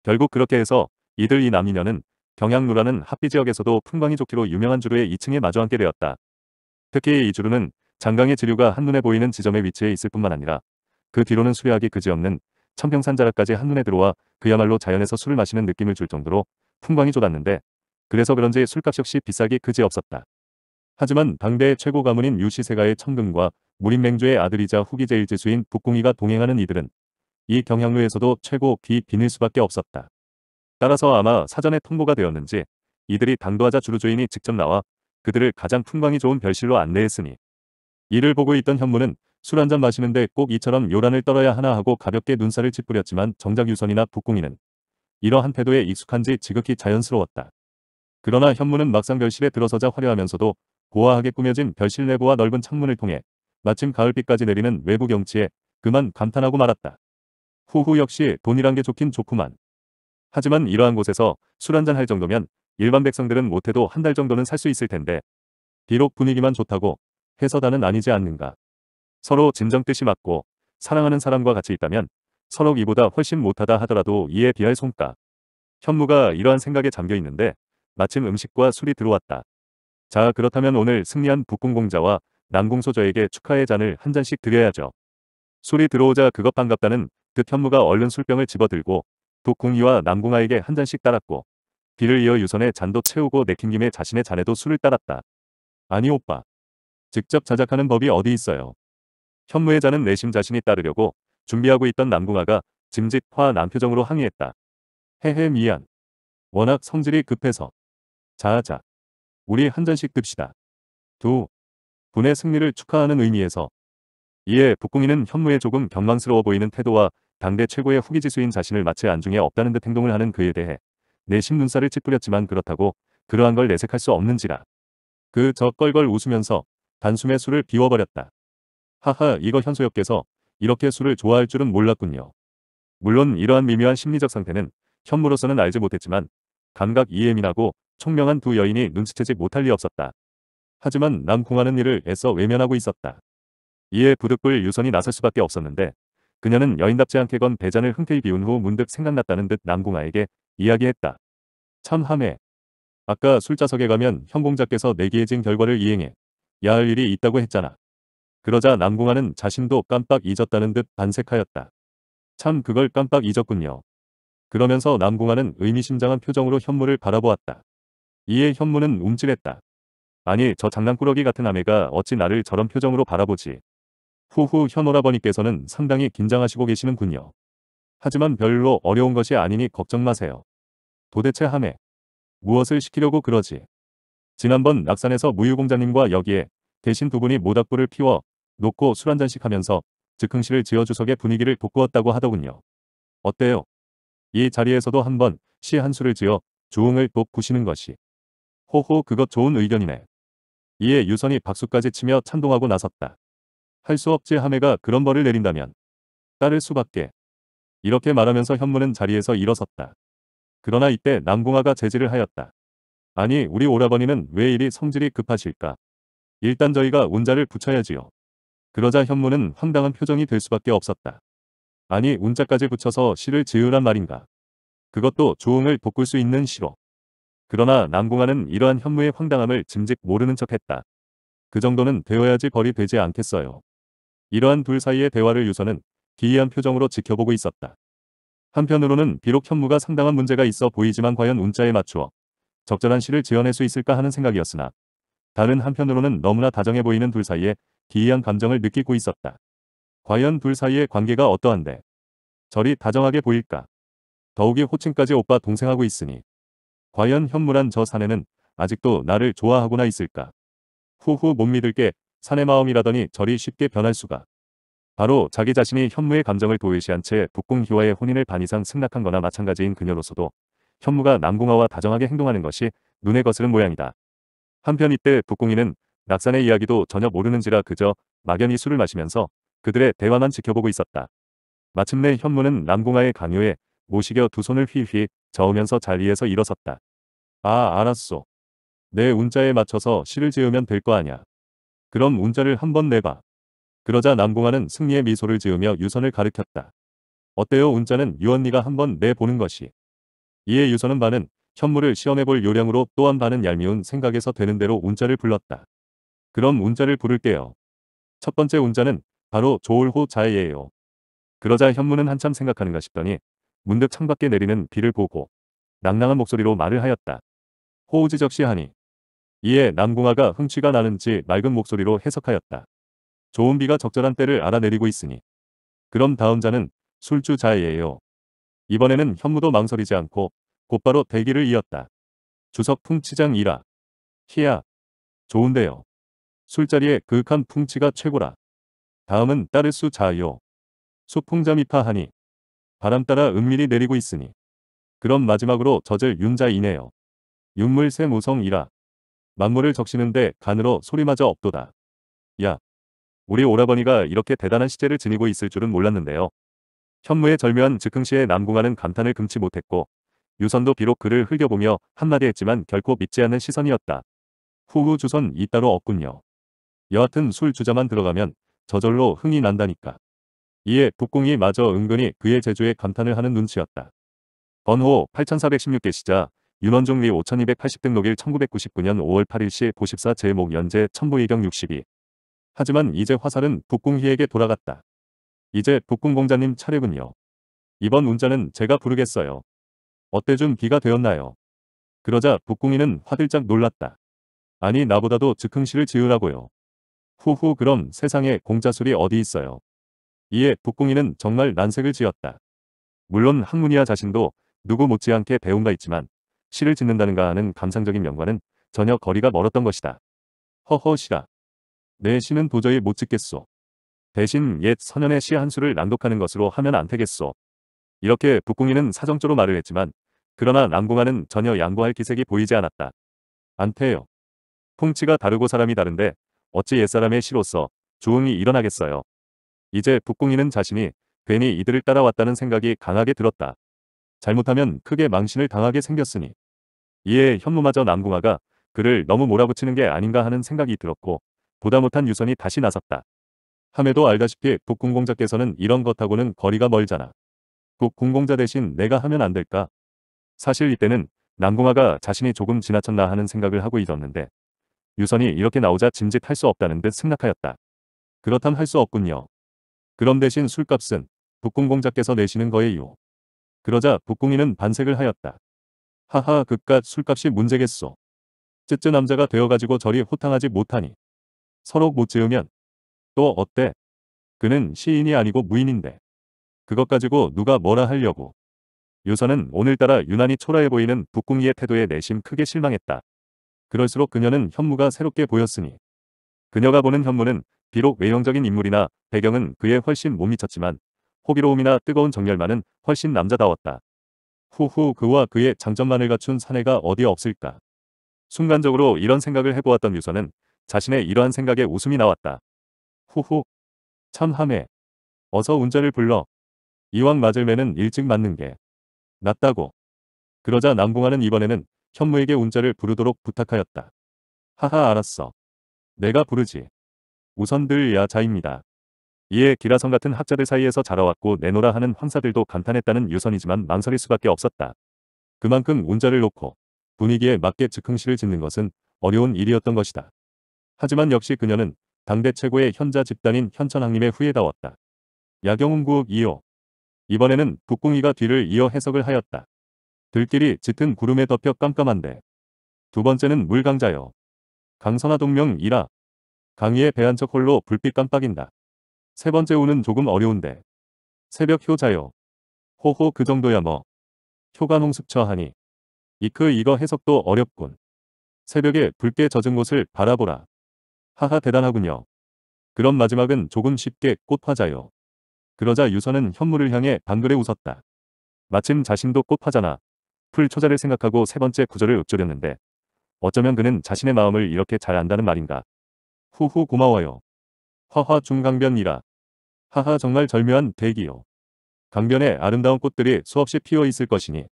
결국 그렇게 해서 이들 이 남이녀는 경양루라는 합비 지역에서도 풍광이 좋기로 유명한 주루의 2층에 마주앉게 되었다. 특히 이 주루는 장강의 지류가 한눈에 보이는 지점에 위치해 있을 뿐만 아니라 그 뒤로는 수려하기 그지없는 청평산자락까지 한눈에 들어와 그야말로 자연에서 술을 마시는 느낌을 줄 정도로 풍광이 돋았는데 그래서 그런지 술값 역시 비싸기 그지없었다. 하지만 당대의 최고 가문인 유시세가의 천금과 무림맹조의 아들이자 후기제일 지수인 북궁이가 동행하는 이들은 이 경향로에서도 최고 귀 비닐 수밖에 없었다. 따라서 아마 사전에 통보가 되었는지 이들이 당도하자 주루조인이 직접 나와 그들을 가장 풍광이 좋은 별실로 안내했으니 이를 보고 있던 현무는 술 한 잔 마시는데 꼭 이처럼 요란을 떨어야 하나 하고 가볍게 눈살을 찌푸렸지만 정작 유선이나 북궁이는 이러한 태도에 익숙한지 지극히 자연스러웠다. 그러나 현무는 막상 별실에 들어서자 화려하면서도 고아하게 꾸며진 별실 내부와 넓은 창문을 통해 마침 가을비까지 내리는 외부 경치에 그만 감탄하고 말았다. 후후 역시 돈이란 게 좋긴 좋구만. 하지만 이러한 곳에서 술 한잔 할 정도면 일반 백성들은 못해도 한 달 정도는 살 수 있을 텐데 비록 분위기만 좋다고 해서다는 아니지 않는가. 서로 진정 뜻이 맞고 사랑하는 사람과 같이 있다면 서로 이보다 훨씬 못하다 하더라도 이에 비할 손가. 현무가 이러한 생각에 잠겨 있는데 마침 음식과 술이 들어왔다. 자 그렇다면 오늘 승리한 북궁공자와 남궁소저에게 축하의 잔을 한 잔씩 드려야죠. 술이 들어오자 그것 반갑다는 듯 현무가 얼른 술병을 집어들고 독궁이와 남궁아에게 한 잔씩 따랐고 비를 이어 유선의 잔도 채우고 내킨 김에 자신의 잔에도 술을 따랐다. 아니 오빠. 직접 자작하는 법이 어디 있어요. 현무의 잔은 내심 자신이 따르려고 준비하고 있던 남궁아가 짐짓 화 남표정으로 항의했다. 헤헤 미안. 워낙 성질이 급해서. 자자. 우리 한 잔씩 듭시다. 두. 군의 승리를 축하하는 의미에서 이에 북궁이는 현무에 조금 경망스러워 보이는 태도와 당대 최고의 후기지수인 자신을 마치 안중에 없다는 듯 행동을 하는 그에 대해 내심 눈살을 찌푸렸지만 그렇다고 그러한 걸 내색할 수 없는지라 그 저 껄껄 웃으면서 단숨에 술을 비워버렸다. 하하 이거 현소엽께서 이렇게 술을 좋아할 줄은 몰랐군요. 물론 이러한 미묘한 심리적 상태는 현무로서는 알지 못했지만 감각 이해민하고 총명한 두 여인이 눈치채지 못할 리 없었다. 하지만 남궁하는 일을 애써 외면하고 있었다. 이에 부득불 유선이 나설 수밖에 없었는데 그녀는 여인답지 않게건 대잔을 흔쾌히 비운 후 문득 생각났다는 듯 남궁아에게 이야기했다. 참 함해. 아까 술자석에 가면 형공자께서 내기해진 결과를 이행해 야할 일이 있다고 했잖아. 그러자 남궁아는 자신도 깜빡 잊었다는 듯 반색하였다. 참 그걸 깜빡 잊었군요. 그러면서 남궁아는 의미심장한 표정으로 현무를 바라보았다. 이에 현무는 움찔했다. 아니 저 장난꾸러기 같은 아내가 어찌 나를 저런 표정으로 바라보지. 후후 현오라버니께서는 상당히 긴장하시고 계시는군요. 하지만 별로 어려운 것이 아니니 걱정 마세요. 도대체 함해 무엇을 시키려고 그러지? 지난번 낙산에서 무유공자님과 여기에 대신 두 분이 모닥불을 피워 놓고 술 한잔씩 하면서 즉흥실을 지어주석의 분위기를 돋구었다고 하더군요. 어때요? 이 자리에서도 한번 시 한 수를 지어 주흥을 돋구시는 것이. 호호 그것 좋은 의견이네. 이에 유선이 박수까지 치며 찬동하고 나섰다. 할 수 없지 함해가 그런 벌을 내린다면 따를 수밖에. 이렇게 말하면서 현무는 자리에서 일어섰다. 그러나 이때 남궁아가 제지를 하였다. 아니 우리 오라버니는 왜 이리 성질이 급하실까. 일단 저희가 운자를 붙여야지요. 그러자 현무는 황당한 표정이 될 수밖에 없었다. 아니 운자까지 붙여서 시를 지으란 말인가. 그것도 조응을 돋굴 수 있는 시로. 그러나 남궁아는 이러한 현무의 황당함을 짐짓 모르는 척했다. 그 정도는 되어야지 벌이 되지 않겠어요. 이러한 둘 사이의 대화를 유서는 기이한 표정으로 지켜보고 있었다. 한편으로는 비록 현무가 상당한 문제가 있어 보이지만 과연 운자에 맞추어 적절한 시를 지어낼 수 있을까 하는 생각이었으나 다른 한편으로는 너무나 다정해 보이는 둘 사이에 기이한 감정을 느끼고 있었다. 과연 둘 사이의 관계가 어떠한데 저리 다정하게 보일까? 더욱이 호칭까지 오빠 동생하고 있으니 과연 현무란 저 사내는 아직도 나를 좋아하고나 있을까. 후후 못 믿을 게 사내 마음이라더니 저리 쉽게 변할 수가. 바로 자기 자신이 현무의 감정을 도외시한 채 북궁희와의 혼인을 반 이상 승낙한 거나 마찬가지인 그녀로서도 현무가 남궁화와 다정하게 행동하는 것이 눈에 거스른 모양이다. 한편 이때 북궁이는 낙산의 이야기도 전혀 모르는지라 그저 막연히 술을 마시면서 그들의 대화만 지켜보고 있었다. 마침내 현무는 남궁화의 강요에 모시겨 두 손을 휘휘 저으면서 자리에서 일어섰다. 아 알았소. 내 운자에 맞춰서 시를 지으면 될 거 아냐. 그럼 운자를 한번 내봐. 그러자 남궁아는 승리의 미소를 지으며 유선을 가르켰다 어때요 운자는 유언니가 한번 내보는 것이. 이에 유선은 반은 현무를 시험해볼 요령으로 또 한 반은 얄미운 생각에서 되는 대로 운자를 불렀다. 그럼 운자를 부를게요. 첫 번째 운자는 바로 조울호 자예예요. 그러자 현무는 한참 생각하는가 싶더니 문득 창밖에 내리는 비를 보고 낭낭한 목소리로 말을 하였다. 호우지적시하니 이에 남궁아가 흥취가 나는지 맑은 목소리로 해석하였다. 좋은 비가 적절한 때를 알아내리고 있으니 그럼 다음 자는 술주 자예요. 이번에는 현무도 망설이지 않고 곧바로 대기를 이었다. 주석 풍치장이라. 희야. 좋은데요. 술자리에 극한 풍치가 최고라. 다음은 따르수 자요. 수풍자미파하니 바람따라 은밀히 내리고 있으니 그럼 마지막으로 젖을 윤자이네요. 윤물 세무성이라 만물을 적시는데 간으로 소리마저 없도다. 야 우리 오라버니가 이렇게 대단한 시제를 지니고 있을 줄은 몰랐는데요. 현무의 절묘한 즉흥시에 남궁하는 감탄을 금치 못했고 유선도 비록 그를 흘겨보며 한마디 했지만 결코 믿지 않는 시선이었다. 후후 주선 이따로 없군요. 여하튼 술 주자만 들어가면 저절로 흥이 난다니까. 이에 북궁이 마저 은근히 그의 제주에 감탄을 하는 눈치였다. 번호 8416개 시자 윤원종 리 5280등 록일 1999년 5월 8일 시 보십사 제목 연재 천부의경 62 하지만 이제 화살은 북궁희에게 돌아갔다. 이제 북궁공자님 차례군요. 이번 운자는 제가 부르겠어요. 어때 좀 비가 되었나요? 그러자 북궁이는 화들짝 놀랐다. 아니 나보다도 즉흥시를 지으라고요. 후후 그럼 세상에 공자술이 어디 있어요. 이에 북궁이는 정말 난색을 지었다. 물론 학문이야 자신도 누구 못지않게 배운가 있지만 시를 짓는다는가 하는 감상적인 명과는 전혀 거리가 멀었던 것이다. 허허 시라. 내 시는 도저히 못 짓겠소. 대신 옛 선현의 시 한 수를 낭독하는 것으로 하면 안 되겠소. 이렇게 북궁이는 사정조로 말을 했지만 그러나 남궁아는 전혀 양보할 기색이 보이지 않았다. 안태요. 풍치가 다르고 사람이 다른데 어찌 옛사람의 시로서 조응이 일어나겠어요. 이제 북궁이는 자신이 괜히 이들을 따라왔다는 생각이 강하게 들었다. 잘못하면 크게 망신을 당하게 생겼으니. 이에 현무마저 남궁아가 그를 너무 몰아붙이는 게 아닌가 하는 생각이 들었고 보다 못한 유선이 다시 나섰다. 함에도 알다시피 북궁공자께서는 이런 것하고는 거리가 멀잖아. 북궁공자 대신 내가 하면 안 될까? 사실 이때는 남궁아가 자신이 조금 지나쳤나 하는 생각을 하고 있었는데 유선이 이렇게 나오자 짐짓할 수 없다는 듯 승낙하였다. 그렇담 할 수 없군요. 그럼 대신 술값은 북궁공자께서 내시는 거예요. 그러자 북궁이는 반색을 하였다. 하하 그깟 술값이 문제겠소. 쯔쯔 남자가 되어가지고 저리 호탕하지 못하니. 서로 못 지으면 또 어때? 그는 시인이 아니고 무인인데. 그것 가지고 누가 뭐라 하려고. 요선은 오늘따라 유난히 초라해 보이는 북궁이의 태도에 내심 크게 실망했다. 그럴수록 그녀는 현무가 새롭게 보였으니. 그녀가 보는 현무는 비록 외형적인 인물이나 배경은 그에 훨씬 못 미쳤지만 호기로움이나 뜨거운 정열만은 훨씬 남자다웠다. 후후 그와 그의 장점만을 갖춘 사내가 어디 없을까. 순간적으로 이런 생각을 해보았던 유서는 자신의 이러한 생각에 웃음이 나왔다. 후후 참함해. 어서 운전을 불러. 이왕 맞을 매는 일찍 맞는 게 낫다고. 그러자 남궁아는 이번에는 현무에게 운전을 부르도록 부탁하였다. 하하 알았어. 내가 부르지. 우선 들 야자입니다. 이에 기라성 같은 학자들 사이에서 자라왔고 내노라 하는 황사들도 감탄했다는 유선이지만 망설일 수밖에 없었다. 그만큼 운자를 놓고 분위기에 맞게 즉흥시를 짓는 것은 어려운 일이었던 것이다. 하지만 역시 그녀는 당대 최고의 현자 집단인 현천왕님의 후예다웠다. 야경운 구옥 2호 이번에는 북궁이가 뒤를 이어 해석을 하였다. 들길이 짙은 구름에 덮여 깜깜한데 두 번째는 물강자요. 강선화 동명이라 강의에 배한 척 홀로 불빛 깜빡인다. 세 번째 우는 조금 어려운데. 새벽 효자요. 호호 그 정도야 뭐. 효관홍습처 하니. 이크 이거 해석도 어렵군. 새벽에 붉게 젖은 곳을 바라보라. 하하 대단하군요. 그럼 마지막은 조금 쉽게 꽃화자요. 그러자 유선은 현무를 향해 방글에 웃었다. 마침 자신도 꽃화잖아. 풀초자를 생각하고 세 번째 구절을 읊조렸는데 어쩌면 그는 자신의 마음을 이렇게 잘 안다는 말인가. 후후 고마워요. 허허 중강변이라. 하하 정말 절묘한 대기요. 강변에 아름다운 꽃들이 수없이 피어 있을 것이니.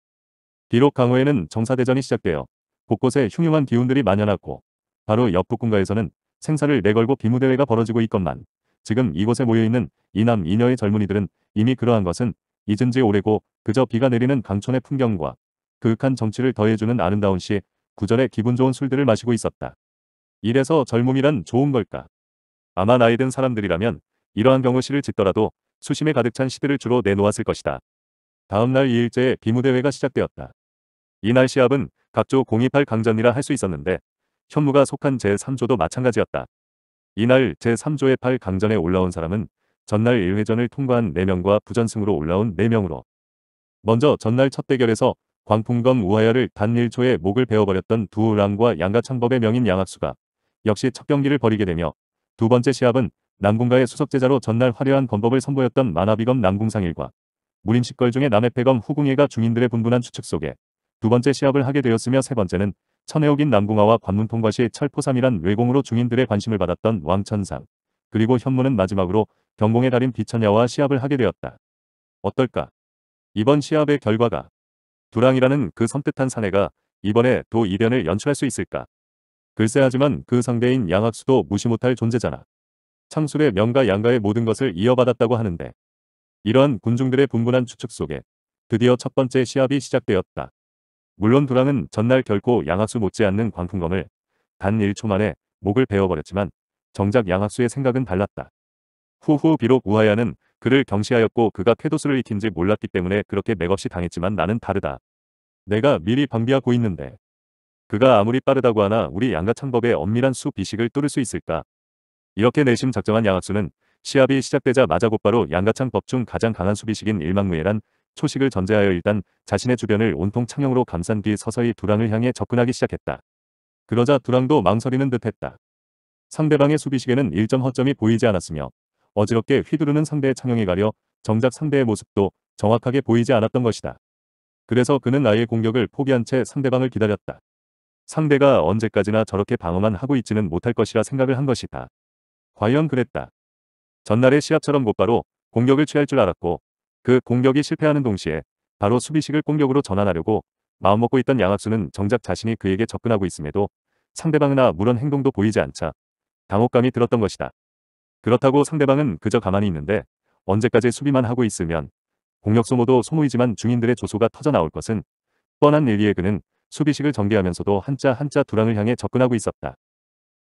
비록 강호에는 정사대전이 시작되어 곳곳에 흉흉한 기운들이 만연하고 바로 옆 북군가에서는 생사를 내걸고 비무대회가 벌어지고 있건만 지금 이곳에 모여있는 이남 이녀의 젊은이들은 이미 그러한 것은 잊은 지 오래고 그저 비가 내리는 강촌의 풍경과 그윽한 정취를 더해주는 아름다운 시구절에 기분 좋은 술들을 마시고 있었다. 이래서 젊음이란 좋은 걸까? 아마 나이 든 사람들이라면 이러한 경우시를 짓더라도 수심에 가득 찬 시들을 주로 내놓았을 것이다. 다음날 2일째에 비무대회가 시작되었다. 이날 시합은 각조 028 강전이라 할 수 있었는데 현무가 속한 제3조도 마찬가지였다. 이날 제3조의 8 강전에 올라온 사람은 전날 1회전을 통과한 4명과 부전승으로 올라온 4명으로 먼저 전날 첫 대결에서 광풍검 우하야를 단 1초에 목을 베어버렸던 두 우랑과 양가창법의 명인 양학수가 역시 첫 경기를 벌이게 되며 두 번째 시합은 남궁가의 수석제자로 전날 화려한 검법을 선보였던 만화비검 남궁상일과 무림식걸 중에 남해패검 후궁예가 중인들의 분분한 추측 속에 두 번째 시합을 하게 되었으며 세 번째는 천혜옥인 남궁아와 관문통과 시 철포삼이란 외공으로 중인들의 관심을 받았던 왕천상 그리고 현무는 마지막으로 경공의 달인 비천야와 시합을 하게 되었다. 어떨까? 이번 시합의 결과가 두랑이라는 그 섬뜩한 사내가 이번에 도 이변을 연출할 수 있을까? 글쎄 하지만 그 상대인 양학수도 무시 못할 존재잖아. 창술의 명가 양가의 모든 것을 이어받았다고 하는데 이러한 군중들의 분분한 추측 속에 드디어 첫 번째 시합이 시작되었다. 물론 두랑은 전날 결코 양학수 못지않는 광풍검을 단 1초 만에 목을 베어버렸지만 정작 양학수의 생각은 달랐다. 후후 비록 우하야는 그를 경시하였고 그가 쾌도스를 익힌지 몰랐기 때문에 그렇게 맥없이 당했지만 나는 다르다. 내가 미리 방비하고 있는데 그가 아무리 빠르다고 하나 우리 양가창법의 엄밀한 수 비식을 뚫을 수 있을까? 이렇게 내심 작정한 양학수는 시합이 시작되자마자 곧바로 양가창법 중 가장 강한 수비식인 일망무예란 초식을 전제하여 일단 자신의 주변을 온통 창형으로 감싼 뒤 서서히 두랑을 향해 접근하기 시작했다. 그러자 두랑도 망설이는 듯했다. 상대방의 수비식에는 일점 허점이 보이지 않았으며 어지럽게 휘두르는 상대의 창형에 가려 정작 상대의 모습도 정확하게 보이지 않았던 것이다. 그래서 그는 아예 공격을 포기한 채 상대방을 기다렸다. 상대가 언제까지나 저렇게 방어만 하고 있지는 못할 것이라 생각을 한 것이다. 과연 그랬다. 전날의 시합처럼 곧바로 공격을 취할 줄 알았고 그 공격이 실패하는 동시에 바로 수비식을 공격으로 전환하려고 마음먹고 있던 양학수는 정작 자신이 그에게 접근하고 있음에도 상대방이나 무런 행동도 보이지 않자 당혹감이 들었던 것이다. 그렇다고 상대방은 그저 가만히 있는데 언제까지 수비만 하고 있으면 공격 소모도 소모이지만 중인들의 조소가 터져나올 것은 뻔한 일리에 그는 수비식을 전개하면서도 한자 한자 두랑을 향해 접근하고 있었다.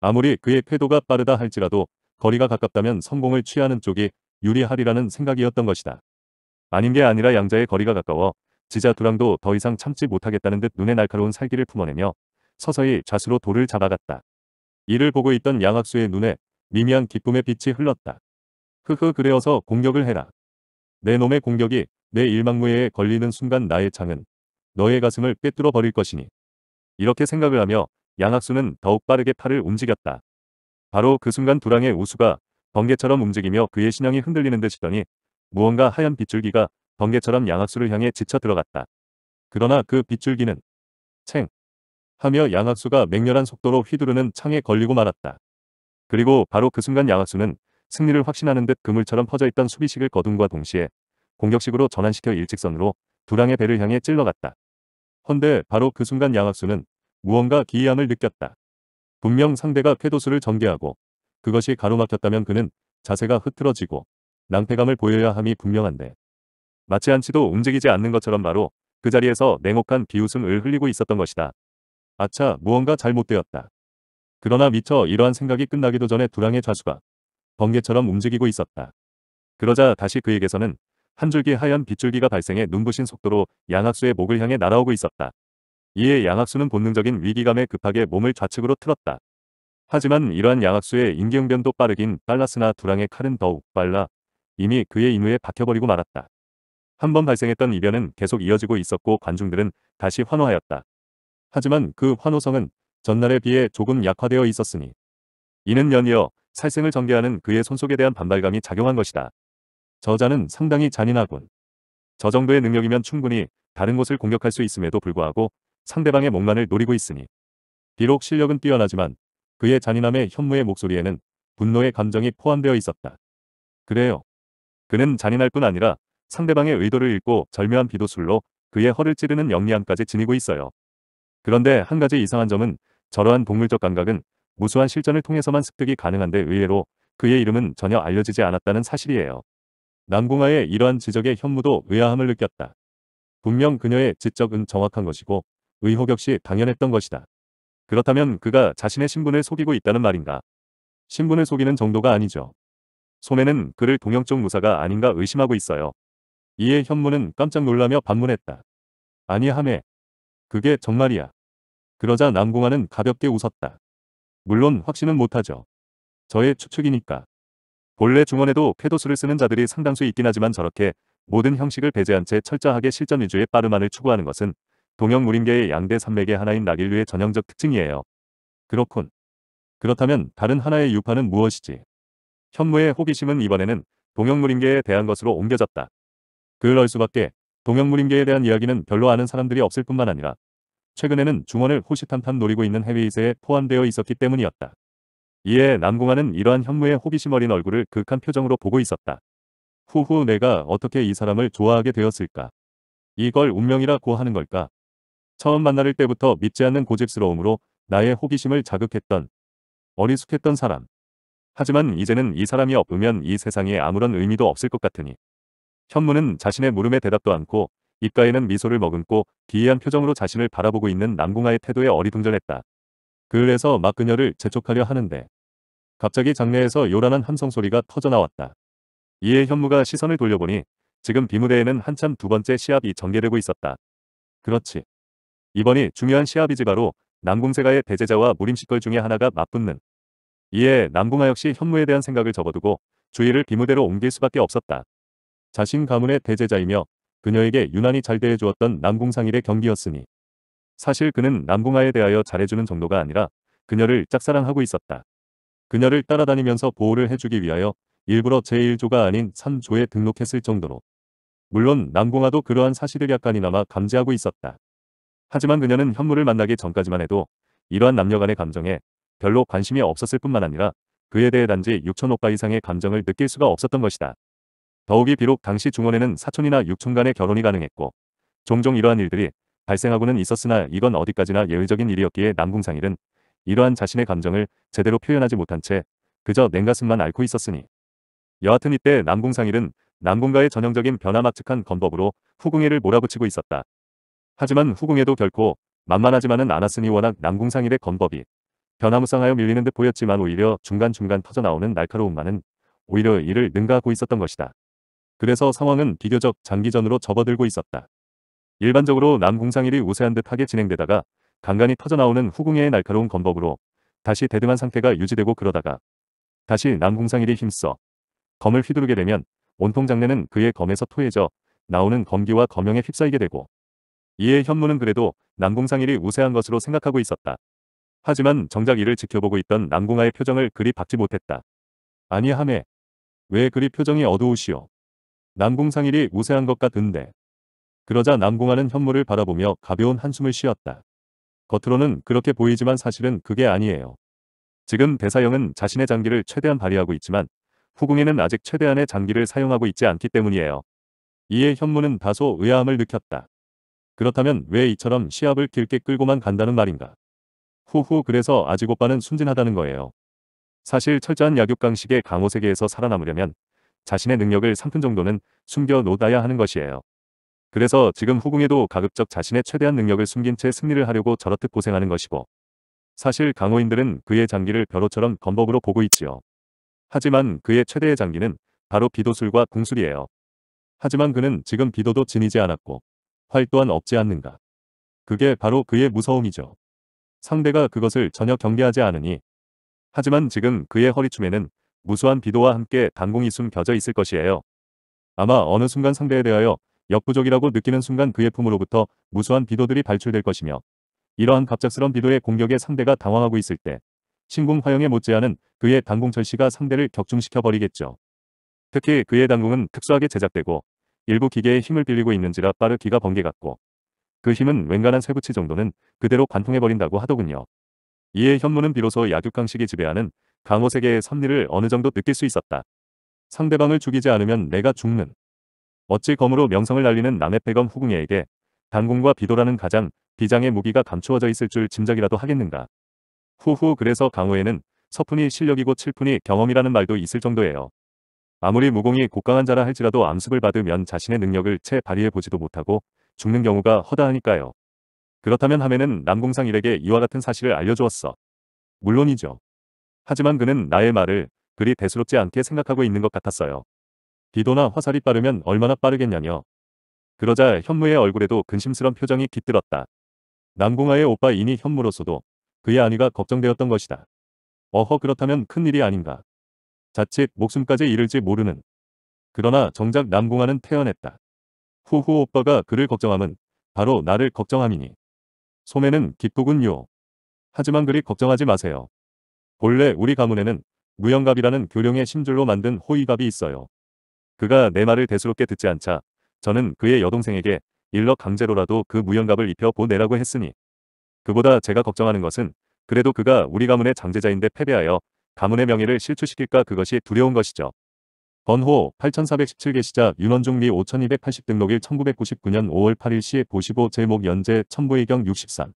아무리 그의 패도가 빠르다 할지라도 거리가 가깝다면 성공을 취하는 쪽이 유리하리라는 생각이었던 것이다. 아닌 게 아니라 양자의 거리가 가까워 지자 두랑도 더 이상 참지 못하겠다는 듯 눈에 날카로운 살기를 품어내며 서서히 좌수로 돌을 잡아갔다. 이를 보고 있던 양학수의 눈에 미미한 기쁨의 빛이 흘렀다. 흐흐 그래어서 공격을 해라. 내 놈의 공격이 내 일망무예에 걸리는 순간 나의 창은 너의 가슴을 꿰뚫어 버릴 것이니. 이렇게 생각을 하며 양학수는 더욱 빠르게 팔을 움직였다. 바로 그 순간 두랑의 우수가 번개처럼 움직이며 그의 신형이 흔들리는 듯이더니 무언가 하얀 빗줄기가 번개처럼 양학수를 향해 지쳐 들어갔다. 그러나 그 빗줄기는 챙 하며 양학수가 맹렬한 속도로 휘두르는 창에 걸리고 말았다. 그리고 바로 그 순간 양학수는 승리를 확신하는 듯 그물처럼 퍼져있던 수비식을 거둠과 동시에 공격식으로 전환시켜 일직선으로 두랑의 배를 향해 찔러갔다. 헌데 바로 그 순간 양학수는 무언가 기이함을 느꼈다. 분명 상대가 쾌도수를 전개하고 그것이 가로막혔다면 그는 자세가 흐트러지고 낭패감을 보여야 함이 분명한데 마치 한치도 움직이지 않는 것처럼 바로 그 자리에서 냉혹한 비웃음을 흘리고 있었던 것이다. 아차 무언가 잘못되었다. 그러나 미처 이러한 생각이 끝나기도 전에 두랑의 좌수가 번개처럼 움직이고 있었다. 그러자 다시 그에게서는 한 줄기 하얀 빗줄기가 발생해 눈부신 속도로 양학수의 목을 향해 날아오고 있었다. 이에 양학수는 본능적인 위기감에 급하게 몸을 좌측으로 틀었다. 하지만 이러한 양학수의 임기응변도 빠르긴 빨랐으나 두랑의 칼은 더욱 빨라 이미 그의 인후에 박혀버리고 말았다. 한 번 발생했던 이변은 계속 이어지고 있었고 관중들은 다시 환호하였다. 하지만 그 환호성은 전날에 비해 조금 약화되어 있었으니 이는 연이어 살생을 전개하는 그의 손속에 대한 반발감이 작용한 것이다. 저자는 상당히 잔인하군. 저 정도의 능력이면 충분히 다른 곳을 공격할 수 있음에도 불구하고 상대방의 목란을 노리고 있으니 비록 실력은 뛰어나지만 그의 잔인함의 현무의 목소리에는 분노의 감정이 포함되어 있었다. 그래요. 그는 잔인할 뿐 아니라 상대방의 의도를 읽고 절묘한 비도술로 그의 허를 찌르는 영리함까지 지니고 있어요. 그런데 한 가지 이상한 점은 저러한 동물적 감각은 무수한 실전을 통해서만 습득이 가능한데 의외로 그의 이름은 전혀 알려지지 않았다는 사실이에요. 남궁아의 이러한 지적에 현무도 의아함을 느꼈다. 분명 그녀의 지적은 정확한 것이고 의혹 역시 당연했던 것이다. 그렇다면 그가 자신의 신분을 속이고 있다는 말인가? 신분을 속이는 정도가 아니죠. 소매는 그를 동영 쪽 무사가 아닌가 의심하고 있어요. 이에 현무는 깜짝 놀라며 반문했다. 아니 하메. 그게 정말이야. 그러자 남궁아는 가볍게 웃었다. 물론 확신은 못하죠. 저의 추측이니까. 원래 중원에도 쾌도수를 쓰는 자들이 상당수 있긴 하지만 저렇게 모든 형식을 배제한 채 철저하게 실전 위주의 빠르만을 추구하는 것은 동형 무림계의 양대 산맥의 하나인 낙일류의 전형적 특징이에요. 그렇군. 그렇다면 다른 하나의 유파는 무엇이지? 현무의 호기심은 이번에는 동형무림계에 대한 것으로 옮겨졌다. 그럴 수밖에 동형무림계에 대한 이야기는 별로 아는 사람들이 없을 뿐만 아니라 최근에는 중원을 호시탐탐 노리고 있는 해외이세에 포함되어 있었기 때문이었다. 이에 남궁아는 이러한 현무의 호기심 어린 얼굴을 극한 표정으로 보고 있었다. 후후 내가 어떻게 이 사람을 좋아하게 되었을까? 이걸 운명이라고 하는 걸까? 처음 만날 때부터 믿지 않는 고집스러움으로 나의 호기심을 자극했던 어리숙했던 사람. 하지만 이제는 이 사람이 없으면 이 세상에 아무런 의미도 없을 것 같으니. 현무는 자신의 물음에 대답도 않고 입가에는 미소를 머금고 기이한 표정으로 자신을 바라보고 있는 남궁아의 태도에 어리둥절했다. 그래서 막 그녀를 재촉하려 하는데 갑자기 장내에서 요란한 함성 소리가 터져나왔다. 이에 현무가 시선을 돌려보니 지금 비무대에는 한참 두 번째 시합이 전개되고 있었다. 그렇지. 이번이 중요한 시합이지 바로 남궁세가의 대제자와 무림식걸 중에 하나가 맞붙는. 이에 남궁아 역시 현무에 대한 생각을 접어두고 주의를 비무대로 옮길 수밖에 없었다. 자신 가문의 대제자이며 그녀에게 유난히 잘 대해주었던 남궁상일의 경기였으니 사실 그는 남궁아에 대하여 잘해주는 정도가 아니라 그녀를 짝사랑하고 있었다. 그녀를 따라다니면서 보호를 해주기 위하여 일부러 제1조가 아닌 3조에 등록했을 정도로. 물론 남궁아도 그러한 사실을 약간이나마 감지하고 있었다. 하지만 그녀는 현무를 만나기 전까지만 해도 이러한 남녀간의 감정에 별로 관심이 없었을 뿐만 아니라 그에 대해 단지 6천억가 이상의 감정을 느낄 수가 없었던 것이다. 더욱이 비록 당시 중원에는 사촌이나 6촌 간의 결혼이 가능했고 종종 이러한 일들이 발생하고는 있었으나 이건 어디까지나 예외적인 일이었기에 남궁상일은 이러한 자신의 감정을 제대로 표현하지 못한 채 그저 냉가슴만 앓고 있었으니 여하튼 이때 남궁상일은 남궁가의 전형적인 변화막측한 건법으로 후궁해를 몰아붙이고 있었다. 하지만 후궁해도 결코 만만하지만은 않았으니 워낙 남궁상일의 건법이 변화무쌍하여 밀리는 듯 보였지만 오히려 중간중간 터져나오는 날카로움만은 오히려 이를 능가하고 있었던 것이다. 그래서 상황은 비교적 장기전으로 접어들고 있었다. 일반적으로 남궁상일이 우세한 듯하게 진행되다가 간간히 터져나오는 후궁의 날카로운 검법으로 다시 대등한 상태가 유지되고 그러다가 다시 남궁상일이 힘써 검을 휘두르게 되면 온통 장내는 그의 검에서 토해져 나오는 검기와 검영에 휩싸이게 되고 이에 현무는 그래도 남궁상일이 우세한 것으로 생각하고 있었다. 하지만 정작 이를 지켜보고 있던 남궁아의 표정을 그리 박지 못했다. 아니 하메. 왜 그리 표정이 어두우시오. 남궁상일이 우세한 것 같은데. 그러자 남궁아는 현무를 바라보며 가벼운 한숨을 쉬었다. 겉으로는 그렇게 보이지만 사실은 그게 아니에요. 지금 대사형은 자신의 장기를 최대한 발휘하고 있지만 후궁에는 아직 최대한의 장기를 사용하고 있지 않기 때문이에요. 이에 현무는 다소 의아함을 느꼈다. 그렇다면 왜 이처럼 시합을 길게 끌고만 간다는 말인가. 후후 그래서 아직 오빠는 순진하다는 거예요. 사실 철저한 약육강식의 강호세계에서 살아남으려면 자신의 능력을 삼푼 정도는 숨겨 놓아야 하는 것이에요. 그래서 지금 후궁에도 가급적 자신의 최대한 능력을 숨긴 채 승리를 하려고 저렇듯 고생하는 것이고 사실 강호인들은 그의 장기를 벼로처럼 건법으로 보고 있지요. 하지만 그의 최대의 장기는 바로 비도술과 궁술이에요. 하지만 그는 지금 비도도 지니지 않았고 활 또한 없지 않는가. 그게 바로 그의 무서움이죠. 상대가 그것을 전혀 경계하지 않으니 하지만 지금 그의 허리춤에는 무수한 비도와 함께 단공이 숨겨져 있을 것이에요. 아마 어느 순간 상대에 대하여 역부족이라고 느끼는 순간 그의 품으로부터 무수한 비도들이 발출될 것이며 이러한 갑작스런 비도의 공격에 상대가 당황하고 있을 때 신궁 화영에 못지않은 그의 단궁철씨가 상대를 격중시켜버리겠죠. 특히 그의 단궁은 특수하게 제작되고 일부 기계에 힘을 빌리고 있는지라 빠르기가 번개같고 그 힘은 웬간한 쇠붙이 정도는 그대로 관통해버린다고 하더군요. 이에 현무는 비로소 약육강식이 지배하는 강호세계의 섭리를 어느 정도 느낄 수 있었다. 상대방을 죽이지 않으면 내가 죽는 어찌 검으로 명성을 날리는 남해패검 후궁예에게 단공과 비도라는 가장 비장의 무기가 감추어져 있을 줄 짐작이라도 하겠는가. 후후 그래서 강호에는 서푼이 실력이고 칠푼이 경험이라는 말도 있을 정도예요. 아무리 무공이 곡강한 자라 할지라도 암습을 받으면 자신의 능력을 채 발휘해보지도 못하고 죽는 경우가 허다하니까요. 그렇다면 하면은 남궁상일에게 이와 같은 사실을 알려주었어. 물론이죠. 하지만 그는 나의 말을 그리 대수롭지 않게 생각하고 있는 것 같았어요. 비도나 화살이 빠르면 얼마나 빠르겠냐며. 그러자 현무의 얼굴에도 근심스런 표정이 깃들었다. 남궁아의 오빠이니 현무로서도 그의 안위가 걱정되었던 것이다. 어허 그렇다면 큰일이 아닌가. 자칫 목숨까지 잃을지 모르는. 그러나 정작 남궁아는 태어냈다 후후 오빠가 그를 걱정함은 바로 나를 걱정함이니. 소매는 기쁘군요. 하지만 그리 걱정하지 마세요. 본래 우리 가문에는 무영갑이라는 교령의 심줄로 만든 호위갑이 있어요. 그가 내 말을 대수롭게 듣지 않자 저는 그의 여동생에게 일러 강제로라도 그 무연갑을 입혀 보내라고 했으니 그보다 제가 걱정하는 것은 그래도 그가 우리 가문의 장제자인데 패배하여 가문의 명예를 실추시킬까 그것이 두려운 것이죠. 번호 8417개 시자 윤원중 리5280 등록일 1999년 5월 8일 시 보시보 제목 연재 천부의경 63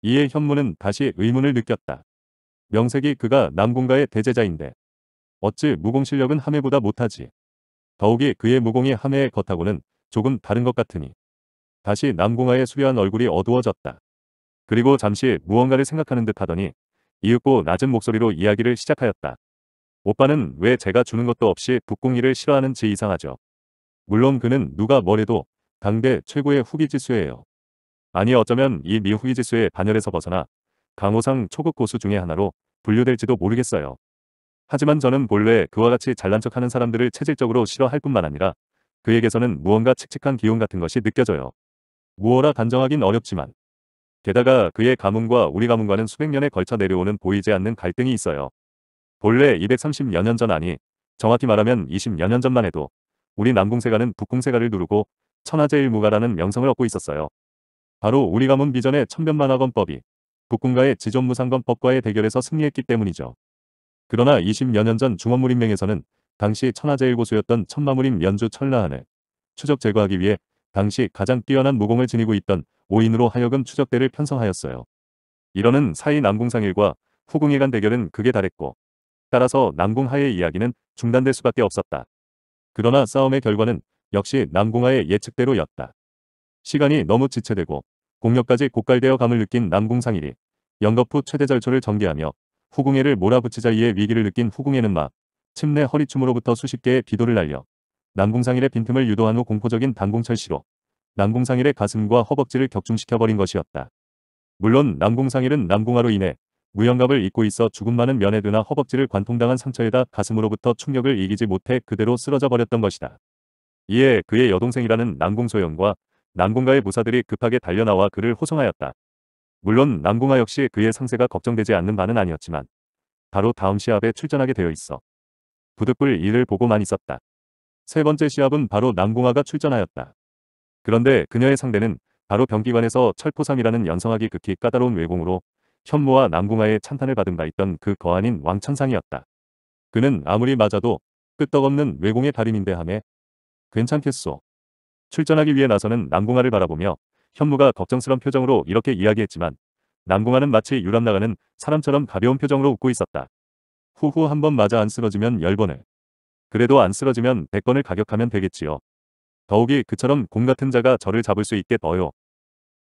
이에 현무는 다시 의문을 느꼈다. 명색이 그가 남궁가의 대제자인데 어찌 무공실력은 함해보다 못하지. 더욱이 그의 무공이 함해의 겉하고는 조금 다른 것 같으니 다시 남궁아의 수려한 얼굴이 어두워졌다. 그리고 잠시 무언가를 생각하는 듯 하더니 이윽고 낮은 목소리로 이야기를 시작하였다. 오빠는 왜 제가 주는 것도 없이 북궁이를 싫어하는지 이상하죠. 물론 그는 누가 뭐래도 당대 최고의 후기지수예요. 아니 어쩌면 이 미후기지수의 반열에서 벗어나 강호상 초급 고수 중의 하나로 분류될지도 모르겠어요. 하지만 저는 본래 그와 같이 잘난 척하는 사람들을 체질적으로 싫어할 뿐만 아니라 그에게서는 무언가 칙칙한 기운 같은 것이 느껴져요. 무어라 단정하긴 어렵지만 게다가 그의 가문과 우리 가문과는 수백 년에 걸쳐 내려오는 보이지 않는 갈등이 있어요. 본래 230여 년 전 아니 정확히 말하면 20여 년 전만 해도 우리 남궁세가는 북궁세가를 누르고 천하제일무가라는 명성을 얻고 있었어요. 바로 우리 가문 비전의 천변만화건법이 북궁가의 지존무상건법과의 대결에서 승리했기 때문이죠. 그러나 20여년 전 중원무림맹에서는 당시 천하제일고수였던 천마무림 연주 천라한을 추적 제거하기 위해 당시 가장 뛰어난 무공을 지니고 있던 5인으로 하여금 추적대를 편성하였어요. 이러는 사이 남궁상일과 후궁에 간 대결은 극에 달했고 따라서 남궁하의 이야기는 중단될 수밖에 없었다. 그러나 싸움의 결과는 역시 남궁하의 예측대로였다. 시간이 너무 지체되고 공력까지 고갈되어 감을 느낀 남궁상일이 영거푸 최대절초를 전개하며 후궁애를 몰아붙이자 이에 위기를 느낀 후궁애는 막 침내 허리춤으로부터 수십 개의 비도를 날려 남궁상일의 빈틈을 유도한 후 공포적인 단궁철시로 남궁상일의 가슴과 허벅지를 격중시켜버린 것이었다. 물론 남궁상일은 남궁화로 인해 무영갑을 입고 있어 죽음 많은 면에드나 허벅지를 관통당한 상처에다 가슴으로부터 충격을 이기지 못해 그대로 쓰러져 버렸던 것이다. 이에 그의 여동생이라는 남궁소영과 남궁가의 무사들이 급하게 달려나와 그를 호송하였다. 물론 남궁아 역시 그의 상세가 걱정되지 않는 바는 아니었지만 바로 다음 시합에 출전하게 되어 있어 부득불 이를 보고만 있었다. 세 번째 시합은 바로 남궁아가 출전하였다. 그런데 그녀의 상대는 바로 병기관에서 철포상이라는 연성하기 극히 까다로운 외공으로 현무와 남궁아의 찬탄을 받은 바 있던 그 거한인 왕천상이었다. 그는 아무리 맞아도 끄떡없는 외공의 다인인데 함에 괜찮겠소. 출전하기 위해 나서는 남궁아를 바라보며 현무가 걱정스런 표정으로 이렇게 이야기했지만 남궁아는 마치 유람 나가는 사람처럼 가벼운 표정으로 웃고 있었다. 후후 한 번 맞아 안 쓰러지면 10번을. 그래도 안 쓰러지면 100번을 가격하면 되겠지요. 더욱이 그처럼 공 같은 자가 저를 잡을 수있게어요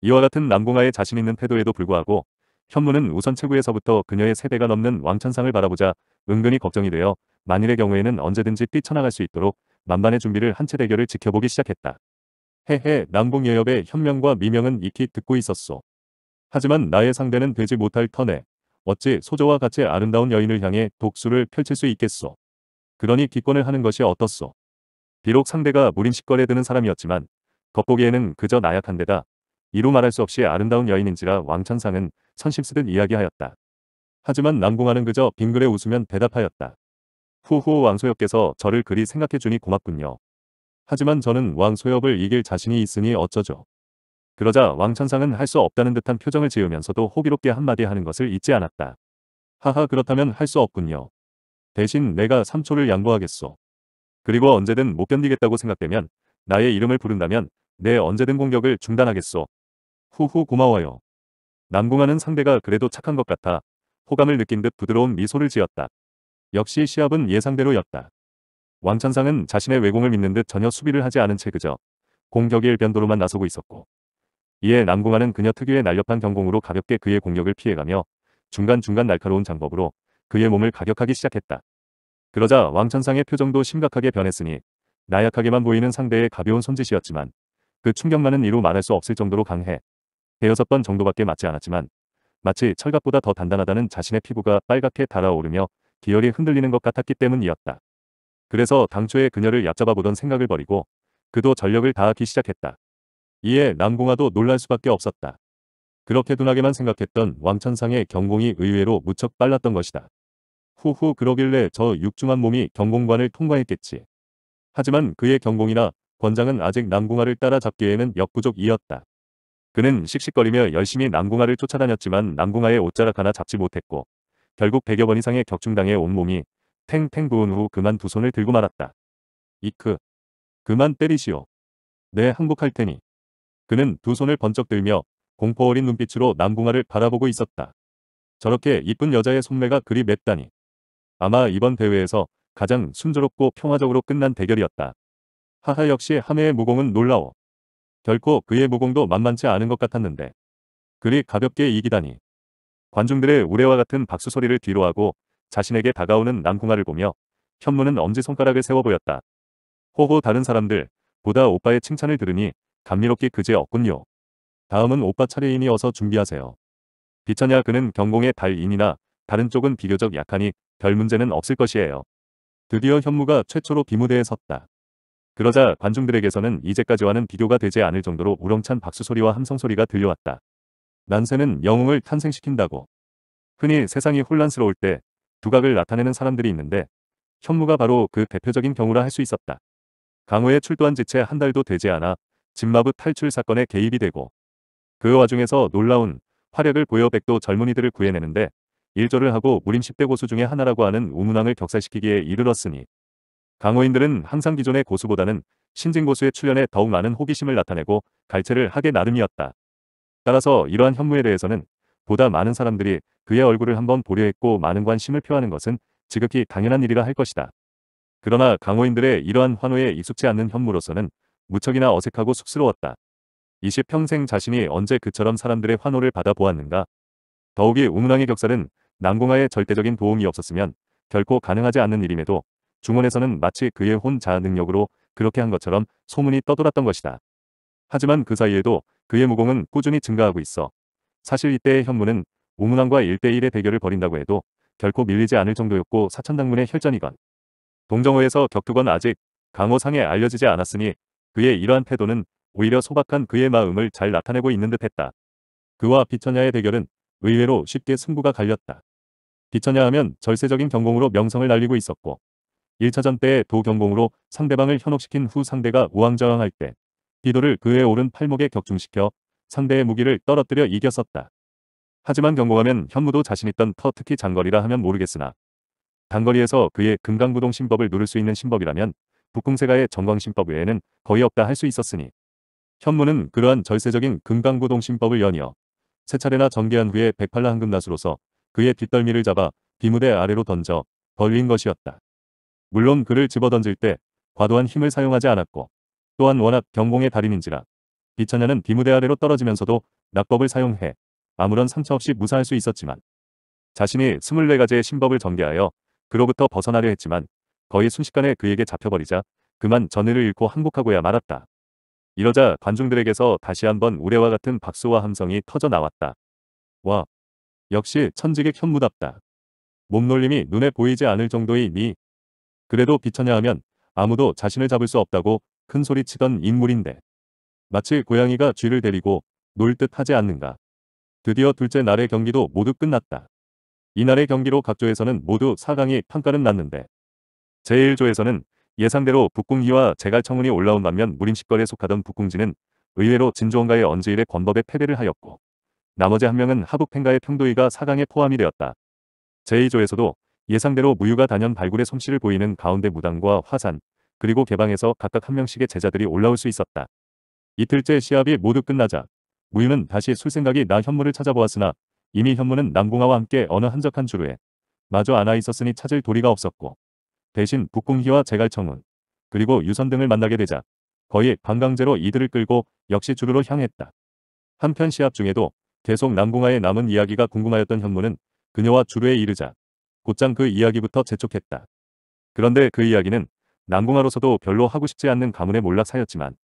이와 같은 남궁아의 자신 있는 태도에도 불구하고 현무는 우선 최고에서부터 그녀의 세대가 넘는 왕천상을 바라보자 은근히 걱정이 되어 만일의 경우에는 언제든지 뛰쳐나갈 수 있도록 만반의 준비를 한 채 대결을 지켜보기 시작했다. 헤헤 남북예협의 현명과 미명은 익히 듣고 있었소. 하지만 나의 상대는 되지 못할 터네 어찌 소저와 같이 아름다운 여인을 향해 독수를 펼칠 수 있겠소. 그러니 기권을 하는 것이 어떻소. 비록 상대가 무림식거래 드는 사람이었지만 겉보기에는 그저 나약한 데다 이루 말할 수 없이 아름다운 여인인지라 왕천상은 선심쓰듯 이야기하였다. 하지만 남궁하는 그저 빙그레 웃으면 대답하였다. 후후 왕소역께서 저를 그리 생각해 주니 고맙군요. 하지만 저는 왕 소엽을 이길 자신이 있으니 어쩌죠. 그러자 왕천상은 할 수 없다는 듯한 표정을 지으면서도 호기롭게 한마디 하는 것을 잊지 않았다. 하하 그렇다면 할 수 없군요. 대신 내가 삼초를 양보하겠소. 그리고 언제든 못 견디겠다고 생각되면 나의 이름을 부른다면 내 언제든 공격을 중단하겠소. 후후 고마워요. 남궁하는 상대가 그래도 착한 것 같아 호감을 느낀 듯 부드러운 미소를 지었다. 역시 시합은 예상대로였다. 왕천상은 자신의 외공을 믿는 듯 전혀 수비를 하지 않은 채 그저 공격일 변도로만 나서고 있었고 이에 남궁하는 그녀 특유의 날렵한 경공으로 가볍게 그의 공격을 피해가며 중간중간 날카로운 장법으로 그의 몸을 가격하기 시작했다. 그러자 왕천상의 표정도 심각하게 변했으니 나약하게만 보이는 상대의 가벼운 손짓이었지만 그 충격만은 이루 말할 수 없을 정도로 강해 대여섯 번 정도밖에 맞지 않았지만 마치 철갑보다 더 단단하다는 자신의 피부가 빨갛게 달아오르며 기혈이 흔들리는 것 같았기 때문이었다. 그래서 당초에 그녀를 얕잡아보던 생각을 버리고 그도 전력을 다하기 시작했다. 이에 남궁아도 놀랄 수밖에 없었다. 그렇게 둔하게만 생각했던 왕천상의 경공이 의외로 무척 빨랐던 것이다. 후후 그러길래 저 육중한 몸이 경공관을 통과했겠지. 하지만 그의 경공이나 권장은 아직 남궁아를 따라잡기에는 역부족이었다. 그는 씩씩거리며 열심히 남궁아를 쫓아다녔지만 남궁아의 옷자락 하나 잡지 못했고 결국 100여 번 이상의 격충당해 온몸이 탱탱 부은 후 그만 두 손을 들고 말았다. 이크. 그만 때리시오. 내 네, 항복할 테니. 그는 두 손을 번쩍 들며 공포 어린 눈빛으로 남궁아를 바라보고 있었다. 저렇게 이쁜 여자의 손매가 그리 맵다니. 아마 이번 대회에서 가장 순조롭고 평화적으로 끝난 대결이었다. 하하 역시 함해의 무공은 놀라워. 결코 그의 무공도 만만치 않은 것 같았는데. 그리 가볍게 이기다니. 관중들의 우레와 같은 박수 소리를 뒤로하고 자신에게 다가오는 남궁아를 보며 현무는 엄지손가락을 세워 보였다. 호호 다른 사람들 보다 오빠의 칭찬을 들으니 감미롭게 그제 없군요. 다음은 오빠 차례이니 어서 준비하세요. 비천야 그는 경공의 달인이나 다른 쪽은 비교적 약하니 별 문제는 없을 것이에요. 드디어 현무가 최초로 비무대에 섰다. 그러자 관중들에게서는 이제까지와는 비교가 되지 않을 정도로 우렁찬 박수소리와 함성소리가 들려왔다. 난세는 영웅을 탄생시킨다고. 흔히 세상이 혼란스러울 때 두각을 나타내는 사람들이 있는데 현무가 바로 그 대표적인 경우라 할 수 있었다. 강호에 출두한 지체 한 달도 되지 않아 집마부 탈출 사건에 개입이 되고 그 와중에서 놀라운 화력을 보여 백도 젊은이들을 구해내는데 일조를 하고 무림 10대 고수 중의 하나라고 하는 우문왕을 격살시키기에 이르렀으니 강호인들은 항상 기존의 고수보다는 신진 고수의 출연에 더욱 많은 호기심을 나타내고 갈채를 하게 나름이었다. 따라서 이러한 현무에 대해서는 보다 많은 사람들이 그의 얼굴을 한번 보려 했고 많은 관심을 표하는 것은 지극히 당연한 일이라 할 것이다. 그러나 강호인들의 이러한 환호에 익숙치 않는 현무로서는 무척이나 어색하고 쑥스러웠다. 20평생 자신이 언제 그처럼 사람들의 환호를 받아보았는가. 더욱이 우문왕의 격살은 남궁하의 절대적인 도움이 없었으면 결코 가능하지 않는 일임에도 중원에서는 마치 그의 혼자 능력으로 그렇게 한 것처럼 소문이 떠돌았던 것이다. 하지만 그 사이에도 그의 무공은 꾸준히 증가하고 있어 사실 이때의 현무는 우문왕과 1대1의 대결을 벌인다고 해도 결코 밀리지 않을 정도였고 사천당문의 혈전이건 동정호에서 격투건 아직 강호상에 알려지지 않았으니 그의 이러한 태도는 오히려 소박한 그의 마음을 잘 나타내고 있는 듯했다. 그와 비천야의 대결은 의외로 쉽게 승부가 갈렸다. 비천야 하면 절세적인 경공으로 명성을 날리고 있었고 1차전 때의 도경공으로 상대방을 현혹시킨 후 상대가 우왕좌왕할 때 비도를 그의 오른 팔목에 격중시켜 상대의 무기를 떨어뜨려 이겼었다. 하지만 경고하면 현무도 자신 있던 터 특히 장거리라 하면 모르겠으나 단거리에서 그의 금강부동 신법을 누를 수 있는 신법이라면 북궁세가의 정광신법 외에는 거의 없다 할 수 있었으니 현무는 그러한 절세적인 금강부동 신법을 연이어 세 차례나 전개한 후에 백팔라 한금나수로서 그의 뒷덜미를 잡아 비무대 아래로 던져 벌린 것이었다. 물론 그를 집어던질 때 과도한 힘을 사용하지 않았고 또한 워낙 경공의 달인인지라 비천야는 비무대 아래로 떨어지면서도 낙법을 사용해 아무런 상처 없이 무사할 수 있었지만 자신이 24가지의 신법을 전개하여 그로부터 벗어나려 했지만 거의 순식간에 그에게 잡혀버리자 그만 전의를 잃고 항복하고야 말았다. 이러자 관중들에게서 다시 한번 우레와 같은 박수와 함성이 터져 나왔다. 와, 역시 천직의 현무답다. 몸놀림이 눈에 보이지 않을 정도의 미. 그래도 비천야 하면 아무도 자신을 잡을 수 없다고 큰 소리 치던 인물인데. 마치 고양이가 쥐를 데리고 놀 듯 하지 않는가. 드디어 둘째 날의 경기도 모두 끝났다. 이날의 경기로 각조에서는 모두 4강이 평가는 났는데 제1조에서는 예상대로 북궁기와 제갈청운이 올라온 반면 무림식걸에 속하던 북궁지는 의외로 진조원가의 언지일의 권법에 패배를 하였고 나머지 한 명은 하북팽가의 평도이가 4강에 포함이 되었다. 제2조에서도 예상대로 무유가 단연 발굴의 솜씨를 보이는 가운데 무당과 화산 그리고 개방에서 각각 한 명씩의 제자들이 올라올 수 있었다. 이틀째 시합이 모두 끝나자 무임은 다시 술 생각이 나 현무를 찾아보았으나 이미 현무는 남궁아와 함께 어느 한적한 주루에 마저 안아 있었으니 찾을 도리가 없었고 대신 북궁희와 제갈청운 그리고 유선 등을 만나게 되자 거의 반광제로 이들을 끌고 역시 주루로 향했다. 한편 시합 중에도 계속 남궁아의 남은 이야기가 궁금하였던 현무는 그녀와 주루에 이르자 곧장 그 이야기부터 재촉했다. 그런데 그 이야기는 남궁아로서도 별로 하고 싶지 않는 가문의 몰락사였지만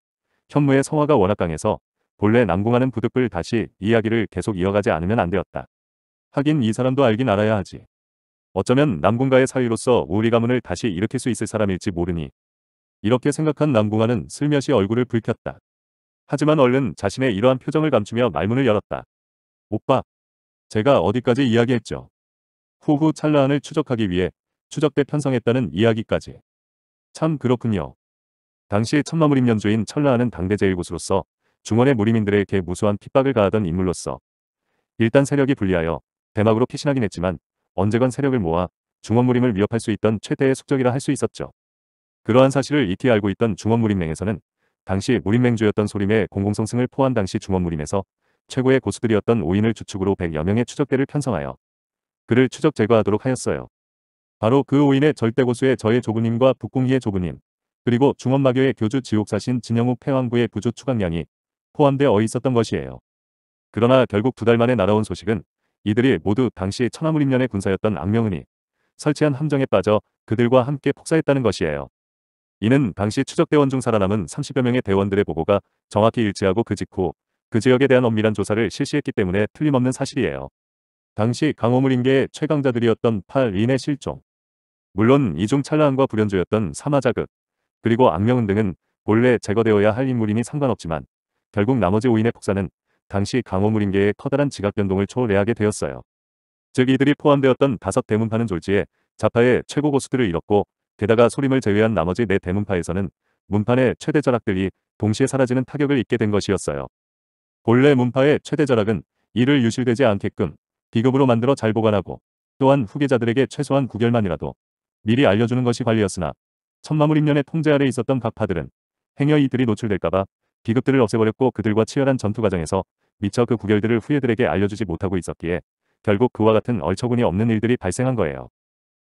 현무의 성화가 워낙 강해서 본래 난공하는 부득불 다시 이야기를 계속 이어가지 않으면 안 되었다. 하긴 이 사람도 알긴 알아야 하지. 어쩌면 남궁가의 사위로서 우리 가문을 다시 일으킬 수 있을 사람일지 모르니 이렇게 생각한 남궁아는 슬며시 얼굴을 붉혔다. 하지만 얼른 자신의 이러한 표정을 감추며 말문을 열었다. 오빠, 제가 어디까지 이야기했죠? 후후 찰나안을 추적하기 위해 추적대 편성했다는 이야기까지. 참 그렇군요. 당시 천마무림 연주인 천라하는 당대제일고수로서 중원의 무림인들에게 무수한 핍박을 가하던 인물로서 일단 세력이 분리하여 대막으로 피신하긴 했지만 언제건 세력을 모아 중원무림을 위협할 수 있던 최대의 숙적이라 할 수 있었죠. 그러한 사실을 익히 알고 있던 중원무림맹에서는 당시 무림맹주였던 소림의 공공성승을 포함 당시 중원무림에서 최고의 고수들이었던 5인을 주축으로 100여 명의 추적대를 편성하여 그를 추적 제거하도록 하였어요. 바로 그 5인의 절대고수의 저의 조부님과 북궁희의 조부님, 그리고 중원마교의 교주 지옥사신 진영욱 폐왕부의 부조 추강량이 포함되어 있었던 것이에요. 그러나 결국 두 달 만에 날아온 소식은 이들이 모두 당시 천하무림년의 군사였던 악명은이 설치한 함정에 빠져 그들과 함께 폭사했다는 것이에요. 이는 당시 추적대원 중 살아남은 30여 명의 대원들의 보고가 정확히 일치하고 그 직후 그 지역에 대한 엄밀한 조사를 실시했기 때문에 틀림없는 사실이에요. 당시 강호물 인계의 최강자들이었던 8인의 실종. 물론 이중 찰나함과 불연조였던 사마자극, 그리고 악명은 등은 본래 제거되어야 할 인물임이 상관없지만 결국 나머지 5인의 폭사는 당시 강호무림계의 커다란 지각 변동을 초래하게 되었어요. 즉 이들이 포함되었던 다섯 대문파는 졸지에 자파의 최고 고수들을 잃었고 게다가 소림을 제외한 나머지 네 대문파에서는 문판의 최대 절학들이 동시에 사라지는 타격을 입게 된 것이었어요. 본래 문파의 최대 절학은 이를 유실되지 않게끔 비급으로 만들어 잘 보관하고 또한 후계자들에게 최소한 구결만이라도 미리 알려주는 것이 관리였으나 천마물 인면의 통제 아래 있었던 각 파들은 행여 이들이 노출될까봐 비급들을 없애버렸고 그들과 치열한 전투 과정에서 미처 그 구결들을 후예들에게 알려주지 못하고 있었기에 결국 그와 같은 얼처구니 없는 일들이 발생한 거예요.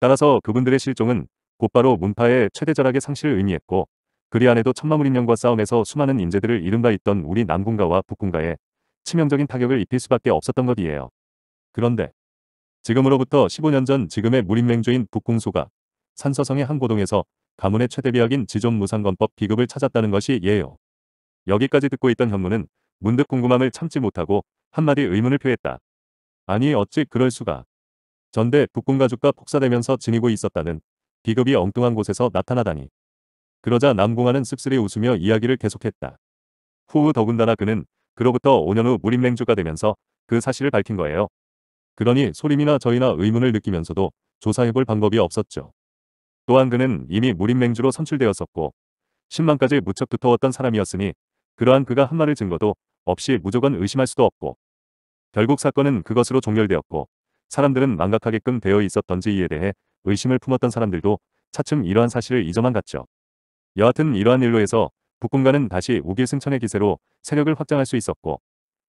따라서 그분들의 실종은 곧바로 문파의 최대절하게 상실을 의미했고 그리 안에도 천마물 인명과 싸움에서 수많은 인재들을 이른바 있던 우리 남군가와 북군가에 치명적인 타격을 입힐 수밖에 없었던 것이에요. 그런데 지금으로부터 15년 전 지금의 무림맹주인 북궁소가 산서성의 한 고동에서 가문의 최대 비약인 지존무상건법 비급을 찾았다는 것이 예요. 여기까지 듣고 있던 현무는 문득 궁금함을 참지 못하고 한마디 의문을 표했다. 아니 어찌 그럴 수가. 전대 북궁가죽과 폭사되면서 지니고 있었다는 비급이 엉뚱한 곳에서 나타나다니. 그러자 남궁아는 씁쓸히 웃으며 이야기를 계속했다. 후후 더군다나 그는 그로부터 5년 후 무림맹주가 되면서 그 사실을 밝힌 거예요. 그러니 소림이나 저희나 의문을 느끼면서도 조사해볼 방법이 없었죠. 또한 그는 이미 무림맹주로 선출되었었고 신망까지 무척 두터웠던 사람이었으니 그러한 그가 한 말을 증거도 없이 무조건 의심할 수도 없고 결국 사건은 그것으로 종결되었고 사람들은 망각하게끔 되어 있었던지 이에 대해 의심을 품었던 사람들도 차츰 이러한 사실을 잊어만 갔죠. 여하튼 이러한 일로 해서 북군가는 다시 우길승천의 기세로 세력을 확장할 수 있었고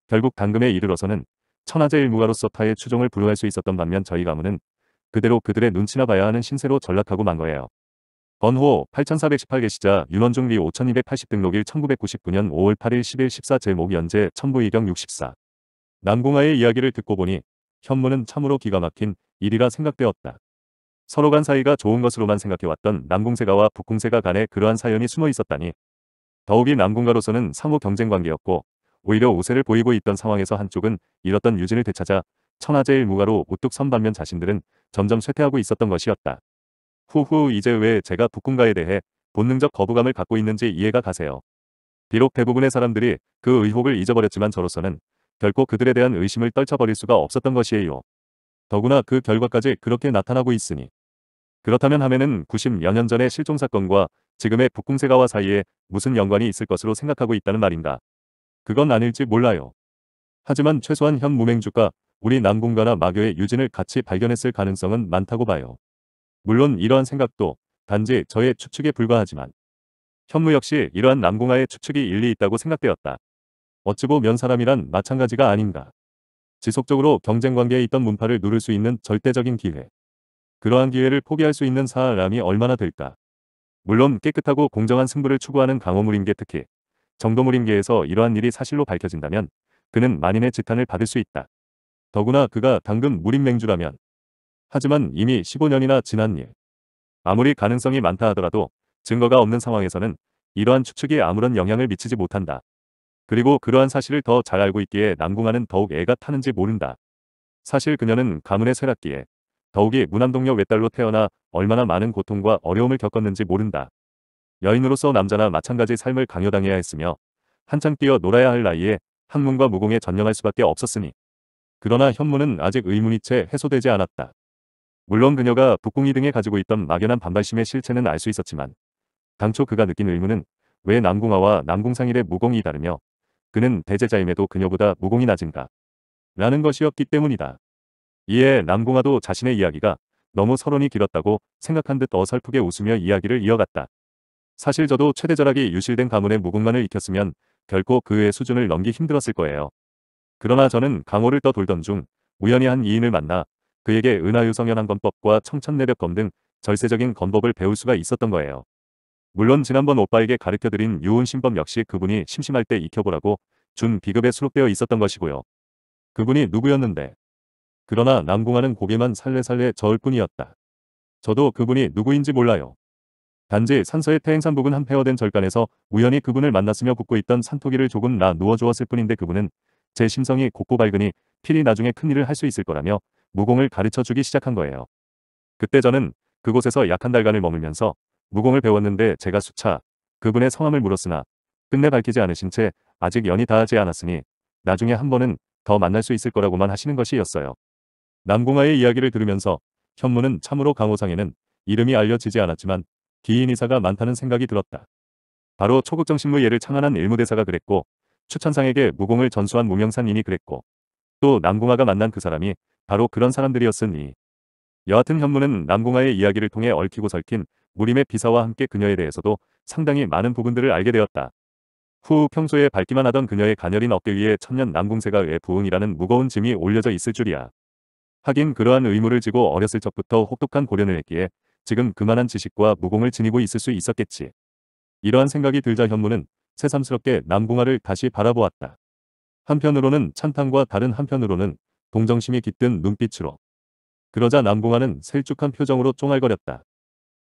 결국 당금에 이르러서는 천하제일무가로서 타의 추종을 부여할 수 있었던 반면 저희 가문은 그대로 그들의 눈치나 봐야 하는 신세로 전락하고 만 거예요. 번호 8418개 시자 윤원중 리5280 등록일 1999년 5월 8일 10일 14 제목 연재 천부이경 64 남궁아의 이야기를 듣고 보니 현무는 참으로 기가 막힌 일이라 생각되었다. 서로 간 사이가 좋은 것으로만 생각해왔던 남궁세가와 북궁세가 간에 그러한 사연이 숨어 있었다니 더욱이 남궁가로서는 상호 경쟁 관계였고 오히려 우세를 보이고 있던 상황에서 한쪽은 잃었던 유진을 되찾아 천하제일 무가로 우뚝 선 반면 자신들은 점점 쇠퇴하고 있었던 것이었다. 후후 이제 왜 제가 북군가에 대해 본능적 거부감을 갖고 있는지 이해가 가세요. 비록 대부분의 사람들이 그 의혹을 잊어버렸지만 저로서는 결코 그들에 대한 의심을 떨쳐버릴 수가 없었던 것이에요. 더구나 그 결과까지 그렇게 나타나고 있으니. 그렇다면 하면은 90여 년 전의 실종사건과 지금의 북궁세가와 사이에 무슨 연관이 있을 것으로 생각하고 있다는 말인가. 그건 아닐지 몰라요. 하지만 최소한 현 무맹주가 우리 남궁가나 마교의 유진을 같이 발견했을 가능성은 많다고 봐요. 물론 이러한 생각도 단지 저의 추측에 불과하지만 현무 역시 이러한 남궁아의 추측이 일리 있다고 생각되었다. 어찌 보면 사람이란 마찬가지가 아닌가. 지속적으로 경쟁관계에 있던 문파를 누를 수 있는 절대적인 기회. 그러한 기회를 포기할 수 있는 사람이 얼마나 될까. 물론 깨끗하고 공정한 승부를 추구하는 강호물인계 특히 정도물인계에서 이러한 일이 사실로 밝혀진다면 그는 만인의 지탄을 받을 수 있다. 더구나 그가 당근 무림맹주라면. 하지만 이미 15년이나 지난 일. 아무리 가능성이 많다 하더라도 증거가 없는 상황에서는 이러한 추측이 아무런 영향을 미치지 못한다. 그리고 그러한 사실을 더 잘 알고 있기에 남궁아는 더욱 애가 타는지 모른다. 사실 그녀는 가문의 쇠락기에 더욱이 무남동녀 외딸로 태어나 얼마나 많은 고통과 어려움을 겪었는지 모른다. 여인으로서 남자나 마찬가지 삶을 강요당해야 했으며 한창 뛰어 놀아야 할 나이에 학문과 무공에 전념할 수밖에 없었으니 그러나 현무는 아직 의문이 채 해소되지 않았다. 물론 그녀가 북궁이 등에 가지고 있던 막연한 반발심의 실체는 알 수 있었지만 당초 그가 느낀 의문은 왜 남궁아와 남궁상일의 무공이 다르며 그는 대제자임에도 그녀보다 무공이 낮은가 라는 것이었기 때문이다. 이에 남궁아도 자신의 이야기가 너무 서론이 길었다고 생각한 듯 어설프게 웃으며 이야기를 이어갔다. 사실 저도 최대절학이 유실된 가문의 무궁만을 익혔으면 결코 그의 수준을 넘기 힘들었을 거예요. 그러나 저는 강호를 떠돌던 중 우연히 한 이인을 만나 그에게 은하유성연한건법과 청천내벽검 등 절세적인 검법을 배울 수가 있었던 거예요. 물론 지난번 오빠에게 가르쳐드린 유혼신법 역시 그분이 심심할 때 익혀보라고 준 비급에 수록되어 있었던 것이고요. 그분이 누구였는데. 그러나 남궁아는 고개만 살레살레 저을 뿐이었다. 저도 그분이 누구인지 몰라요. 단지 산서의 태행산 부근 한폐허된 절간에서 우연히 그분을 만났으며 굽고 있던 산토기를 조금 나 누워주었을 뿐인데 그분은 제 심성이 곱고 밝으니 필이 나중에 큰일을 할 수 있을 거라며 무공을 가르쳐주기 시작한 거예요. 그때 저는 그곳에서 약한 달간을 머물면서 무공을 배웠는데 제가 수차 그분의 성함을 물었으나 끝내 밝히지 않으신 채 아직 연이 닿지 않았으니 나중에 한 번은 더 만날 수 있을 거라고만 하시는 것이었어요. 남궁아의 이야기를 들으면서 현무는 참으로 강호상에는 이름이 알려지지 않았지만 기인 이사가 많다는 생각이 들었다. 바로 초극정신무 예를 창안한 일무대사가 그랬고 추천상에게 무공을 전수한 무명상님이 그랬고 또 남궁아가 만난 그 사람이 바로 그런 사람들이었으니 여하튼 현무는 남궁아의 이야기를 통해 얽히고 설킨 무림의 비사와 함께 그녀에 대해서도 상당히 많은 부분들을 알게 되었다. 후 평소에 밝기만 하던 그녀의 가녀린 어깨 위에 천년 남궁새가 왜 부흥이라는 무거운 짐이 올려져 있을 줄이야. 하긴 그러한 의무를 지고 어렸을 적부터 혹독한 고련을 했기에 지금 그만한 지식과 무공을 지니고 있을 수 있었겠지. 이러한 생각이 들자 현무는 새삼스럽게 남궁아를 다시 바라보았다. 한편으로는 찬탄과 다른 한편으로는 동정심이 깃든 눈빛으로. 그러자 남궁아는 셀쭉한 표정으로 쫑알거렸다.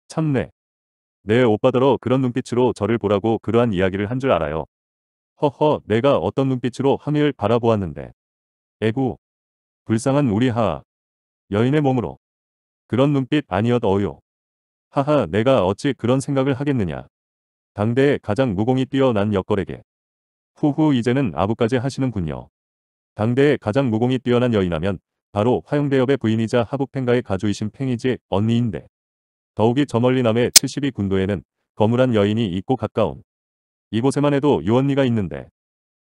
참내. 내 오빠더러 그런 눈빛으로 저를 보라고 그러한 이야기를 한 줄 알아요. 허허 내가 어떤 눈빛으로 하미을 바라보았는데. 에구. 불쌍한 우리 하하 여인의 몸으로. 그런 눈빛 아니었어요. 하하 내가 어찌 그런 생각을 하겠느냐. 당대에 가장 무공이 뛰어난 역걸에게. 후후 이제는 아부까지 하시는군요. 당대에 가장 무공이 뛰어난 여인하면 바로 화용대협의 부인이자 하북팽가의 가주이신 팽이지 언니인데 더욱이 저 멀리 남해 72군도에는 거물한 여인이 있고 가까운 이곳에만 해도 유언니가 있는데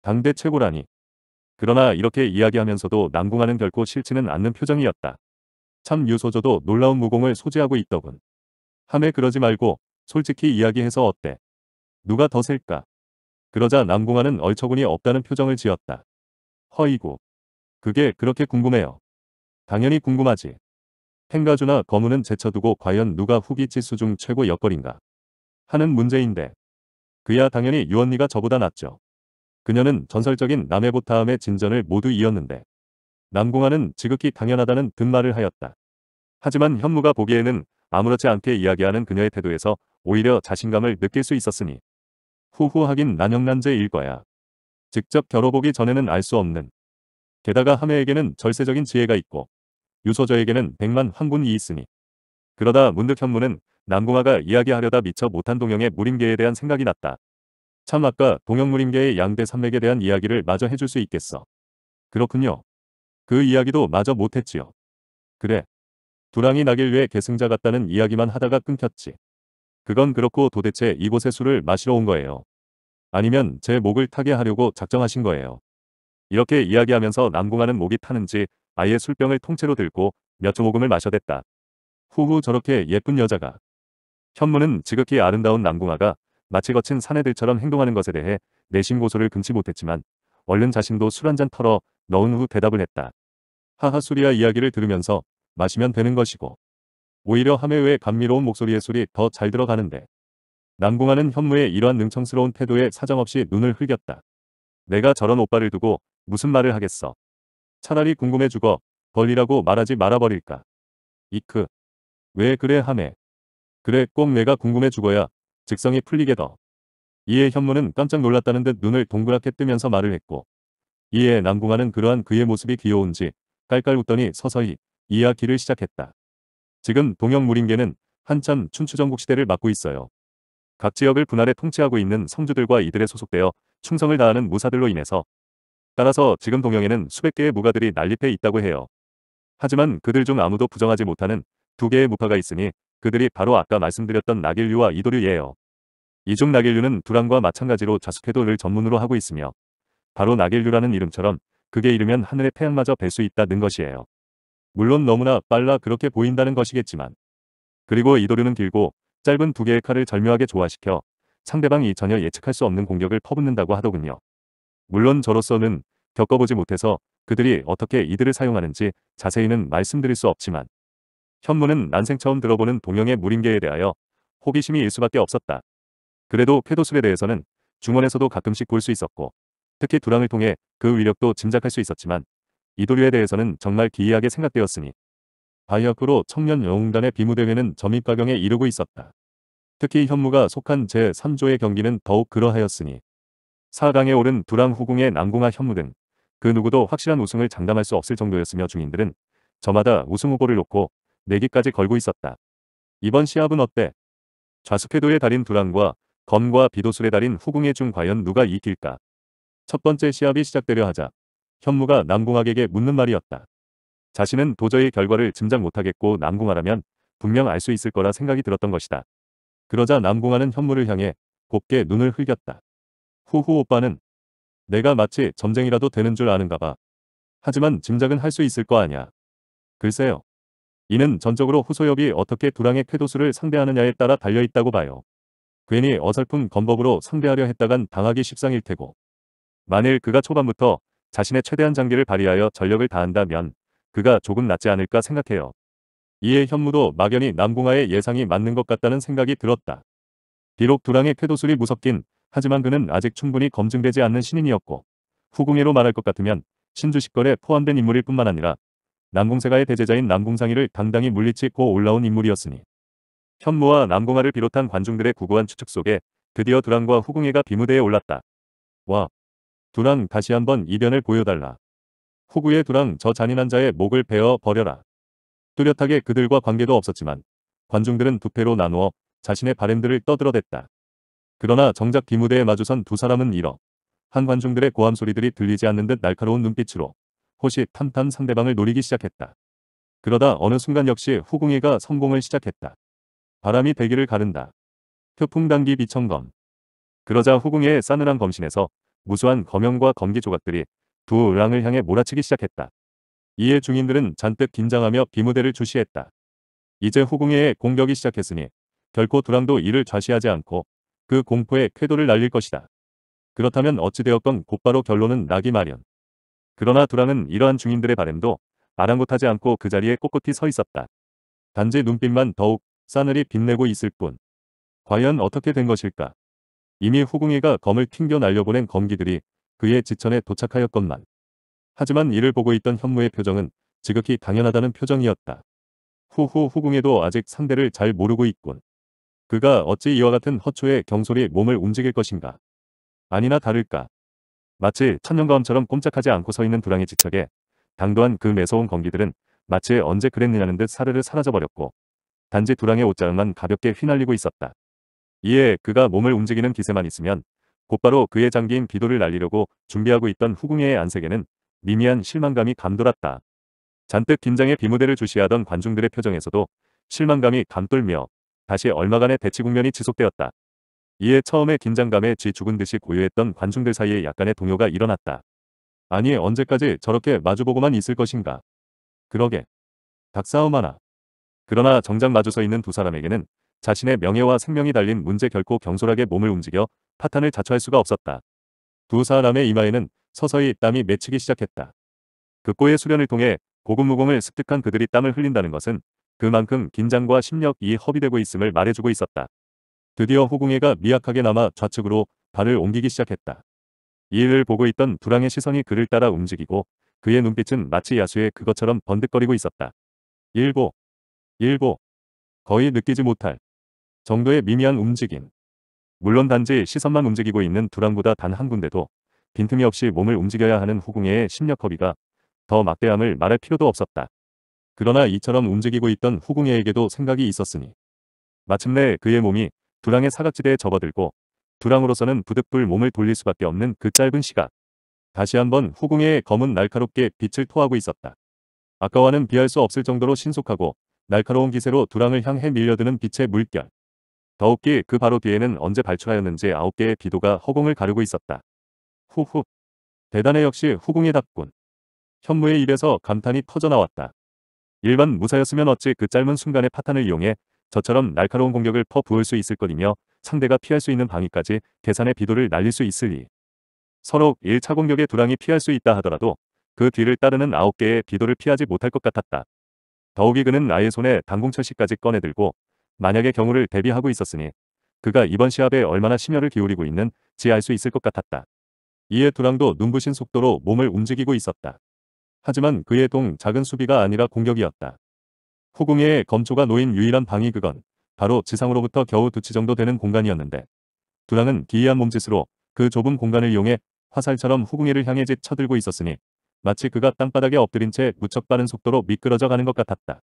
당대 최고라니 그러나 이렇게 이야기하면서도 남궁아는 결코 싫지는 않는 표정이었다. 참 유소조도 놀라운 무공을 소지하고 있더군. 함에 그러지 말고 솔직히 이야기해서 어때? 누가 더 셀까? 그러자 남궁아는 얼처구니 없다는 표정을 지었다. 허이고. 그게 그렇게 궁금해요. 당연히 궁금하지. 행가주나 거무은 제쳐두고 과연 누가 후기 지수 중 최고 역걸인가 하는 문제인데 그야 당연히 유언니가 저보다 낫죠. 그녀는 전설적인 남해보타함의 진전을 모두 이었는데 남궁아는 지극히 당연하다는 듯말을 하였다. 하지만 현무가 보기에는 아무렇지 않게 이야기하는 그녀의 태도에서 오히려 자신감을 느낄 수 있었으니 후후 하긴 난영난제일 거야. 직접 겨뤄보기 전에는 알 수 없는. 게다가 함해에게는 절세적인 지혜가 있고 유소저에게는 백만 황군이 있으니. 그러다 문득 현무는 남궁아가 이야기하려다 미처 못한 동영의 무림계에 대한 생각이 났다. 참 아까 동영 무림계의 양대 산맥에 대한 이야기를 마저 해줄 수 있겠어. 그렇군요. 그 이야기도 마저 못했지요. 그래. 두랑이 나길 위해 계승자 같다는 이야기만 하다가 끊겼지. 그건 그렇고 도대체 이곳에 술을 마시러 온 거예요. 아니면 제 목을 타게 하려고 작정하신 거예요. 이렇게 이야기하면서 남궁아는 목이 타는지 아예 술병을 통째로 들고 몇 초모금을 마셔댔다. 후후 저렇게 예쁜 여자가. 현무는 지극히 아름다운 남궁아가 마치 거친 사내들처럼 행동하는 것에 대해 내심 고소를 금치 못했지만 얼른 자신도 술 한 잔 털어 넣은 후 대답을 했다. 하하 술이야 이야기를 들으면서 마시면 되는 것이고 오히려 함해외의 감미로운 목소리의 술이 더 잘 들어가는데. 남궁아는 현무의 이러한 능청스러운 태도에 사정없이 눈을 흘겼다. 내가 저런 오빠를 두고 무슨 말을 하겠어. 차라리 궁금해 죽어 벌리라고 말하지 말아버릴까. 이크. 왜 그래 함해. 그래 꼭 내가 궁금해 죽어야 직성이 풀리게 더. 이에 현무는 깜짝 놀랐다는 듯 눈을 동그랗게 뜨면서 말을 했고 이에 남궁아는 그러한 그의 모습이 귀여운지 깔깔 웃더니 서서히 이야기를 시작했다. 지금 동영 무림계는 한참 춘추전국 시대를 맞고 있어요. 각 지역을 분할해 통치하고 있는 성주들과 이들에 소속되어 충성을 다하는 무사들로 인해서 따라서 지금 동영에는 수백 개의 무가들이 난립해 있다고 해요. 하지만 그들 중 아무도 부정하지 못하는 두 개의 무파가 있으니 그들이 바로 아까 말씀드렸던 나길류와 이도류예요. 이중 나길류는 두랑과 마찬가지로 자숙해도를 전문으로 하고 있으며 바로 나길류라는 이름처럼 그게 이르면 하늘의 태양마저 뵐 수 있다는 것이에요. 물론 너무나 빨라 그렇게 보인다는 것이겠지만 그리고 이도류는 길고 짧은 두 개의 칼을 절묘하게 조화시켜 상대방이 전혀 예측할 수 없는 공격을 퍼붓는다고 하더군요. 물론 저로서는 겪어보지 못해서 그들이 어떻게 이들을 사용하는지 자세히는 말씀드릴 수 없지만 현무는 난생 처음 들어보는 동영의 무림계에 대하여 호기심이 일 수밖에 없었다. 그래도 쾌도술에 대해서는 중원에서도 가끔씩 볼 수 있었고 특히 두랑을 통해 그 위력도 짐작할 수 있었지만 이도류에 대해서는 정말 기이하게 생각되었으니 바이어프로 청년 영웅단의 비무대회는 점입가경에 이르고 있었다. 특히 현무가 속한 제3조의 경기는 더욱 그러하였으니 4강에 오른 두랑 후궁의 남궁아 현무 등 그 누구도 확실한 우승을 장담할 수 없을 정도였으며 중인들은 저마다 우승 후보를 놓고 내기까지 걸고 있었다. 이번 시합은 어때? 좌수패도의 달인 두랑과 검과 비도술의 달인 후궁의 중 과연 누가 이길까? 첫 번째 시합이 시작되려 하자 현무가 남궁학에게 묻는 말이었다. 자신은 도저히 결과를 짐작 못하겠고 남궁하라면 분명 알 수 있을 거라 생각이 들었던 것이다. 그러자 남궁하는 현무를 향해 곱게 눈을 흘겼다. 후후 오빠는 내가 마치 점쟁이라도 되는 줄 아는가 봐. 하지만 짐작은 할 수 있을 거 아냐. 글쎄요. 이는 전적으로 후소엽이 어떻게 두랑의 쾌도수를 상대하느냐에 따라 달려있다고 봐요. 괜히 어설픈 검법으로 상대하려 했다간 당하기 십상일 테고. 만일 그가 초반부터 자신의 최대한 장기를 발휘하여 전력을 다한다면 그가 조금 낫지 않을까 생각해요. 이에 현무도 막연히 남궁아의 예상이 맞는 것 같다는 생각이 들었다. 비록 두랑의 쾌도술이 무섭긴 하지만 그는 아직 충분히 검증되지 않는 신인이었고 후궁예로 말할 것 같으면 신주식걸에 포함된 인물일 뿐만 아니라 남궁세가의 대제자인 남궁상이를 당당히 물리치고 올라온 인물이었으니 현무와 남궁아를 비롯한 관중들의 구구한 추측 속에 드디어 두랑과 후궁예가 비무대에 올랐다. 와, 두란 다시 한번 이변을 보여달라. 후구의 두란 저 잔인한 자의 목을 베어 버려라. 뚜렷하게 그들과 관계도 없었지만 관중들은 두 패로 나누어 자신의 바램들을 떠들어댔다. 그러나 정작 비무대에 마주선 두 사람은 이러 한 관중들의 고함 소리들이 들리지 않는 듯 날카로운 눈빛으로 호시탐탐 상대방을 노리기 시작했다. 그러다 어느 순간 역시 후궁이가 성공을 시작했다. 바람이 대기를 가른다. 표풍 당기 비청검. 그러자 후궁의 이 싸늘한 검신에서 무수한 검연과 검기 조각들이 두 을왕을 향해 몰아치기 시작했다. 이에 중인들은 잔뜩 긴장하며 비무대를 주시했다. 이제 후궁의 공격이 시작했으니 결코 두랑도 이를 좌시하지 않고 그 공포에 쾌도를 날릴 것이다. 그렇다면 어찌되었건 곧바로 결론은 나기 마련. 그러나 두랑은 이러한 중인들의 바램도 아랑곳하지 않고 그 자리에 꼿꼿히서 있었다. 단지 눈빛만 더욱 싸늘히 빛내고 있을 뿐. 과연 어떻게 된 것일까? 이미 후궁이가 검을 튕겨 날려보낸 검기들이 그의 지천에 도착하였건만. 하지만 이를 보고 있던 현무의 표정은 지극히 당연하다는 표정이었다. 후후 후궁에도 아직 상대를 잘 모르고 있군. 그가 어찌 이와 같은 허초의 경솔이 몸을 움직일 것인가. 아니나 다를까. 마치 천년가처럼 꼼짝하지 않고 서 있는 두랑의 지척에 당도한 그 매서운 검기들은 마치 언제 그랬느냐는 듯 사르르 사라져버렸고 단지 두랑의 옷장락만 가볍게 휘날리고 있었다. 이에 그가 몸을 움직이는 기세만 있으면 곧바로 그의 장기인 기도를 날리려고 준비하고 있던 후궁의 안색에는 미미한 실망감이 감돌았다. 잔뜩 긴장의 비무대를 주시하던 관중들의 표정에서도 실망감이 감돌며 다시 얼마간의 대치 국면이 지속되었다. 이에 처음에 긴장감에 쥐 죽은 듯이 고요했던 관중들 사이에 약간의 동요가 일어났다. 아니 언제까지 저렇게 마주보고만 있을 것인가. 그러게. 닭싸움 하나. 그러나 정작 마주서 있는 두 사람에게는 자신의 명예와 생명이 달린 문제 결코 경솔하게 몸을 움직여 파탄을 자초할 수가 없었다. 두 사람의 이마에는 서서히 땀이 맺히기 시작했다. 극고의 수련을 통해 고급무공을 습득한 그들이 땀을 흘린다는 것은 그만큼 긴장과 심력이 허비되고 있음을 말해주고 있었다. 드디어 호궁예가 미약하게 남아 좌측으로 발을 옮기기 시작했다. 이를 보고 있던 불황의 시선이 그를 따라 움직이고 그의 눈빛은 마치 야수의 그것처럼 번득거리고 있었다. 일보, 일보, 거의 느끼지 못할 정도의 미미한 움직임. 물론 단지 시선만 움직이고 있는 두랑보다 단 한 군데도 빈틈이 없이 몸을 움직여야 하는 후궁의 심력 허비가 더 막대함을 말할 필요도 없었다. 그러나 이처럼 움직이고 있던 후궁에게도 생각이 있었으니 마침내 그의 몸이 두랑의 사각지대에 접어들고 두랑으로서는 부득불 몸을 돌릴 수밖에 없는 그 짧은 시각. 다시 한번 후궁의 검은 날카롭게 빛을 토하고 있었다. 아까와는 비할 수 없을 정도로 신속하고 날카로운 기세로 두랑을 향해 밀려드는 빛의 물결. 더욱이 그 바로 뒤에는 언제 발출하였는지 아홉 개의 비도가 허공을 가르고 있었다. 후후. 대단해 역시 후궁의답군. 현무의 입에서 감탄이 터져나왔다. 일반 무사였으면 어찌 그 짧은 순간의 파탄을 이용해 저처럼 날카로운 공격을 퍼부을 수 있을 것이며 상대가 피할 수 있는 방위까지 계산의 비도를 날릴 수 있으리. 서로 1차 공격에 두랑이 피할 수 있다 하더라도 그 뒤를 따르는 9개의 비도를 피하지 못할 것 같았다. 더욱이 그는 아예 손에 당공철씨까지 꺼내들고 만약의 경우를 대비하고 있었으니 그가 이번 시합에 얼마나 심혈을 기울이고 있는지 알 수 있을 것 같았다. 이에 두랑도 눈부신 속도로 몸을 움직이고 있었다. 하지만 그의 동 작은 수비가 아니라 공격이었다. 후궁에 검초가 놓인 유일한 방이 그건 바로 지상으로부터 겨우 두치 정도 되는 공간이었는데 두랑은 기이한 몸짓으로 그 좁은 공간을 이용해 화살처럼 후궁에를 향해 짓 쳐들고 있었으니 마치 그가 땅바닥에 엎드린 채 무척 빠른 속도로 미끄러져 가는 것 같았다.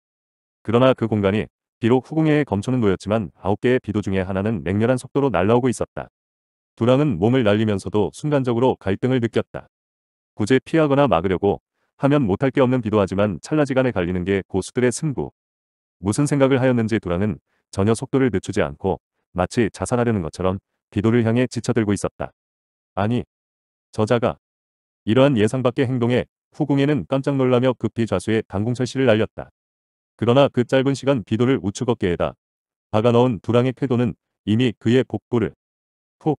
그러나 그 공간이 비록 후궁의 검초는 놓였지만 아홉 개의 비도 중에 하나는 맹렬한 속도로 날아오고 있었다. 두랑은 몸을 날리면서도 순간적으로 갈등을 느꼈다. 굳이 피하거나 막으려고 하면 못할 게 없는 비도 하지만 찰나지간에 갈리는 게 고수들의 승부. 무슨 생각을 하였는지 두랑은 전혀 속도를 늦추지 않고 마치 자살하려는 것처럼 비도를 향해 지쳐들고 있었다. 아니, 저자가 이러한 예상밖의 행동에 후궁에는 깜짝 놀라며 급히 좌수의 당궁철 씨를 날렸다. 그러나 그 짧은 시간 비도를 우측 어깨에다 박아 넣은 두랑의 쾌도는 이미 그의 복부를 푹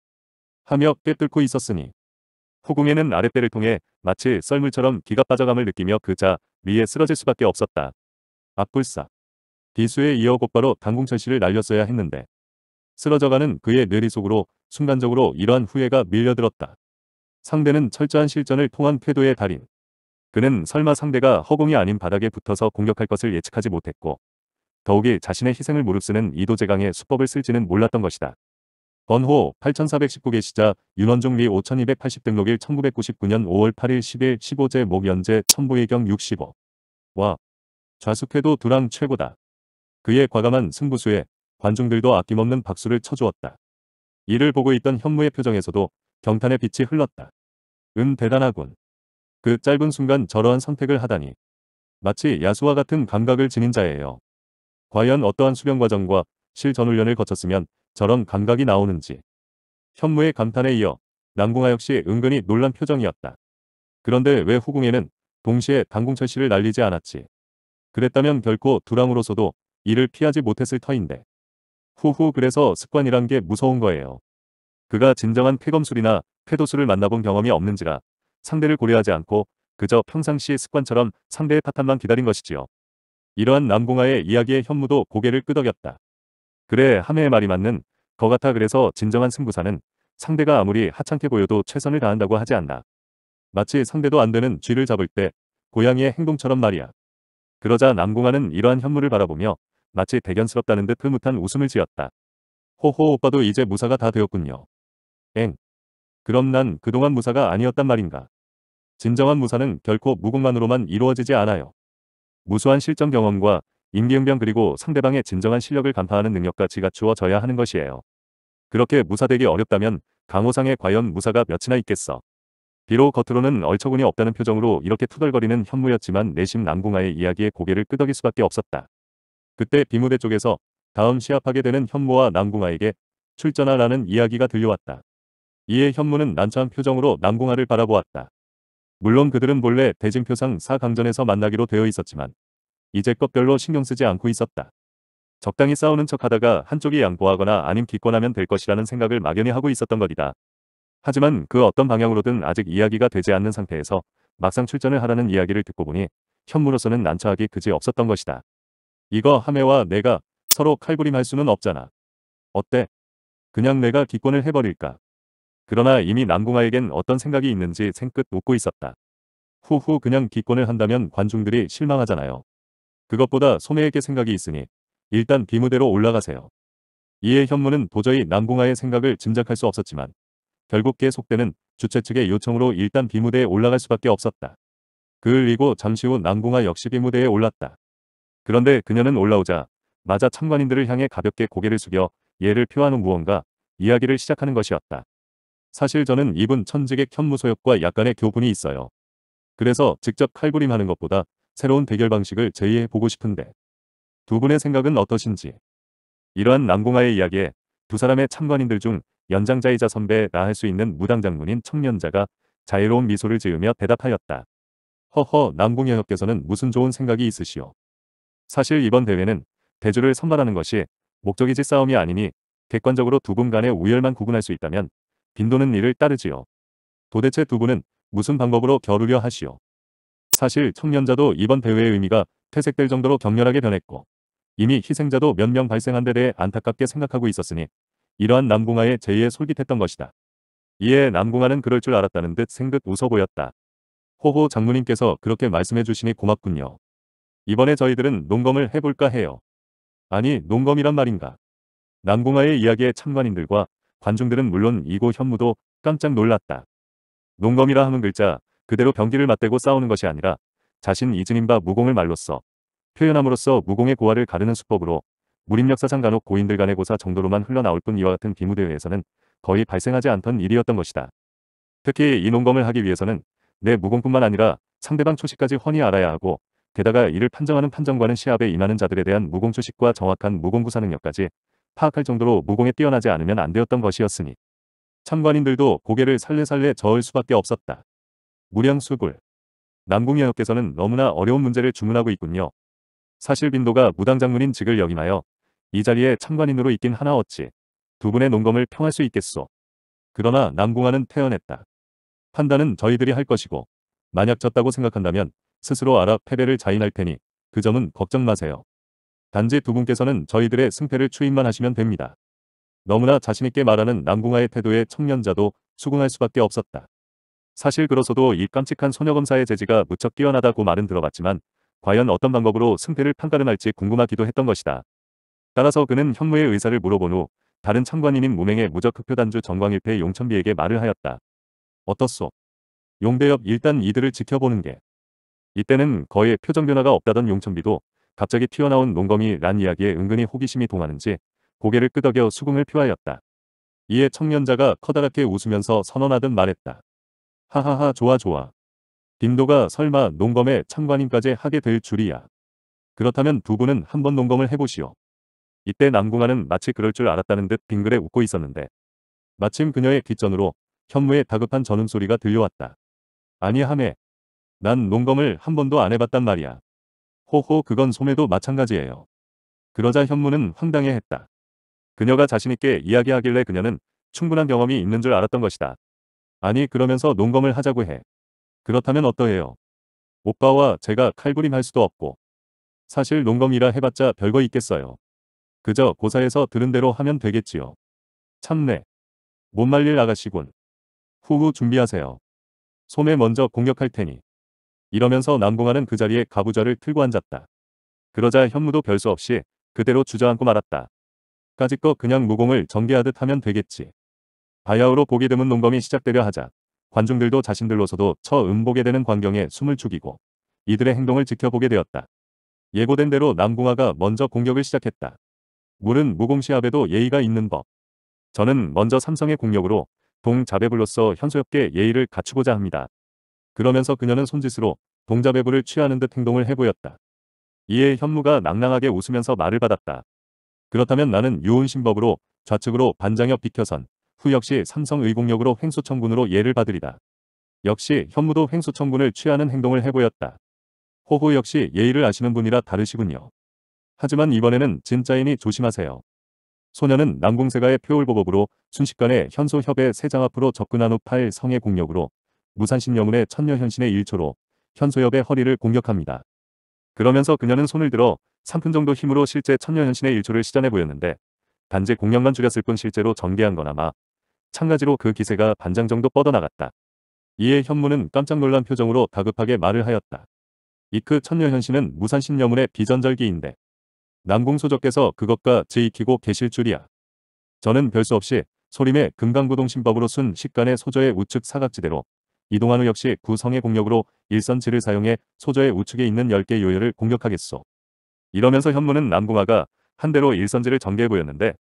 하며 빼뚫고 있었으니 후궁에는 아랫배를 통해 마치 썰물처럼 기가 빠져감을 느끼며 그자 위에 쓰러질 수밖에 없었다. 악불사 비수에 이어 곧바로 강궁철 씨를 날렸어야 했는데 쓰러져가는 그의 뇌리 속으로 순간적으로 이러한 후회가 밀려들었다. 상대는 철저한 실전을 통한 쾌도의 달인 그는 설마 상대가 허공이 아닌 바닥에 붙어서 공격할 것을 예측하지 못했고 더욱이 자신의 희생을 무릅쓰는 이도제강의 수법을 쓸지는 몰랐던 것이다. 번호 8419개 시자 윤원종 리5280 등록일 1999년 5월 8일 10일 15제 목연제 천부의경 65. 와. 좌숙회도 두랑 최고다. 그의 과감한 승부수에 관중들도 아낌없는 박수를 쳐주었다. 이를 보고 있던 현무의 표정에서도 경탄의 빛이 흘렀다. 음 대단하군. 그 짧은 순간 저러한 선택을 하다니. 마치 야수와 같은 감각을 지닌 자예요. 과연 어떠한 수련 과정과 실전훈련을 거쳤으면 저런 감각이 나오는지. 현무의 감탄에 이어 남궁하 역시 은근히 놀란 표정이었다. 그런데 왜 후궁에는 동시에 당궁철 씨를 날리지 않았지? 그랬다면 결코 두랑으로서도 이를 피하지 못했을 터인데. 후후 그래서 습관이란 게 무서운 거예요. 그가 진정한 쾌검술이나 쾌도술을 만나본 경험이 없는지라 상대를 고려하지 않고 그저 평상시의 습관처럼 상대의 파탄만 기다린 것이지요. 이러한 남궁아의 이야기에 현무도 고개를 끄덕였다. 그래 함해의 말이 맞는 거 같아 그래서 진정한 승부사는 상대가 아무리 하찮게 보여도 최선을 다한다고 하지 않나. 마치 상대도 안 되는 쥐를 잡을 때 고양이의 행동처럼 말이야. 그러자 남궁아는 이러한 현무를 바라보며 마치 대견스럽다는 듯 흐뭇한 웃음을 지었다. 호호 오빠도 이제 무사가 다 되었군요. 엥, 그럼 난 그동안 무사가 아니었단 말인가. 진정한 무사는 결코 무공만으로만 이루어지지 않아요. 무수한 실전 경험과 임기응변 그리고 상대방의 진정한 실력을 간파하는 능력까지 갖추어져야 하는 것이에요. 그렇게 무사되기 어렵다면 강호상에 과연 무사가 몇이나 있겠어. 비록 겉으로는 얼처구니 없다는 표정으로 이렇게 투덜거리는 현무였지만 내심 남궁아의 이야기에 고개를 끄덕일 수밖에 없었다. 그때 비무대 쪽에서 다음 시합하게 되는 현무와 남궁아에게 출전하라는 이야기가 들려왔다. 이에 현무는 난처한 표정으로 남궁아를 바라보았다. 물론 그들은 본래 대진표상 4강전에서 만나기로 되어 있었지만 이제껏 별로 신경 쓰지 않고 있었다. 적당히 싸우는 척하다가 한쪽이 양보하거나 아님 기권하면 될 것이라는 생각을 막연히 하고 있었던 것이다. 하지만 그 어떤 방향으로든 아직 이야기가 되지 않는 상태에서 막상 출전을 하라는 이야기를 듣고 보니 현무로서는 난처하기 그지 없었던 것이다. 이거 함해와 내가 서로 칼부림할 수는 없잖아. 어때? 그냥 내가 기권을 해버릴까? 그러나 이미 남궁아에겐 어떤 생각이 있는지 생끝 웃고 있었다. 후후 그냥 기권을 한다면 관중들이 실망하잖아요. 그것보다 소매에게 생각이 있으니 일단 비무대로 올라가세요. 이에 현무는 도저히 남궁아의 생각을 짐작할 수 없었지만 결국 계속되는 주최 측의 요청으로 일단 비무대에 올라갈 수밖에 없었다. 그을 이고 잠시 후 남궁아 역시 비무대에 올랐다. 그런데 그녀는 올라오자 마자 참관인들을 향해 가볍게 고개를 숙여 예를 표하는 무언가 이야기를 시작하는 것이었다. 사실 저는 이분 천직의 현무소역과 약간의 교분이 있어요. 그래서 직접 칼부림하는 것보다 새로운 대결 방식을 제의해 보고 싶은데 두 분의 생각은 어떠신지 이러한 남궁하의 이야기에 두 사람의 참관인들 중 연장자이자 선배나 할수 있는 무당장문인 청년자가 자유로운 미소를 지으며 대답하였다. 허허 남궁여협께서는 무슨 좋은 생각이 있으시오. 사실 이번 대회는 대주를 선발하는 것이 목적이지 싸움이 아니니 객관적으로 두 분 간의 우열만 구분할 수 있다면 빈도는 이를 따르지요. 도대체 두 분은 무슨 방법으로 겨루려 하시오. 사실 청년자도 이번 대회의 의미가 퇴색될 정도로 격렬하게 변했고 이미 희생자도 몇 명 발생한 데 대해 안타깝게 생각하고 있었으니 이러한 남궁아의 제의에 솔깃했던 것이다. 이에 남궁아는 그럴 줄 알았다는 듯 생긋 웃어 보였다. 호호 장모님께서 그렇게 말씀해 주시니 고맙군요. 이번에 저희들은 농검을 해볼까 해요. 아니 농검이란 말인가. 남궁아의 이야기에 참관인들과 관중들은 물론 이고 현무도 깜짝 놀랐다. 농검이라 하는 글자 그대로 병기를 맞대고 싸우는 것이 아니라 자신 이즈닌 바 무공을 말로써 표현함으로써 무공의 고화를 가르는 수법으로 무림역사상 간혹 고인들 간의 고사 정도로만 흘러나올 뿐 이와 같은 비무대회에서는 거의 발생하지 않던 일이었던 것이다. 특히 이 농검을 하기 위해서는 내 무공뿐만 아니라 상대방 초식까지 훤히 알아야 하고 게다가 이를 판정하는 판정관은 시합에 임하는 자들에 대한 무공 초식과 정확한 무공 구사 능력까지 파악할 정도로 무공에 뛰어나지 않으면 안 되었던 것이었으니 참관인들도 고개를 살레살레 저을 수밖에 없었다. 무량수굴. 남궁여역께서는 너무나 어려운 문제를 주문하고 있군요. 사실 빈도가 무당장문인 직을 역임하여 이 자리에 참관인으로 있긴 하나 어찌 두 분의 농검을 평할 수 있겠소. 그러나 남궁아는 태연했다. 판단은 저희들이 할 것이고 만약 졌다고 생각한다면 스스로 알아 패배를 자인할 테니 그 점은 걱정 마세요. 단지 두 분께서는 저희들의 승패를 추인만 하시면 됩니다. 너무나 자신있게 말하는 남궁아의 태도에 청년자도 수긍할 수밖에 없었다. 사실 그러서도이 깜찍한 소녀검사의 재지가 무척 뛰어나다고 말은 들어봤지만 과연 어떤 방법으로 승패를 판가름할지 궁금하기도 했던 것이다. 따라서 그는 현무의 의사를 물어본 후 다른 참관인인 무맹의 무적 흑표단주 정광일패 용천비에게 말을 하였다. 어떻소? 용대협 일단 이들을 지켜보는 게. 이때는 거의 표정 변화가 없다던 용천비도 갑자기 튀어나온 농검이 란 이야기에 은근히 호기심이 동하는지 고개를 끄덕여 수긍을 표하였다. 이에 청년자가 커다랗게 웃으면서 선언하듯 말했다. 하하하 좋아 좋아. 빈도가 설마 농검에 참관인까지 하게 될 줄이야. 그렇다면 두 분은 한번 농검을 해보시오. 이때 남궁아는 마치 그럴 줄 알았다는 듯 빙그레 웃고 있었는데 마침 그녀의 뒷전으로 현무의 다급한 전음소리가 들려왔다. 아니 하메. 난 농검을 한 번도 안 해봤단 말이야. 호호 그건 소매도 마찬가지예요. 그러자 현무는 황당해했다. 그녀가 자신있게 이야기하길래 그녀는 충분한 경험이 있는 줄 알았던 것이다. 아니 그러면서 농검을 하자고 해. 그렇다면 어떠해요? 오빠와 제가 칼부림할 수도 없고 사실 농검이라 해봤자 별거 있겠어요. 그저 고사에서 들은 대로 하면 되겠지요. 참네. 못 말릴 아가씨군. 후후 준비하세요. 소매 먼저 공격할 테니. 이러면서 남궁아는 그 자리에 가부좌를 틀고 앉았다. 그러자 현무도 별수 없이 그대로 주저앉고 말았다. 까짓거 그냥 무공을 전개하듯 하면 되겠지. 바야흐로 보기 드문 농범이 시작되려 하자 관중들도 자신들로서도 처음 보게 되는 광경에 숨을 죽이고 이들의 행동을 지켜보게 되었다. 예고된 대로 남궁아가 먼저 공격을 시작했다. 물은 무공시합에도 예의가 있는 법. 저는 먼저 삼성의 공력으로 동자배불로서 현소엽게 예의를 갖추고자 합니다. 그러면서 그녀는 손짓으로 동자배부를 취하는 듯 행동을 해보였다. 이에 현무가 낭낭하게 웃으면서 말을 받았다. 그렇다면 나는 유운신법으로 좌측으로 반장역 비켜선 후 역시 삼성의공역으로 횡수청군으로 예를 받으리다. 역시 현무도 횡수청군을 취하는 행동을 해보였다. 호호 역시 예의를 아시는 분이라 다르시군요. 하지만 이번에는 진짜이니 조심하세요. 소녀는 남궁세가의 표울보법으로 순식간에 현소협의 세장 앞으로 접근한 후 팔 성의 공력으로 무산신 영운의 천녀현신의 1초로 현소엽의 허리를 공격합니다. 그러면서 그녀는 손을 들어 3분 정도 힘으로 실제 천녀현신의 1초를 시전해 보였는데 단지 공력만 줄였을 뿐 실제로 전개한 건 아마 참가지로그 기세가 반장 정도 뻗어나갔다. 이에 현무는 깜짝 놀란 표정으로 다급하게 말을 하였다. 이크 그 천녀현신은 무산신 여문의 비전절기인데 남궁소적께서 그것과 제익히고 계실 줄이야. 저는 별수 없이 소림의 금강구동신법으로 순 식간의 소조의 우측 사각지대로 이동환우 역시 구성의 공력으로 일선지를 사용해 소저의 우측에 있는 10개 요열을 공격하겠소. 이러면서 현무는 남궁아가 한대로 일선지를 전개해 보였는데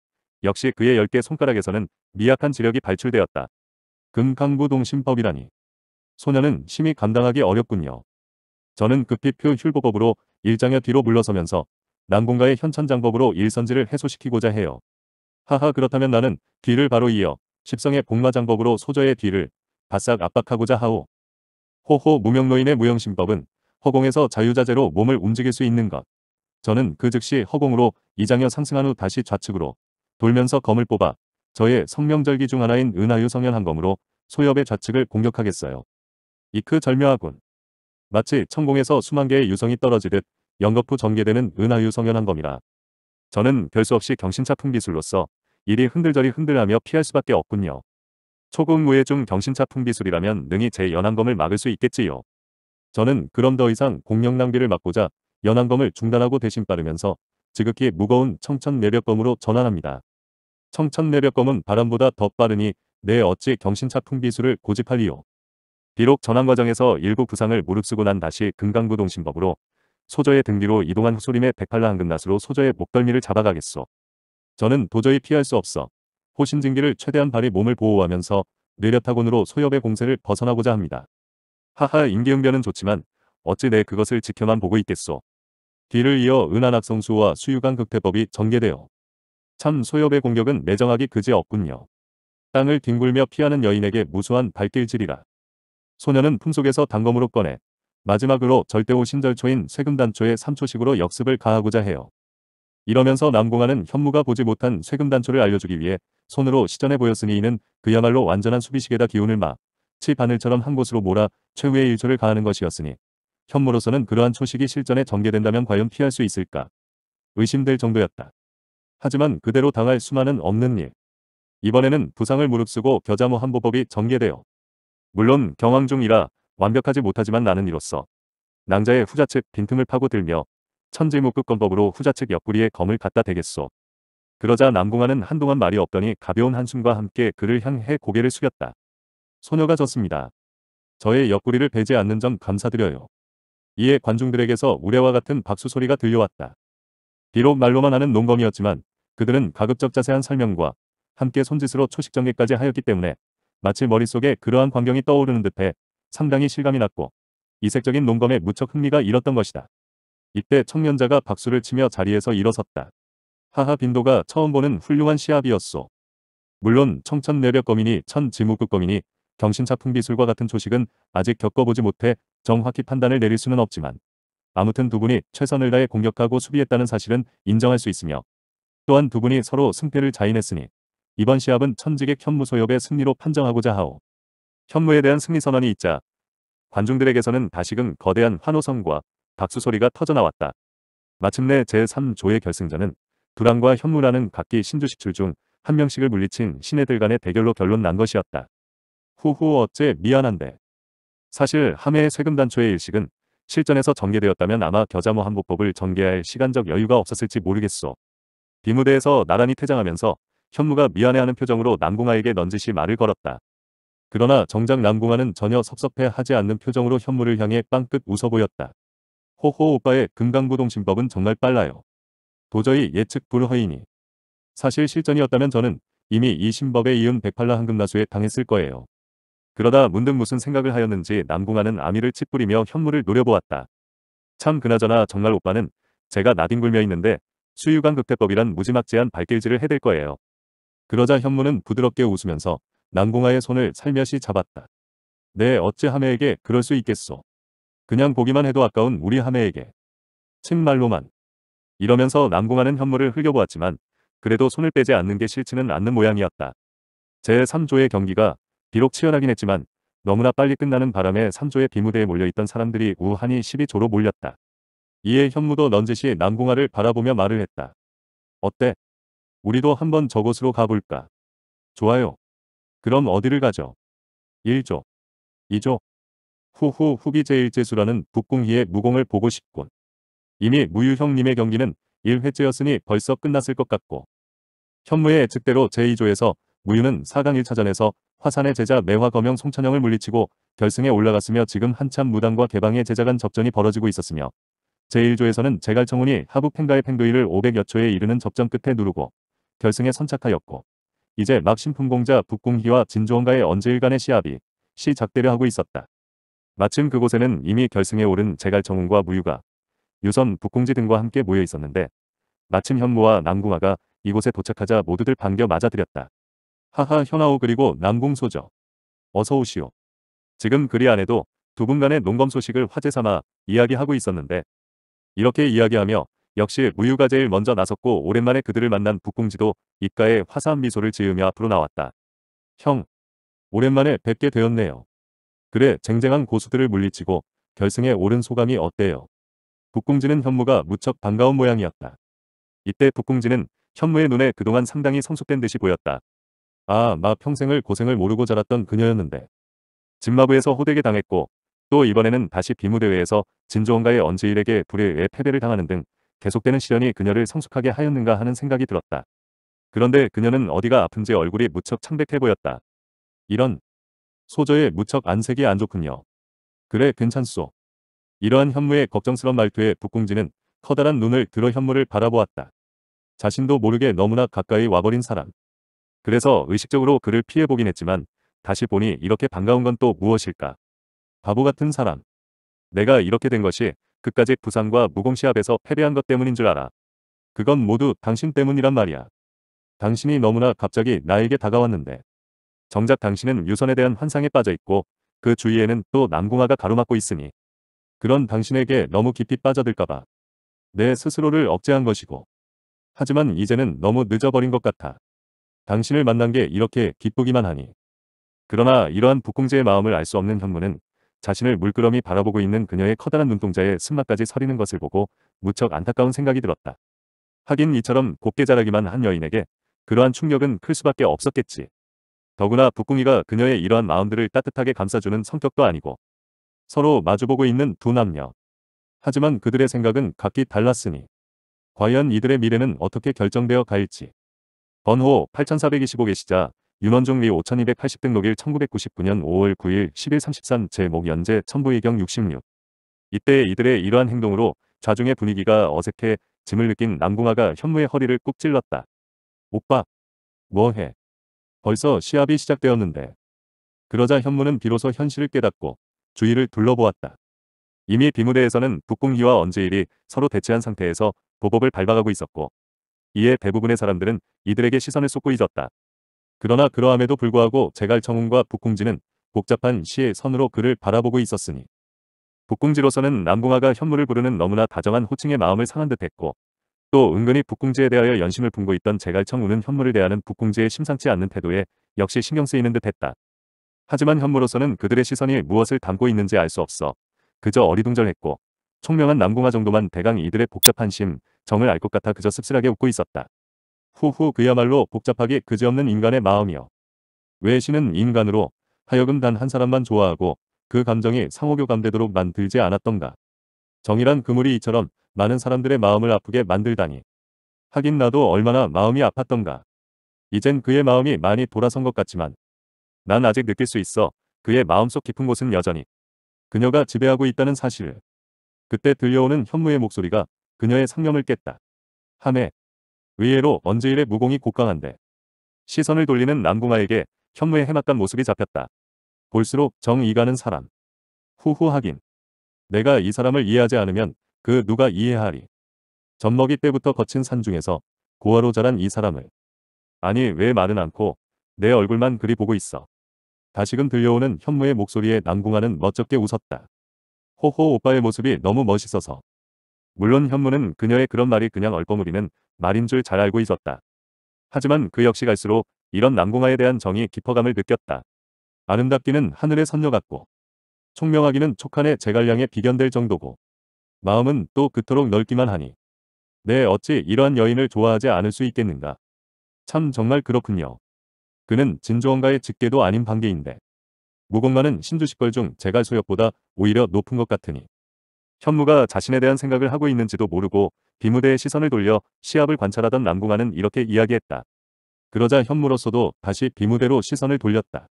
역시 그의 10개 손가락에서는 미약한 지력이 발출되었다. 금강구동심법이라니 소녀는 심히 감당하기 어렵군요. 저는 급히 표 율보법으로 일장여 뒤로 물러서면서 남궁가의 현천장법으로 일선지를 해소시키고자 해요. 하하 그렇다면 나는 뒤를 바로 이어 십성의 복마장법으로 소저의 뒤를 바싹 압박하고자 하오. 호호 무명노인의 무용심법은 허공에서 자유자재로 몸을 움직일 수 있는 것. 저는 그 즉시 허공으로 이장여 상승한 후 다시 좌측으로 돌면서 검을 뽑아 저의 성명절기 중 하나인 은하유 성현한 검으로 소엽의 좌측을 공격하겠어요. 이크 절묘하군. 마치 천공에서 수만 개의 유성이 떨어지듯 연거푸 전개되는 은하유 성현한 검이라. 저는 별수 없이 경신차 풍기술로서 이리 흔들저리 흔들하며 피할 수밖에 없군요. 초고음 후에 좀 경신차 품비술이라면 능히 제 연안검을 막을 수 있겠지요. 저는 그럼 더 이상 공력 낭비를 막고자 연안검을 중단하고 대신 빠르면서 지극히 무거운 청천내력검으로 전환합니다. 청천내력검은 바람보다 더 빠르니 내 어찌 경신차 품비술을 고집할리요. 비록 전환 과정에서 일부 부상을 무릅쓰고 난 다시 금강부동신법으로 소저의 등 뒤로 이동한 후소림의 백팔라 한금낫으로 소저의 목덜미를 잡아가겠소. 저는 도저히 피할 수 없어 호신증기를 최대한 발이 몸을 보호하면서 느려타곤으로 소엽의 공세를 벗어나고자 합니다. 하하 임기응변은 좋지만 어찌 내 그것을 지켜만 보고 있겠소. 뒤를 이어 은하낙성수와 수유강 극태법이 전개되어 참 소엽의 공격은 매정하기 그지 없군요. 땅을 뒹굴며 피하는 여인에게 무수한 발길질이라. 소녀는 품속에서 단검으로 꺼내 마지막으로 절대오 신절초인 쇠금단초의 3초식으로 역습을 가하고자 해요. 이러면서 남공하는 현무가 보지 못한 쇠금단초를 알려주기 위해 손으로 시전해 보였으니 이는 그야말로 완전한 수비식에다 기운을 막치바늘처럼한 곳으로 몰아 최후의 일조를 가하는 것이었으니 현무로서는 그러한 초식이 실전에 전개된다면 과연 피할 수 있을까 의심될 정도였다. 하지만 그대로 당할 수만은 없는 일. 이번에는 부상을 무릅쓰고 겨자무 한보법이 전개되어 물론 경황 중이라 완벽하지 못하지만 나는 이로써 낭자의 후자측 빈틈을 파고들며 천지무극검법으로 후자측 옆구리에 검을 갖다 대겠소. 그러자 남궁아는 한동안 말이 없더니 가벼운 한숨과 함께 그를 향해 고개를 숙였다. 소녀가 졌습니다. 저의 옆구리를 베지 않는 점 감사드려요. 이에 관중들에게서 우려와 같은 박수 소리가 들려왔다. 비록 말로만 하는 농검이었지만 그들은 가급적 자세한 설명과 함께 손짓으로 초식 전개까지 하였기 때문에 마치 머릿속에 그러한 광경이 떠오르는 듯해 상당히 실감이 났고 이색적인 농검에 무척 흥미가 잃었던 것이다. 이때 청년자가 박수를 치며 자리에서 일어섰다. 하하 빈도가 처음 보는 훌륭한 시합이었소. 물론 청천내벽 거민이 천 지무급 거민이 경신사 품비술과 같은 조식은 아직 겪어보지 못해 정확히 판단을 내릴 수는 없지만 아무튼 두 분이 최선을 다해 공격하고 수비했다는 사실은 인정할 수 있으며 또한 두 분이 서로 승패를 자인했으니 이번 시합은 천지객 현무 소협의 승리로 판정하고자 하오. 현무에 대한 승리 선언이 있자 관중들에게서는 다시금 거대한 환호성과 박수 소리가 터져나왔다. 마침내 제3조의 결승전은 두랑과 현무라는 각기 신주십출 중 한 명씩을 물리친 신애들 간의 대결로 결론 난 것이었다. 후후 어째 미안한데. 사실 함해의 세금단초의 일식은 실전에서 전개되었다면 아마 겨자모 한복법을 전개할 시간적 여유가 없었을지 모르겠소. 비무대에서 나란히 퇴장하면서 현무가 미안해하는 표정으로 남궁아에게 넌지시 말을 걸었다. 그러나 정작 남궁아는 전혀 섭섭해하지 않는 표정으로 현무를 향해 빵긋 웃어 보였다. 호호 오빠의 금강부동심법은 정말 빨라요. 도저히 예측 불허이니 사실 실전이었다면 저는 이미 이 신법에 이은 백팔라 황금나수에 당했을 거예요. 그러다 문득 무슨 생각을 하였는지 남궁아는 아미를 찌뿌리며 현물을 노려보았다. 참 그나저나 정말 오빠는 제가 나뒹굴며 있는데 수유관 극대법이란 무지막지한 발길질을 해댈 거예요. 그러자 현무는 부드럽게 웃으면서 남궁아의 손을 살며시 잡았다. 네 어찌 하매에게 그럴 수 있겠소. 그냥 보기만 해도 아까운 우리 하매에게. 친말로만 이러면서 남궁하는 현물을 흘겨보았지만 그래도 손을 빼지 않는 게 싫지는 않는 모양이었다. 제3조의 경기가 비록 치열하긴 했지만 너무나 빨리 끝나는 바람에 3조의 비무대에 몰려있던 사람들이 우한히 12조로 몰렸다. 이에 현무도 넌지시 남궁아를 바라보며 말을 했다. 어때? 우리도 한번 저곳으로 가볼까? 좋아요. 그럼 어디를 가죠? 1조. 2조. 후후 후비 제1제수라는 북궁희의 무공을 보고 싶군. 이미 무유형님의 경기는 1회째였으니 벌써 끝났을 것 같고 현무의 예측대로 제2조에서 무유는 4강 1차전에서 화산의 제자 매화 거명 송찬영을 물리치고 결승에 올라갔으며 지금 한참 무당과 개방의 제자 간 접전이 벌어지고 있었으며 제1조에서는 제갈청운이 하부 팽가의 팽도이를 500여 초에 이르는 접전 끝에 누르고 결승에 선착하였고 이제 막 신품공자 북공희와 진조원가의 언제일간의 시합이 시작되려 하고 있었다. 마침 그곳에는 이미 결승에 오른 제갈청운과 무유가 유선, 북공지 등과 함께 모여 있었는데 마침 현무와 남궁아가 이곳에 도착하자 모두들 반겨 맞아들였다. 하하 현아오 그리고 남궁소저 어서 오시오. 지금 그리 안에도 두 분간의 농검 소식을 화제 삼아 이야기하고 있었는데 이렇게 이야기하며 역시 무유가 제일 먼저 나섰고 오랜만에 그들을 만난 북궁지도 입가에 화사한 미소를 지으며 앞으로 나왔다. 형, 오랜만에 뵙게 되었네요. 그래 쟁쟁한 고수들을 물리치고 결승에 오른 소감이 어때요? 북궁지는 현무가 무척 반가운 모양이었다. 이때 북궁지는 현무의 눈에 그동안 상당히 성숙된 듯이 보였다. 아, 마 평생을 고생을 모르고 자랐던 그녀였는데. 진마부에서 호되게 당했고 또 이번에는 다시 비무대회에서 진조원가의 언지일에게 불에 의해 패배를 당하는 등 계속되는 시련이 그녀를 성숙하게 하였는가 하는 생각이 들었다. 그런데 그녀는 어디가 아픈지 얼굴이 무척 창백해 보였다. 이런 소저의 무척 안색이 안 좋군요. 그래 괜찮소. 이러한 현무의 걱정스런 말투에 북궁지는 커다란 눈을 들어 현무를 바라보았다. 자신도 모르게 너무나 가까이 와버린 사람. 그래서 의식적으로 그를 피해보긴 했지만 다시 보니 이렇게 반가운 건 또 무엇일까. 바보 같은 사람. 내가 이렇게 된 것이 그까지 부상과 무공시합에서 패배한 것 때문인 줄 알아. 그건 모두 당신 때문이란 말이야. 당신이 너무나 갑자기 나에게 다가왔는데. 정작 당신은 유선에 대한 환상에 빠져 있고 그 주위에는 또남궁화가 가로막고 있으니 그런 당신에게 너무 깊이 빠져들까봐 내 스스로를 억제한 것이고 하지만 이제는 너무 늦어버린 것 같아. 당신을 만난 게 이렇게 기쁘기만 하니. 그러나 이러한 북공제의 마음을 알 수 없는 현무는 자신을 물끄러미 바라보고 있는 그녀의 커다란 눈동자에 승마까지 서리는 것을 보고 무척 안타까운 생각이 들었다. 하긴 이처럼 곱게 자라기만 한 여인에게 그러한 충격은 클 수밖에 없었겠지. 더구나 북궁이가 그녀의 이러한 마음들을 따뜻하게 감싸주는 성격도 아니고 서로 마주보고 있는 두 남녀. 하지만 그들의 생각은 각기 달랐으니 과연 이들의 미래는 어떻게 결정되어 갈지. 번호 8425개 시자 윤원종 리 5280등 록일 1999년 5월 9일 1133 제목 연재 천부의경 66 이때 이들의 이러한 행동으로 좌중의 분위기가 어색해 짐을 느낀 남궁아가 현무의 허리를 꾹 찔렀다. 오빠 뭐해 벌써 시합이 시작되었는데 그러자 현무는 비로소 현실을 깨닫고 주위를 둘러보았다. 이미 비무대에서는 북궁기와 언제일이 서로 대치한 상태에서 보복을 밟아가고 있었고 이에 대부분의 사람들은 이들에게 시선을 쏟고 있었다. 그러나 그러함에도 불구하고 제갈청운과 북궁지는 복잡한 시의 선으로 그를 바라보고 있었으니 북궁지로서는 남궁아가 현무를 부르는 너무나 다정한 호칭의 마음을 상한 듯했고 또 은근히 북궁지에 대하여 연심을 품고 있던 제갈청운은 현무를 대하는 북궁지의 심상치 않는 태도에 역시 신경 쓰이는 듯했다. 하지만 현무로서는 그들의 시선이 무엇을 담고 있는지 알 수 없어 그저 어리둥절했고 총명한 남궁화 정도만 대강 이들의 복잡한 심, 정을 알 것 같아 그저 씁쓸하게 웃고 있었다. 후후 그야말로 복잡하게 그지없는 인간의 마음이여. 외신은 인간으로 하여금 단 한 사람만 좋아하고 그 감정이 상호교감되도록 만들지 않았던가. 정이란 그물이 이처럼 많은 사람들의 마음을 아프게 만들다니. 하긴 나도 얼마나 마음이 아팠던가. 이젠 그의 마음이 많이 돌아선 것 같지만 난 아직 느낄 수 있어. 그의 마음속 깊은 곳은 여전히 그녀가 지배하고 있다는 사실을. 그때 들려오는 현무의 목소리가 그녀의 상념을 깼다. 한해 의외로 언제일의 무공이 곡강한데 시선을 돌리는 남궁아에게 현무의 해맑단 모습이 잡혔다. 볼수록 정이가는 사람. 후후하긴. 내가 이 사람을 이해하지 않으면 그 누가 이해하리. 젖먹이 때부터 거친 산 중에서 고아로 자란 이 사람을. 아니 왜 말은 않고 내 얼굴만 그리 보고 있어. 다시금 들려오는 현무의 목소리에 남궁아는 멋쩍게 웃었다. 호호 오빠의 모습이 너무 멋있어서. 물론 현무는 그녀의 그런 말이 그냥 얼버무리는 말인 줄 잘 알고 있었다. 하지만 그 역시 갈수록 이런 남궁아에 대한 정이 깊어감을 느꼈다. 아름답기는 하늘의 선녀 같고 총명하기는 촉한의 제갈량에 비견될 정도고 마음은 또 그토록 넓기만 하니 내 네, 어찌 이러한 여인을 좋아하지 않을 수 있겠는가. 참 정말 그렇군요. 그는 진조원가의 직계도 아닌 반계인데 무공관은 신주식벌 중 제갈 소역보다 오히려 높은 것 같으니 현무가 자신에 대한 생각을 하고 있는지도 모르고 비무대의 시선을 돌려 시합을 관찰하던 남궁아는 이렇게 이야기했다. 그러자 현무로서도 다시 비무대로 시선을 돌렸다.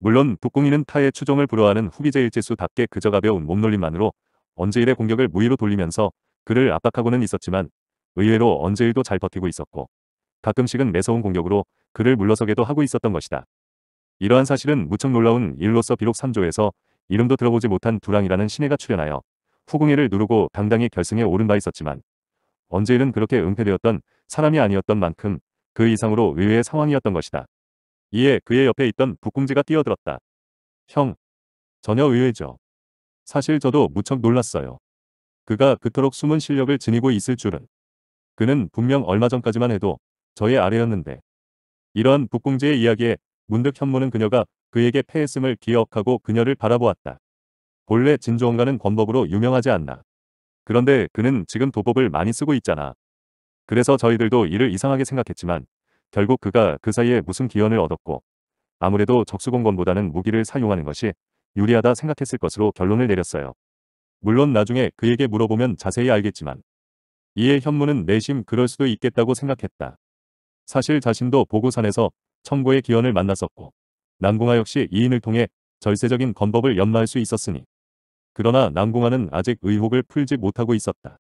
물론 북궁이는 타의 추종을 불허하는 후기제 일지수답게 그저 가벼운 몸놀림만으로 언제일의 공격을 무위로 돌리면서 그를 압박하고는 있었지만 의외로 언제일도 잘 버티고 있었고 가끔씩은 매서운 공격으로 그를 물러서게도 하고 있었던 것이다. 이러한 사실은 무척 놀라운 일로서 비록 3조에서 이름도 들어보지 못한 두랑이라는 신애가 출연하여 후궁예를 누르고 당당히 결승에 오른 바 있었지만 언제일은 그렇게 은폐되었던 사람이 아니었던 만큼 그 이상으로 의외의 상황이었던 것이다. 이에 그의 옆에 있던 북궁지가 뛰어들었다. 형, 전혀 의외죠. 사실 저도 무척 놀랐어요. 그가 그토록 숨은 실력을 지니고 있을 줄은. 그는 분명 얼마 전까지만 해도 저의 아래였는데 이러한 북궁제의 이야기에 문득 현무는 그녀가 그에게 패했음을 기억하고 그녀를 바라보았다. 본래 진주원가는 권법으로 유명하지 않나. 그런데 그는 지금 도법을 많이 쓰고 있잖아. 그래서 저희들도 이를 이상하게 생각했지만 결국 그가 그 사이에 무슨 기원을 얻었고 아무래도 적수공권보다는 무기를 사용하는 것이 유리하다 생각했을 것으로 결론을 내렸어요. 물론 나중에 그에게 물어보면 자세히 알겠지만 이에 현무는 내심 그럴 수도 있겠다고 생각했다. 사실 자신도 보고산에서 천고의 기원을 만났었고 난궁아 역시 이인을 통해 절세적인 건법을 연마할 수 있었으니 그러나 난궁아는 아직 의혹을 풀지 못하고 있었다.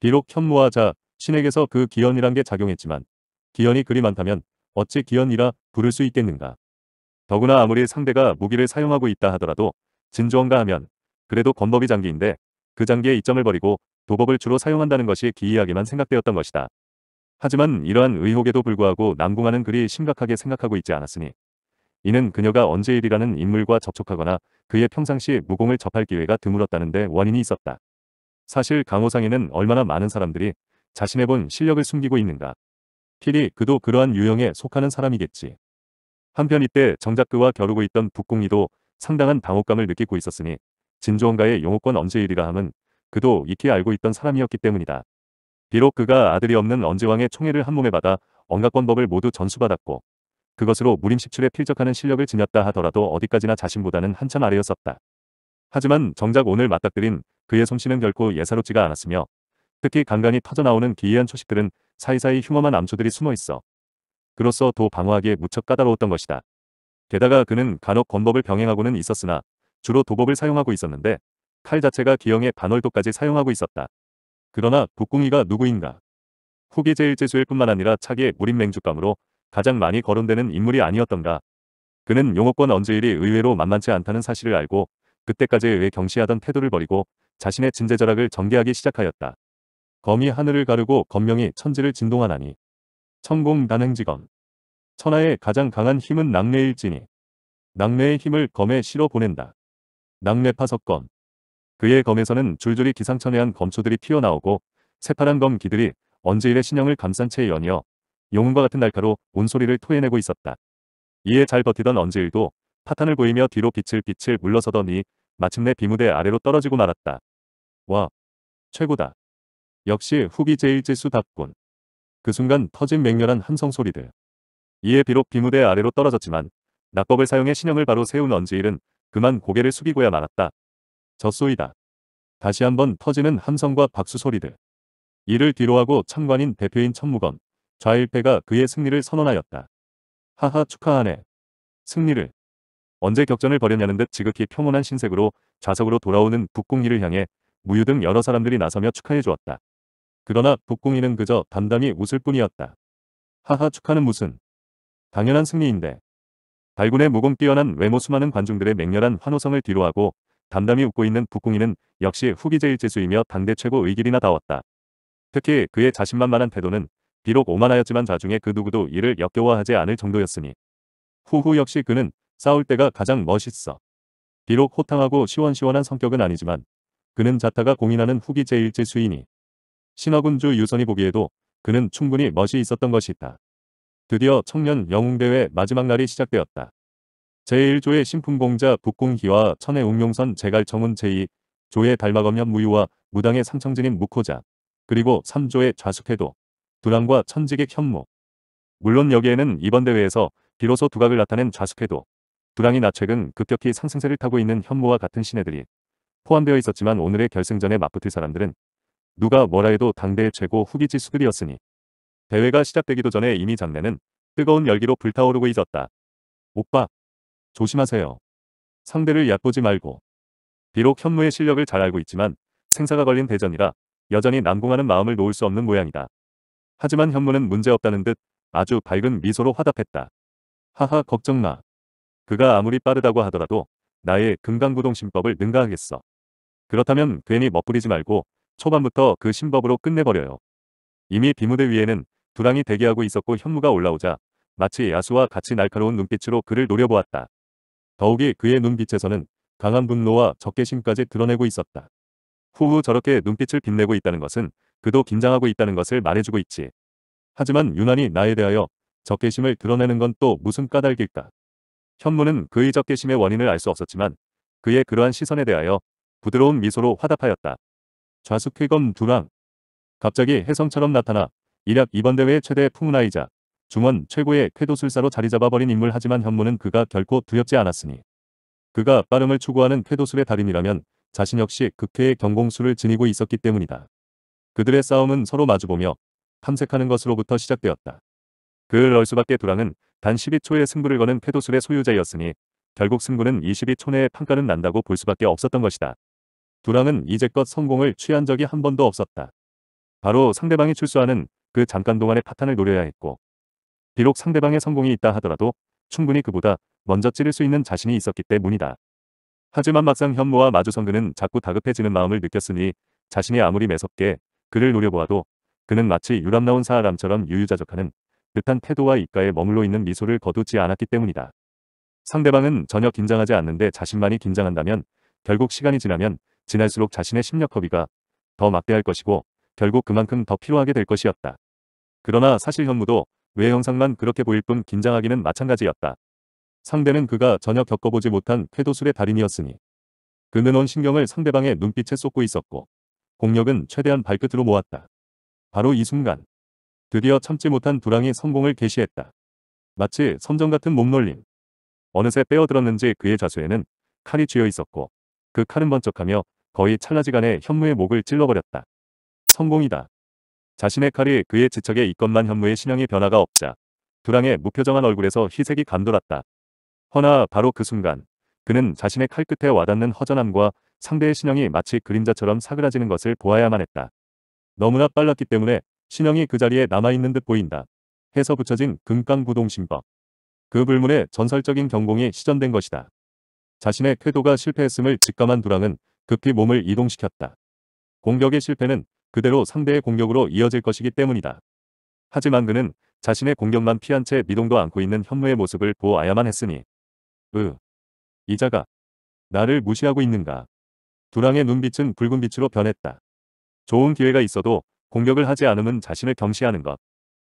비록 현무하 자, 신에게서 그 기연이란 게 작용했지만 기연이 그리 많다면 어찌 기연이라 부를 수 있겠는가. 더구나 아무리 상대가 무기를 사용하고 있다 하더라도 진주원가 하면 그래도 건법이 장기인데 그 장기에 이점을 버리고 도법을 주로 사용한다는 것이 기이하게만 생각되었던 것이다. 하지만 이러한 의혹에도 불구하고 남궁아는 그리 심각하게 생각하고 있지 않았으니 이는 그녀가 언제일이라는 인물과 접촉하거나 그의 평상시 무공을 접할 기회가 드물었다는데 원인이 있었다. 사실 강호상에는 얼마나 많은 사람들이 자신의 본 실력을 숨기고 있는가. 필히 그도 그러한 유형에 속하는 사람이겠지. 한편 이때 정작 그와 겨루고 있던 북궁이도 상당한 당혹감을 느끼고 있었으니 진조원가의 용호권 언제일이라 함은 그도 익히 알고 있던 사람이었기 때문이다. 비록 그가 아들이 없는 언제왕의 총애를 한몸에 받아 언가권법을 모두 전수받았고 그것으로 무림십출에 필적하는 실력을 지녔다 하더라도 어디까지나 자신보다는 한참 아래였었다. 하지만 정작 오늘 맞닥뜨린 그의 솜씨는 결코 예사롭지가 않았으며 특히 간간히 터져나오는 기이한 초식들은 사이사이 흉엄한 암초들이 숨어있어 그로써 도 방어하기에 무척 까다로웠던 것이다. 게다가 그는 간혹 권법을 병행하고는 있었으나 주로 도법을 사용하고 있었는데 칼 자체가 기형의 반월도까지 사용하고 있었다. 그러나 북궁이가 누구인가? 후기 제일제수일 뿐만 아니라 차기의 무림맹주감으로 가장 많이 거론되는 인물이 아니었던가. 그는 용어권언제일이 의외로 만만치 않다는 사실을 알고 그때까지 의외 경시하던 태도를 버리고 자신의 진재절학을 전개하기 시작하였다. 검이 하늘을 가르고 검명이 천지를 진동하나니 천공 단행지검 천하의 가장 강한 힘은 낙뢰일지니 낙뢰의 힘을 검에 실어 보낸다. 낙뢰 파석검 그의 검에서는 줄줄이 기상천외한 검초들이 튀어나오고 새파란 검기들이 언제일의 신형을 감싼 채 연이어 용운과 같은 날카로 온소리를 토해내고 있었다. 이에 잘 버티던 언제일도 파탄을 보이며 뒤로 빛을 빛을 물러서더니 마침내 비무대 아래로 떨어지고 말았다. 와 최고다. 역시 후기 제일제수답군. 그 순간 터진 맹렬한 한성 소리들. 이에 비록 비무대 아래로 떨어졌지만 낙법을 사용해 신형을 바로 세운 언지일은 그만 고개를 숙이고야 말았다. 젖소이다. 다시 한번 터지는 함성과 박수 소리들. 이를 뒤로하고 참관인 대표인 천무건, 좌일패가 그의 승리를 선언하였다. 하하 축하하네. 승리를. 언제 격전을 벌였냐는 듯 지극히 평온한 신색으로 좌석으로 돌아오는 북궁이를 향해 무유 등 여러 사람들이 나서며 축하해 주었다. 그러나 북궁이는 그저 담담히 웃을 뿐이었다. 하하 축하는 무슨. 당연한 승리인데. 발군의 무공 뛰어난 외모 수많은 관중들의 맹렬한 환호성을 뒤로하고 담담히 웃고 있는 북궁이는 역시 후기 제일재수이며 당대 최고 의기리나 다웠다. 특히 그의 자신만만한 태도는 비록 오만하였지만 자중에 그 누구도 이를 역겨워하지 않을 정도였으니. 후후 역시 그는 싸울 때가 가장 멋있어. 비록 호탕하고 시원시원한 성격은 아니지만 그는 자타가 공인하는 후기 제일제 수이니 신화군주 유선이 보기에도 그는 충분히 멋이 있었던 것이 있다. 드디어 청년 영웅대회 마지막 날이 시작되었다. 제1조의 신품공자 북궁희와 천의 웅룡선 제갈청운 제2 조의 달마검염 무유와 무당의 상청진인 무코자 그리고 3조의 좌숙해도 두랑과 천지객 현무 물론 여기에는 이번 대회에서 비로소 두각을 나타낸 좌숙해도 두랑이 나 최근 급격히 상승세를 타고 있는 현무와 같은 신애들이 포함되어 있었지만 오늘의 결승전에 맞붙을 사람들은 누가 뭐라 해도 당대의 최고 후기 지수들이었으니 대회가 시작되기도 전에 이미 장례는 뜨거운 열기로 불타오르고 잊었다 오빠 조심하세요. 상대를 얕보지 말고. 비록 현무의 실력을 잘 알고 있지만 생사가 걸린 대전이라 여전히 난공하는 마음을 놓을 수 없는 모양이다. 하지만 현무는 문제없다는 듯 아주 밝은 미소로 화답했다. 하하 걱정 마. 그가 아무리 빠르다고 하더라도 나의 금강구동심법을 능가하겠어. 그렇다면 괜히 멋부리지 말고 초반부터 그 신법으로 끝내버려요. 이미 비무대 위에는 두랑이 대기하고 있었고 현무가 올라오자 마치 야수와 같이 날카로운 눈빛으로 그를 노려보았다. 더욱이 그의 눈빛에서는 강한 분노와 적개심까지 드러내고 있었다. 후후 저렇게 눈빛을 빛내고 있다는 것은 그도 긴장하고 있다는 것을 말해주고 있지. 하지만 유난히 나에 대하여 적개심을 드러내는 건 또 무슨 까닭일까. 현무는 그의 적개심의 원인을 알 수 없었지만 그의 그러한 시선에 대하여 부드러운 미소로 화답하였다. 좌숙회검 두랑 갑자기 해성처럼 나타나 이략 이번 대회 최대 풍문아이자 중원 최고의 쾌도술사로 자리잡아버린 인물 하지만 현무는 그가 결코 두렵지 않았으니 그가 빠름을 추구하는 쾌도술의 달인이라면 자신 역시 극해의 경공술을 지니고 있었기 때문이다. 그들의 싸움은 서로 마주보며 탐색하는 것으로부터 시작되었다. 그를 얼 수밖에 두랑은 단 12초의 승부를 거는 쾌도술의 소유자였으니 결국 승부는 22초 내에 판가는 난다고 볼 수밖에 없었던 것이다. 두랑은 이제껏 성공을 취한 적이 한 번도 없었다. 바로 상대방이 출소하는그 잠깐 동안의 파탄을 노려야 했고 비록 상대방의 성공이 있다 하더라도 충분히 그보다 먼저 찌를 수 있는 자신이 있었기 때문이다. 하지만 막상 현무와마주성근은 자꾸 다급해지는 마음을 느꼈으니 자신이 아무리 매섭게 그를 노려보아도 그는 마치 유람나온 사람처럼 유유자적하는 듯한 태도와 입가에 머물러 있는 미소를 거두지 않았기 때문이다. 상대방은 전혀 긴장하지 않는데 자신만이 긴장한다면 결국 시간이 지나면 지날수록 자신의 심력 허비가 더 막대할 것이고 결국 그만큼 더 필요하게 될 것이었다. 그러나 사실 현무도 외형상만 그렇게 보일 뿐 긴장하기는 마찬가지였다. 상대는 그가 전혀 겪어보지 못한 쾌도술의 달인이었으니 그는 온 신경을 상대방의 눈빛에 쏟고 있었고 공력은 최대한 발끝으로 모았다. 바로 이 순간 드디어 참지 못한 두랑이 성공을 개시했다. 마치 선전 같은 몸놀림. 어느새 빼어들었는지 그의 좌수에는 칼이 쥐어 있었고 그 칼은 번쩍하며 거의 찰나지간에 현무의 목을 찔러버렸다. 성공이다. 자신의 칼이 그의 지척에 있건만 현무의 신형의 변화가 없자 두랑의 무표정한 얼굴에서 희색이 감돌았다. 허나 바로 그 순간 그는 자신의 칼끝에 와닿는 허전함과 상대의 신형이 마치 그림자처럼 사그라지는 것을 보아야만 했다. 너무나 빨랐기 때문에 신형이 그 자리에 남아있는 듯 보인다. 해서 붙여진 금강부동신법. 그 불문에 전설적인 경공이 시전된 것이다. 자신의 쾌도가 실패했음을 직감한 두랑은 급히 몸을 이동시켰다. 공격의 실패는 그대로 상대의 공격으로 이어질 것이기 때문이다. 하지만 그는 자신의 공격만 피한 채 미동도 않고 있는 현무의 모습을 보아야만 했으니 으 이자가 나를 무시하고 있는가 두랑의 눈빛은 붉은 빛으로 변했다. 좋은 기회가 있어도 공격을 하지 않으면 자신을 경시하는 것.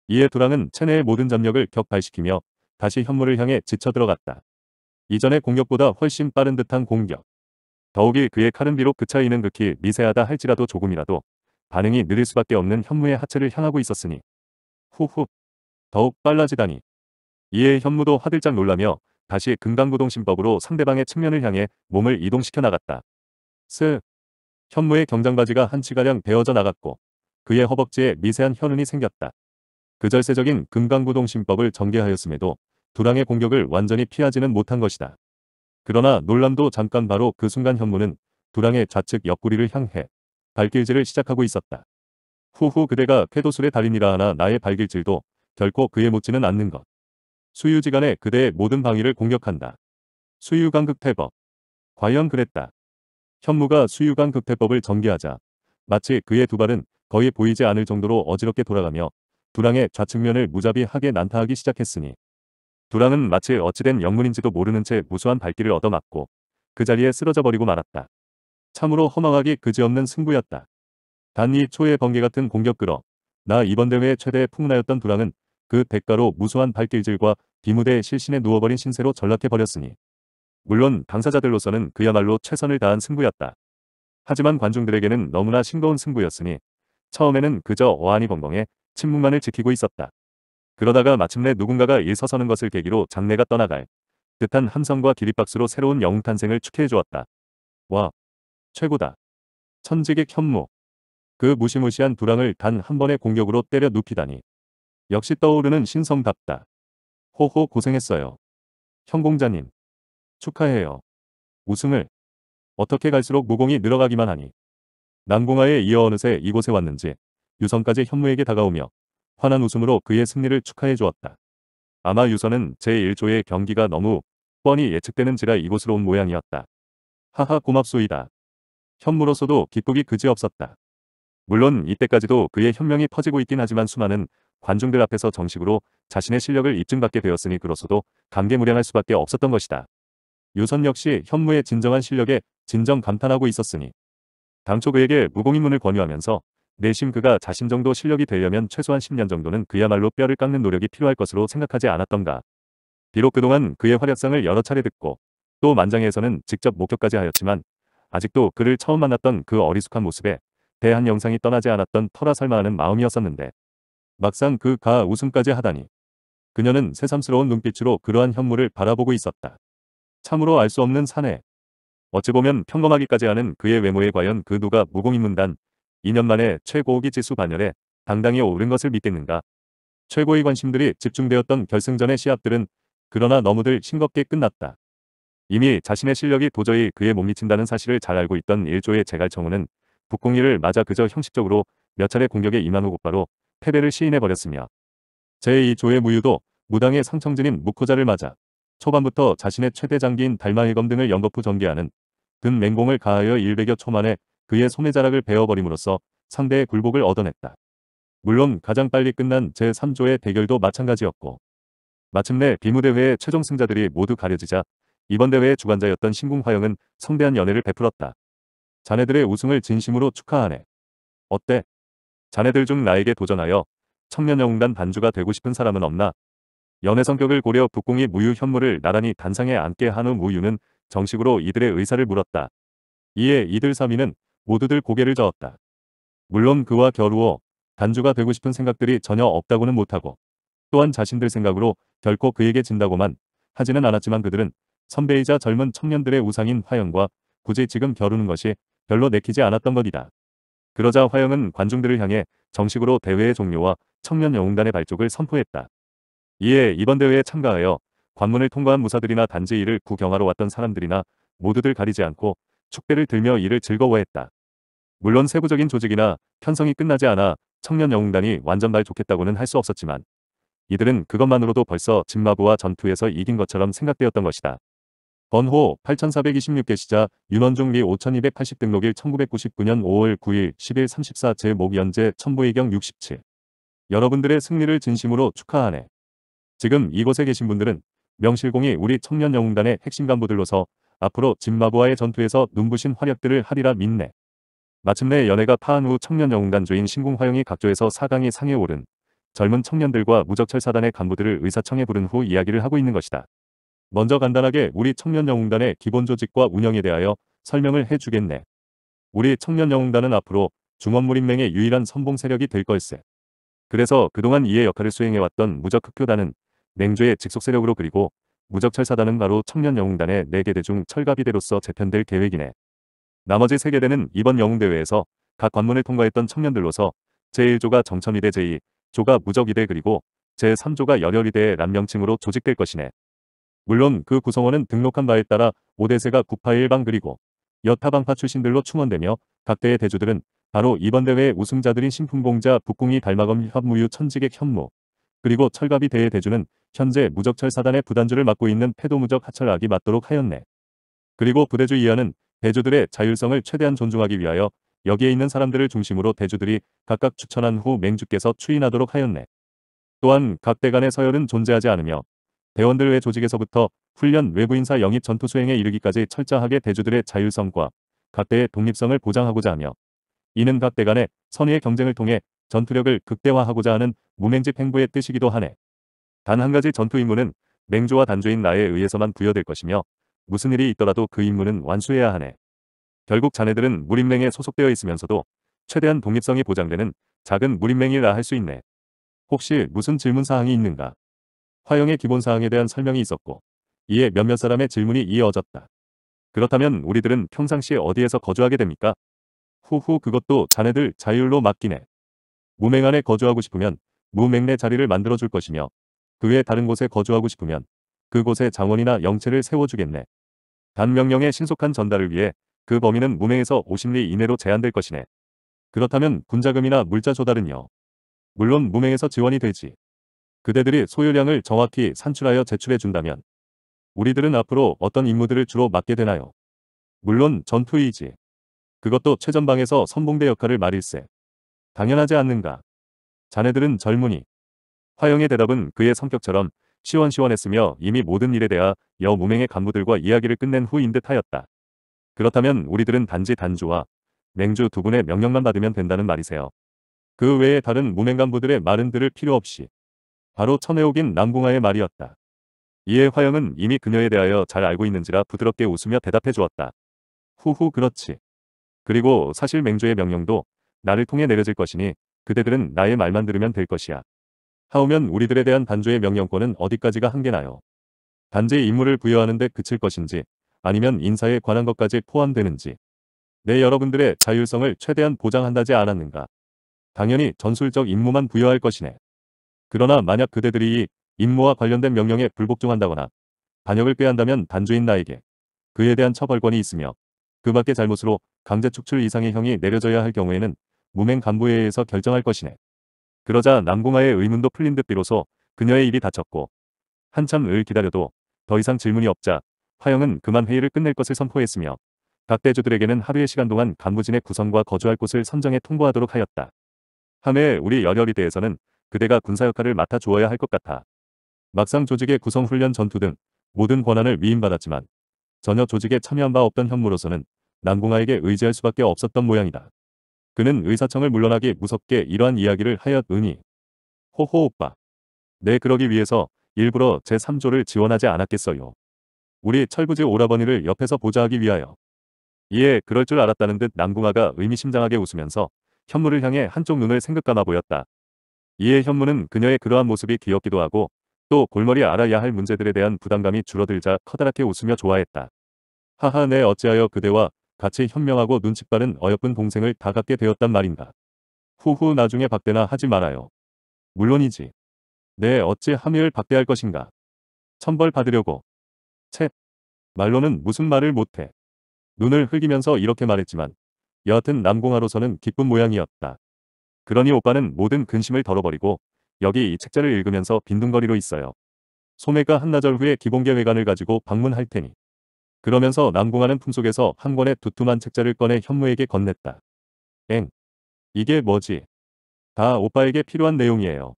이에 두랑은 체내의 모든 잡력을 격발시키며 다시 현무를 향해 지쳐 들어갔다. 이전의 공격보다 훨씬 빠른 듯한 공격. 더욱이 그의 칼은 비록 그 차이는 극히 미세하다 할지라도 조금이라도 반응이 느릴 수밖에 없는 현무의 하체를 향하고 있었으니 후후 더욱 빨라지다니 이에 현무도 화들짝 놀라며 다시 금강구동신법으로 상대방의 측면을 향해 몸을 이동시켜 나갔다. 스 현무의 경장바지가 한치가량 베어져 나갔고 그의 허벅지에 미세한 현운이 생겼다. 그 절세적인 금강구동신법을 전개하였음에도 두랑의 공격을 완전히 피하지는 못한 것이다. 그러나 놀람도 잠깐 바로 그 순간 현무는 두랑의 좌측 옆구리를 향해 발길질을 시작하고 있었다. 후후 그대가 쾌도술의 달인이라 하나 나의 발길질도 결코 그에 묻지는 않는 것. 수유지간에 그대의 모든 방위를 공격한다. 수유강 극태법. 과연 그랬다. 현무가 수유강 극태법을 전개하자 마치 그의 두 발은 거의 보이지 않을 정도로 어지럽게 돌아가며 두랑의 좌측면을 무자비하게 난타하기 시작했으니 두랑은 마치 어찌된 영문인지도 모르는 채 무수한 발길을 얻어맞고 그 자리에 쓰러져 버리고 말았다. 참으로 허망하기 그지없는 승부였다. 단이 초의 번개 같은 공격 끌어 나 이번 대회 최대의 풍나였던 두랑은 그 대가로 무수한 발길질과 비무대 실신에 누워버린 신세로 전락해버렸으니 물론 당사자들로서는 그야말로 최선을 다한 승부였다. 하지만 관중들에게는 너무나 싱거운 승부였으니 처음에는 그저 어안이 벙벙해 침묵만을 지키고 있었다. 그러다가 마침내 누군가가 일서서는 것을 계기로 장례가 떠나갈 듯한 함성과 기립박수로 새로운 영웅 탄생을 축해해 주었다. 와, 최고다. 천지객 현무. 그 무시무시한 불황을 단 한 번의 공격으로 때려 눕히다니. 역시 떠오르는 신성답다. 호호 고생했어요. 현공자님 축하해요. 우승을. 어떻게 갈수록 무공이 늘어가기만 하니. 난공하에 이어 어느새 이곳에 왔는지 유선까지 현무에게 다가오며 환한 웃음으로 그의 승리를 축하해 주었다. 아마 유선은 제1조의 경기가 너무 뻔히 예측되는지라 이곳으로 온 모양이었다. 하하 고맙소이다. 현무로서도 기쁨이 그지없었다. 물론 이때까지도 그의 현명이 퍼지고 있긴 하지만 수많은 관중들 앞에서 정식으로 자신의 실력을 입증받게 되었으니 그로서도 감개무량할 수밖에 없었던 것이다. 유선 역시 현무의 진정한 실력에 진정 감탄하고 있었으니 당초 그에게 무공인문을 권유하면서 내심 그가 자신 정도 실력이 되려면 최소한 10년 정도는 그야말로 뼈를 깎는 노력이 필요할 것으로 생각하지 않았던가. 비록 그동안 그의 활약상을 여러 차례 듣고 또 만장에서는 직접 목격까지 하였지만 아직도 그를 처음 만났던 그 어리숙한 모습에 대한 영상이 떠나지 않았던 터라 살만하는 마음이었었는데 막상 그가 웃음까지 하다니 그녀는 새삼스러운 눈빛으로 그러한 현물을 바라보고 있었다. 참으로 알 수 없는 사내. 어찌 보면 평범하기까지 하는 그의 외모에 과연 그 누가 무공인문단 2년 만에 최고기 지수 반열에 당당히 오른 것을 믿겠는가. 최고의 관심들이 집중되었던 결승전의 시합들은 그러나 너무들 싱겁게 끝났다. 이미 자신의 실력이 도저히 그에 못 미친다는 사실을 잘 알고 있던 일조의 제갈청우는 북공리를 맞아 그저 형식적으로 몇 차례 공격에 임한 후 곧바로 패배를 시인해버렸으며 제2조의 무유도 무당의 상청진인 무코자를 맞아 초반부터 자신의 최대 장기인 달마해검 등을 연거푸 전개하는 등 맹공을 가하여 100여 초 만에 그의 소매 자락을 베어버림으로써 상대의 굴복을 얻어냈다. 물론 가장 빨리 끝난 제3조의 대결도 마찬가지였고 마침내 비무대회의 최종 승자들이 모두 가려지자 이번 대회의 주관자였던 신궁화영은 성대한 연애를 베풀었다. 자네들의 우승을 진심으로 축하하네. 어때? 자네들 중 나에게 도전하여 청년영웅단 반주가 되고 싶은 사람은 없나? 연애 성격을 고려 북궁이 무유 현무를 나란히 단상에 앉게 한 후 무유는 정식으로 이들의 의사를 물었다. 이에 이들 3위는 모두들 고개를 저었다. 물론 그와 겨루어 단주가 되고 싶은 생각들이 전혀 없다고는 못하고 또한 자신들 생각으로 결코 그에게 진다고만 하지는 않았지만 그들은 선배이자 젊은 청년들의 우상인 화영과 굳이 지금 겨루는 것이 별로 내키지 않았던 것이다. 그러자 화영은 관중들을 향해 정식으로 대회의 종료와 청년 영웅단의 발족을 선포했다. 이에 이번 대회에 참가하여 관문을 통과한 무사들이나 단지 이를 구경하러 왔던 사람들이나 모두들 가리지 않고 축배를 들며 이를 즐거워했다. 물론 세부적인 조직이나 편성이 끝나지 않아 청년 영웅단이 완전 발족했다고는 할 수 없었지만 이들은 그것만으로도 벌써 진마부와 전투에서 이긴 것처럼 생각되었던 것이다. 번호 8426개 시자 윤원중 리5280 등록일 1999년 5월 9일 10일 34 제목 연재 천부의경 67 여러분들의 승리를 진심으로 축하하네. 지금 이곳에 계신 분들은 명실공히 우리 청년영웅단의 핵심 간부들로서 앞으로 진마부와의 전투에서 눈부신 활약들을 하리라 믿네. 마침내 연애가 파한 후 청년영웅단주인 신궁화영이 각조에서 4강이 상에 오른 젊은 청년들과 무적철사단의 간부들을 의사청에 부른 후 이야기를 하고 있는 것이다. 먼저 간단하게 우리 청년영웅단의 기본 조직과 운영에 대하여 설명을 해주겠네. 우리 청년영웅단은 앞으로 중원무림맹의 유일한 선봉 세력이 될 걸세. 그래서 그동안 이의 역할을 수행해왔던 무적 흑교단은 맹조의 직속 세력으로 그리고 무적철사단은 바로 청년영웅단의 4개대 중 철가비대로서 재편될 계획이네. 나머지 3개대는 이번 영웅대회에서 각 관문을 통과했던 청년들로서 제1조가 정천이대 제2조가 무적이대 그리고 제3조가 열혈이대의 란명칭으로 조직될 것이네. 물론 그 구성원은 등록한 바에 따라 5대세가 구파일방 그리고 여타방파 출신들로 충원되며 각 대의 대주들은 바로 이번 대회의 우승자들인 신풍공자 북궁이 달마검 협무유 천지객 협무 그리고 철갑이 대의 대주는 현재 무적철 사단의 부단주를 맡고 있는 패도무적 하철악이 맡도록 하였네. 그리고 부대주 이하는 대주들의 자율성을 최대한 존중하기 위하여 여기에 있는 사람들을 중심으로 대주들이 각각 추천한 후 맹주께서 추인하도록 하였네. 또한 각 대간의 서열은 존재하지 않으며 대원들 외 조직에서부터 훈련 외부인사 영입 전투 수행에 이르기까지 철저하게 대주들의 자율성과 각대의 독립성을 보장하고자 하며 이는 각대 간의 선의의 경쟁을 통해 전투력을 극대화하고자 하는 무맹집 행부의 뜻이기도 하네. 단 한 가지 전투 임무는 맹조와 단조인 나에 의해서만 부여될 것이며 무슨 일이 있더라도 그 임무는 완수해야 하네. 결국 자네들은 무림맹에 소속되어 있으면서도 최대한 독립성이 보장되는 작은 무림맹이라 할 수 있네. 혹시 무슨 질문 사항이 있는가? 화영의 기본사항에 대한 설명이 있었고 이에 몇몇 사람의 질문이 이어졌다. 그렇다면 우리들은 평상시 어디에서 거주하게 됩니까? 후후 그것도 자네들 자율로 맡기네. 무맹 안에 거주하고 싶으면 무맹 내 자리를 만들어줄 것이며 그 외 다른 곳에 거주하고 싶으면 그곳에 장원이나 영체를 세워주겠네. 단 명령의 신속한 전달을 위해 그 범위는 무맹에서 50리 이내로 제한될 것이네. 그렇다면 군자금이나 물자 조달은요. 물론 무맹에서 지원이 되지. 그대들이 소요량을 정확히 산출하여 제출해준다면 우리들은 앞으로 어떤 임무들을 주로 맡게 되나요? 물론 전투이지. 그것도 최전방에서 선봉대 역할을 말일세. 당연하지 않는가? 자네들은 젊으니. 화영의 대답은 그의 성격처럼 시원시원했으며 이미 모든 일에 대하 여 무맹의 간부들과 이야기를 끝낸 후인 듯 하였다. 그렇다면 우리들은 단지 단주와 맹주두 분의 명령만 받으면 된다는 말이세요. 그 외에 다른 무맹 간부들의 말은 들을 필요 없이 바로 천외옥인 남궁아의 말이었다. 이에 화영은 이미 그녀에 대하여 잘 알고 있는지라 부드럽게 웃으며 대답해 주었다. 후후 그렇지. 그리고 사실 맹주의 명령도 나를 통해 내려질 것이니 그대들은 나의 말만 들으면 될 것이야. 하오면 우리들에 대한 반주의 명령권은 어디까지가 한계나요? 단지 임무를 부여하는 데 그칠 것인지 아니면 인사에 관한 것까지 포함되는지 내 네, 여러분들의 자율성을 최대한 보장한다지 않았는가. 당연히 전술적 임무만 부여할 것이네. 그러나 만약 그대들이 임무와 관련된 명령에 불복종한다거나 반역을 꾀한다면 단주인 나에게 그에 대한 처벌권이 있으며 그 밖의 잘못으로 강제 축출 이상의 형이 내려져야 할 경우에는 무맹 간부에 의해서 결정할 것이네. 그러자 남궁아의 의문도 풀린 듯 비로소 그녀의 입이 닫혔고 한참을 기다려도 더 이상 질문이 없자 화영은 그만 회의를 끝낼 것을 선포했으며 각 대주들에게는 하루의 시간 동안 간부진의 구성과 거주할 곳을 선정해 통보하도록 하였다. 함해 우리 열혈이 대에서는 그대가 군사 역할을 맡아 주어야 할 것 같아. 막상 조직의 구성 훈련 전투 등 모든 권한을 위임받았지만 전혀 조직에 참여한 바 없던 현무로서는 남궁아에게 의지할 수밖에 없었던 모양이다. 그는 의사청을 물러나기 무섭게 이러한 이야기를 하였으니 호호 오빠. 네 그러기 위해서 일부러 제3조를 지원하지 않았겠어요. 우리 철부지 오라버니를 옆에서 보좌하기 위하여. 이에 예, 그럴 줄 알았다는 듯 남궁아가 의미심장하게 웃으면서 현무를 향해 한쪽 눈을 생각 감아 보였다. 이에 현무는 그녀의 그러한 모습이 귀엽기도 하고 또 골머리 알아야 할 문제들에 대한 부담감이 줄어들자 커다랗게 웃으며 좋아했다. 하하 내 네, 어찌하여 그대와 같이 현명하고 눈치 빠른 어여쁜 동생을 다 갖게 되었단 말인가. 후후 나중에 박대나 하지 말아요. 물론이지. 내 네, 어찌 함 하밀 박대할 것인가. 천벌 받으려고. 채. 말로는 무슨 말을 못해. 눈을 흘기면서 이렇게 말했지만 여하튼 남공하로서는 기쁜 모양이었다. 그러니 오빠는 모든 근심을 덜어버리고 여기 이 책자를 읽으면서 빈둥거리로 있어요. 소매가 한나절 후에 기본계 획안을 가지고 방문할 테니. 그러면서 남궁하는 품속에서 한 권의 두툼한 책자를 꺼내 현무에게 건넸다. 엥. 이게 뭐지? 다 오빠에게 필요한 내용이에요.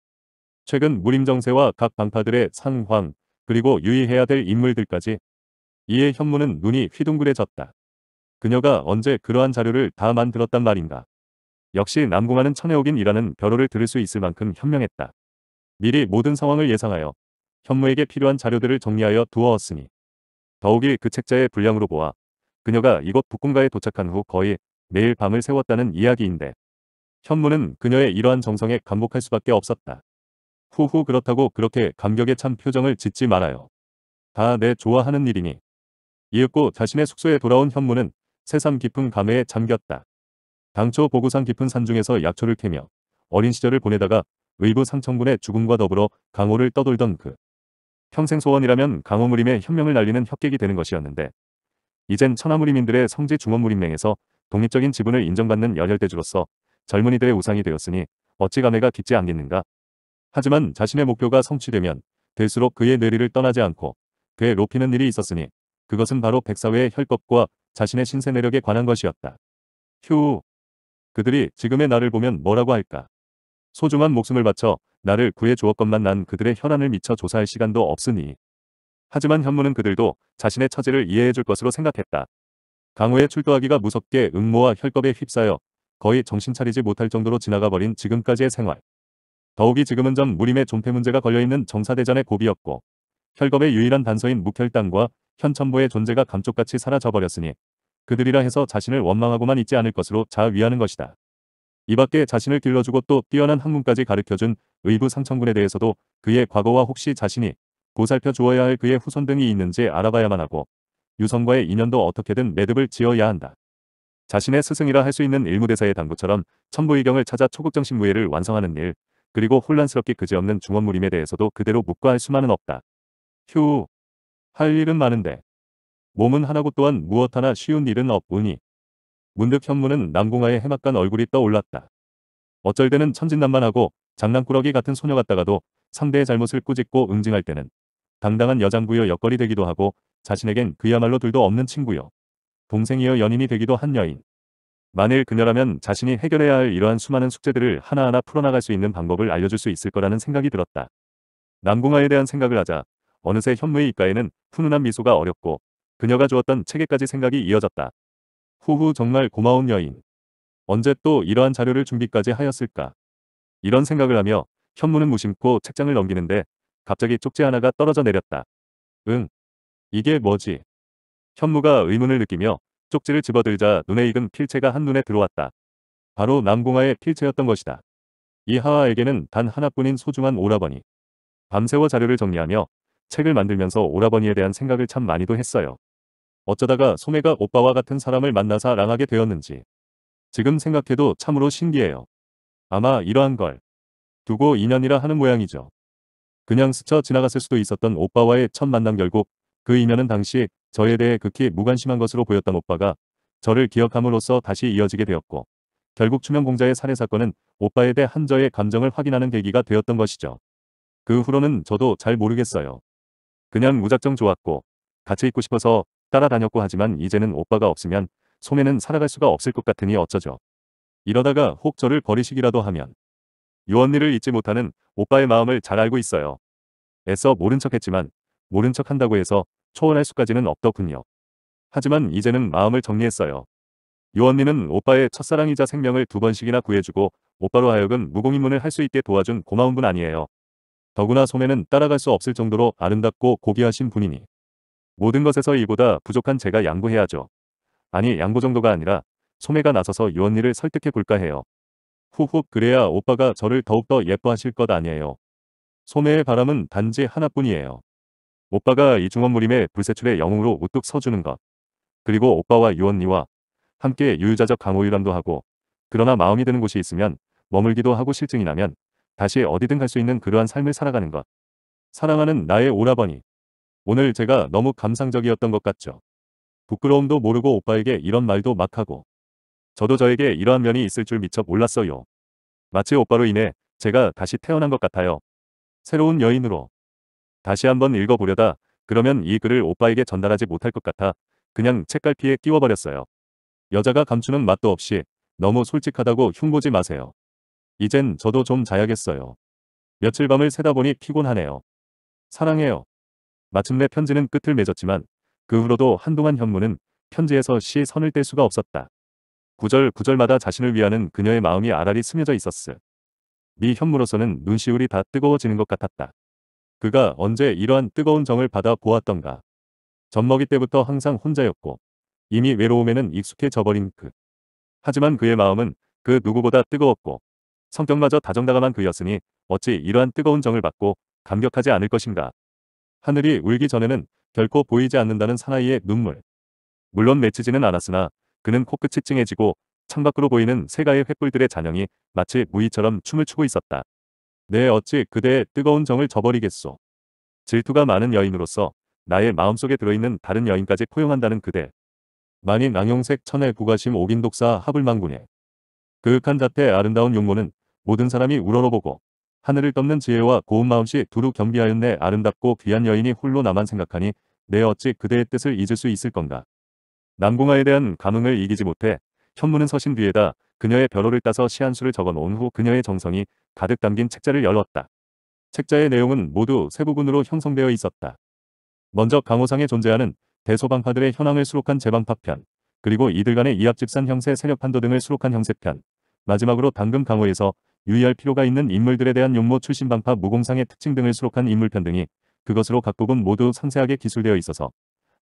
최근 무림정세와 각 방파들의 상황, 그리고 유의해야 될 인물들까지. 이에 현무는 눈이 휘둥그레졌다. 그녀가 언제 그러한 자료를 다 만들었단 말인가. 역시 남궁아는 천혜옥인이라는 벼호를 들을 수 있을 만큼 현명했다. 미리 모든 상황을 예상하여 현무에게 필요한 자료들을 정리하여 두어왔으니 더욱이 그 책자의 분량으로 보아 그녀가 이곳 북궁가에 도착한 후 거의 매일 밤을 세웠다는 이야기인데 현무는 그녀의 이러한 정성에 감복할 수밖에 없었다. 후후 그렇다고 그렇게 감격에 찬 표정을 짓지 말아요. 다 내 좋아하는 일이니. 이윽고 자신의 숙소에 돌아온 현무는 새삼 깊은 감회에 잠겼다. 당초 보구산 깊은 산중에서 약초를 캐며 어린 시절을 보내다가 의부 상청군의 죽음과 더불어 강호를 떠돌던 그 평생 소원이라면 강호무림의 혁명을 날리는 협객이 되는 것이었는데 이젠 천하무림인들의 성지 중원무림맹에서 독립적인 지분을 인정받는 열혈대주로서 젊은이들의 우상이 되었으니 어찌 감회가 깊지 않겠는가. 하지만 자신의 목표가 성취되면 될수록 그의 뇌리를 떠나지 않고 그의 높이는 일이 있었으니 그것은 바로 백사회의 혈법과 자신의 신세내력에 관한 것이었다. 휴 그들이 지금의 나를 보면 뭐라고 할까? 소중한 목숨을 바쳐 나를 구해주었건만 난 그들의 현안을 미처 조사할 시간도 없으니. 하지만 현무는 그들도 자신의 처지를 이해해줄 것으로 생각했다. 강호에 출두하기가 무섭게 응모와 혈겁에 휩싸여 거의 정신 차리지 못할 정도로 지나가 버린 지금까지의 생활. 더욱이 지금은 전 무림의 존폐 문제가 걸려있는 정사대전의 고비였고 혈겁의 유일한 단서인 묵혈당과 현천보의 존재가 감쪽같이 사라져버렸으니 그들이라 해서 자신을 원망하고만 있지 않을 것으로 자위하는 것이다. 이밖에 자신을 길러주고 또 뛰어난 학문까지 가르쳐준 의부 상천군에 대해서도 그의 과거와 혹시 자신이 보살펴 주어야 할 그의 후손 등이 있는지 알아봐야만 하고 유성과의 인연도 어떻게든 매듭을 지어야 한다. 자신의 스승이라 할 수 있는 일무대사의 당부처럼 천부의경을 찾아 초국정신 무예를 완성하는 일, 그리고 혼란스럽게 그지없는 중원무림에 대해서도 그대로 묵과할 수만은 없다. 휴, 할 일은 많은데 몸은 하나고 또한 무엇 하나 쉬운 일은 없으니 문득 현무는 남궁아의 해막간 얼굴이 떠올랐다. 어쩔 때는 천진난만하고 장난꾸러기 같은 소녀 같다가도 상대의 잘못을 꾸짖고 응징할 때는 당당한 여장부여 역거리 되기도 하고 자신에겐 그야말로 둘도 없는 친구요. 동생이여 연인이 되기도 한 여인. 만일 그녀라면 자신이 해결해야 할 이러한 수많은 숙제들을 하나하나 풀어나갈 수 있는 방법을 알려줄 수 있을 거라는 생각이 들었다. 남궁아에 대한 생각을 하자 어느새 현무의 입가에는 훈훈한 미소가 어렵고 그녀가 주었던 책에까지 생각이 이어졌다. 후후 정말 고마운 여인. 언제 또 이러한 자료를 준비까지 하였을까. 이런 생각을 하며 현무는 무심코 책장을 넘기는데 갑자기 쪽지 하나가 떨어져 내렸다. 응. 이게 뭐지? 현무가 의문을 느끼며 쪽지를 집어들자 눈에 익은 필체가 한눈에 들어왔다. 바로 남궁아의 필체였던 것이다. 이 하하에게는 단 하나뿐인 소중한 오라버니. 밤새워 자료를 정리하며 책을 만들면서 오라버니에 대한 생각을 참 많이도 했어요. 어쩌다가 소매가 오빠와 같은 사람을 만나 사랑하게 되었는지 지금 생각해도 참으로 신기해요. 아마 이러한 걸 두고 인연이라 하는 모양이죠. 그냥 스쳐 지나갔을 수도 있었던 오빠와의 첫 만남 결국 그 인연은 당시 저에 대해 극히 무관심한 것으로 보였던 오빠가 저를 기억함으로써 다시 이어지게 되었고 결국 추명공자의 살해 사건은 오빠에 대한 한저의 감정을 확인하는 계기가 되었던 것이죠. 그 후로는 저도 잘 모르겠어요. 그냥 무작정 좋았고 같이 있고 싶어서 따라다녔고 하지만 이제는 오빠가 없으면 소매는 살아갈 수가 없을 것 같으니 어쩌죠. 이러다가 혹 저를 버리시기라도 하면 요 언니를 잊지 못하는 오빠의 마음을 잘 알고 있어요. 애써 모른 척했지만 모른 척한다고 해서 초월할 수까지는 없더군요. 하지만 이제는 마음을 정리했어요. 요 언니는 오빠의 첫사랑이자 생명을 두 번씩이나 구해주고 오빠로 하여금 무공인문을 할 수 있게 도와준 고마운 분 아니에요. 더구나 소매는 따라갈 수 없을 정도로 아름답고 고귀하신 분이니 모든 것에서 이보다 부족한 제가 양보해야죠. 아니 양보 정도가 아니라 소매가 나서서 유 언니를 설득해 볼까 해요. 후훅 그래야 오빠가 저를 더욱더 예뻐하실 것 아니에요. 소매의 바람은 단지 하나뿐이에요. 오빠가 이 중원무림의 불세출의 영웅으로 우뚝 서주는 것. 그리고 오빠와 유언니와 함께 유유자적 강호유람도 하고 그러나 마음이 드는 곳이 있으면 머물기도 하고 실증이 나면 다시 어디든 갈 수 있는 그러한 삶을 살아가는 것. 사랑하는 나의 오라버니. 오늘 제가 너무 감상적이었던 것 같죠. 부끄러움도 모르고 오빠에게 이런 말도 막 하고 저도 저에게 이러한 면이 있을 줄 미처 몰랐어요. 마치 오빠로 인해 제가 다시 태어난 것 같아요. 새로운 여인으로 다시 한번 읽어보려다 그러면 이 글을 오빠에게 전달하지 못할 것 같아 그냥 책갈피에 끼워버렸어요. 여자가 감추는 맛도 없이 너무 솔직하다고 흉보지 마세요. 이젠 저도 좀 자야겠어요. 며칠 밤을 새다 보니 피곤하네요. 사랑해요. 마침내 편지는 끝을 맺었지만 그 후로도 한동안 현무는 편지에서 시의 선을 뗄 수가 없었다. 구절 구절마다 자신을 위하는 그녀의 마음이 아라리 스며져 있었어. 미 현무로서는 눈시울이 다 뜨거워지는 것 같았다. 그가 언제 이러한 뜨거운 정을 받아 보았던가. 젖먹이 때부터 항상 혼자였고 이미 외로움에는 익숙해져버린 그. 하지만 그의 마음은 그 누구보다 뜨거웠고 성격마저 다정다감한 그였으니 어찌 이러한 뜨거운 정을 받고 감격하지 않을 것인가. 하늘이 울기 전에는 결코 보이지 않는다는 사나이의 눈물. 물론 맺히지는 않았으나 그는 코끝이 찡해지고 창밖으로 보이는 새가의 횃불들의 잔영이 마치 무희처럼 춤을 추고 있었다. 내 네, 어찌 그대의 뜨거운 정을 저버리겠소. 질투가 많은 여인으로서 나의 마음속에 들어있는 다른 여인까지 포용한다는 그대. 만인 앙용색 천의 부가심 오긴 독사 하불망군에 그윽한 자태의 아름다운 용모는 모든 사람이 우러러보고 하늘을 덮는 지혜와 고운 마음씨 두루 겸비하였네 아름답고 귀한 여인이 홀로 나만 생각하니 내 어찌 그대의 뜻을 잊을 수 있을 건가. 남궁아에 대한 감흥을 이기지 못해 현무는 서신 뒤에다 그녀의 벼로를 따서 시한수를 적어놓은 후 그녀의 정성이 가득 담긴 책자를 열었다. 책자의 내용은 모두 세 부분으로 형성되어 있었다. 먼저 강호상에 존재하는 대소방파들의 현황을 수록한 재방파편, 그리고 이들 간의 이합집산 형세 세력판도 등을 수록한 형세편, 마지막으로 당금 강호에서 유의할 필요가 있는 인물들에 대한 용모 출신 방파 무공상의 특징 등을 수록한 인물편 등이 그것으로 각국은 모두 상세하게 기술되어 있어서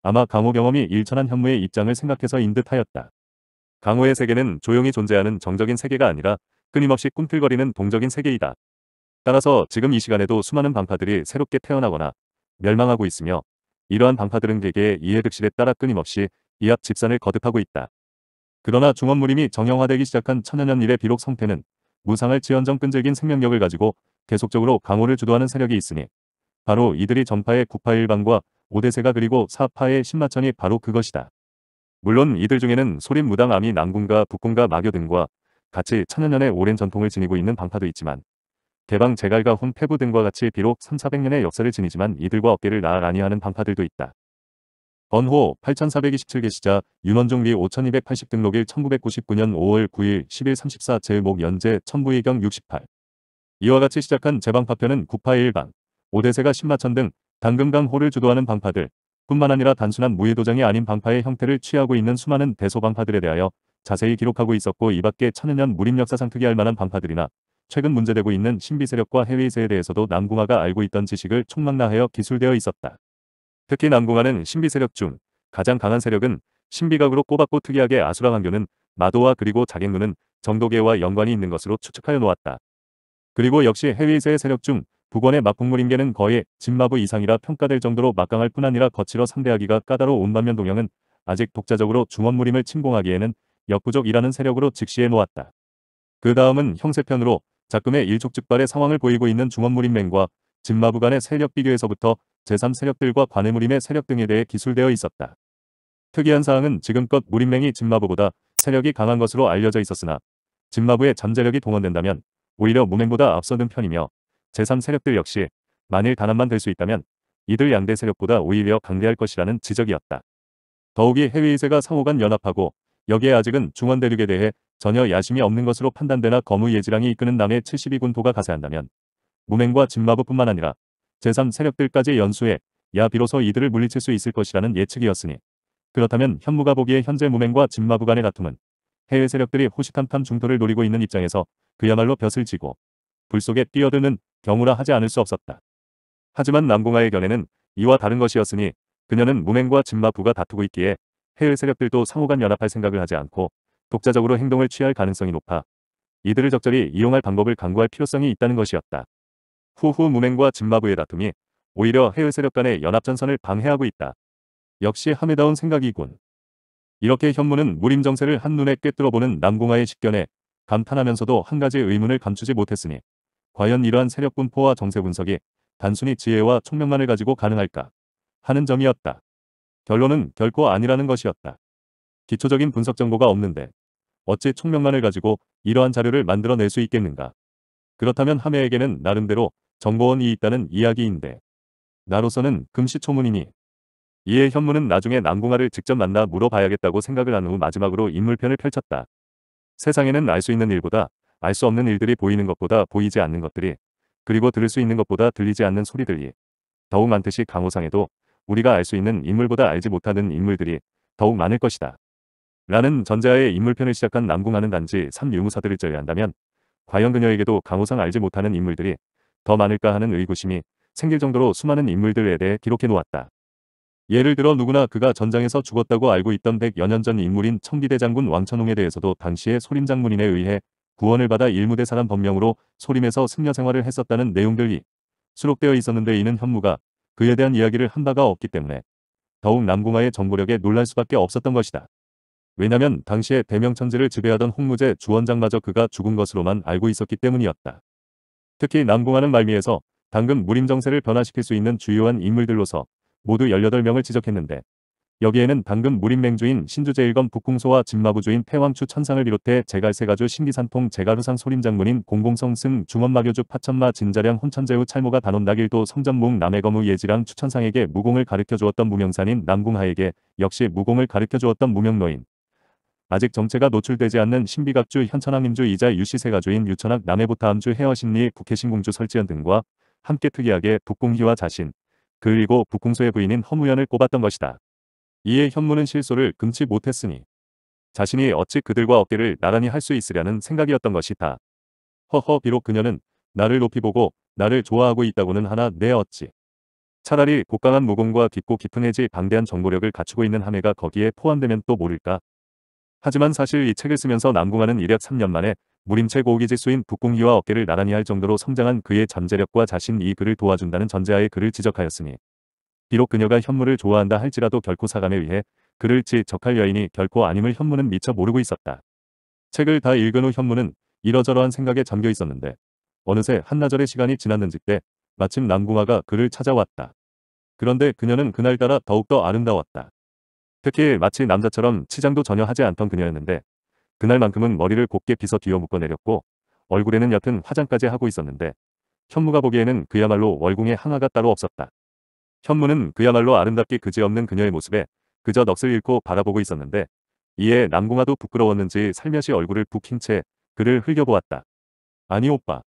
아마 강호경험이 일천한 현무의 입장을 생각해서인 듯하였다. 강호의 세계는 조용히 존재하는 정적인 세계가 아니라 끊임없이 꿈틀거리는 동적인 세계이다. 따라서 지금 이 시간에도 수많은 방파들이 새롭게 태어나거나 멸망하고 있으며 이러한 방파들은 개개의 이해득실에 따라 끊임없이 이합 집산을 거듭하고 있다. 그러나 중원무림이 정형화되기 시작한 천여년 이래 비록 성패는 무상할 지연정 끈질긴 생명력을 가지고 계속적으로 강호를 주도하는 세력이 있으니 바로 이들이 전파의 9파일방과 5대세가 그리고 4파의 신마천이 바로 그것이다. 물론 이들 중에는 소림 무당 암이 남군과 북군과 마교 등과 같이 천년년의 오랜 전통을 지니고 있는 방파도 있지만 개방 제갈과 혼 패부 등과 같이 비록 3,400년의 역사를 지니지만 이들과 어깨를 나아라니 하는 방파들도 있다. 번호 8427개시자 윤원종리 5280 등록일 1999년 5월 9일 1134 제목 연재 천부의경 68 이와 같이 시작한 제방파편은 981방, 5대세가 1 0마천등 당금강 호를 주도하는 방파들 뿐만 아니라 단순한 무예도장이 아닌 방파의 형태를 취하고 있는 수많은 대소방파들에 대하여 자세히 기록하고 있었고 이밖에 천여년 무림역사상 특이할 만한 방파들이나 최근 문제되고 있는 신비세력과 해외세에 대해서도 남궁화가 알고 있던 지식을 총망라하여 기술되어 있었다. 특히 난공하는 신비 세력 중 가장 강한 세력은 신비각으로 꼬박꼬 특이하게 아수라 환교는 마도와 그리고 자객문은 정도계와 연관이 있는 것으로 추측하여 놓았다. 그리고 역시 해외에서의 세력 중 북원의 막풍물인계는 거의 진마부 이상이라 평가될 정도로 막강할 뿐 아니라 거칠어 상대하기가 까다로운 반면 동양은 아직 독자적으로 중원무림을 침공하기에는 역부족이라는 세력으로 직시해 놓았다. 그 다음은 형세편으로 작금의 일촉즉발의 상황을 보이고 있는 중원무림맹과 진마부 간의 세력 비교에서부터 제3세력들과 관해무림의 세력 등에 대해 기술되어 있었다. 특이한 사항은 지금껏 무림맹이 진마부보다 세력이 강한 것으로 알려져 있었으나 진마부의 잠재력이 동원된다면 오히려 무맹보다 앞서는 편이며 제3세력들 역시 만일 단합만 될 수 있다면 이들 양대 세력보다 오히려 강대할 것이라는 지적이었다. 더욱이 해외이세가 상호간 연합하고 여기에 아직은 중원대륙에 대해 전혀 야심이 없는 것으로 판단되나 거무예지랑이 이끄는 남해 7 2군도가 가세한다면 무맹과 진마부뿐만 아니라 제3 세력들까지 연수해 야 비로소 이들을 물리칠 수 있을 것이라는 예측이었으니 그렇다면 현무가 보기에 현재 무맹과 진마부 간의 다툼은 해외 세력들이 호시탐탐 중토를 노리고 있는 입장에서 그야말로 벼슬 지고 불속에 뛰어드는 경우라 하지 않을 수 없었다. 하지만 남궁아의 견해는 이와 다른 것이었으니 그녀는 무맹과 진마부가 다투고 있기에 해외 세력들도 상호간 연합할 생각을 하지 않고 독자적으로 행동을 취할 가능성이 높아 이들을 적절히 이용할 방법을 강구할 필요성이 있다는 것이었다. 후후 무맹과 짐마부의 다툼이 오히려 해외 세력 간의 연합전선을 방해하고 있다. 역시 함에다운 생각이군. 이렇게 현무는 무림정세를 한눈에 꿰뚫어보는 남궁하의 직견에 감탄하면서도 한 가지 의문을 감추지 못했으니 과연 이러한 세력 분포와 정세 분석이 단순히 지혜와 총명만을 가지고 가능할까 하는 점이었다. 결론은 결코 아니라는 것이었다. 기초적인 분석 정보가 없는데 어찌 총명만을 가지고 이러한 자료를 만들어낼 수 있겠는가. 그렇다면 함해에게는 나름대로 정보원이 있다는 이야기인데 나로서는 금시초문이니 이에 현무는 나중에 남궁아를 직접 만나 물어봐야겠다고 생각을 한 후 마지막으로 인물편을 펼쳤다. 세상에는 알 수 있는 일보다 알 수 없는 일들이 보이는 것보다 보이지 않는 것들이 그리고 들을 수 있는 것보다 들리지 않는 소리들이 더욱 많듯이 강호상에도 우리가 알 수 있는 인물보다 알지 못하는 인물들이 더욱 많을 것이다. 라는 전자의 인물편을 시작한 남궁하는 단지 3유무사들을 제외한다면 과연 그녀에게도 강호상 알지 못하는 인물들이 더 많을까 하는 의구심이 생길 정도로 수많은 인물들에 대해 기록해 놓았다. 예를 들어 누구나 그가 전장에서 죽었다고 알고 있던 100여 년 전 인물인 청기대장군 왕천홍에 대해서도 당시의 소림장군인에 의해 구원을 받아 일무대사람 법명으로 소림에서 승려 생활을 했었다는 내용들이 수록되어 있었는데 이는 현무가 그에 대한 이야기를 한 바가 없기 때문에 더욱 남궁하의 정보력에 놀랄 수밖에 없었던 것이다. 왜냐면 당시에 대명천지를 지배하던 홍무제 주원장마저 그가 죽은 것으로만 알고 있었기 때문이었다. 특히 남궁하는 말미에서 당금 무림정세를 변화시킬 수 있는 주요한 인물들로서 모두 18명을 지적했는데 여기에는 당금 무림맹주인 신주제일검 북궁소와 진마부주인 패왕추 천상을 비롯해 제갈세가주 신비산통 제갈루상 소림장문인 공공성승 중원마교주 파천마 진자량 혼천제우 찰모가 단원나길도 성전묵 남해검우 예지랑 추천상에게 무공을 가르켜주었던 무명산인 남궁하에게 역시 무공을 가르켜주었던 무명노인 아직 정체가 노출되지 않는 신비각주 현천왕임주이자 유씨세가주인 유천학 남해부터함주 해어신리 북해신공주 설지연 등과 함께 특이하게 북궁희와 자신 그리고 북궁소의 부인인 허무연을 꼽았던 것이다. 이에 현무는 실소를 금치 못했으니 자신이 어찌 그들과 어깨를 나란히 할 수 있으려는 생각이었던 것이다. 허허 비록 그녀는 나를 높이 보고 나를 좋아하고 있다고는 하나 내 네 어찌 차라리 곡강한 무공과 깊고 깊은 해지 방대한 정보력을 갖추고 있는 함해가 거기에 포함되면 또 모를까 하지만 사실 이 책을 쓰면서 남궁아는 이력 3년 만에 무림체 고기지수인 북궁이와 어깨를 나란히 할 정도로 성장한 그의 잠재력과 자신이 그를 도와준다는 전제하에 그를 지적하였으니 비록 그녀가 현무를 좋아한다 할지라도 결코 사감에 의해 그를 지적할 여인이 결코 아님을 현무는 미처 모르고 있었다. 책을 다 읽은 후 현무는 이러저러한 생각에 잠겨 있었는데 어느새 한나절의 시간이 지났는지 때 마침 남궁아가 그를 찾아왔다. 그런데 그녀는 그날따라 더욱더 아름다웠다. 특히 마치 남자처럼 치장도 전혀 하지 않던 그녀였는데 그날만큼은 머리를 곱게 빗어 뒤어 묶어 내렸고 얼굴에는 옅은 화장까지 하고 있었는데 현무가 보기에는 그야말로 월궁의 항아가 따로 없었다. 현무는 그야말로 아름답게 그지없는 그녀의 모습에 그저 넋을 잃고 바라보고 있었는데 이에 남궁아도 부끄러웠는지 살며시 얼굴을 붓힌 채 그를 흘겨보았다. 아니 오빠.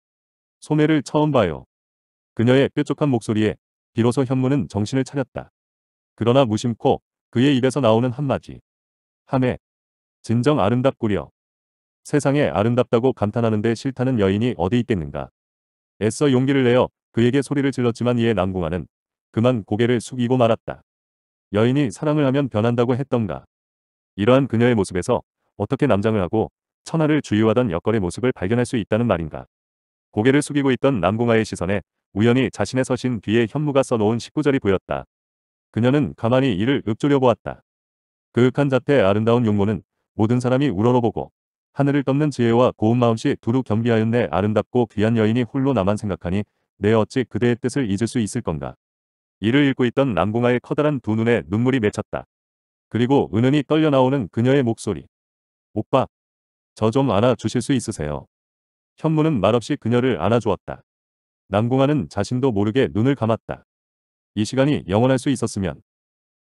소매를 처음 봐요. 그녀의 뾰족한 목소리에 비로소 현무는 정신을 차렸다. 그러나 무심코 그의 입에서 나오는 한마디. 한해. 진정 아름답구려. 세상에 아름답다고 감탄하는데 싫다는 여인이 어디 있겠는가. 애써 용기를 내어 그에게 소리를 질렀지만 이에 남궁아는 그만 고개를 숙이고 말았다. 여인이 사랑을 하면 변한다고 했던가. 이러한 그녀의 모습에서 어떻게 남장을 하고 천하를 주유하던 역걸의 모습을 발견할 수 있다는 말인가. 고개를 숙이고 있던 남궁아의 시선에 우연히 자신의 서신 뒤에 현무가 써놓은 19절이 보였다. 그녀는 가만히 이를 읊조려 보았다. 그윽한 자태의 아름다운 용모는 모든 사람이 우러러보고 하늘을 덮는 지혜와 고운 마음씨 두루 겸비하였네 아름답고 귀한 여인이 홀로 나만 생각하니 내 어찌 그대의 뜻을 잊을 수 있을 건가. 이를 읽고 있던 남궁아의 커다란 두 눈에 눈물이 맺혔다. 그리고 은은히 떨려 나오는 그녀의 목소리. 오빠, 저 좀 안아주실 수 있으세요. 현무는 말없이 그녀를 안아주었다. 남궁아는 자신도 모르게 눈을 감았다. 이 시간이 영원할 수 있었으면.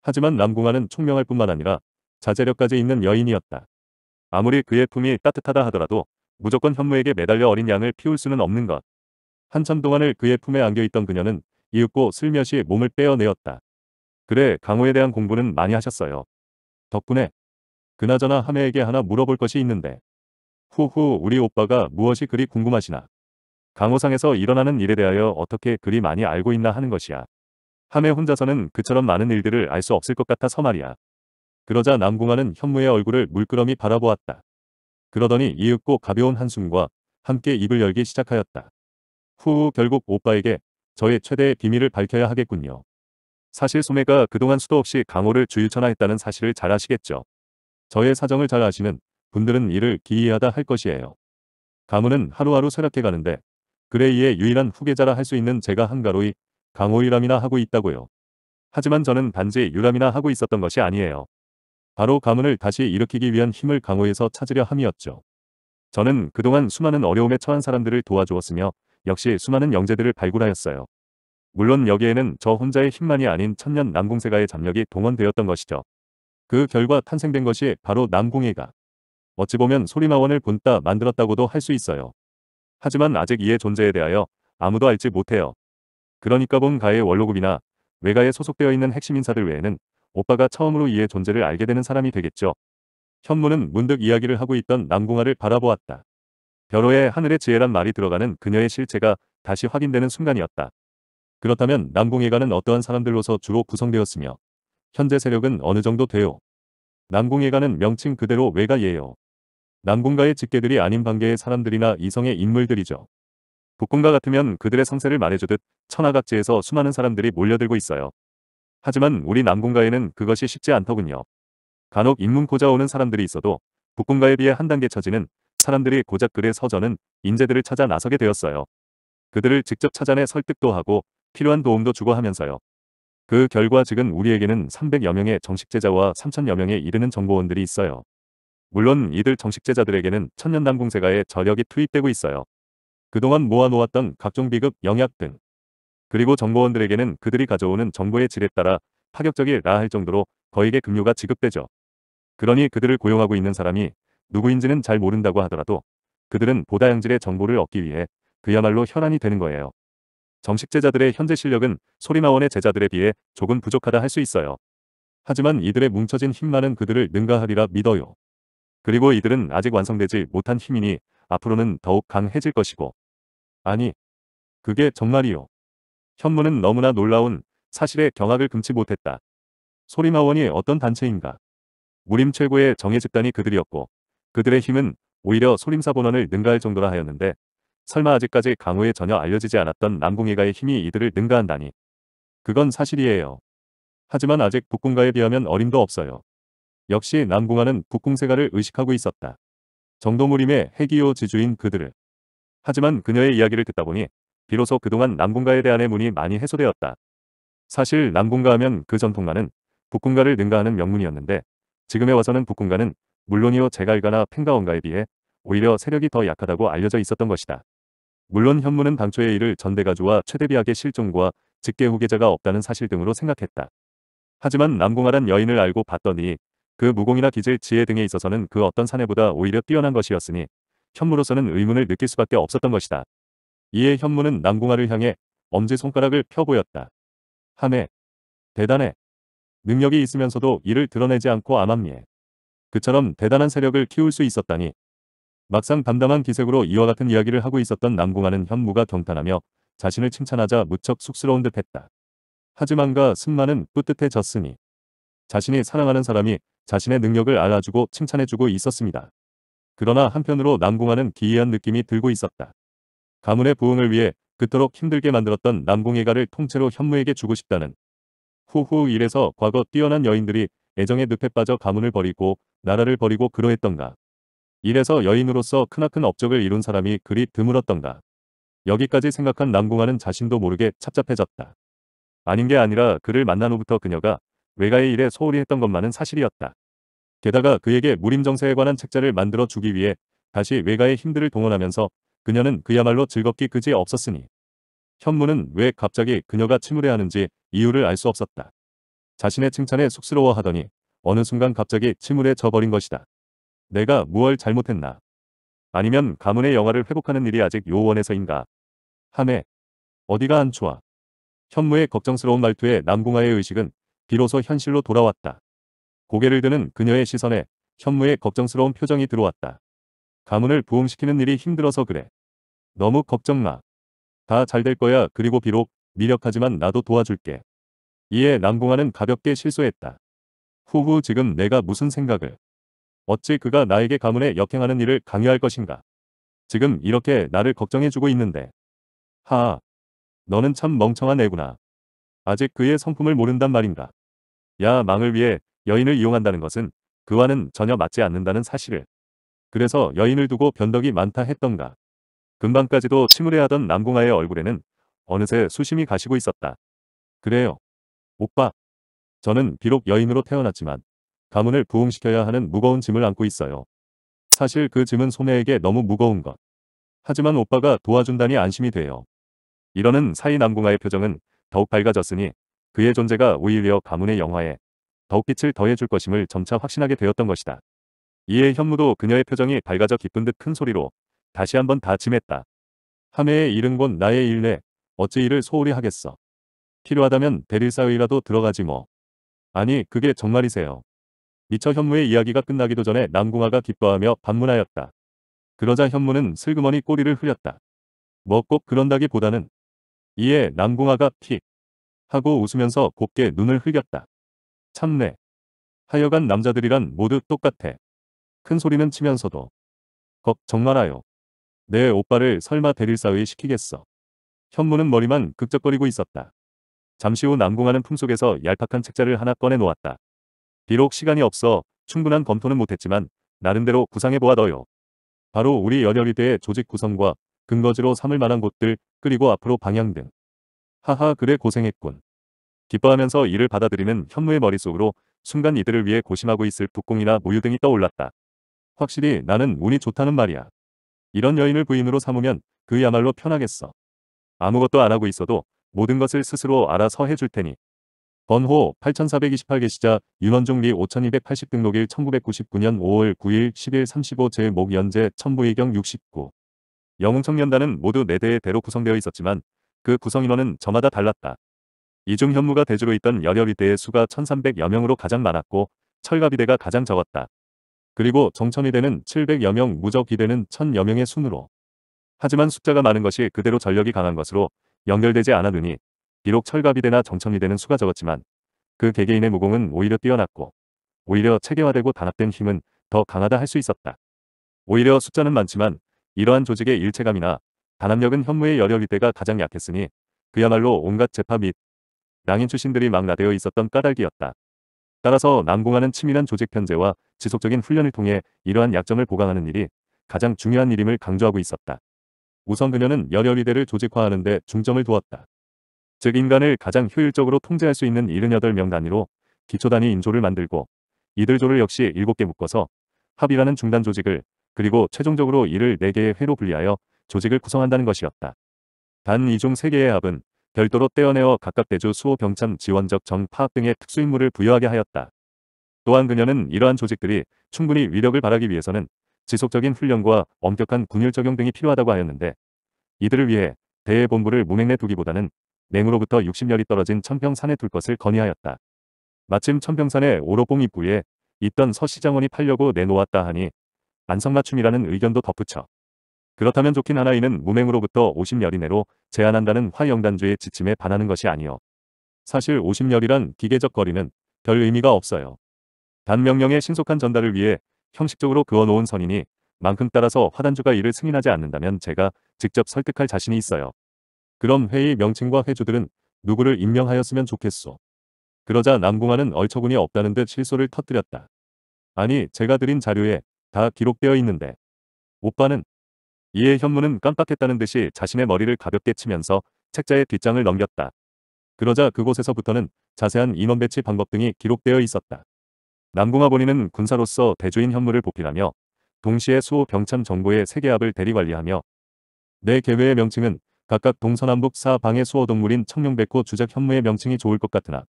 하지만 남궁아는 총명할 뿐만 아니라 자제력까지 있는 여인이었다. 아무리 그의 품이 따뜻하다 하더라도 무조건 현무에게 매달려 어린 양을 피울 수는 없는 것. 한참 동안을 그의 품에 안겨있던 그녀는 이윽고 슬며시 몸을 빼어내었다. 그래 강호에 대한 공부는 많이 하셨어요. 덕분에 그나저나 함해에게 하나 물어볼 것이 있는데 후후 우리 오빠가 무엇이 그리 궁금하시나 강호상에서 일어나는 일에 대하여 어떻게 그리 많이 알고 있나 하는 것이야. 함에 혼자서는 그처럼 많은 일들을 알 수 없을 것 같아서 말이야. 그러자 남궁아는 현무의 얼굴을 물끄러미 바라보았다. 그러더니 이윽고 가벼운 한숨과 함께 입을 열기 시작하였다. 후 결국 오빠에게 저의 최대의 비밀을 밝혀야 하겠군요. 사실 소매가 그동안 수도 없이 강호를 주유천하했다는 사실을 잘 아시겠죠. 저의 사정을 잘 아시는 분들은 이를 기이하다 할 것이에요. 가문은 하루하루 쇠락해가는데 그레이의 유일한 후계자라 할 수 있는 제가 한가로이 강호유람이나 하고 있다고요. 하지만 저는 단지 유람이나 하고 있었던 것이 아니에요. 바로 가문을 다시 일으키기 위한 힘을 강호에서 찾으려 함이었죠. 저는 그동안 수많은 어려움에 처한 사람들을 도와주었으며 역시 수많은 영재들을 발굴하였어요. 물론 여기에는 저 혼자의 힘만이 아닌 천년 남궁세가의 잠력이 동원되었던 것이죠. 그 결과 탄생된 것이 바로 남궁해가. 어찌 보면 소리마원을 본따 만들었다고도 할 수 있어요. 하지만 아직 이의 존재에 대하여 아무도 알지 못해요. 그러니까 본가의 원로급이나 외가에 소속되어 있는 핵심 인사들 외에는 오빠가 처음으로 이의 존재를 알게 되는 사람이 되겠죠. 현무는 문득 이야기를 하고 있던 남궁아를 바라보았다. 벼호의 하늘의 지혜란 말이 들어가는 그녀의 실체가 다시 확인되는 순간이었다. 그렇다면 남궁예가는 어떠한 사람들로서 주로 구성되었으며 현재 세력은 어느 정도 돼요. 남궁예가는 명칭 그대로 외가예요. 남궁가의 직계들이 아닌 반계의 사람들이나 이성의 인물들이죠. 북군과 같으면 그들의 상세를 말해주듯 천하각지에서 수많은 사람들이 몰려들고 있어요. 하지만 우리 남군가에는 그것이 쉽지 않더군요. 간혹 입문 고자오는 사람들이 있어도 북군가에 비해 한 단계 처지는 사람들이 고작 그의 서전은 인재들을 찾아 나서게 되었어요. 그들을 직접 찾아내 설득도 하고 필요한 도움도 주고 하면서요. 그 결과 지금 우리에게는 300여 명의 정식 제자와 3천여 명에 이르는 정보원들이 있어요. 물론 이들 정식 제자들에게는 천년남궁세가의 저력이 투입되고 있어요. 그동안 모아놓았던 각종 비급, 영약 등 그리고 정보원들에게는 그들이 가져오는 정보의 질에 따라 파격적이라 할 정도로 거액의 급료가 지급되죠. 그러니 그들을 고용하고 있는 사람이 누구인지는 잘 모른다고 하더라도 그들은 보다 양질의 정보를 얻기 위해 그야말로 현안이 되는 거예요. 정식 제자들의 현재 실력은 소리마원의 제자들에 비해 조금 부족하다 할 수 있어요. 하지만 이들의 뭉쳐진 힘만은 그들을 능가하리라 믿어요. 그리고 이들은 아직 완성되지 못한 힘이니 앞으로는 더욱 강해질 것이고 아니, 그게 정말이요. 현무는 너무나 놀라운 사실에 경악을 금치 못했다. 소림하원이 어떤 단체인가? 무림 최고의 정예 집단이 그들이었고 그들의 힘은 오히려 소림사 본원을 능가할 정도라 하였는데 설마 아직까지 강호에 전혀 알려지지 않았던 남궁예가의 힘이 이들을 능가한다니. 그건 사실이에요. 하지만 아직 북궁가에 비하면 어림도 없어요. 역시 남궁아는 북궁세가를 의식하고 있었다. 정도무림의 해기요 지주인 그들을 하지만 그녀의 이야기를 듣다 보니 비로소 그동안 남궁가에 대한의 문이 많이 해소되었다. 사실 남궁가 하면 그 전통가는 북궁가를 능가하는 명문이었는데 지금에 와서는 북궁가는 물론이요 제갈가나 팽가원가에 비해 오히려 세력이 더 약하다고 알려져 있었던 것이다. 물론 현무는 당초의 일을 전대가주와 최대비학의 실종과 직계 후계자가 없다는 사실 등으로 생각했다. 하지만 남궁아란 여인을 알고 봤더니 그 무공이나 기질 지혜 등에 있어서는 그 어떤 사내보다 오히려 뛰어난 것이었으니 현무로서는 의문을 느낄 수밖에 없었던 것이다. 이에 현무는 남궁아를 향해 엄지손가락을 펴보였다. 하네. 대단해. 능력이 있으면서도 이를 드러내지 않고 암암리에 그처럼 대단한 세력을 키울 수 있었다니. 막상 담담한 기색으로 이와 같은 이야기를 하고 있었던 남궁아는 현무가 경탄하며 자신을 칭찬하자 무척 쑥스러운 듯했다. 하지만과 승마는 뿌듯해졌으니 자신이 사랑하는 사람이 자신의 능력을 알아주고 칭찬해주고 있었습니다. 그러나 한편으로 남궁아는 기이한 느낌이 들고 있었다. 가문의 부흥을 위해 그토록 힘들게 만들었던 남궁예가를 통째로 현무에게 주고 싶다는 후후 이래서 과거 뛰어난 여인들이 애정의 늪에 빠져 가문을 버리고 나라를 버리고 그러했던가. 이래서 여인으로서 크나큰 업적을 이룬 사람이 그리 드물었던가. 여기까지 생각한 남궁아는 자신도 모르게 찹찹해졌다. 아닌 게 아니라 그를 만난 후부터 그녀가 외가의 일에 소홀히 했던 것만은 사실이었다. 게다가 그에게 무림정세에 관한 책자를 만들어 주기 위해 다시 외가의 힘들을 동원하면서 그녀는 그야말로 즐겁기 그지 없었으니 현무는 왜 갑자기 그녀가 침울해하는지 이유를 알 수 없었다. 자신의 칭찬에 쑥스러워하더니 어느 순간 갑자기 침울해 져버린 것이다. 내가 무얼 잘못했나? 아니면 가문의 영화를 회복하는 일이 아직 요원에서인가? 하에 어디가 안 좋아? 현무의 걱정스러운 말투에 남궁아의 의식은 비로소 현실로 돌아왔다. 고개를 드는 그녀의 시선에 현무의 걱정스러운 표정이 들어왔다. 가문을 부흥시키는 일이 힘들어서 그래. 너무 걱정 마. 다 잘 될 거야. 그리고 비록 미력하지만 나도 도와줄게. 이에 남궁아는 가볍게 실수했다 후후 지금 내가 무슨 생각을. 어찌 그가 나에게 가문에 역행하는 일을 강요할 것인가. 지금 이렇게 나를 걱정해주고 있는데. 하아. 너는 참 멍청한 애구나. 아직 그의 성품을 모른단 말인가. 야 망을 위해 여인을 이용한다는 것은 그와는 전혀 맞지 않는다는 사실을. 그래서 여인을 두고 변덕이 많다 했던가. 금방까지도 침울해하던 남궁아의 얼굴에는 어느새 수심이 가시고 있었다. 그래요. 오빠. 저는 비록 여인으로 태어났지만 가문을 부흥시켜야 하는 무거운 짐을 안고 있어요. 사실 그 짐은 소매에게 너무 무거운 것. 하지만 오빠가 도와준다니 안심이 돼요. 이러는 사이 남궁아의 표정은 더욱 밝아졌으니 그의 존재가 오히려 가문의 영화에 더욱 빛을 더해줄 것임을 점차 확신하게 되었던 것이다. 이에 현무도 그녀의 표정이 밝아져 기쁜 듯 큰 소리로 다시 한번 다짐했다. 함해의 이른 곧 나의 일내 어찌 일을 소홀히 하겠어. 필요하다면 대리사위라도 들어가지 뭐. 아니 그게 정말이세요. 미처 현무의 이야기가 끝나기도 전에 남궁아가 기뻐하며 반문하였다. 그러자 현무는 슬그머니 꼬리를 흐렸다. 뭐 꼭 그런다기보다는 이에 남궁아가 픽 하고 웃으면서 곱게 눈을 흘겼다. 참내. 하여간 남자들이란 모두 똑같아큰 소리는 치면서도. 겁 정말아요. 내 오빠를 설마 대릴 사위 시키겠어. 현무는 머리만 극적거리고 있었다. 잠시 후난공하는 품속에서 얄팍한 책자를 하나 꺼내놓았다. 비록 시간이 없어 충분한 검토는 못했지만 나름대로 구상해보아더요. 바로 우리 연혈이대의 조직 구성과 근거지로 삼을 만한 곳들 그리고 앞으로 방향 등. 하하 그래 고생했군. 기뻐하면서 이를 받아들이는 현무의 머릿속으로 순간 이들을 위해 고심하고 있을 북궁이나 모유 등이 떠올랐다. 확실히 나는 운이 좋다는 말이야. 이런 여인을 부인으로 삼으면 그야말로 편하겠어. 아무것도 안 하고 있어도 모든 것을 스스로 알아서 해줄 테니. 번호 8428개 시자 윤원종리 5280 등록일 1999년 5월 9일 10일 35 제목 연재 천부의경 69 영웅청년단은 모두 4대의 대로 구성되어 있었지만 그 구성인원은 저마다 달랐다. 이중 현무가 대주로 있던 열혈위대의 수가 1300여 명으로 가장 많았고 철갑위대가 가장 적었다. 그리고 정천위대는 700여 명, 무적위대는 1000여 명의 순으로. 하지만 숫자가 많은 것이 그대로 전력이 강한 것으로 연결되지 않았으니 비록 철갑위대나 정천위대는 수가 적었지만 그 개개인의 무공은 오히려 뛰어났고 오히려 체계화되고 단합된 힘은 더 강하다 할 수 있었다. 오히려 숫자는 많지만 이러한 조직의 일체감이나 단합력은 현무의 열혈위대가 가장 약했으니 그야말로 온갖 재파 및 낭인 출신들이 망라되어 있었던 까닭이었다. 따라서 남공하는 치밀한 조직 편제와 지속적인 훈련을 통해 이러한 약점을 보강하는 일이 가장 중요한 일임을 강조하고 있었다. 우선 그녀는 열혈이대를 조직화하는 데 중점을 두었다. 즉 인간을 가장 효율적으로 통제할 수 있는 78명 단위로 기초단위 인조를 만들고 이들조를 역시 7개 묶어서 합이라는 중단 조직을 그리고 최종적으로 이를 4개의 회로 분리하여 조직을 구성한다는 것이었다. 단 이 중 3개의 합은 별도로 떼어내어 각각 대주 수호 병참 지원적 정 파악 등의 특수임무를 부여하게 하였다. 또한 그녀는 이러한 조직들이 충분히 위력을 발하기 위해서는 지속적인 훈련과 엄격한 군율 적용 등이 필요하다고 하였는데 이들을 위해 대해본부를 무맹내 두기보다는 냉으로부터 60열이 떨어진 천평산에 둘 것을 건의하였다. 마침 천평산의 오로봉 입구에 있던 서시장원이 팔려고 내놓았다 하니 안성맞춤이라는 의견도 덧붙여 그렇다면 좋긴 하나 이는 무맹으로부터 5 0열 이내로 제한한다는 화영단주의 지침에 반하는 것이 아니요. 사실 50열이란 기계적 거리는 별 의미가 없어요. 단 명령의 신속한 전달을 위해 형식적으로 그어놓은 선인이 만큼 따라서 화단주가 이를 승인하지 않는다면 제가 직접 설득할 자신이 있어요. 그럼 회의 명칭과 회주들은 누구를 임명하였으면 좋겠소. 그러자 남궁아는 얼처구니 없다는 듯 실소를 터뜨렸다. 아니 제가 드린 자료에 다 기록되어 있는데 오빠는 이에 현무는 깜빡했다는 듯이 자신의 머리를 가볍게 치면서 책자의 뒷장을 넘겼다. 그러자 그곳에서부터는 자세한 인원 배치 방법 등이 기록되어 있었다. 남궁아 본인은 군사로서 대주인 현무를 보필하며 동시에 수호 병참 정보의 세계합을 대리관리하며 내 계획의 명칭은 각각 동서남북 사방의 수호 동물인 청룡백호 주작 현무의 명칭이 좋을 것 같으나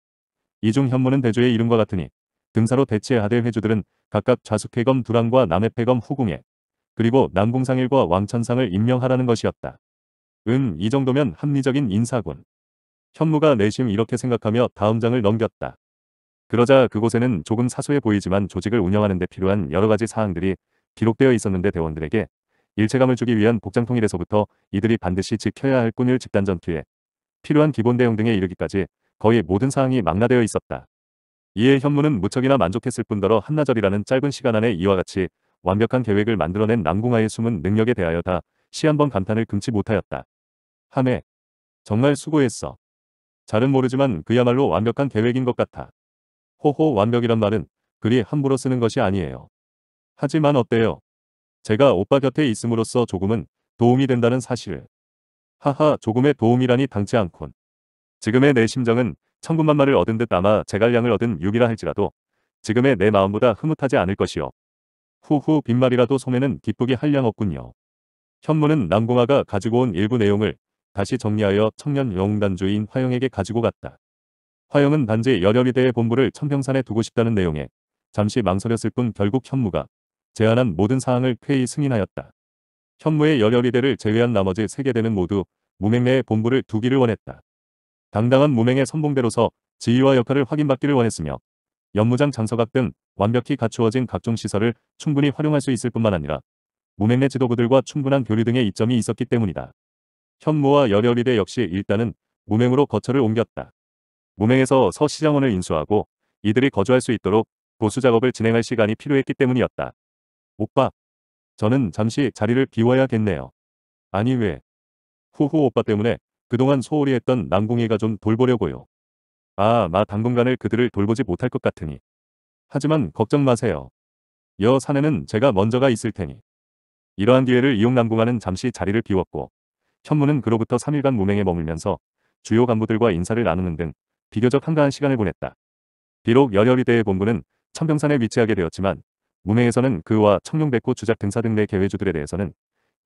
이중 현무는 대조의 이름과 같으니 등사로 대치해하될 회주들은 각각 좌숙회검 두랑과 남해패검 후궁에 그리고 남궁상일과 왕천상을 임명하라는 것이었다. 음, 이 정도면 합리적인 인사군. 현무가 내심 이렇게 생각하며 다음 장을 넘겼다. 그러자 그곳에는 조금 사소해 보이지만 조직을 운영하는 데 필요한 여러 가지 사항들이 기록되어 있었는데 대원들에게 일체감을 주기 위한 복장통일에서부터 이들이 반드시 지켜야 할 꾸밀 집단 전투에 필요한 기본 대응 등에 이르기까지 거의 모든 사항이 망라되어 있었다. 이에 현무는 무척이나 만족했을 뿐더러 한나절이라는 짧은 시간 안에 이와 같이 완벽한 계획을 만들어낸 남궁아의 숨은 능력에 대하여 다 시 한번 감탄을 금치 못하였다. 하해 정말 수고했어. 잘은 모르지만 그야말로 완벽한 계획인 것 같아. 호호 완벽이란 말은 그리 함부로 쓰는 것이 아니에요. 하지만 어때요? 제가 오빠 곁에 있음으로써 조금은 도움이 된다는 사실을. 하하 조금의 도움이라니 당치 않군. 지금의 내 심정은 천군만마를 얻은 듯 아마 제갈량을 얻은 유비라 할지라도 지금의 내 마음보다 흐뭇하지 않을 것이요. 후후 그 빈말이라도 소매는 기쁘게 할 양 없군요. 현무는 남궁아가 가지고 온 일부 내용을 다시 정리하여 청년 영단주인 웅 화영에게 가지고 갔다. 화영은 단지 열혈이대의 본부를 청평산에 두고 싶다는 내용에 잠시 망설였을 뿐 결국 현무가 제안한 모든 사항을 쾌히 승인하였다. 현무의 열혈이대를 제외한 나머지 세개대는 모두 무맹 내의 본부를 두기를 원했다. 당당한 무맹의 선봉대로서 지휘와 역할을 확인받기를 원했으며 연무장 장서각 등 완벽히 갖추어진 각종 시설을 충분히 활용할 수 있을 뿐만 아니라 무맹내 지도부들과 충분한 교류 등의 이점이 있었기 때문이다. 현무와 열혈이대 역시 일단은 무맹으로 거처를 옮겼다. 무맹에서 서시장원을 인수하고 이들이 거주할 수 있도록 보수 작업을 진행할 시간이 필요했기 때문이었다. 오빠, 저는 잠시 자리를 비워야겠네요. 아니 왜? 후후 오빠 때문에 그동안 소홀히 했던 남궁이가 좀 돌보려고요. 아, 마 당분간을 그들을 돌보지 못할 것 같으니. 하지만 걱정 마세요. 여 산에는 제가 먼저가 있을 테니. 이러한 기회를 이용남궁하는 잠시 자리를 비웠고 현무는 그로부터 3일간 무맹에 머물면서 주요 간부들과 인사를 나누는 등 비교적 한가한 시간을 보냈다. 비록 여혈리대의 본부는 천병산에 위치하게 되었지만 무맹에서는 그와 청룡백구 주작 등사 등내 개회주들에 대해서는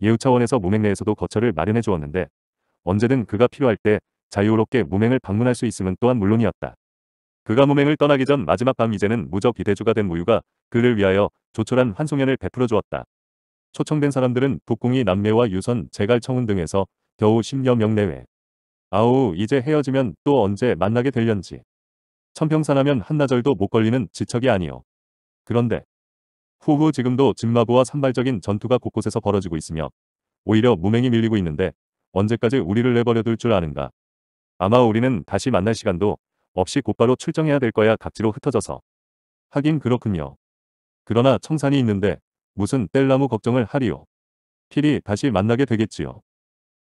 예우 차원에서 무맹 내에서도 거처를 마련해 주었는데 언제든 그가 필요할 때 자유롭게 무맹을 방문할 수 있음은 또한 물론이었다. 그가 무맹을 떠나기 전 마지막 밤 이제는 무적 비대주가 된 무유가 그를 위하여 조촐한 환송연을 베풀어 주었다. 초청된 사람들은 북궁이 남매와 유선, 제갈 청운 등에서 겨우 10여 명 내외. 아우 이제 헤어지면 또 언제 만나게 될련지. 천평산하면 한나절도 못 걸리는 지척이 아니오. 그런데 후후 지금도 진마부와 산발적인 전투가 곳곳에서 벌어지고 있으며 오히려 무맹이 밀리고 있는데 언제까지 우리를 내버려둘 줄 아는가. 아마 우리는 다시 만날 시간도 없이 곧바로 출정해야 될 거야 각지로 흩어져서. 하긴 그렇군요. 그러나 청산이 있는데 무슨 뗄나무 걱정을 하리요. 필이 다시 만나게 되겠지요.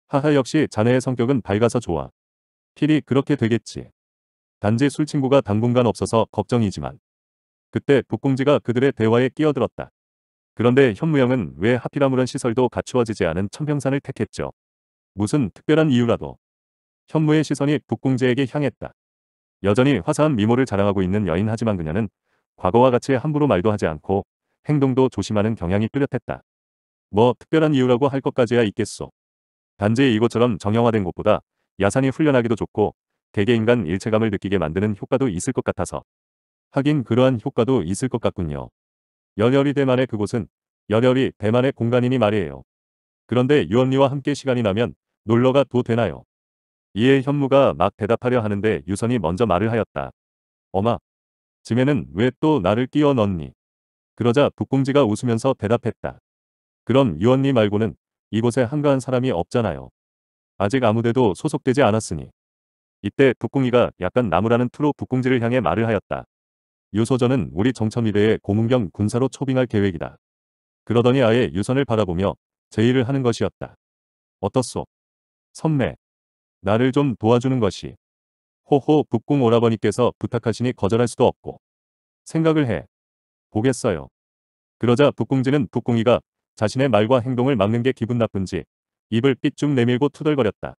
하하 역시 자네의 성격은 밝아서 좋아. 필이 그렇게 되겠지. 단지 술 친구가 당분간 없어서 걱정이지만. 그때 북공지가 그들의 대화에 끼어들었다. 그런데 현무형은 왜 하필 아무런 시설도 갖추어지지 않은 천평산을 택했죠. 무슨 특별한 이유라도. 현무의 시선이 북궁재에게 향했다. 여전히 화사한 미모를 자랑하고 있는 여인 하지만 그녀는 과거와 같이 함부로 말도 하지 않고 행동도 조심하는 경향이 뚜렷했다. 뭐 특별한 이유라고 할 것까지야 있겠소. 단지 이곳처럼 정형화된 곳보다 야산이 훈련하기도 좋고 개개인간 일체감을 느끼게 만드는 효과도 있을 것 같아서. 하긴 그러한 효과도 있을 것 같군요. 열혈이 대만의 그곳은 열혈이 대만의 공간이니 말이에요. 그런데 유언니와 함께 시간이 나면 놀러가 도 되나요? 이에 현무가 막 대답하려 하는데 유선이 먼저 말을 하였다. 어마. 지매는 왜 또 나를 끼워 넣니? 그러자 북공지가 웃으면서 대답했다. 그럼 유언니 말고는 이곳에 한가한 사람이 없잖아요. 아직 아무데도 소속되지 않았으니. 이때 북궁이가 약간 나무라는 투로 북궁지를 향해 말을 하였다. 유소전은 우리 정천위대의 고문경 군사로 초빙할 계획이다. 그러더니 아예 유선을 바라보며 제의를 하는 것이었다. 어떻소? 선매. 나를 좀 도와주는 것이. 호호 북궁 오라버니께서 부탁하시니 거절할 수도 없고. 생각을 해. 보겠어요. 그러자 북궁지는 북궁이가 자신의 말과 행동을 막는 게 기분 나쁜지 입을 삐쭉 내밀고 투덜거렸다.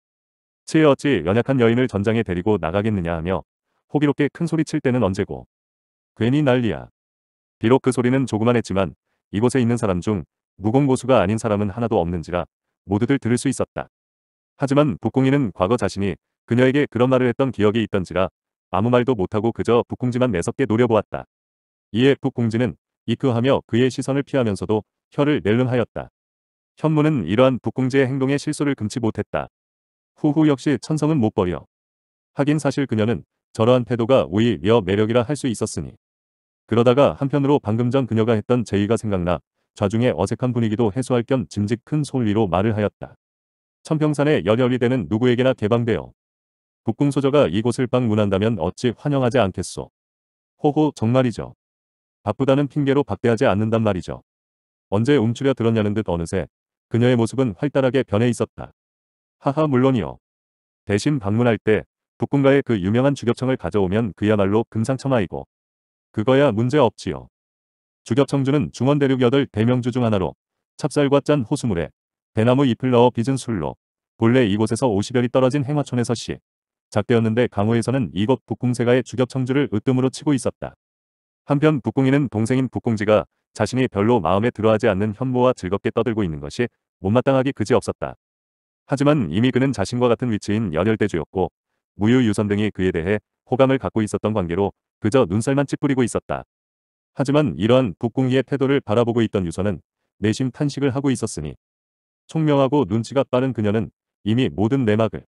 치 어찌 연약한 여인을 전장에 데리고 나가겠느냐 하며 호기롭게 큰 소리 칠 때는 언제고. 괜히 난리야. 비록 그 소리는 조그만 했지만 이곳에 있는 사람 중 무공고수가 아닌 사람은 하나도 없는지라 모두들 들을 수 있었다. 하지만 북궁이는 과거 자신이 그녀에게 그런 말을 했던 기억이 있던지라 아무 말도 못하고 그저 북궁지만 매섭게 노려보았다. 이에 북궁지는 이끄하며 그의 시선을 피하면서도 혀를 낼름하였다. 현무는 이러한 북궁지의 행동에 실수를 금치 못했다. 후후 역시 천성은 못 버려. 하긴 사실 그녀는 저러한 태도가 오히려 매력이라 할 수 있었으니. 그러다가 한편으로 방금 전 그녀가 했던 제의가 생각나 좌중의 어색한 분위기도 해소할 겸짐직큰솔리로 말을 하였다. 천평산의 열혈리대는 누구에게나 개방되어 북궁소저가 이곳을 방문한다면 어찌 환영하지 않겠소. 호호 정말이죠. 바쁘다는 핑계로 박대하지 않는단 말이죠. 언제 움츠려 들었냐는 듯 어느새 그녀의 모습은 활달하게 변해 있었다. 하하 물론이요. 대신 방문할 때북궁가의그 유명한 주격청을 가져오면 그야말로 금상첨화이고 그거야 문제없지요. 주격청주는 중원대륙 8 대명주 중 하나로 찹쌀과 짠 호수물에 대나무 잎을 넣어 빚은 술로 본래 이곳에서 50여리 떨어진 행화촌에서 시 작되었는데 강호에서는 이곳 북궁세가의 주격청주를 으뜸으로 치고 있었다. 한편 북궁이는 동생인 북궁지가 자신이 별로 마음에 들어하지 않는 현모와 즐겁게 떠들고 있는 것이 못마땅하기 그지없었다. 하지만 이미 그는 자신과 같은 위치인 연혈대주였고 무유유선 등이 그에 대해 호감을 갖고 있었던 관계로 그저 눈살만 찌푸리고 있었다. 하지만 이러한 북궁이의 태도를 바라보고 있던 유선은 내심 탄식을 하고 있었으니 총명하고 눈치가 빠른 그녀는 이미 모든 내막을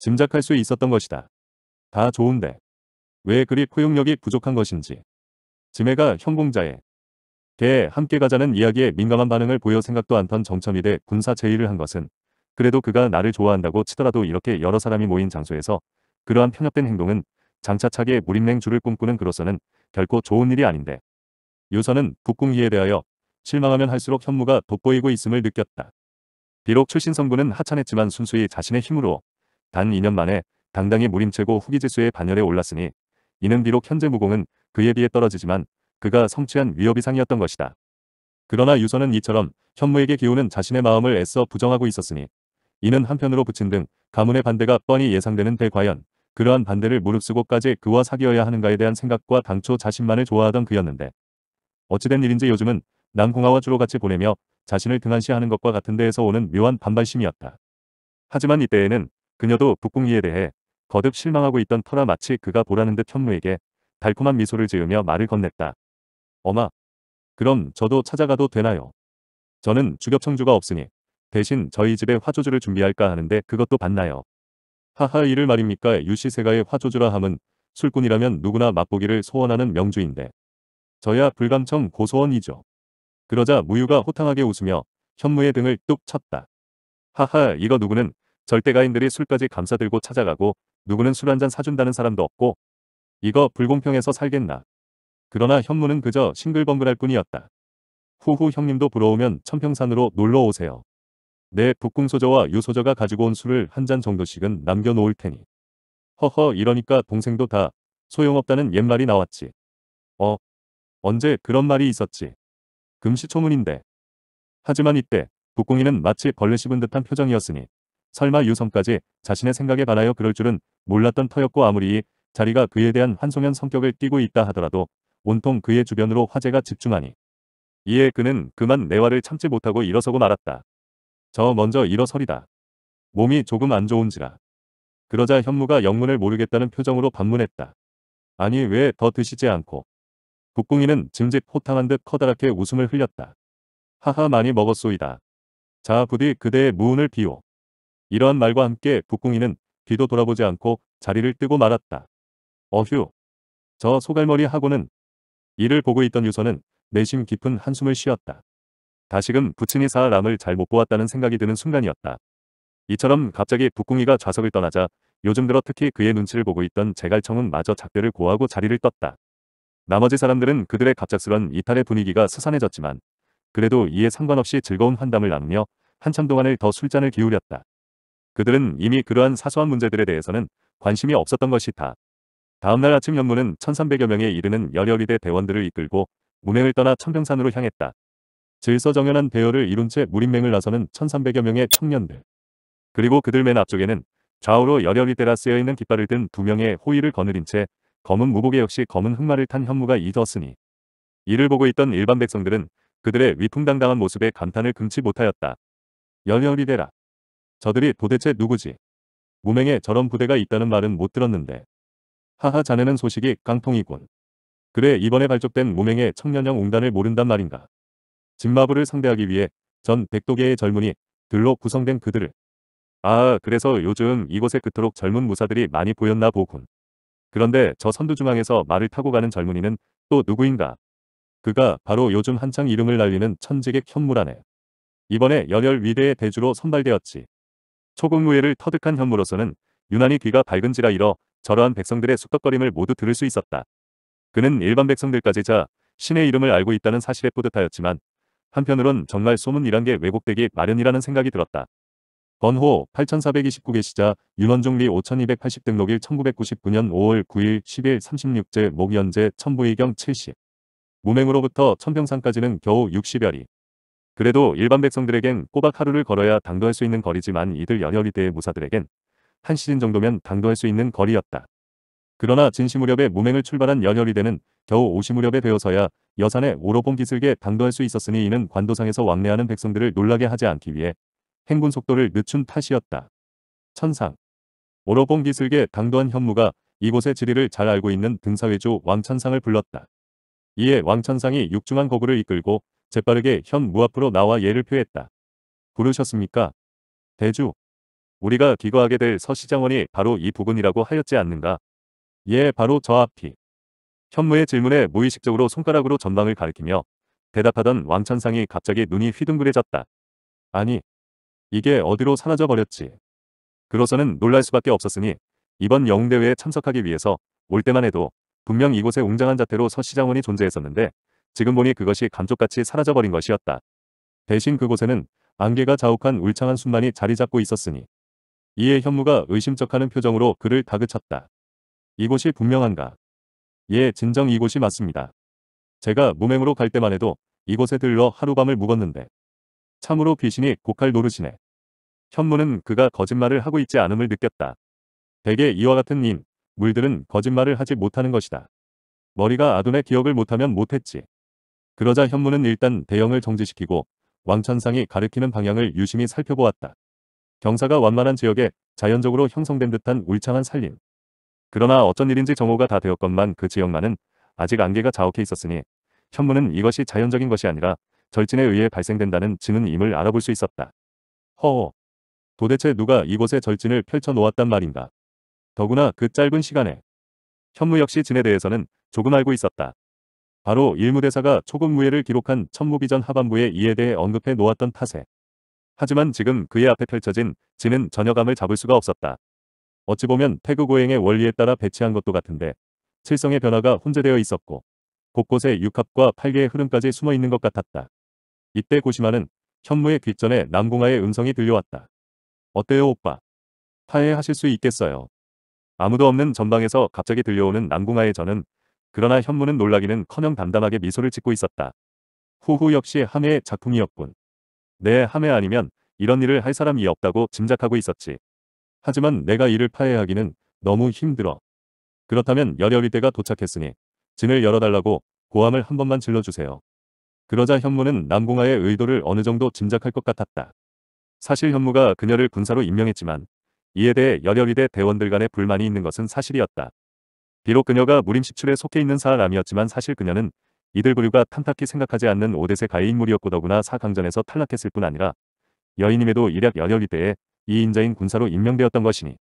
짐작할 수 있었던 것이다. 다 좋은데 왜 그리 포용력이 부족한 것인지 지매가 형공자에 개에 함께 가자는 이야기에 민감한 반응을 보여 생각도 않던 정첨이에 군사 제의를 한 것은 그래도 그가 나를 좋아한다고 치더라도 이렇게 여러 사람이 모인 장소에서 그러한 편협된 행동은 장차차게 무림맹주를 꿈꾸는 그로서는 결코 좋은 일이 아닌데 요선은 북궁희에 대하여 실망하면 할수록 현무가 돋보이고 있음을 느꼈다. 비록 출신 성거는 하찮했지만 순수히 자신의 힘으로 단 2년 만에 당당히 무림최고 후기지수의 반열에 올랐으니 이는 비록 현재 무공은 그에 비해 떨어지지만 그가 성취한 위협 이상이었던 것이다. 그러나 유선은 이처럼 현무에게 기우는 자신의 마음을 애써 부정하고 있었으니 이는 한편으로 부친 등 가문의 반대가 뻔히 예상되는 데 과연 그러한 반대를 무릅쓰고까지 그와 사귀어야 하는가에 대한 생각과 당초 자신만을 좋아하던 그였는데 어찌된 일인지 요즘은 남궁아와 주로 같이 보내며 자신을 등한시하는 것과 같은 데에서 오는 묘한 반발심이었다. 하지만 이때에는 그녀도 북궁이에 대해 거듭 실망하고 있던 터라 마치 그가 보라는 듯 현무에게 달콤한 미소를 지으며 말을 건넸다. 엄마, 그럼 저도 찾아가도 되나요? 저는 주격청주가 없으니 대신 저희 집에 화조주를 준비할까 하는데 그것도 봤나요 하하 이를 말입니까 유시세가의 화조주라 함은 술꾼이라면 누구나 맛보기를 소원하는 명주인데 저야 불감청 고소원이죠. 그러자 무유가 호탕하게 웃으며 현무의 등을 뚝 쳤다. 하하 이거 누구는 절대가인들이 술까지 감싸들고 찾아가고 누구는 술 한 잔 사준다는 사람도 없고 이거 불공평해서 살겠나. 그러나 현무는 그저 싱글벙글할 뿐이었다. 후후 형님도 부러우면 천평산으로 놀러오세요. 내 북궁소저와 유소저가 가지고 온 술을 한 잔 정도씩은 남겨놓을 테니. 허허 이러니까 동생도 다 소용없다는 옛말이 나왔지. 어, 언제 그런 말이 있었지. 금시초문인데. 하지만 이때 북공이는 마치 벌레 씹은 듯한 표정이었으니 설마 유성까지 자신의 생각에 반하여 그럴 줄은 몰랐던 터였고 아무리 자리가 그에 대한 환송연 성격을 띠고 있다 하더라도 온통 그의 주변으로 화제가 집중하니 이에 그는 그만 내화를 참지 못하고 일어서고 말았다. 저 먼저 일어서리다. 몸이 조금 안 좋은지라. 그러자 현무가 영문을 모르겠다는 표정으로 반문했다. 아니 왜 더 드시지 않고 북궁이는 짐짓 호탕한 듯 커다랗게 웃음을 흘렸다. 하하 많이 먹었소이다. 자 부디 그대의 무운을 비오. 이러한 말과 함께 북궁이는 뒤도 돌아보지 않고 자리를 뜨고 말았다. 어휴. 저 소갈머리 하고는 이를 보고 있던 유서는 내심 깊은 한숨을 쉬었다. 다시금 부친이 사람을 잘 못 보았다는 생각이 드는 순간이었다. 이처럼 갑자기 북궁이가 좌석을 떠나자 요즘 들어 특히 그의 눈치를 보고 있던 제갈청은 마저 작별을 고하고 자리를 떴다. 나머지 사람들은 그들의 갑작스런 이탈의 분위기가 스산해졌지만 그래도 이에 상관없이 즐거운 환담을 나누며 한참 동안을 더 술잔을 기울였다. 그들은 이미 그러한 사소한 문제들에 대해서는 관심이 없었던 것이다. 다음날 아침 연무는 1300여 명에 이르는 열혈이대 대원들을 이끌고 문행을 떠나 천병산으로 향했다. 질서정연한 대열을 이룬 채 무림맹을 나서는 1300여 명의 청년들. 그리고 그들 맨 앞쪽에는 좌우로 열혈이대라 쓰여있는 깃발을 든 두 명의 호위를 거느린 채 검은 무복에 역시 검은 흑마를 탄 현무가 잊었으니 이를 보고 있던 일반 백성들은 그들의 위풍당당한 모습에 감탄을 금치 못하였다. 연혈이 되라. 저들이 도대체 누구지? 무명에 저런 부대가 있다는 말은 못 들었는데. 하하 자네는 소식이 깡통이군. 그래 이번에 발족된 무명의 청년형 웅단을 모른단 말인가. 진마부를 상대하기 위해 전 백도계의 젊은이 들로 구성된 그들을. 아 그래서 요즘 이곳에 그토록 젊은 무사들이 많이 보였나 보군. 그런데 저 선두 중앙에서 말을 타고 가는 젊은이는 또 누구인가? 그가 바로 요즘 한창 이름을 날리는 천지객 현무라네. 이번에 열혈 위대의 대주로 선발되었지. 초국무예를 터득한 현무로서는 유난히 귀가 밝은지라 이뤄 저러한 백성들의 숙덕거림을 모두 들을 수 있었다. 그는 일반 백성들까지 자 신의 이름을 알고 있다는 사실에 뿌듯하였지만 한편으론 정말 소문이란 게 왜곡되기 마련이라는 생각이 들었다. 번호 8429개 시자 윤원종리 5280 등록일 1999년 5월 9일 10일 36제 목연제 천부의경 70 무맹으로부터 천평산까지는 겨우 60여리 그래도 일반 백성들에겐 꼬박 하루를 걸어야 당도할 수 있는 거리지만 이들 연혈이 대의 무사들에겐 한 시즌 정도면 당도할 수 있는 거리였다. 그러나 진시무렵에 무맹을 출발한 연혈이대는 겨우 오시무렵에 되어서야 여산의 오로봉 기슭에 당도할 수 있었으니 이는 관도상에서 왕래하는 백성들을 놀라게 하지 않기 위해 행군 속도를 늦춘 탓이었다. 천상 오로봉 기슭의 당도한 현무가 이곳의 지리를 잘 알고 있는 등사회주 왕천상을 불렀다. 이에 왕천상이 육중한 거구를 이끌고 재빠르게 현무 앞으로 나와 예를 표했다. 부르셨습니까? 대주, 우리가 기거하게 될 서시장원이 바로 이 부근이라고 하였지 않는가? 예, 바로 저 앞이. 현무의 질문에 무의식적으로 손가락으로 전방을 가리키며 대답하던 왕천상이 갑자기 눈이 휘둥그레졌다. 아니, 이게 어디로 사라져 버렸지. 그러서는 놀랄 수밖에 없었으니 이번 영웅대회에 참석하기 위해서 올 때만 해도 분명 이곳에 웅장한 자태로 서 시장원이 존재했었는데 지금 보니 그것이 감쪽같이 사라져버린 것이었다. 대신 그곳에는 안개가 자욱한 울창한 순만이 자리 잡고 있었으니 이에 현무가 의심쩍하는 표정으로 그를 다그쳤다. 이곳이 분명한가? 예, 진정 이곳이 맞습니다. 제가 무맹으로 갈 때만 해도 이곳에 들러 하룻밤을 묵었는데 참으로 귀신이 곡할 노릇이네. 현무는 그가 거짓말을 하고 있지 않음을 느꼈다. 대개 이와 같은 인, 물들은 거짓말을 하지 못하는 것이다. 머리가 아둔의 기억을 못하면 못했지. 그러자 현무는 일단 대형을 정지시키고 왕천상이 가르키는 방향을 유심히 살펴보았다. 경사가 완만한 지역에 자연적으로 형성된 듯한 울창한 산림. 그러나 어쩐 일인지 정오가 다 되었건만 그 지역만은 아직 안개가 자욱해 있었으니 현무는 이것이 자연적인 것이 아니라 절진에 의해 발생된다는 증언임을 알아볼 수 있었다. 허허 도대체 누가 이곳에 절진을 펼쳐놓았단 말인가. 더구나 그 짧은 시간에. 현무 역시 진에 대해서는 조금 알고 있었다. 바로 일무대사가 초급무예를 기록한 천무비전 하반부의 이에 대해 언급해 놓았던 탓에. 하지만 지금 그의 앞에 펼쳐진 진은 전혀감을 잡을 수가 없었다. 어찌 보면 태그고행의 원리에 따라 배치한 것도 같은데 칠성의 변화가 혼재되어 있었고 곳곳에 육합과 팔계의 흐름까지 숨어 있는 것 같았다. 이때 고시마는 현무의 귀전에 남궁아의 음성이 들려왔다. 어때요 오빠? 파해하실 수 있겠어요. 아무도 없는 전방에서 갑자기 들려오는 남궁아의 저는 그러나 현무는 놀라기는 커녕 담담하게 미소를 짓고 있었다. 후후 역시 함해의 작품이었군. 내 함해 아니면 이런 일을 할 사람이 없다고 짐작하고 있었지. 하지만 내가 이를 파해하기는 너무 힘들어. 그렇다면 열혈이 때가 도착했으니 진을 열어달라고 고함을 한 번만 질러주세요. 그러자 현무는 남궁아의 의도를 어느 정도 짐작할 것 같았다. 사실 현무가 그녀를 군사로 임명했지만 이에 대해 열혈이대 대원들 간의 불만이 있는 것은 사실이었다. 비록 그녀가 무림시출에 속해 있는 사람이었지만 사실 그녀는 이들 부류가 탐탁히 생각하지 않는 오대세 가해 인물이었고 더구나 사강전에서 탈락했을 뿐 아니라 여인임에도 일약 열혈이대에 이인자인 군사로 임명되었던 것이니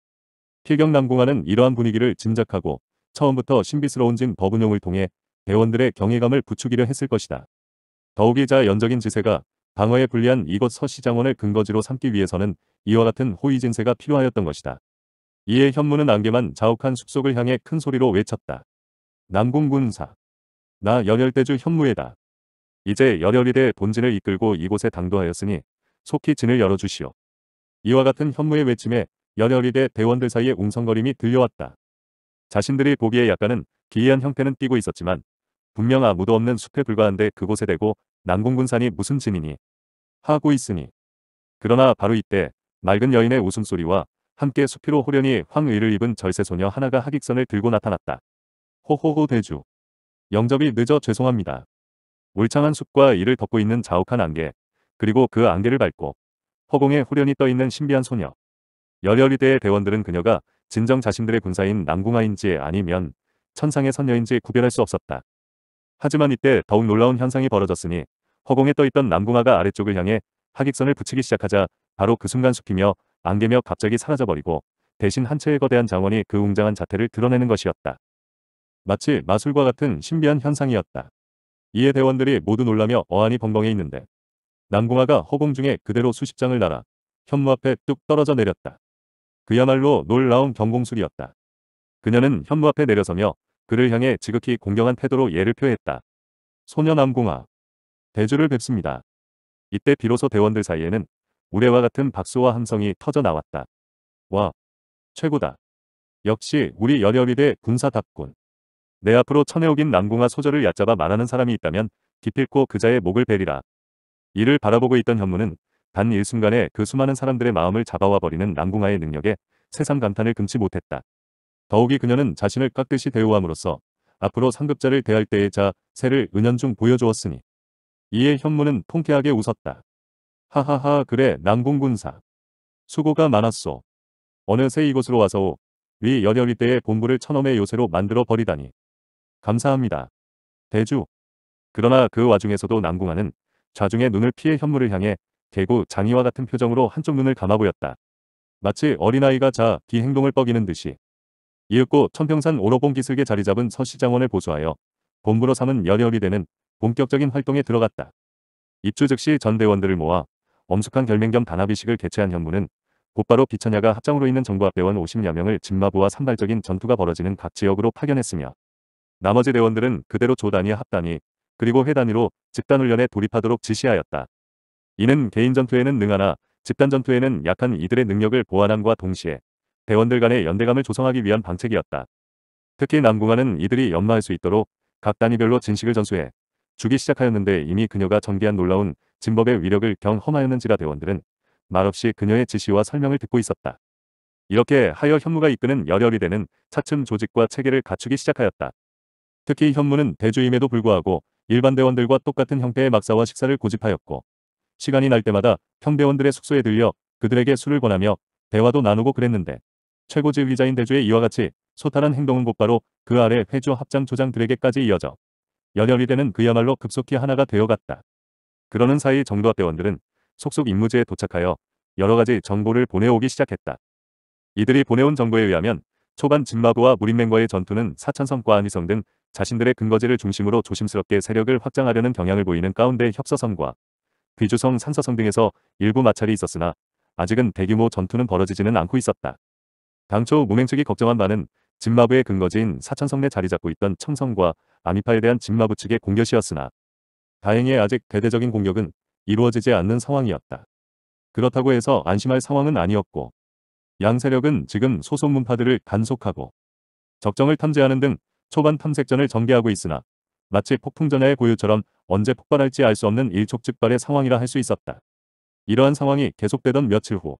필경남궁화는 이러한 분위기를 짐작하고 처음부터 신비스러운 진 법운용을 통해 대원들의 경외감을 부추기려 했을 것이다. 더욱이 자연적인 지세가 방어에 불리한 이곳 서시장원을 근거지로 삼기 위해서는 이와 같은 호위진세가 필요하였던 것이다. 이에 현무는 안개만 자욱한 숲속을 향해 큰 소리로 외쳤다. 남궁군사. 나 열혈대주 현무에다. 이제 열혈이대 본진을 이끌고 이곳에 당도하였으니 속히 진을 열어주시오. 이와 같은 현무의 외침에 열혈이대 대원들 사이의 웅성거림이 들려왔다. 자신들이 보기에 약간은 기이한 형태는 띄고 있었지만 분명 아무도 없는 숲에 불과한데 그곳에 대고 난공군산이 무슨 증이니 하고 있으니 그러나 바로 이때 맑은 여인의 웃음소리와 함께 수피로 호련히 황의를 입은 절세소녀 하나가 하객선을 들고 나타났다. 호호호 대주. 영접이 늦어 죄송합니다. 울창한 숲과 이를 덮고 있는 자욱한 안개 그리고 그 안개를 밟고 허공에 호련히 떠있는 신비한 소녀. 열혈이대의 대원들은 그녀가 진정 자신들의 군사인 난궁아인지 아니면 천상의 선녀인지 구별할 수 없었다. 하지만 이때 더욱 놀라운 현상이 벌어졌으니 허공에 떠있던 남궁아가 아래쪽을 향해 하객선을 붙이기 시작하자 바로 그 순간 숲이며 안개며 갑자기 사라져버리고 대신 한 채의 거대한 장원이 그 웅장한 자태를 드러내는 것이었다. 마치 마술과 같은 신비한 현상이었다. 이에 대원들이 모두 놀라며 어안이 벙벙해 있는데 남궁아가 허공 중에 그대로 수십 장을 날아 현무 앞에 뚝 떨어져 내렸다. 그야말로 놀라운 경공술이었다. 그녀는 현무 앞에 내려서며 그를 향해 지극히 공경한 태도로 예를 표했다. 소녀남궁아 대주를 뵙습니다. 이때 비로소 대원들 사이에는 우레와 같은 박수와 함성이 터져 나왔다. 와, 최고다. 역시 우리 여혈이대 군사답군. 내 앞으로 천해옥인 남궁아 소절을 얕잡아 말하는 사람이 있다면 기필코 그자의 목을 베리라. 이를 바라보고 있던 현무는 단 일순간에 그 수많은 사람들의 마음을 잡아와 버리는 남궁아의 능력에 세상 감탄을 금치 못했다. 더욱이 그녀는 자신을 깍듯이 대우함으로써 앞으로 상급자를 대할 때의 자세를 은연중 보여주었으니 이에 현무는 통쾌하게 웃었다. 하하하 그래 남궁군사. 수고가 많았소. 어느새 이곳으로 와서 위여려이대의 본부를 천엄의 요새로 만들어 버리다니. 감사합니다. 대주. 그러나 그 와중에서도 남궁아는 좌중의 눈을 피해 현무를 향해 개구 장이와 같은 표정으로 한쪽 눈을 감아 보였다. 마치 어린아이가 자기 행동을 뻐기는 듯이 이윽고 천평산 오로봉 기슭에 자리잡은 서 시장원을 보수하여 본부로 삼은 열혈이 되는 본격적인 활동에 들어갔다. 입주 즉시 전 대원들을 모아 엄숙한 결맹 겸 단합의식을 개최한 현무는 곧바로 비천야가 합장으로 있는 정부앞대원 50여 명을 진마부와 산발적인 전투가 벌어지는 각 지역으로 파견했으며 나머지 대원들은 그대로 조단위 와 합단위 그리고 회단위로 집단훈련에 돌입하도록 지시하였다. 이는 개인 전투에는 능하나 집단 전투에는 약한 이들의 능력을 보완함과 동시에 대원들 간의 연대감을 조성하기 위한 방책이었다. 특히 남궁아는 이들이 연마할 수 있도록 각 단위별로 진식을 전수해 주기 시작하였는데 이미 그녀가 전개한 놀라운 진법의 위력을 경험하였는지라 대원들은 말없이 그녀의 지시와 설명을 듣고 있었다. 이렇게 하여 현무가 이끄는 열혈이 되는 차츰 조직과 체계를 갖추기 시작하였다. 특히 현무는 대주임에도 불구하고 일반 대원들과 똑같은 형태의 막사와 식사를 고집하였고 시간이 날 때마다 평대원들의 숙소에 들려 그들에게 술을 권하며 대화도 나누고 그랬는데 최고지휘자인 대주의 이와 같이 소탈한 행동은 곧바로 그 아래 회주 합장 조장들에게까지 이어져 연열이대는 그야말로 급속히 하나가 되어갔다. 그러는 사이 정도합 대원들은 속속 임무지에 도착하여 여러가지 정보를 보내오기 시작했다. 이들이 보내온 정보에 의하면 초반 진마부와 무림맹과의 전투는 사천성과 안희성 등 자신들의 근거지를 중심으로 조심스럽게 세력을 확장하려는 경향을 보이는 가운데 협서성과 귀주성 산서성 등에서 일부 마찰이 있었으나 아직은 대규모 전투는 벌어지지는 않고 있었다. 당초 무맹 측이 걱정한 바는 짐마부의 근거지인 사천성내 자리 잡고 있던 청성과 아미파에 대한 짐마부 측의 공격이었으나 다행히 아직 대대적인 공격은 이루어지지 않는 상황이었다. 그렇다고 해서 안심할 상황은 아니었고 양 세력은 지금 소속문파들을 단속하고 적정을 탐지하는 등 초반 탐색전을 전개하고 있으나 마치 폭풍전야의 고유처럼 언제 폭발할지 알 수 없는 일촉즉발의 상황이라 할 수 있었다. 이러한 상황이 계속되던 며칠 후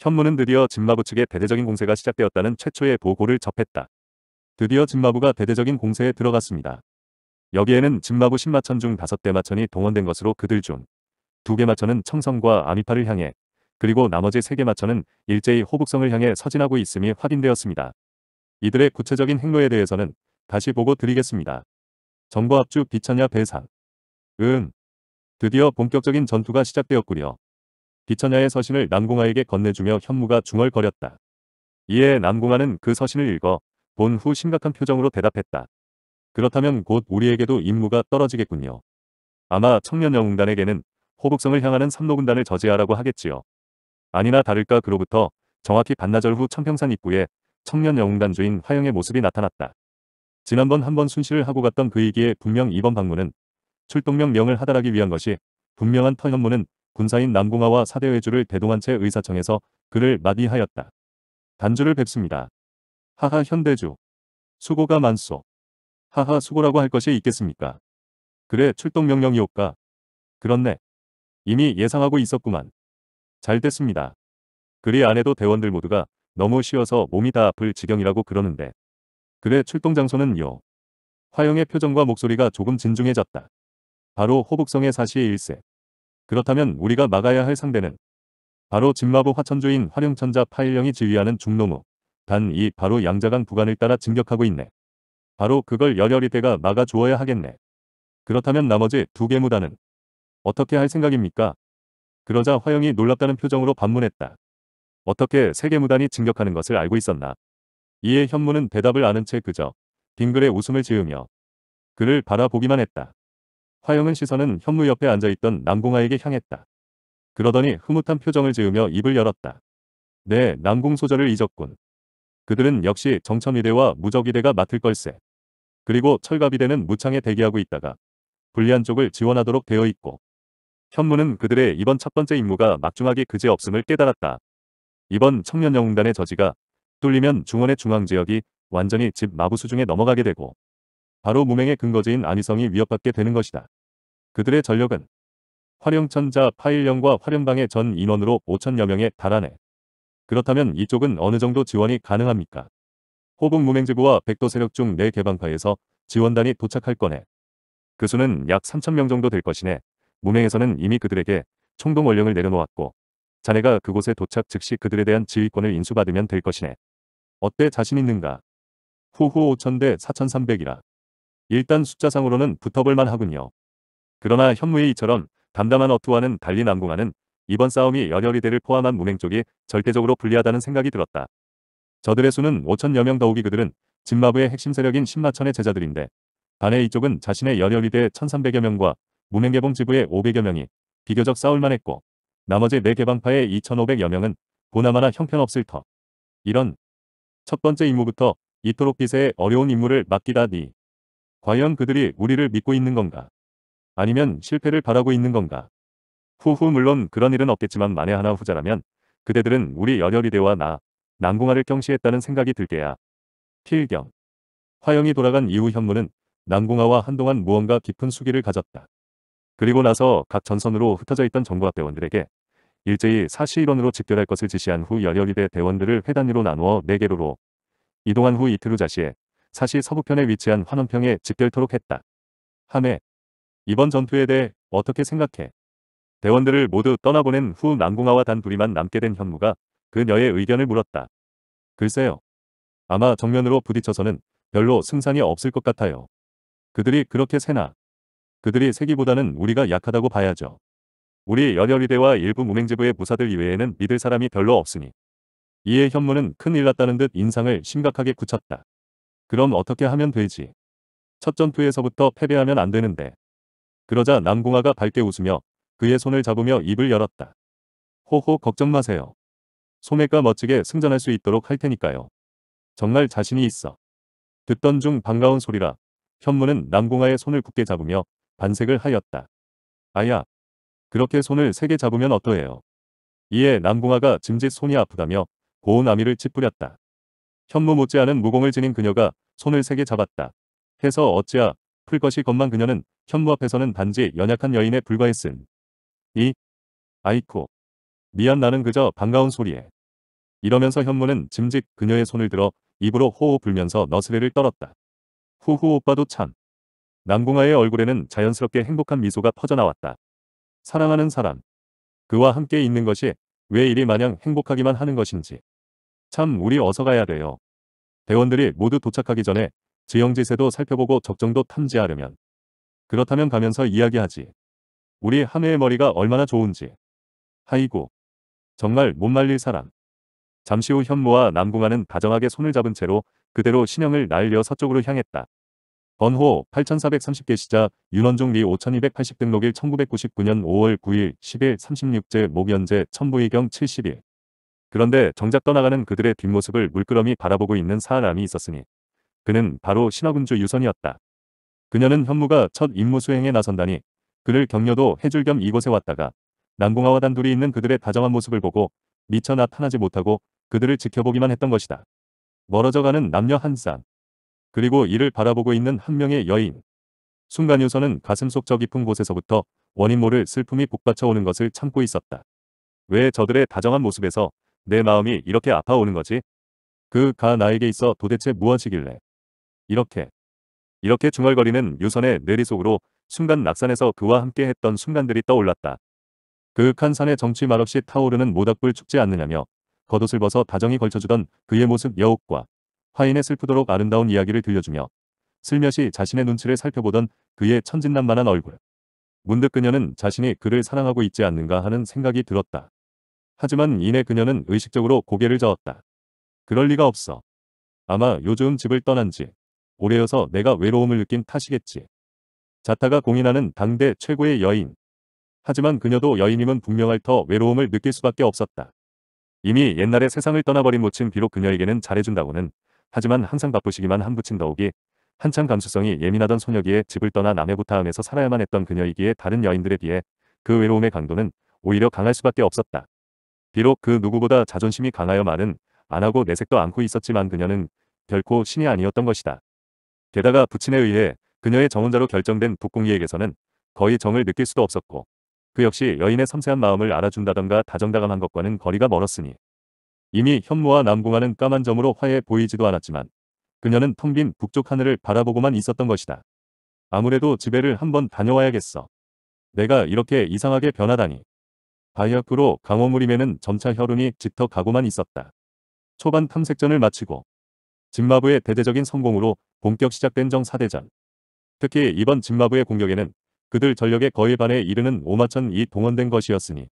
현무는 드디어 진마부 측의 대대적인 공세가 시작되었다는 최초의 보고를 접했다. 드디어 진마부가 대대적인 공세에 들어갔습니다. 여기에는 진마부 10마천 중 5대 마천이 동원된 것으로 그들 중 2개 마천은 청성과 아미파를 향해 그리고 나머지 3개 마천은 일제히 호북성을 향해 서진하고 있음이 확인되었습니다. 이들의 구체적인 행로에 대해서는 다시 보고 드리겠습니다. 정보 합주 비천야 배상 음 드디어 본격적인 전투가 시작되었구려. 비천야의 서신을 남궁아에게 건네주며 현무가 중얼거렸다. 이에 남궁아는그 서신을 읽어 본 후 심각한 표정으로 대답했다. 그렇다면 곧 우리에게도 임무가 떨어지겠군요. 아마 청년영웅단에게는 호북성을 향하는 삼로군단을 저지하라고 하겠지요. 아니나 다를까 그로부터 정확히 반나절 후 청평산 입구에 청년영웅단 주인 화영의 모습이 나타났다. 지난번 한 번 순시를 하고 갔던 그이기에 분명 이번 방문은 출동명 명을 하달하기 위한 것이 분명한 턴현무는 군사인 남궁아와 사대외주를 대동한 채 의사청에서 그를 마이하였다 단주를 뵙습니다. 하하 현대주. 수고가 많소. 하하 수고라고 할 것이 있겠습니까? 그래 출동명령이옵까? 그렇네. 이미 예상하고 있었구만. 잘 됐습니다. 그리 안 해도 대원들 모두가 너무 쉬어서 몸이 다 아플 지경이라고 그러는데. 그래 출동 장소는요. 화영의 표정과 목소리가 조금 진중해졌다. 바로 호북성의 사시 의 1세. 그렇다면 우리가 막아야 할 상대는 바로 진마부 화천주인 화룡천자 파일령이 지휘하는 중노무. 단 이 바로 양자강 부간을 따라 진격하고 있네. 바로 그걸 열혈이 대가 막아주어야 하겠네. 그렇다면 나머지 두 개 무단은 어떻게 할 생각입니까? 그러자 화영이 놀랍다는 표정으로 반문했다. 어떻게 세 개 무단이 진격하는 것을 알고 있었나? 이에 현무는 대답을 아는 채 그저 빙글에 웃음을 지으며 그를 바라보기만 했다. 화영은 시선은 현무 옆에 앉아있던 남궁아에게 향했다. 그러더니 흐뭇한 표정을 지으며 입을 열었다. 네, 남궁 소절을 잊었군. 그들은 역시 정천위대와무적위대가 맡을 걸세. 그리고 철갑이대는 무창에 대기하고 있다가 불리한 쪽을 지원하도록 되어 있고 현무는 그들의 이번 첫 번째 임무가 막중하게그제없음을 깨달았다. 이번 청년영웅단의 저지가 뚫리면 중원의 중앙지역이 완전히 집 마부 수중에 넘어가게 되고 바로 무맹의 근거지인 안위성이 위협받게 되는 것이다. 그들의 전력은 화룡천자 파일령과 화룡방의 전 인원으로 5천여 명에 달하네. 그렇다면 이쪽은 어느 정도 지원이 가능합니까? 호북 무맹지구와 백도 세력 중내 네 개방파에서 지원단이 도착할 거네. 그 수는 약 3천명 정도 될 것이네. 무맹에서는 이미 그들에게 총동 원령을 내려놓았고 자네가 그곳에 도착 즉시 그들에 대한 지휘권을 인수받으면 될 것이네. 어때 자신 있는가? 후후 5천대 4,300이라. 일단 숫자상으로는 붙어볼만 하군요. 그러나 현무의 이처럼 담담한 어투와는 달리 남궁하는 이번 싸움이 열혈이대를 포함한 문행 쪽이 절대적으로 불리하다는 생각이 들었다. 저들의 수는 5천여 명 더우기 그들은 진마부의 핵심 세력인 신마천의 제자들인데 반해 이쪽은 자신의 열혈이대 1,300여 명과 무맹개봉 지부의 500여 명이 비교적 싸울만 했고 나머지 네 개방파의 2,500여 명은 보나마나 형편없을 터. 이런 첫 번째 임무부터 이토록 빛의 어려운 임무를 맡기다니 과연 그들이 우리를 믿고 있는 건가? 아니면 실패를 바라고 있는 건가? 후후 물론 그런 일은 없겠지만 만에 하나 후자라면 그대들은 우리 열혈이대와 나, 남궁아를 경시했다는 생각이 들게야. 필경. 화영이 돌아간 이후 현무는 남궁아와 한동안 무언가 깊은 수기를 가졌다. 그리고 나서 각 전선으로 흩어져 있던 정부합대원들에게 일제히 사시일원으로 집결할 것을 지시한 후 열혈이대 대원들을 회단위로 나누어 4개로로 이동한 후 이틀 후 자시에 사시 서북편에 위치한 환원평에 집결토록 했다. 한해 이번 전투에 대해 어떻게 생각해? 대원들을 모두 떠나보낸 후 남궁아와 단 둘이만 남게 된 현무가 그녀의 의견을 물었다. 글쎄요. 아마 정면으로 부딪혀서는 별로 승산이 없을 것 같아요. 그들이 그렇게 세나. 그들이 세기보다는 우리가 약하다고 봐야죠. 우리 연열이대와 일부 문행지부의 무사들 이외에는 믿을 사람이 별로 없으니. 이에 현무는 큰일 났다는 듯 인상을 심각하게 굳혔다. 그럼 어떻게 하면 되지? 첫 전투에서부터 패배하면 안 되는데. 그러자 남궁아가 밝게 웃으며 그의 손을 잡으며 입을 열었다. 호호 걱정 마세요. 소매가 멋지게 승전할 수 있도록 할 테니까요. 정말 자신이 있어. 듣던 중 반가운 소리라 현무는 남궁아의 손을 굳게 잡으며 반색을 하였다. 아야. 그렇게 손을 세게 잡으면 어떠해요. 이에 남궁아가 짐짓 손이 아프다며 고운 아미를 찌푸렸다. 현무 못지않은 무공을 지닌 그녀가 손을 세게 잡았다. 해서 어찌야 풀 것이 것만 그녀는 현무 앞에서는 단지 연약한 여인에 불과했음. 이 아이코 미안 나는 그저 반가운 소리에 이러면서 현무는 짐짓 그녀의 손을 들어 입으로 호호 불면서 너스레를 떨었다. 후후 오빠도 참. 남궁아의 얼굴에는 자연스럽게 행복한 미소가 퍼져나왔다. 사랑하는 사람. 그와 함께 있는 것이 왜 이리 마냥 행복하기만 하는 것인지. 참 우리 어서 가야 돼요. 대원들이 모두 도착하기 전에 지형지세도 살펴보고 적정도 탐지하려면 그렇다면 가면서 이야기하지. 우리 한해의 머리가 얼마나 좋은지. 하이고. 정말 못 말릴 사람. 잠시 후 현무와 남궁아는 다정하게 손을 잡은 채로 그대로 신형을 날려 서쪽으로 향했다. 번호 8430개 시자 윤원종 리5280 등록일 1999년 5월 9일 10일 36제 목연제 천부의경 7 0일 그런데 정작 떠나가는 그들의 뒷모습을 물끄러미 바라보고 있는 사람이 있었으니 그는 바로 신화군주 유선이었다. 그녀는 현무가 첫 임무 수행에 나선다니 그를 격려도 해줄 겸 이곳에 왔다가 남궁아와 단둘이 있는 그들의 다정한 모습을 보고 미처 나타나지 못하고 그들을 지켜보기만 했던 것이다. 멀어져가는 남녀 한 쌍. 그리고 이를 바라보고 있는 한 명의 여인. 순간 유선은 가슴속 저 깊은 곳에서부터 원인 모를 슬픔이 북받쳐오는 것을 참고 있었다. 왜 저들의 다정한 모습에서 내 마음이 이렇게 아파오는 거지? 그가 나에게 있어 도대체 무엇이길래 이렇게 이렇게 중얼거리는 유선의 내리 속으로 순간 낙산에서 그와 함께 했던 순간들이 떠올랐다. 그윽한 산에 정취 말없이 타오르는 모닥불 춥지 않느냐며 겉옷을 벗어 다정히 걸쳐주던 그의 모습 여옥과 화인의 슬프도록 아름다운 이야기를 들려주며 슬며시 자신의 눈치를 살펴보던 그의 천진난만한 얼굴. 문득 그녀는 자신이 그를 사랑하고 있지 않는가 하는 생각이 들었다. 하지만 이내 그녀는 의식적으로 고개를 저었다. 그럴 리가 없어. 아마 요즘 집을 떠난 지 오래여서 내가 외로움을 느낀 탓이겠지. 자타가 공인하는 당대 최고의 여인. 하지만 그녀도 여인임은 분명할 터 외로움을 느낄 수밖에 없었다. 이미 옛날에 세상을 떠나버린 모친 비록 그녀에게는 잘해준다고는 하지만 항상 바쁘시기만 한 부친 더욱이 한창 감수성이 예민하던 소녀기에 집을 떠나 남해 부타함에서 살아야만 했던 그녀이기에 다른 여인들에 비해 그 외로움의 강도는 오히려 강할 수밖에 없었다. 비록 그 누구보다 자존심이 강하여 말은 안하고 내색도 않고 있었지만 그녀는 결코 신이 아니었던 것이다. 게다가 부친에 의해 그녀의 정혼자로 결정된 북궁이에게서는 거의 정을 느낄 수도 없었고 그 역시 여인의 섬세한 마음을 알아준다던가 다정다감한 것과는 거리가 멀었으니 이미 현무와 남궁아는 까만 점으로 화해 보이지도 않았지만 그녀는 텅 빈 북쪽 하늘을 바라보고만 있었던 것이다. 아무래도 집에를 한번 다녀와야겠어. 내가 이렇게 이상하게 변하다니. 바이아프로 강호무림에는 점차 혈흔이 짙어 가고만 있었다. 초반 탐색전을 마치고 진마부의 대대적인 성공으로 본격 시작된 정사대전. 특히 이번 진마부의 공격에는 그들 전력의 거의 반에 이르는 5마천이 동원된 것이었으니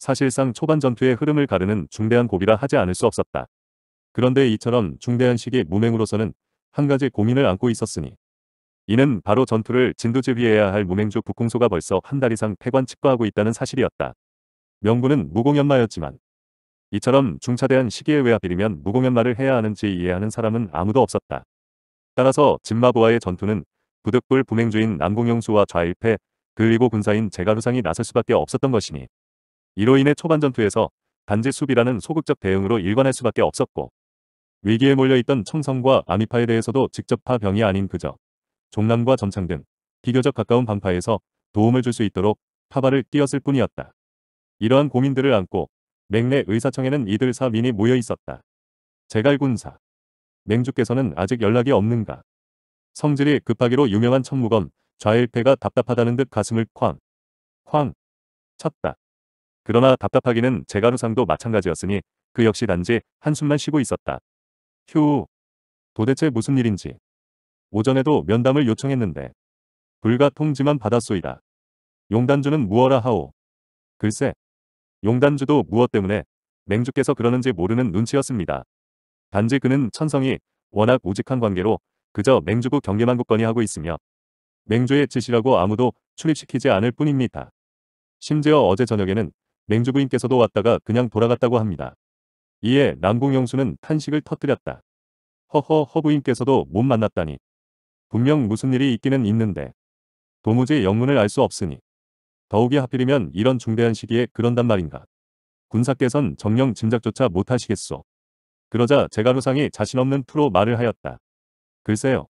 사실상 초반 전투의 흐름을 가르는 중대한 고비라 하지 않을 수 없었다. 그런데 이처럼 중대한 시기 무맹으로서는 한 가지 고민을 안고 있었으니 이는 바로 전투를 진두지휘해야 할 무맹주 북궁소가 벌써 한 달 이상 폐관 측과하고 있다는 사실이었다. 명분은 무공연마였지만 이처럼 중차대한 시기에 왜 하필이면 무공연마를 해야 하는지 이해하는 사람은 아무도 없었다. 따라서 진마부와의 전투는 부득불 부맹주인 남궁영수와 좌일패 그리고 군사인 제가루상이 나설 수밖에 없었던 것이니 이로 인해 초반 전투에서 단지 수비라는 소극적 대응으로 일관할 수밖에 없었고 위기에 몰려있던 청성과 아미파에 대해서도 직접 파병이 아닌 그저 종남과 점창 등 비교적 가까운 방파에서 도움을 줄 수 있도록 파발을 띄었을 뿐이었다. 이러한 고민들을 안고 맹래 의사청에는 이들 사민이 모여 있었다. 제갈군사. 맹주께서는 아직 연락이 없는가. 성질이 급하기로 유명한 천무검 좌일패가 답답하다는 듯 가슴을 쾅. 쾅. 쳤다. 그러나 답답하기는 제가루상도 마찬가지였으니 그 역시 단지 한숨만 쉬고 있었다. 휴. 도대체 무슨 일인지. 오전에도 면담을 요청했는데 불가 통지만 받았소이다. 용단주는 무어라 하오. 글쎄 용단주도 무엇 때문에 맹주께서 그러는지 모르는 눈치였습니다. 단지 그는 천성이 워낙 우직한 관계로 그저 맹주국 경계만 굳건히 하고 있으며 맹주의 지시라고 아무도 출입시키지 않을 뿐입니다. 심지어 어제 저녁에는 맹주 부인께서도 왔다가 그냥 돌아갔다고 합니다. 이에 남궁영수는 탄식을 터뜨렸다. 허허 허부인께서도 못 만났다니. 분명 무슨 일이 있기는 있는데 도무지 영문을 알 수 없으니 더욱이 하필이면 이런 중대한 시기에 그런단 말인가. 군사께선 정령 짐작조차 못하시겠소. 그러자 제가로상이 자신 없는 투로 말을 하였다. 글쎄요.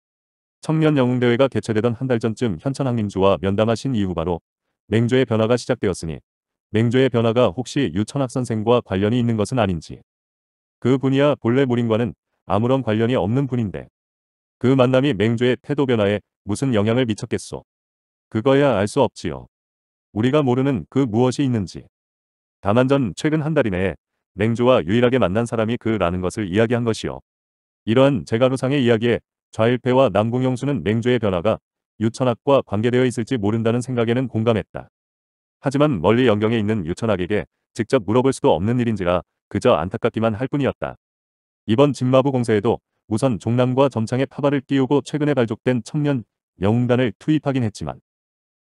청년 영웅대회가 개최되던 한 달 전쯤 현천학림주와 면담하신 이후 바로 맹조의 변화가 시작되었으니 맹조의 변화가 혹시 유천학 선생과 관련이 있는 것은 아닌지. 그 분이야 본래 무림과는 아무런 관련이 없는 분인데 그 만남이 맹조의 태도 변화에 무슨 영향을 미쳤겠소. 그거야 알 수 없지요. 우리가 모르는 그 무엇이 있는지. 다만 전 최근 한 달 이내에 맹주와 유일하게 만난 사람이 그라는 것을 이야기한 것이요. 이러한 제가로상의 이야기에 좌일패와 남궁영수는 맹주의 변화가 유천학과 관계되어 있을지 모른다는 생각에는 공감했다. 하지만 멀리 영경에 있는 유천학에게 직접 물어볼 수도 없는 일인지라 그저 안타깝기만 할 뿐이었다. 이번 진마부 공세에도 우선 종남과 점창의 파발을 띄우고 최근에 발족된 청년 영웅단을 투입하긴 했지만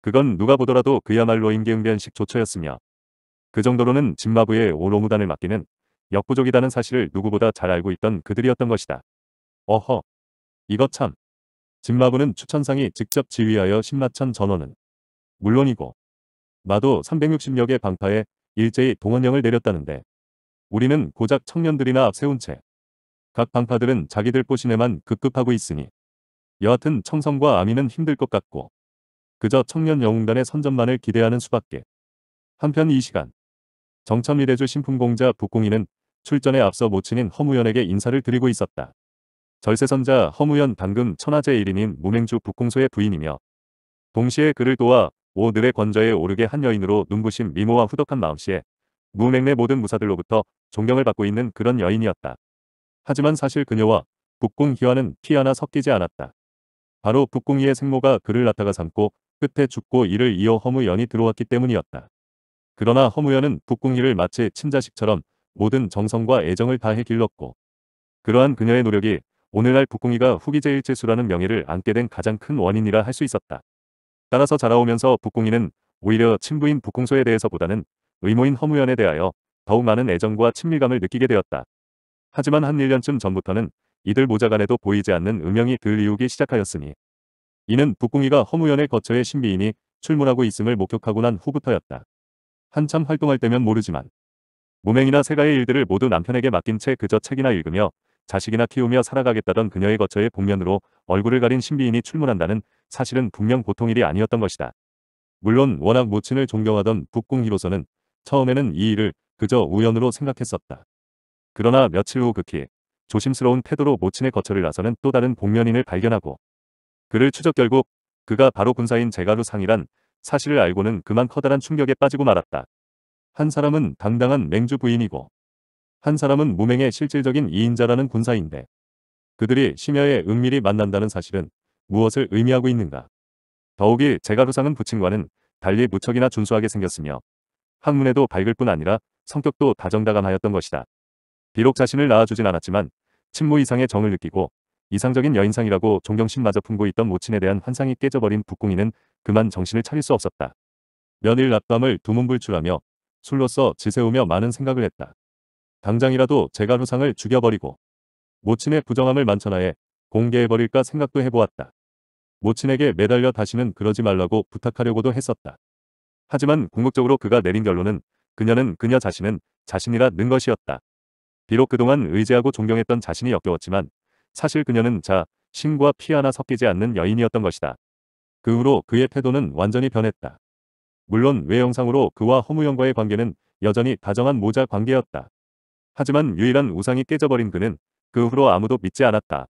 그건 누가 보더라도 그야말로 임계응변식 조처였으며 그 정도로는 진마부의 오로무단을 맡기는 역부족이다는 사실을 누구보다 잘 알고 있던 그들이었던 것이다. 어허. 이것 참. 진마부는 추천상이 직접 지휘하여 신마천 전원은 물론이고 마도 360여 개 방파에 일제히 동원령을 내렸다는데 우리는 고작 청년들이나 세운채 각 방파들은 자기들 꼬시에만 급급하고 있으니 여하튼 청성과 아미는 힘들 것 같고 그저 청년 영웅단의 선전만을 기대하는 수밖에. 한편 이 시간 정천미래주 신품공자 북공인은 출전에 앞서 모친인 허무연에게 인사를 드리고 있었다. 절세선자 허무연 당근 천하제 1인인 무맹주 북공소의 부인이며 동시에 그를 도와 오늘의 권좌에 오르게 한 여인으로 눈부신 미모와 후덕한 마음씨에 무맹내 모든 무사들로부터 존경을 받고 있는 그런 여인이었다. 하지만 사실 그녀와 북궁희와는 피 하나 섞이지 않았다. 바로 북궁희의 생모가 그를 나타가 삼고 끝에 죽고 이를 이어 허무연이 들어왔기 때문이었다. 그러나 허무연은 북궁희를 마치 친자식처럼 모든 정성과 애정을 다해 길렀고 그러한 그녀의 노력이 오늘날 북궁희가 후기제일제수라는 명예를 안게 된 가장 큰 원인이라 할 수 있었다. 따라서 자라오면서 북궁희는 오히려 친부인 북궁소에 대해서보다는 의모인 허무연에 대하여 더욱 많은 애정과 친밀감을 느끼게 되었다. 하지만 한 1년쯤 전부터는 이들 모자간에도 보이지 않는 음영이 들리우기 시작하였으니 이는 북궁이가 허무연의 거처에 신비인이 출몰하고 있음을 목격하고 난 후부터였다. 한참 활동할 때면 모르지만 무맹이나 세가의 일들을 모두 남편에게 맡긴 채 그저 책이나 읽으며 자식이나 키우며 살아가겠다던 그녀의 거처의 복면으로 얼굴을 가린 신비인이 출몰한다는 사실은 분명 보통 일이 아니었던 것이다. 물론 워낙 모친을 존경하던 북궁희로서는 처음에는 이 일을 그저 우연으로 생각했었다. 그러나 며칠 후 극히 조심스러운 태도로 모친의 거처를 나서는 또 다른 복면인을 발견하고 그를 추적 결국 그가 바로 군사인 제가루 상이란 사실을 알고는 그만 커다란 충격에 빠지고 말았다. 한 사람은 당당한 맹주 부인이고 한 사람은 무맹의 실질적인 이인자라는 군사인데 그들이 심야에 은밀히 만난다는 사실은 무엇을 의미하고 있는가. 더욱이 제가루상은 부친과는 달리 무척이나 준수하게 생겼으며 학문에도 밝을 뿐 아니라 성격도 다정다감하였던 것이다. 비록 자신을 낳아주진 않았지만 친모 이상의 정을 느끼고 이상적인 여인상이라고 존경심마저 품고 있던 모친에 대한 환상이 깨져버린 북궁이는 그만 정신을 차릴 수 없었다. 며칠 낮밤을 두문불출하며 술로써 지새우며 많은 생각을 했다. 당장이라도 제가 루상을 죽여버리고 모친의 부정함을 만천하에 공개해버릴까 생각도 해보았다. 모친에게 매달려 다시는 그러지 말라고 부탁하려고도 했었다. 하지만 궁극적으로 그가 내린 결론은 그녀는 그녀 자신은 자신이라 는 것이었다. 비록 그동안 의지하고 존경했던 자신이 역겨웠지만 사실 그녀는 자, 신과 피 하나 섞이지 않는 여인이었던 것이다. 그 후로 그의 태도는 완전히 변했다. 물론 외형상으로 그와 허무영과의 관계는 여전히 다정한 모자 관계였다. 하지만 유일한 우상이 깨져버린 그는 그 후로 아무도 믿지 않았다.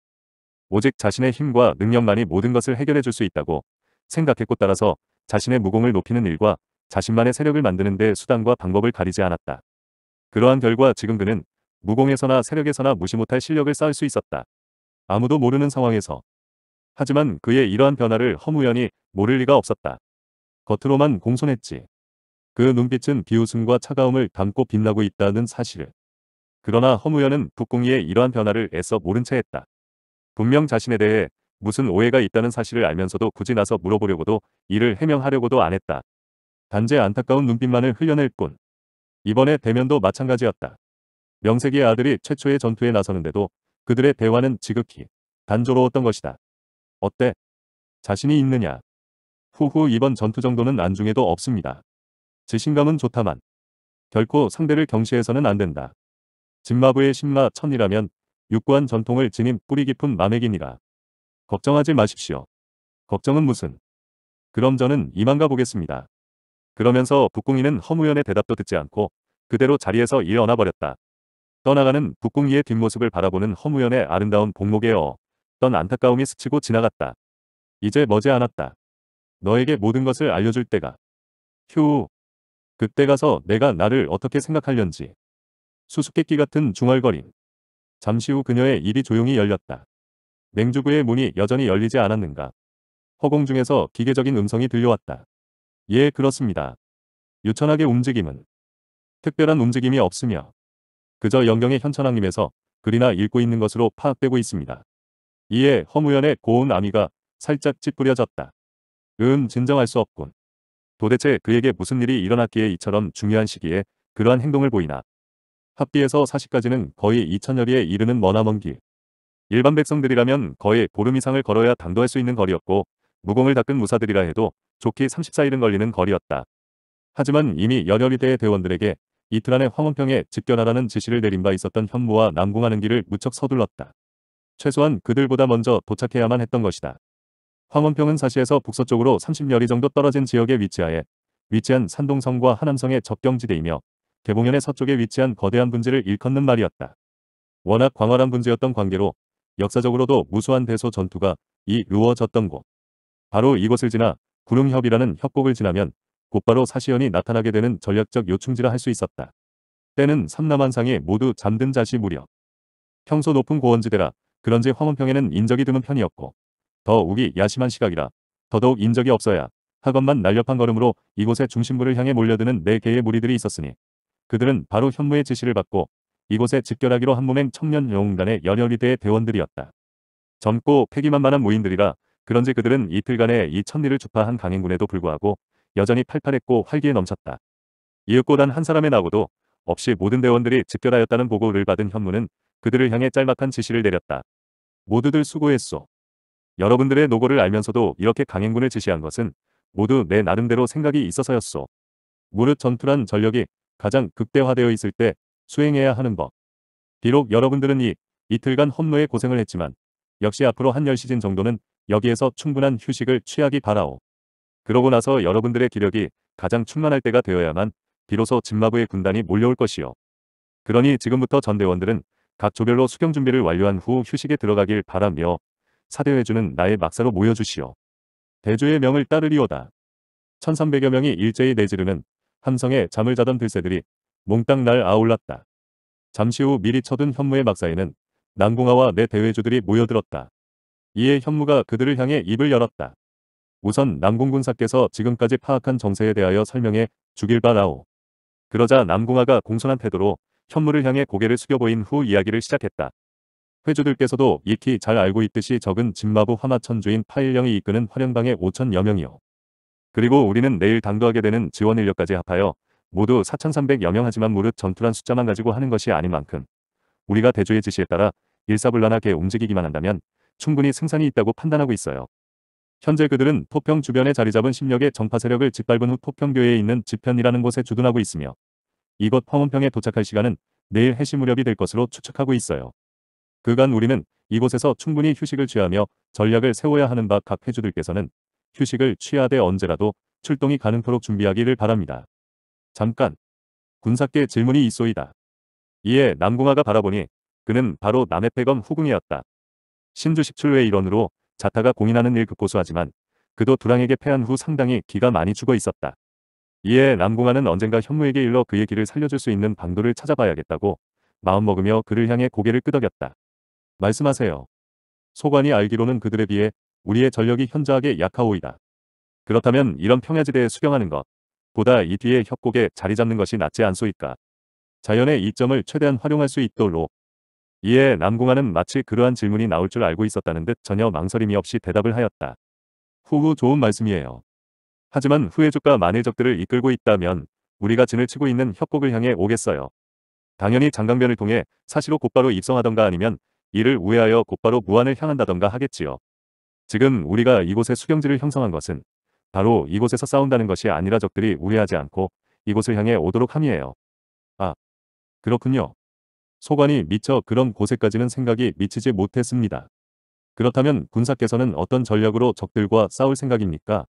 오직 자신의 힘과 능력만이 모든 것을 해결해 줄 수 있다고 생각했고 따라서 자신의 무공을 높이는 일과 자신만의 세력을 만드는 데 수단과 방법을 가리지 않았다. 그러한 결과 지금 그는 무공에서나 세력에서나 무시 못할 실력을 쌓을 수 있었다. 아무도 모르는 상황에서. 하지만 그의 이러한 변화를 허무연히 모를 리가 없었다. 겉으로만 공손했지. 그 눈빛은 비웃음과 차가움을 담고 빛나고 있다는 사실을. 그러나 허무연은 북궁이의 이러한 변화를 애써 모른 채 했다. 분명 자신에 대해 무슨 오해가 있다는 사실을 알면서도 굳이 나서 물어보려고도 이를 해명하려고도 안 했다. 단지 안타까운 눈빛만을 흘려낼 뿐. 이번에 대면도 마찬가지였다. 명색의 아들이 최초의 전투에 나서는데도 그들의 대화는 지극히 단조로웠던 것이다. 어때? 자신이 있느냐? 후후 이번 전투 정도는 안중에도 없습니다. 지신감은 좋다만 결코 상대를 경시해서는 안 된다. 진마부의 신마 천이라면 육구한 전통을 지닌 뿌리 깊은 마맥이니라. 걱정하지 마십시오. 걱정은 무슨. 그럼 저는 이만 가보겠습니다. 그러면서 북궁이는 허무연의 대답도 듣지 않고 그대로 자리에서 일어나 버렸다. 떠나가는 북궁이의 뒷모습을 바라보는 허무연의 아름다운 복목에 어떤 안타까움이 스치고 지나갔다. 이제 머지않았다. 너에게 모든 것을 알려줄 때가. 휴. 그때 가서 내가 나를 어떻게 생각할련지. 수수께끼 같은 중얼거림. 잠시 후 그녀의 일이 조용히 열렸다. 냉주구의 문이 여전히 열리지 않았는가. 허공 중에서 기계적인 음성이 들려왔다. 예, 그렇습니다. 유천하게 움직임은 특별한 움직임이 없으며 그저 영경의 현천왕님에서 글이나 읽고 있는 것으로 파악되고 있습니다. 이에 허무연의 고운 아미가 살짝 찌푸려졌다. 음 진정할 수 없군. 도대체 그에게 무슨 일이 일어났기에 이처럼 중요한 시기에 그러한 행동을 보이나. 합비에서 사시까지는 거의 2천여리에 이르는 머나먼 길. 일반 백성들이라면 거의 보름 이상을 걸어야 당도할 수 있는 거리였고 무공을 닦은 무사들이라 해도 좋게 34일은 걸리는 거리였다. 하지만 이미 열혈이대의 대원들에게 이틀 안에 황원평에 집결하라는 지시를 내린 바 있었던 현무와 남궁하는 길을 무척 서둘렀다. 최소한 그들보다 먼저 도착해야만 했던 것이다. 황원평은 사시에서 북서쪽으로 30여리 정도 떨어진 지역에 위치하에 위치한 산동성과 하남성의 접경지대이며 개봉현의 서쪽에 위치한 거대한 분지를 일컫는 말이었다. 워낙 광활한 분지였던 관계로 역사적으로도 무수한 대소 전투가 이루어졌던 곳. 바로 이곳을 지나 구릉협이라는 협곡을 지나면 곧바로 사시연이 나타나게 되는 전략적 요충지라 할 수 있었다. 때는 삼남한상에 모두 잠든 자시 무렵. 평소 높은 고원지대라 그런지 황원평에는 인적이 드문 편이었고 더욱이 야심한 시각이라 더더욱 인적이 없어야 학원만 날렵한 걸음으로 이곳의 중심부를 향해 몰려드는 네 개의 무리들이 있었으니 그들은 바로 현무의 지시를 받고 이곳에 집결하기로 한몸행 청년 영웅단의 열혈리대의 대원들이었다. 젊고 패기만만한 무인들이라 그런지 그들은 이틀간의 이 천리를 주파한 강행군에도 불구하고 여전히 팔팔했고 활기에 넘쳤다. 이윽고단 한 사람의 나고도 없이 모든 대원들이 집결하였다는 보고를 받은 현무는 그들을 향해 짤막한 지시를 내렸다. 모두들 수고했소. 여러분들의 노고를 알면서도 이렇게 강행군을 지시한 것은 모두 내 나름대로 생각이 있어서였소. 무릇 전투란 전력이 가장 극대화되어 있을 때 수행해야 하는 법. 비록 여러분들은 이 이틀간 험로에 고생을 했지만 역시 앞으로 한 10시즌 정도는 여기에서 충분한 휴식을 취하기 바라오. 그러고 나서 여러분들의 기력이 가장 충만할 때가 되어야만 비로소 진마부의 군단이 몰려올 것이요. 그러니 지금부터 전대원들은 각 조별로 수경 준비를 완료한 후 휴식에 들어가길 바라며 사대회주는 나의 막사로 모여주시오. 대주의 명을 따르리오다. 1300여 명이 일제히 내지르는 함성에 잠을 자던 들새들이 몽땅 날 아올랐다. 잠시 후 미리 쳐둔 현무의 막사에는 난공아와내 대회주들이 모여들었다. 이에 현무가 그들을 향해 입을 열었다. 우선 남궁군사께서 지금까지 파악한 정세에 대하여 설명해 주길 바라오. 그러자 남궁아가 공손한 태도로 현무를 향해 고개를 숙여 보인 후 이야기를 시작했다. 회주들께서도 익히 잘 알고 있듯이 적은 진마부 화마천주인 파일령이 이끄는 화령방의 5천여 명이요. 그리고 우리는 내일 당도하게 되는 지원 인력까지 합하여 모두 4,300여 명 하지만 무릇 전투란 숫자만 가지고 하는 것이 아닌 만큼 우리가 대조의 지시에 따라 일사불란하게 움직이기만 한다면 충분히 승산이 있다고 판단하고 있어요. 현재 그들은 토평 주변에 자리 잡은 심력의 정파 세력을 짓밟은 후토평교회에 있는 지편이라는 곳에 주둔하고 있으며 이곳 황원평에 도착할 시간은 내일 해시 무렵이 될 것으로 추측하고 있어요. 그간 우리는 이곳에서 충분히 휴식을 취하며 전략을 세워야 하는 바각 해주들께서는 휴식을 취하되 언제라도 출동이 가능토록 준비하기를 바랍니다. 잠깐 군사께 질문이 있소이다. 이에 남궁아가 바라보니 그는 바로 남해패검 후궁이었다. 신주식출의 일원으로 자타가 공인하는 일 극고수하지만 그도 두랑에게 패한 후 상당히 기가 많이 죽어 있었다. 이에 남궁아는 언젠가 현무에게 일러 그의 길을 살려줄 수 있는 방도를 찾아봐야겠다고 마음먹으며 그를 향해 고개를 끄덕였다. 말씀하세요. 소관이 알기로는 그들에 비해 우리의 전력이 현저하게 약하오이다. 그렇다면 이런 평야지대에 수경하는 것 보다 이 뒤에 협곡에 자리 잡는 것이 낫지 않소이까. 자연의 이점을 최대한 활용할 수 있도록 이에 남궁아는 마치 그러한 질문이 나올 줄 알고 있었다는 듯 전혀 망설임이 없이 대답을 하였다. 후후 좋은 말씀이에요. 하지만 후회족과 만해적들을 이끌고 있다면 우리가 진을 치고 있는 협곡을 향해 오겠어요. 당연히 장강변을 통해 사시로 곧바로 입성하던가 아니면 이를 우회하여 곧바로 무안을 향한다던가 하겠지요. 지금 우리가 이곳에 수경지를 형성한 것은 바로 이곳에서 싸운다는 것이 아니라 적들이 우회하지 않고 이곳을 향해 오도록 함이에요. 아, 그렇군요. 소관이 미처 그런 곳에까지는 생각이 미치지 못했습니다. 그렇다면 군사께서는 어떤 전략으로 적들과 싸울 생각입니까?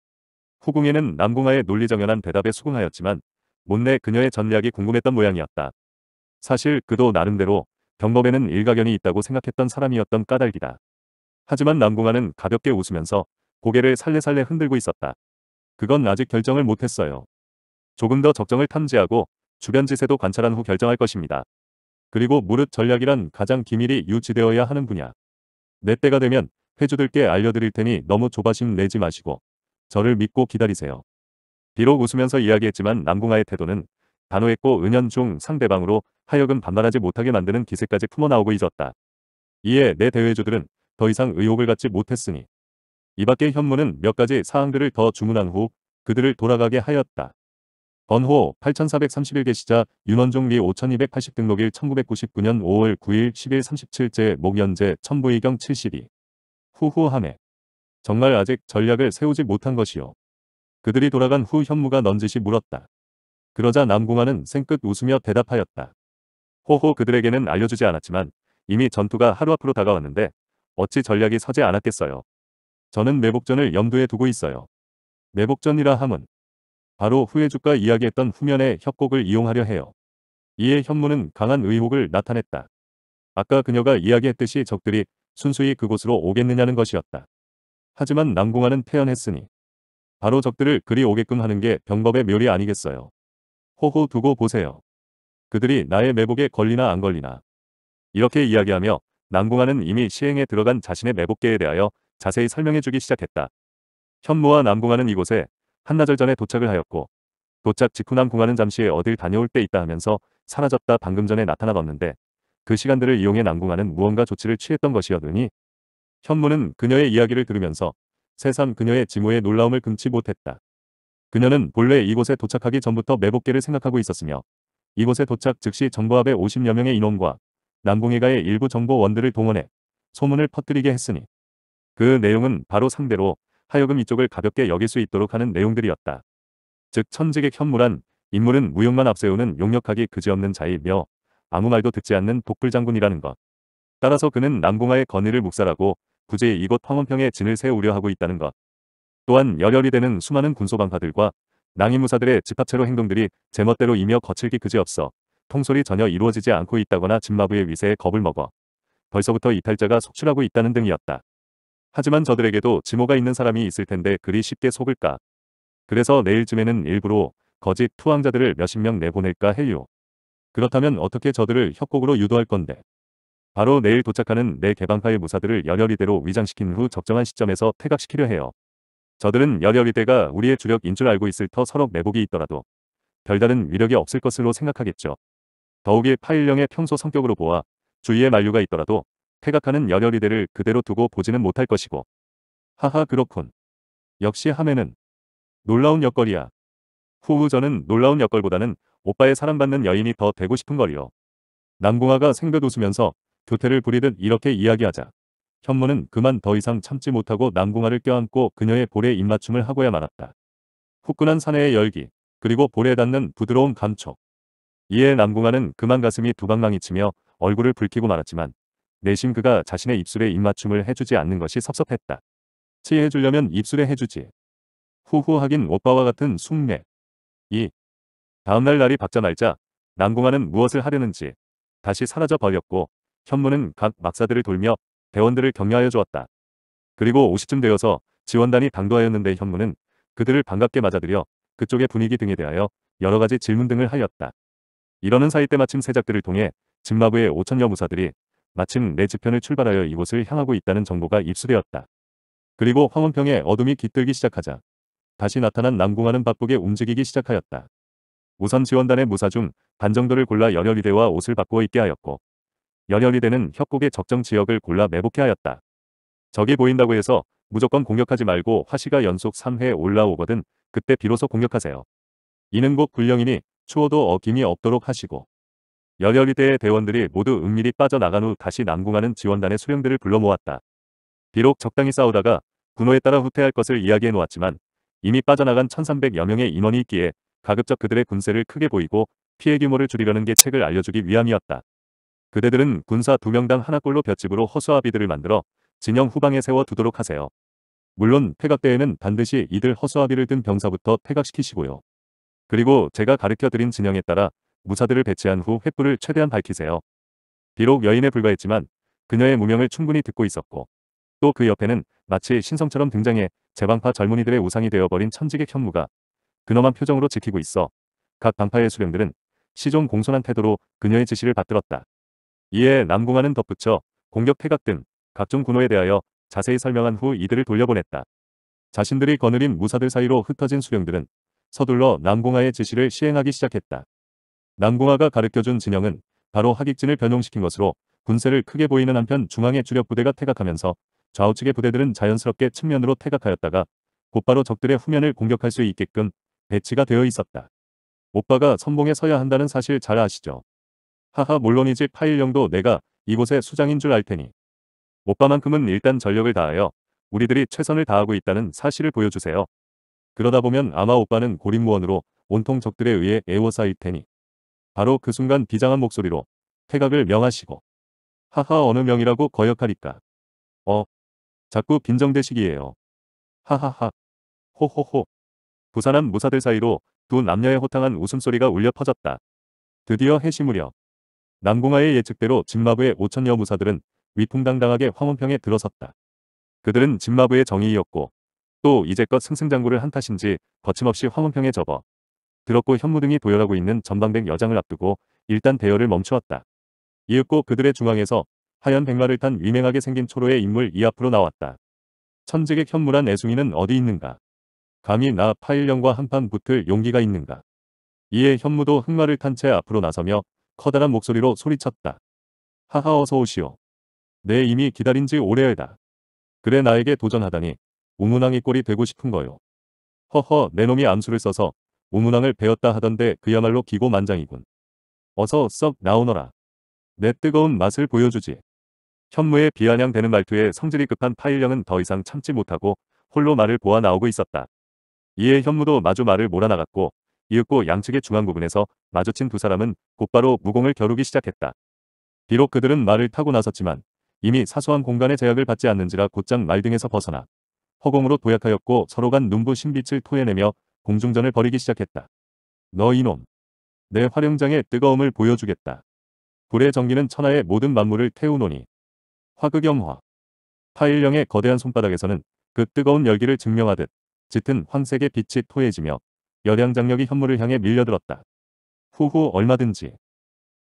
후궁에는 남궁아의 논리정연한 대답에 수긍하였지만 못내 그녀의 전략이 궁금했던 모양이었다. 사실 그도 나름대로 병법에는 일가견이 있다고 생각했던 사람이었던 까닭이다. 하지만 남궁아는 가볍게 웃으면서 고개를 살레살레 흔들고 있었다. 그건 아직 결정을 못했어요. 조금 더 적정을 탐지하고 주변 지세도 관찰한 후 결정할 것입니다. 그리고 무릇 전략이란 가장 기밀이 유지되어야 하는 분야. 내 때가 되면 회주들께 알려드릴 테니 너무 조바심 내지 마시고 저를 믿고 기다리세요. 비록 웃으면서 이야기했지만 남궁아의 태도는 단호했고 은연중 상대방으로 하여금 반발하지 못하게 만드는 기세까지 품어나오고 잊었다 이에 내 대회주들은 더 이상 의혹을 갖지 못했으니 이밖에 현무는 몇 가지 사항들을 더 주문한 후 그들을 돌아가게 하였다. 번호 8431개 시자 윤원종 리5280 등록일 1999년 5월 9일 10일 37제 목연제 천부의경 72 후후함에 정말 아직 전략을 세우지 못한 것이요. 그들이 돌아간 후 현무가 넌지시 물었다. 그러자 남궁아는 생끗 웃으며 대답하였다. 호호 그들에게는 알려주지 않았지만 이미 전투가 하루 앞으로 다가왔는데 어찌 전략이 서지 않았겠어요. 저는 매복전을 염두에 두고 있어요. 매복전이라 함은 바로 후회주가 이야기했던 후면의 협곡을 이용하려 해요. 이에 현무는 강한 의혹을 나타냈다. 아까 그녀가 이야기했듯이 적들이 순수히 그곳으로 오겠느냐는 것이었다. 하지만 남궁아는 태연했으니 바로 적들을 그리 오게끔 하는 게 병법의 묘리 아니겠어요. 호호 두고 보세요. 그들이 나의 매복에 걸리나 안 걸리나. 이렇게 이야기하며 남궁아는 이미 시행에 들어간 자신의 매복계에 대하여 자세히 설명해주기 시작했다. 현무와 남궁아는 이곳에 한나절 전에 도착을 하였고 도착 직후 남궁아는 잠시 어딜 다녀올 때 있다 하면서 사라졌다 방금 전에 나타나봤는데 그 시간들을 이용해 남궁아는 무언가 조치를 취했던 것이었으니 현무는 그녀의 이야기를 들으면서 새삼 그녀의 지모에 놀라움을 금치 못했다. 그녀는 본래 이곳에 도착하기 전부터 매복계를 생각하고 있었으며 이곳에 도착 즉시 정보합의 50여 명의 인원과 남궁해가의 일부 정보원들을 동원해 소문을 퍼뜨리게 했으니 그 내용은 바로 상대로 하여금 이쪽을 가볍게 여길 수 있도록 하는 내용들이었다. 즉 천직의 현무란 인물은 무용만 앞세우는 용력하기 그지없는 자이며 아무 말도 듣지 않는 독불장군이라는 것. 따라서 그는 남궁하의 건의를 묵살하고 굳이 이곳 황원평에 진을 세우려 하고 있다는 것. 또한 열혈이 되는 수많은 군소방파들과 낭인무사들의 집합체로 행동들이 제멋대로 이며 거칠기 그지없어 통솔이 전혀 이루어지지 않고 있다거나 진마부의 위세에 겁을 먹어 벌써부터 이탈자가 속출하고 있다는 등이었다. 하지만 저들에게도 지모가 있는 사람이 있을 텐데 그리 쉽게 속을까. 그래서 내일쯤에는 일부러 거짓 투항자들을 몇 십 명 내보낼까 해요. 그렇다면 어떻게 저들을 협곡으로 유도할 건데. 바로 내일 도착하는 내 개방파의 무사들을 열혈이대로 위장시킨 후 적정한 시점에서 퇴각시키려 해요. 저들은 열혈이대가 우리의 주력인 줄 알고 있을 터 서럭 내복이 있더라도 별다른 위력이 없을 것으로 생각하겠죠. 더욱이 파일령의 평소 성격으로 보아 주위에 만류가 있더라도 태각하는 여혈이대를 그대로 두고 보지는 못할 것이고. 하하 그렇군. 역시 하매는 놀라운 역걸이야. 후후 저는 놀라운 역걸보다는 오빠의 사랑받는 여인이 더 되고 싶은 걸요. 남궁아가 생긋 웃으면서 교태를 부리듯 이렇게 이야기하자. 현무는 그만 더 이상 참지 못하고 남궁아를 껴안고 그녀의 볼에 입맞춤을 하고야 말았다. 후끈한 사내의 열기, 그리고 볼에 닿는 부드러운 감촉. 이에 남궁아는 그만 가슴이 두방망이 치며 얼굴을 붉히고 말았지만 내심 그가 자신의 입술에 입맞춤을 해주지 않는 것이 섭섭했다. 치해주려면 입술에 해주지. 후후 하긴 오빠와 같은 숙맥. 2. 다음날 날이 박자 말자 남궁아는 무엇을 하려는지 다시 사라져 버렸고 현무는 각 막사들을 돌며 대원들을 격려하여 주었다. 그리고 5시쯤 되어서 지원단이 당도하였는데 현무는 그들을 반갑게 맞아들여 그쪽의 분위기 등에 대하여 여러 가지 질문 등을 하였다. 이러는 사이 때마침 세작들을 통해 진마부의 5천여 무사들이 마침 내 지편을 출발하여 이곳을 향하고 있다는 정보가 입수되었다. 그리고 황원평의 어둠이 깃들기 시작하자 다시 나타난 남궁하는 바쁘게 움직이기 시작하였다. 우선 지원단의 무사 중 반 정도를 골라 열혈이대와 옷을 바꾸어 입게 하였고 열혈이대는 협곡의 적정 지역을 골라 매복해 하였다. 적이 보인다고 해서 무조건 공격하지 말고 화시가 연속 3회 올라오거든 그때 비로소 공격하세요. 이는 곧 군령이니 추워도 어김이 없도록 하시고 열여위대의 대원들이 모두 은밀히 빠져나간 후 다시 난공하는 지원단의 수령들을 불러 모았다. 비록 적당히 싸우다가 군호에 따라 후퇴할 것을 이야기해 놓았지만 이미 빠져나간 1300여 명의 인원이 있기에 가급적 그들의 군세를 크게 보이고 피해 규모를 줄이려는 게 책을 알려주기 위함이었다. 그대들은 군사 두명당 하나꼴로 볏집으로 허수아비들을 만들어 진영 후방에 세워 두도록 하세요. 물론 폐각대에는 반드시 이들 허수아비를 든 병사부터 폐각시키시고요 그리고 제가 가르쳐드린 진영에 따라 무사들을 배치한 후 횃불을 최대한 밝히세요. 비록 여인에 불과했지만 그녀의 무명을 충분히 듣고 있었고 또 그 옆에는 마치 신성처럼 등장해 제방파 젊은이들의 우상이 되어버린 천직의 현무가 근엄한 표정으로 지키고 있어 각 방파의 수령들은 시종 공손한 태도로 그녀의 지시를 받들었다. 이에 남궁하는 덧붙여 공격 태각 등 각종 군호에 대하여 자세히 설명한 후 이들을 돌려보냈다. 자신들이 거느린 무사들 사이로 흩어진 수령들은 서둘러 남궁아의 지시를 시행하기 시작했다. 남궁화가 가르켜준 진영은 바로 하객진을 변형시킨 것으로 군세를 크게 보이는 한편 중앙의 주력 부대가 태각하면서 좌우측의 부대들은 자연스럽게 측면으로 태각하였다가 곧바로 적들의 후면을 공격할 수 있게끔 배치가 되어 있었다. 오빠가 선봉에 서야 한다는 사실 잘 아시죠? 하하 물론이지 파일령도 내가 이곳의 수장인 줄 알테니. 오빠만큼은 일단 전력을 다하여 우리들이 최선을 다하고 있다는 사실을 보여주세요. 그러다 보면 아마 오빠는 고립무원으로 온통 적들에 의해 애워싸일 테니 바로 그 순간 비장한 목소리로 태각을 명하시고 하하 어느 명이라고 거역하니까 어. 자꾸 빈정대시기에요. 하하하. 호호호. 부산한 무사들 사이로 두 남녀의 호탕한 웃음소리가 울려 퍼졌다. 드디어 해시 무렵. 남궁하의 예측대로 진마부의 5천여 무사들은 위풍당당하게 황혼평에 들어섰다. 그들은 진마부의 정의이었고또 이제껏 승승장구를 한 탓인지 거침없이 황혼평에 접어 더럽고 현무등이 도열하고 있는 전방백 여장을 앞두고 일단 대열을 멈추었다. 이윽고 그들의 중앙에서 하얀 백마를 탄 위맹하게 생긴 초로의 인물 이 앞으로 나왔다. 천직의 현무란 애숭이는 어디 있는가? 감히 나 파일령과 한판 붙을 용기가 있는가? 이에 현무도 흑마를 탄 채 앞으로 나서며 커다란 목소리로 소리쳤다. 하하 어서 오시오. 내 이미 기다린 지 오래다. 그래 나에게 도전하다니 우문왕이 꼴이 되고 싶은 거요. 허허 내 놈이 암수를 써서 우문왕을 배웠다 하던데 그야말로 기고만장이군. 어서 썩 나오너라. 내 뜨거운 맛을 보여주지. 현무의 비아냥대는 말투에 성질이 급한 파일령은 더 이상 참지 못하고 홀로 말을 보아 나오고 있었다. 이에 현무도 마주 말을 몰아나갔고 이윽고 양측의 중앙 부분에서 마주친 두 사람은 곧바로 무공을 겨루기 시작했다. 비록 그들은 말을 타고 나섰지만 이미 사소한 공간의 제약을 받지 않는지라 곧장 말등에서 벗어나 허공으로 도약하였고 서로 간 눈부 신빛을 토해내며 공중전을 벌이기 시작했다. 너 이놈. 내 화룡장의 뜨거움을 보여주겠다. 불의 전기는 천하의 모든 만물을 태우노니. 화극영화. 파일령의 거대한 손바닥에서는 그 뜨거운 열기를 증명하듯 짙은 황색의 빛이 토해지며 열향장력이 현물을 향해 밀려들었다. 후후 얼마든지.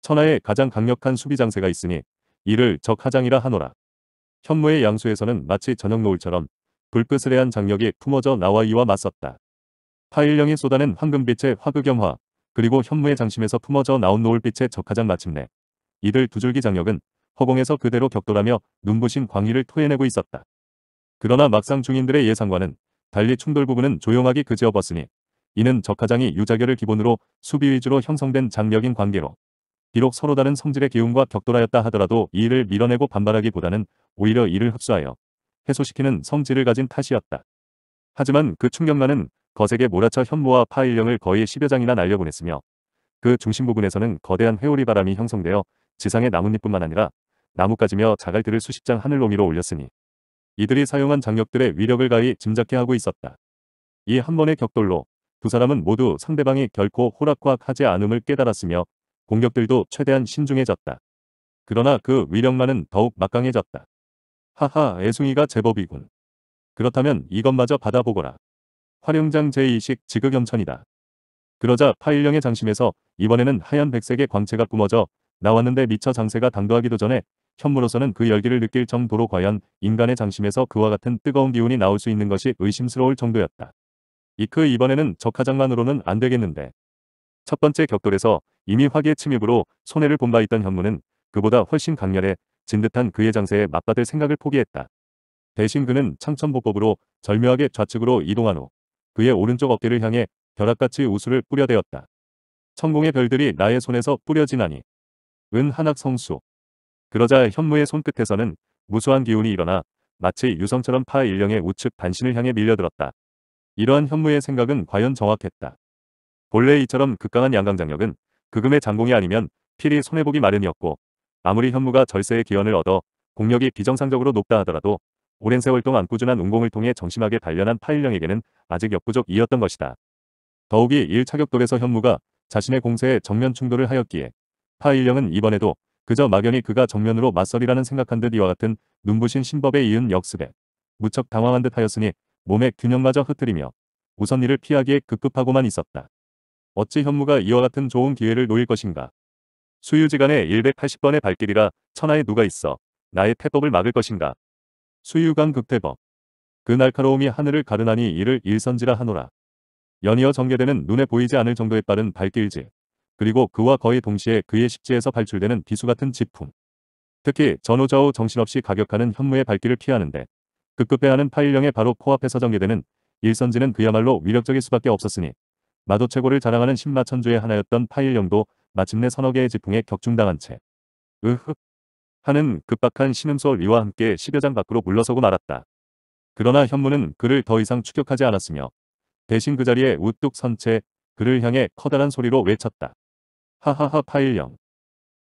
천하의 가장 강력한 수비장세가 있으니 이를 적하장이라 하노라. 현무의 양수에서는 마치 저녁 노을처럼 불끄스레한 장력이 품어져 나와 이와 맞섰다. 파일령이 쏟아낸 황금빛의 화극영화 그리고 현무의 장심에서 품어져 나온 노을빛의 적화장 마침내 이들 두 줄기 장력은 허공에서 그대로 격돌하며 눈부신 광희를 토해내고 있었다. 그러나 막상 중인들의 예상과는 달리 충돌 부분은 조용하게그지어었으니 이는 적화장이 유자결을 기본으로 수비 위주로 형성된 장력인 관계로 비록 서로 다른 성질의 기운과 격돌하였다 하더라도 이를 밀어내고 반발하기보다는 오히려 이를 흡수하여 해소시키는 성질을 가진 탓이었다. 하지만 그 충격만은 거세게 몰아쳐 현무와 파 일령을 거의 10여 장이나 날려보냈으며 그 중심 부분에서는 거대한 회오리 바람이 형성되어 지상의 나뭇잎뿐만 아니라 나뭇가지며 자갈들을 수십 장 하늘로 밀로 올렸으니 이들이 사용한 장력들의 위력을 가히 짐작케 하고 있었다. 이 한 번의 격돌로 두 사람은 모두 상대방이 결코 호락호락하지 않음을 깨달았으며 공격들도 최대한 신중해졌다. 그러나 그 위력만은 더욱 막강해졌다. 하하 애숭이가 제법이군. 그렇다면 이것마저 받아보거라. 화룡장 제2식 지극염천이다. 그러자 파일령의 장심에서 이번에는 하얀 백색의 광채가 뿜어져 나왔는데 미처 장세가 당도하기도 전에 현무로서는 그 열기를 느낄 정도로 과연 인간의 장심에서 그와 같은 뜨거운 기운이 나올 수 있는 것이 의심스러울 정도였다. 이크 그 이번에는 적하장만으로는 안 되겠는데. 첫 번째 격돌에서 이미 화기의 침입으로 손해를 본 바 있던 현무는 그보다 훨씬 강렬해 진 듯한 그의 장세에 맞받을 생각을 포기했다. 대신 그는 창천보법으로 절묘하게 좌측으로 이동한 후 그의 오른쪽 어깨를 향해 벼락같이 우수를 뿌려대었다. 천공의 별들이 나의 손에서 뿌려지나니. 은 한학 성수. 그러자 현무의 손끝에서는 무수한 기운이 일어나 마치 유성처럼 파 일령의 우측 반신을 향해 밀려들었다. 이러한 현무의 생각은 과연 정확했다. 본래 이처럼 극강한 양강장력은 그금의 장공이 아니면 필히 손해보기 마련이었고 아무리 현무가 절세의 기원을 얻어 공력이 비정상적으로 높다 하더라도 오랜 세월 동안 꾸준한 운공을 통해 정심하게 단련한 파일령에게는 아직 역부족이었던 것이다. 더욱이 일 차격돌에서 현무가 자신의 공세에 정면 충돌을 하였기에 파일령은 이번에도 그저 막연히 그가 정면으로 맞설이라는 생각한 듯 이와 같은 눈부신 신법에 이은 역습에 무척 당황한 듯 하였으니 몸의 균형마저 흐트리며 우선 이를 피하기에 급급하고만 있었다. 어찌 현무가 이와 같은 좋은 기회를 놓일 것인가. 수유지간에 180번의 발길이라 천하에 누가 있어 나의 태법을 막을 것인가. 수유강 극대법. 그 날카로움이 하늘을 가르나니 이를 일선지라 하노라. 연이어 전개되는 눈에 보이지 않을 정도의 빠른 발길질. 그리고 그와 거의 동시에 그의 십지에서 발출되는 비수 같은 지품. 특히 전후좌우 정신없이 가격하는 현무의 발길을 피하는데 급급해하는 파일령에 바로 코앞에서 전개되는 일선지는 그야말로 위력적일 수밖에 없었으니 마도 최고를 자랑하는 신마천주의 하나였던 파일령도 마침내 서너 개의 지풍에 격중당한 채 으흑 하는 급박한 신음소리와 함께 10여장 밖으로 물러서고 말았다. 그러나 현무는 그를 더 이상 추격하지 않았으며 대신 그 자리에 우뚝 선 채 그를 향해 커다란 소리로 외쳤다. 하하하 파일령.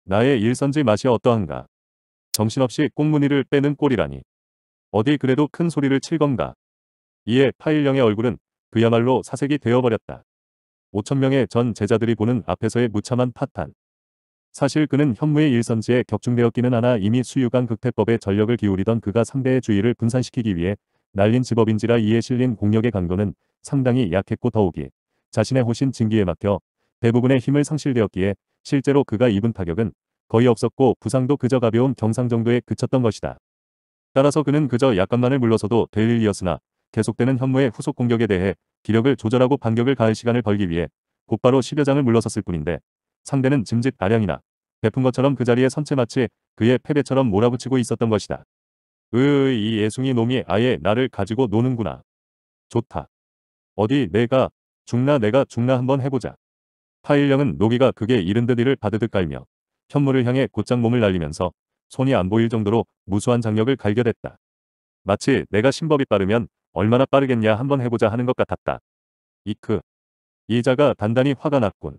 나의 일선지 맛이 어떠한가. 정신없이 꽁무니를 빼는 꼴이라니. 어디 그래도 큰 소리를 칠 건가. 이에 파일령의 얼굴은 그야말로 사색이 되어버렸다. 5천명의 전 제자들이 보는 앞에서의 무참한 파탄. 사실 그는 현무의 일선지에 격중되었기는 하나 이미 수유관 극태법에 전력을 기울이던 그가 상대의 주의를 분산시키기 위해 날린 집업인지라 이에 실린 공력의 강도는 상당히 약했고 더욱이 자신의 호신 진기에 맡겨 대부분의 힘을 상실되었기에 실제로 그가 입은 타격은 거의 없었고 부상도 그저 가벼운 경상 정도에 그쳤던 것이다. 따라서 그는 그저 약간만을 물러서도 될 일이었으나 계속되는 현무의 후속 공격에 대해 기력을 조절하고 반격을 가할 시간을 벌기 위해 곧바로 10여 장을 물러섰을 뿐인데 상대는 짐짓 아량이나 베푼 것처럼 그 자리에 선체마치 그의 패배처럼 몰아붙이고 있었던 것이다. 으으 이 예숭이 놈이 아예 나를 가지고 노는구나. 좋다. 어디 내가 죽나 내가 죽나 한번 해보자. 파일령은 노기가 그게 이른 듯 이를 받으듯 깔며 현무를 향해 곧장 몸을 날리면서 손이 안 보일 정도로 무수한 장력을 갈겨댔다. 마치 내가 신법이 빠르면 얼마나 빠르겠냐 한번 해보자 하는 것 같았다. 이크. 이자가 단단히 화가 났군.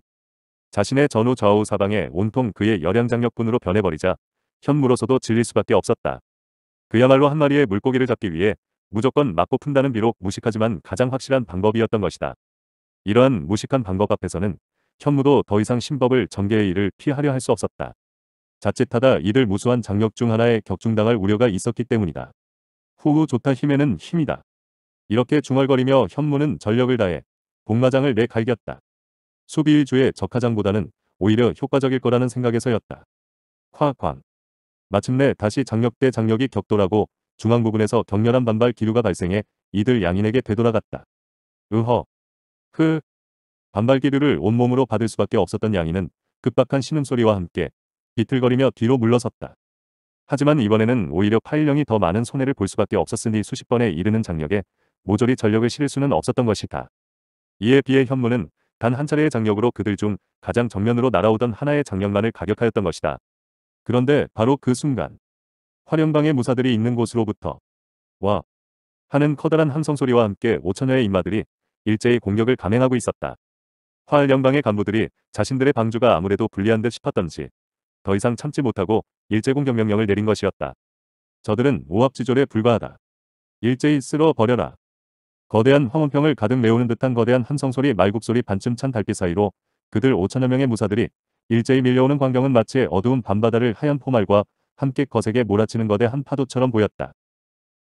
자신의 전후 좌우 사방에 온통 그의 열양장력분으로 변해버리자 현무로서도 질릴 수밖에 없었다. 그야말로 한 마리의 물고기를 잡기 위해 무조건 맞고 푼다는 비록 무식하지만 가장 확실한 방법이었던 것이다. 이러한 무식한 방법 앞에서는 현무도 더 이상 신법을 전개의 일을 피하려 할 수 없었다. 자칫하다 이들 무수한 장력 중 하나에 격중당할 우려가 있었기 때문이다. 후후 좋다 힘에는 힘이다. 이렇게 중얼거리며 현무는 전력을 다해 복마장을 내갈겼다. 소비 위주의 적화장보다는 오히려 효과적일 거라는 생각에서였다. 화광. 마침내 다시 장력 대 장력이 격돌하고 중앙 부분에서 격렬한 반발 기류가 발생해 이들 양인에게 되돌아갔다. 으허. 흐. 반발 기류를 온몸으로 받을 수밖에 없었던 양인은 급박한 신음소리와 함께 비틀거리며 뒤로 물러섰다. 하지만 이번에는 오히려 파일령이 더 많은 손해를 볼 수밖에 없었으니 수십 번에 이르는 장력에 모조리 전력을 실을 수는 없었던 것이다. 이에 비해 현무는 단한 차례의 장력으로 그들 중 가장 정면으로 날아오던 하나의 장력만을 가격하였던 것이다. 그런데 바로 그 순간 화련방의 무사들이 있는 곳으로부터 와 하는 커다란 함성 소리와 함께 5천여의 인마들이 일제히 공격을 감행하고 있었다. 화련방의 간부들이 자신들의 방주가 아무래도 불리한 듯 싶었던지 더 이상 참지 못하고 일제 공격 명령을 내린 것이었다. 저들은 오합지졸에 불과하다. 일제히 쓸어 버려라. 거대한 황혼평을 가득 메우는 듯한 거대한 함성소리 말굽소리 반쯤 찬 달빛 사이로 그들 5천여 명의 무사들이 일제히 밀려오는 광경은 마치 어두운 밤바다를 하얀 포말과 함께 거세게 몰아치는 거대 한 파도처럼 보였다.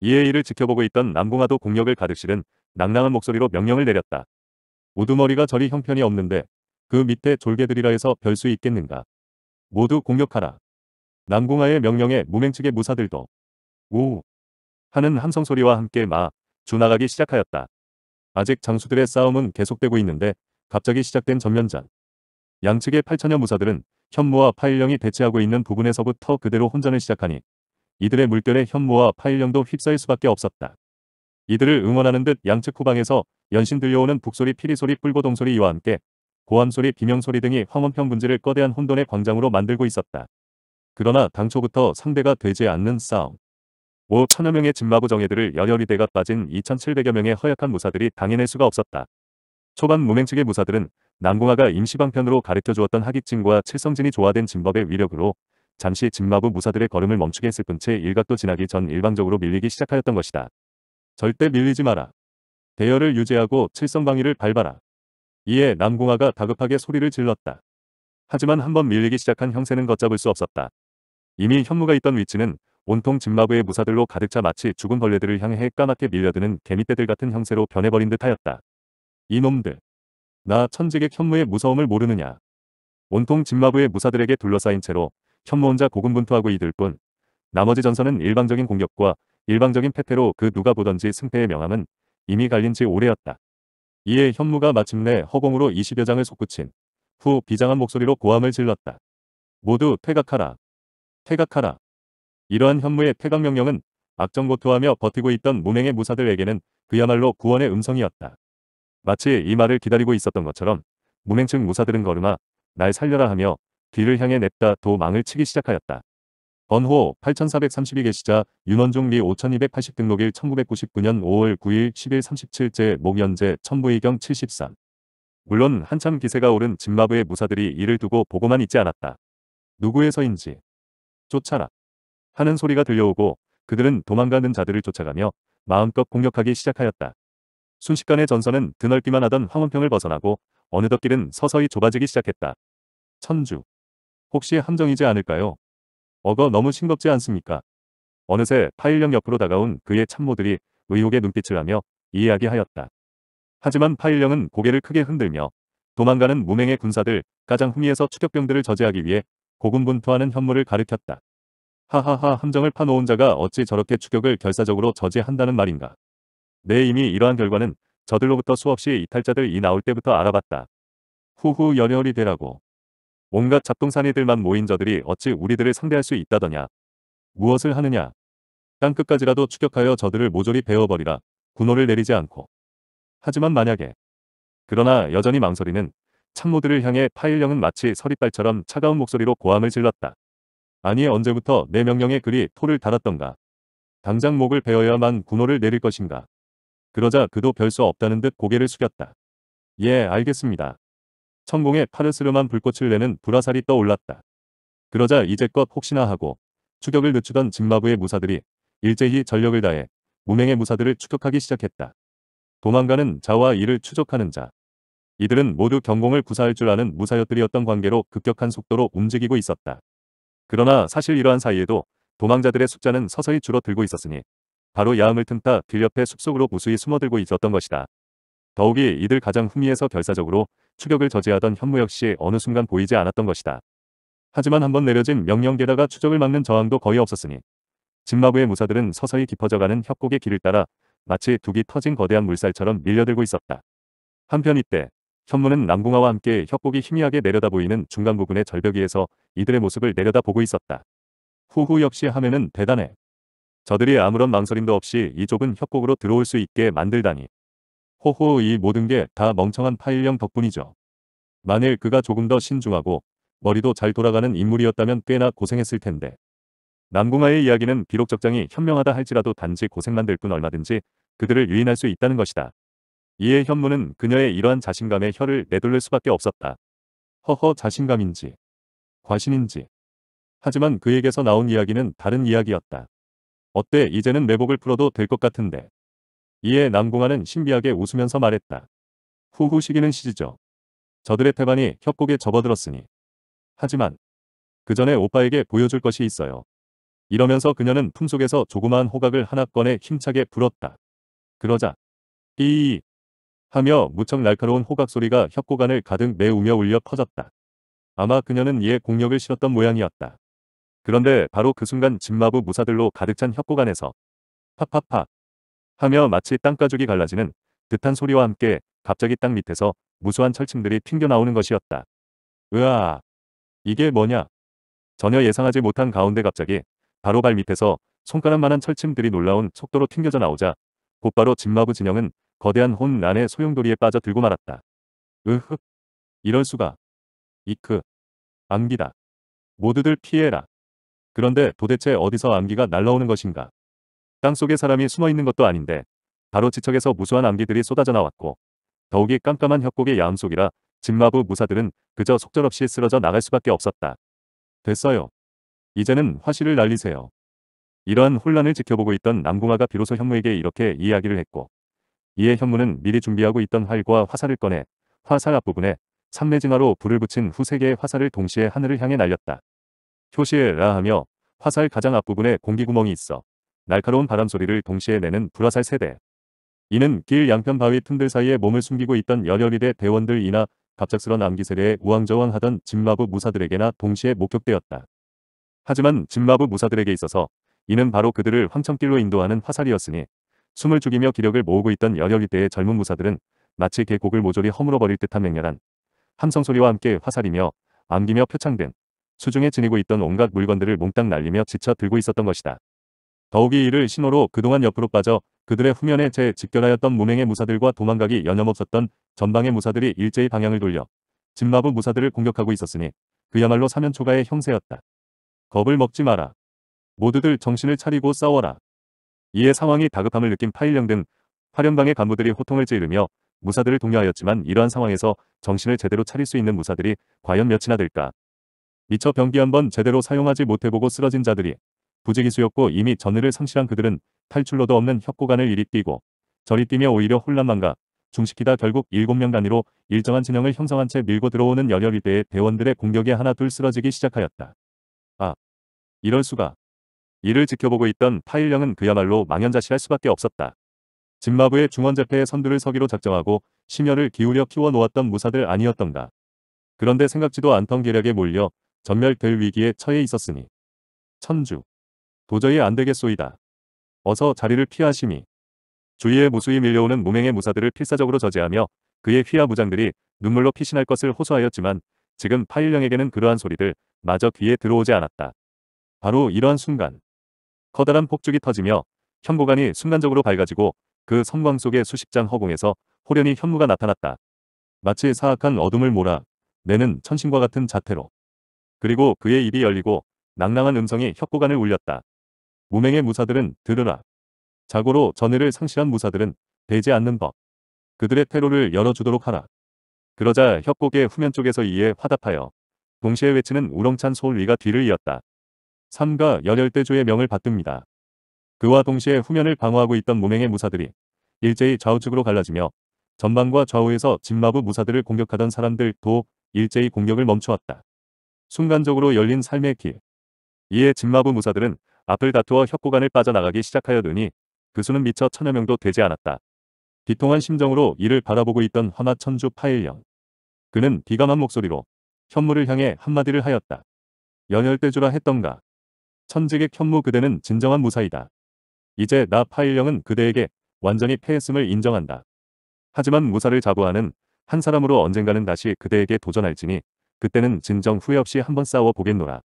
이에 이를 지켜보고 있던 남궁아도 공력을 가득 실은 낭낭한 목소리로 명령을 내렸다. 우두머리가 저리 형편이 없는데 그 밑에 졸개들이라 해서 별 수 있겠는가. 모두 공격하라. 남궁아의 명령에 무맹측의 무사들도 우 하는 함성소리와 함께 마 주나가기 시작하였다. 아직 장수들의 싸움은 계속되고 있는데 갑자기 시작된 전면전. 양측의 8천여 무사들은 현무와 파일령이 대치하고 있는 부분에서부터 그대로 혼전을 시작하니 이들의 물결에 현무와 파일령도 휩싸일 수밖에 없었다. 이들을 응원하는 듯 양측 후방에서 연신 들려오는 북소리 피리소리 뿔고동소리 이와 함께 고함소리 비명소리 등이 황원평 분지를 거대한 혼돈의 광장으로 만들고 있었다. 그러나 당초부터 상대가 되지 않는 싸움. 5천여 명의 진마부 정예들을 열혈이 대가 빠진 2,700여 명의 허약한 무사들이 당해낼 수가 없었다. 초반 무맹 측의 무사들은 남궁화가 임시방편으로 가르쳐 주었던 하기진과 칠성진이 조화된 진법의 위력으로 잠시 진마부 무사들의 걸음을 멈추게 했을 뿐 채 일각도 지나기 전 일방적으로 밀리기 시작하였던 것이다. 절대 밀리지 마라. 대열을 유지하고 칠성방위를 밟아라. 이에 남궁화가 다급하게 소리를 질렀다. 하지만 한번 밀리기 시작한 형세는 걷잡을 수 없었다. 이미 현무가 있던 위치는 온통 짐마부의 무사들로 가득 차 마치 죽은 벌레들을 향해 까맣게 밀려드는 개미떼들 같은 형세로 변해버린 듯하였다. 이놈들. 나천직의 현무의 무서움을 모르느냐. 온통 짐마부의 무사들에게 둘러싸인 채로 현무 혼자 고군분투하고 이들 뿐 나머지 전선은 일방적인 공격과 일방적인 패패로 그 누가 보던지 승패의 명함은 이미 갈린 지 오래였다. 이에 현무가 마침내 허공으로 20여 장을 솟구친 후 비장한 목소리로 고함을 질렀다. 모두 퇴각하라. 퇴각하라. 이러한 현무의 태각명령은 악정고투하며 버티고 있던 무맹의 무사들에게는 그야말로 구원의 음성이었다. 마치 이 말을 기다리고 있었던 것처럼 무맹층 무사들은 걸음아 날 살려라 하며 뒤를 향해 냅다 도망을 치기 시작하였다. 번호 8432개시자 윤원중 리5280 등록일 1999년 5월 9일 10일 37제 목연제 천부의경 73 물론 한참 기세가 오른 진마부의 무사들이 이를 두고 보고만 있지 않았다. 누구에 서인지 쫓아라. 하는 소리가 들려오고 그들은 도망가는 자들을 쫓아가며 마음껏 공격하기 시작하였다. 순식간에 전선은 드넓기만 하던 황원평을 벗어나고 어느덧 길은 서서히 좁아지기 시작했다. 천주. 혹시 함정이지 않을까요? 어거 너무 싱겁지 않습니까? 어느새 파일령 옆으로 다가온 그의 참모들이 의혹의 눈빛을 하며 이야기하였다. 하지만 파일령은 고개를 크게 흔들며 도망가는 무맹의 군사들 가장 흥미에서 추격병들을 저지하기 위해 고군분투하는 현무를 가리켰다. 하하하 함정을 파놓은 자가 어찌 저렇게 추격을 결사적으로 저지한다는 말인가. 내 네, 이미 이러한 결과는 저들로부터 수없이 이탈자들이 나올 때부터 알아봤다. 후후 열혈이 되라고. 온갖 잡동사니들만 모인 저들이 어찌 우리들을 상대할 수 있다더냐. 무엇을 하느냐. 땅끝까지라도 추격하여 저들을 모조리 베어버리라. 군호를 내리지 않고. 하지만 만약에. 그러나 여전히 망설이는 참모들을 향해 파일령은 마치 서리발처럼 차가운 목소리로 고함을 질렀다. 아니 언제부터 내 명령에 그리 토를 달았던가. 당장 목을 베어야만 군호를 내릴 것인가. 그러자 그도 별 수 없다는 듯 고개를 숙였다. 예 알겠습니다. 천공에 파르스름한 불꽃을 내는 불화살이 떠올랐다. 그러자 이제껏 혹시나 하고 추격을 늦추던 직마부의 무사들이 일제히 전력을 다해 무명의 무사들을 추격하기 시작했다. 도망가는 자와 이를 추적하는 자. 이들은 모두 경공을 구사할 줄 아는 무사였들이었던 관계로 급격한 속도로 움직이고 있었다. 그러나 사실 이러한 사이에도 도망자들의 숫자는 서서히 줄어들고 있었으니 바로 야음을 틈타 길 옆에 숲속으로 무수히 숨어들고 있었던 것이다. 더욱이 이들 가장 후미에서 결사적으로 추격을 저지하던 현무 역시 어느 순간 보이지 않았던 것이다. 하지만 한번 내려진 명령게다가 추적을 막는 저항도 거의 없었으니 진마부의 무사들은 서서히 깊어져가는 협곡의 길을 따라 마치 두기 터진 거대한 물살처럼 밀려들고 있었다. 한편 이때 천문은 남궁아와 함께 협곡이 희미하게 내려다 보이는 중간 부분의 절벽 위에서 이들의 모습을 내려다보고 있었다. 후후 역시 하면은 대단해. 저들이 아무런 망설임도 없이 이 좁은 협곡으로 들어올 수 있게 만들다니. 호호 이 모든 게 다 멍청한 파일령 덕분이죠. 만일 그가 조금 더 신중하고 머리도 잘 돌아가는 인물이었다면 꽤나 고생했을 텐데. 남궁아의 이야기는 비록 적장이 현명하다 할지라도 단지 고생만 될 뿐 얼마든지 그들을 유인할 수 있다는 것이다. 이에 현무는 그녀의 이러한 자신감에 혀를 내돌릴 수밖에 없었다. 허허 자신감인지 과신인지 하지만 그에게서 나온 이야기는 다른 이야기였다. 어때 이제는 매복을 풀어도 될 것 같은데. 이에 남궁아는 신비하게 웃으면서 말했다. 후후 시기는 시지죠. 저들의 태반이 협곡에 접어들었으니. 하지만 그 전에 오빠에게 보여줄 것이 있어요. 이러면서 그녀는 품속에서 조그마한 호각을 하나 꺼내 힘차게 불었다. 그러자 이 하며 무척 날카로운 호각 소리가 협곡안을 가득 메우며 울려 퍼졌다. 아마 그녀는 이에 공력을 실었던 모양이었다. 그런데 바로 그 순간 진마부 무사들로 가득 찬 협곡안에서 팍팍팍 하며 마치 땅가죽이 갈라지는 듯한 소리와 함께 갑자기 땅 밑에서 무수한 철침들이 튕겨나오는 것이었다. 으아 이게 뭐냐? 전혀 예상하지 못한 가운데 갑자기 바로 발 밑에서 손가락만한 철침들이 놀라운 속도로 튕겨져 나오자 곧바로 진마부 진영은 거대한 혼란의 소용돌이에 빠져들고 말았다. 으흑. 이럴 수가. 이크. 암기다. 모두들 피해라. 그런데 도대체 어디서 암기가 날라오는 것인가. 땅속에 사람이 숨어있는 것도 아닌데 바로 지척에서 무수한 암기들이 쏟아져 나왔고 더욱이 깜깜한 협곡의 야음속이라 진마부 무사들은 그저 속절없이 쓰러져 나갈 수밖에 없었다. 됐어요. 이제는 화실을 날리세요. 이러한 혼란을 지켜보고 있던 남궁아가 비로소 현무에게 이렇게 이야기를 했고 이에 현무는 미리 준비하고 있던 활과 화살을 꺼내 화살 앞부분에 삼매진화로 불을 붙인 후세 개의 화살을 동시에 하늘을 향해 날렸다. 효시에 라 하며 화살 가장 앞부분에 공기구멍이 있어 날카로운 바람 소리를 동시에 내는 불화살 세대. 이는 길 양편 바위 틈들 사이에 몸을 숨기고 있던 열혈이대 대원들이나 갑작스런 암기세대에 우왕좌왕하던 진마부 무사들에게나 동시에 목격되었다. 하지만 진마부 무사들에게 있어서 이는 바로 그들을 황천길로 인도하는 화살이었으니 숨을 죽이며 기력을 모으고 있던 여력위 때의 젊은 무사들은 마치 계곡을 모조리 허물어버릴 듯한 맹렬한 함성 소리와 함께 화살이며 암기며 표창 된 수중에 지니고 있던 온갖 물건들을 몽땅 날리며 지쳐 들고 있었던 것이다. 더욱이 이를 신호로 그동안 옆으로 빠져 그들의 후면에 채 직결하였던 무맹의 무사들과 도망가기 여념없었던 전방의 무사들이 일제히 방향을 돌려 진마부 무사들을 공격하고 있었으니 그야말로 사면초가의 형세였다. 겁을 먹지 마라. 모두들 정신을 차리고 싸워라. 이에 상황이 다급함을 느낀 파일령 등 화련방의 간부들이 호통을 찌르며 무사들을 독려하였지만 이러한 상황에서 정신을 제대로 차릴 수 있는 무사들이 과연 몇이나 될까. 미처 병기 한번 제대로 사용하지 못해보고 쓰러진 자들이 부재기수였고 이미 전의를 상실한 그들은 탈출로도 없는 협고관을 이리 뛰고 저리 뛰며 오히려 혼란만가 중식기다 결국 7명 단위로 일정한 진영을 형성한 채 밀고 들어오는 열혈 일대의 대원들의 공격에 하나 둘 쓰러지기 시작하였다. 아, 이럴 수가. 이를 지켜보고 있던 파일령은 그야말로 망연자실할 수밖에 없었다. 진마부의 중원재패의 선두를 서기로 작정하고 심혈을 기울여 키워놓았던 무사들 아니었던가. 그런데 생각지도 않던 계략에 몰려 전멸될 위기에 처해 있었으니. 천주. 도저히 안 되겠소이다. 어서 자리를 피하심이. 주위에 무수히 밀려오는 무명의 무사들을 필사적으로 저지하며 그의 휘하 무장들이 눈물로 피신할 것을 호소하였지만 지금 파일령에게는 그러한 소리들 마저 귀에 들어오지 않았다. 바로 이러한 순간 커다란 폭죽이 터지며 현무관이 순간적으로 밝아지고 그 섬광 속의 수십 장 허공에서 호련히 현무가 나타났다. 마치 사악한 어둠을 몰아 내는 천신과 같은 자태로. 그리고 그의 입이 열리고 낭랑한 음성이 협고간을 울렸다. 무명의 무사들은 들으라. 자고로 전해를 상실한 무사들은 되지 않는 법. 그들의 테로를 열어주도록 하라. 그러자 협곡의 후면 쪽에서 이에 화답하여 동시에 외치는 우렁찬 소울 위가 뒤를 이었다. 삼가 열혈대조의 명을 받듭니다. 그와 동시에 후면을 방어하고 있던 무맹의 무사들이 일제히 좌우측으로 갈라지며 전방과 좌우에서 진마부 무사들을 공격하던 사람들도 일제히 공격을 멈추었다. 순간적으로 열린 삶의 길. 이에 진마부 무사들은 앞을 다투어 협곡안을 빠져나가기 시작하였으니그 수는 미처 천여 명도 되지 않았다. 비통한 심정으로 이를 바라보고 있던 화마천주 파일령. 그는 비감한 목소리로 현무를 향해 한마디를 하였다. 연혈대주라 했던가. 천직의 현무 그대는 진정한 무사이다. 이제 나 파일령은 그대에게 완전히 패했음을 인정한다. 하지만 무사를 자부하는 한 사람으로 언젠가는 다시 그대에게 도전할지니 그때는 진정 후회 없이 한번 싸워 보겠노라.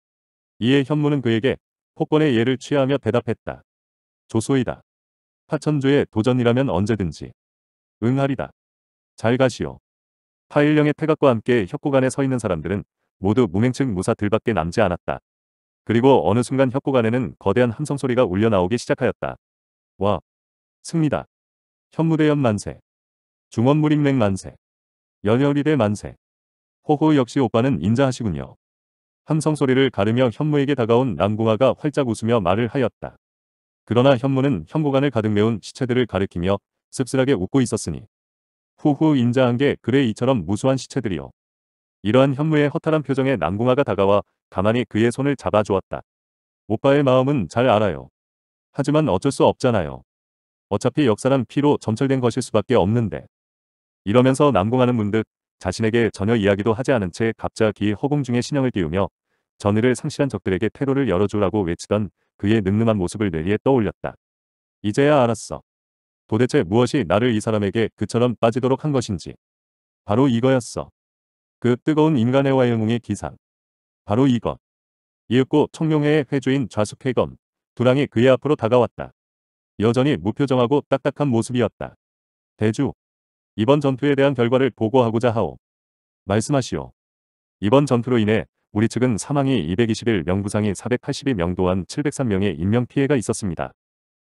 이에 현무는 그에게 폭권의 예를 취하며 대답했다. 조소이다. 파천조의 도전이라면 언제든지. 응하리다. 잘 가시오. 파일령의 태각과 함께 협곡 안에 서 있는 사람들은 모두 무명층 무사 들밖에 남지 않았다. 그리고 어느 순간 협곡 안에는 거대한 함성 소리가 울려 나오기 시작하였다. 와! 승리다! 현무대연 만세! 중원무림맹 만세! 연혈이대 만세! 호호 역시 오빠는 인자하시군요. 함성 소리를 가르며 현무에게 다가온 남궁아가 활짝 웃으며 말을 하였다. 그러나 현무는 현곡안을 가득 메운 시체들을 가리키며 씁쓸하게 웃고 있었으니 후후 인자한 게 그래 이처럼 무수한 시체들이요. 이러한 현무의 허탈한 표정에 남궁아가 다가와 가만히 그의 손을 잡아주었다. 오빠의 마음은 잘 알아요. 하지만 어쩔 수 없잖아요. 어차피 역사란 피로 점철된 것일 수밖에 없는데. 이러면서 남궁아는 문득 자신에게 전혀 이야기도 하지 않은 채 갑자기 허공중에 신형을 띄우며 전의를 상실한 적들에게 테러를 열어주라고 외치던 그의 늠름한 모습을 내리에 떠올렸다. 이제야 알았어. 도대체 무엇이 나를 이 사람에게 그처럼 빠지도록 한 것인지. 바로 이거였어. 그 뜨거운 인간의와영 응의 기상. 바로 이것. 이윽고 청룡회의 회주인 좌숙회검, 두랑이 그의 앞으로 다가왔다. 여전히 무표정하고 딱딱한 모습이었다. 대주, 이번 전투에 대한 결과를 보고하고자 하오. 말씀하시오. 이번 전투로 인해 우리 측은 사망이 221명 부상이 482명 또한 703명의 인명피해가 있었습니다.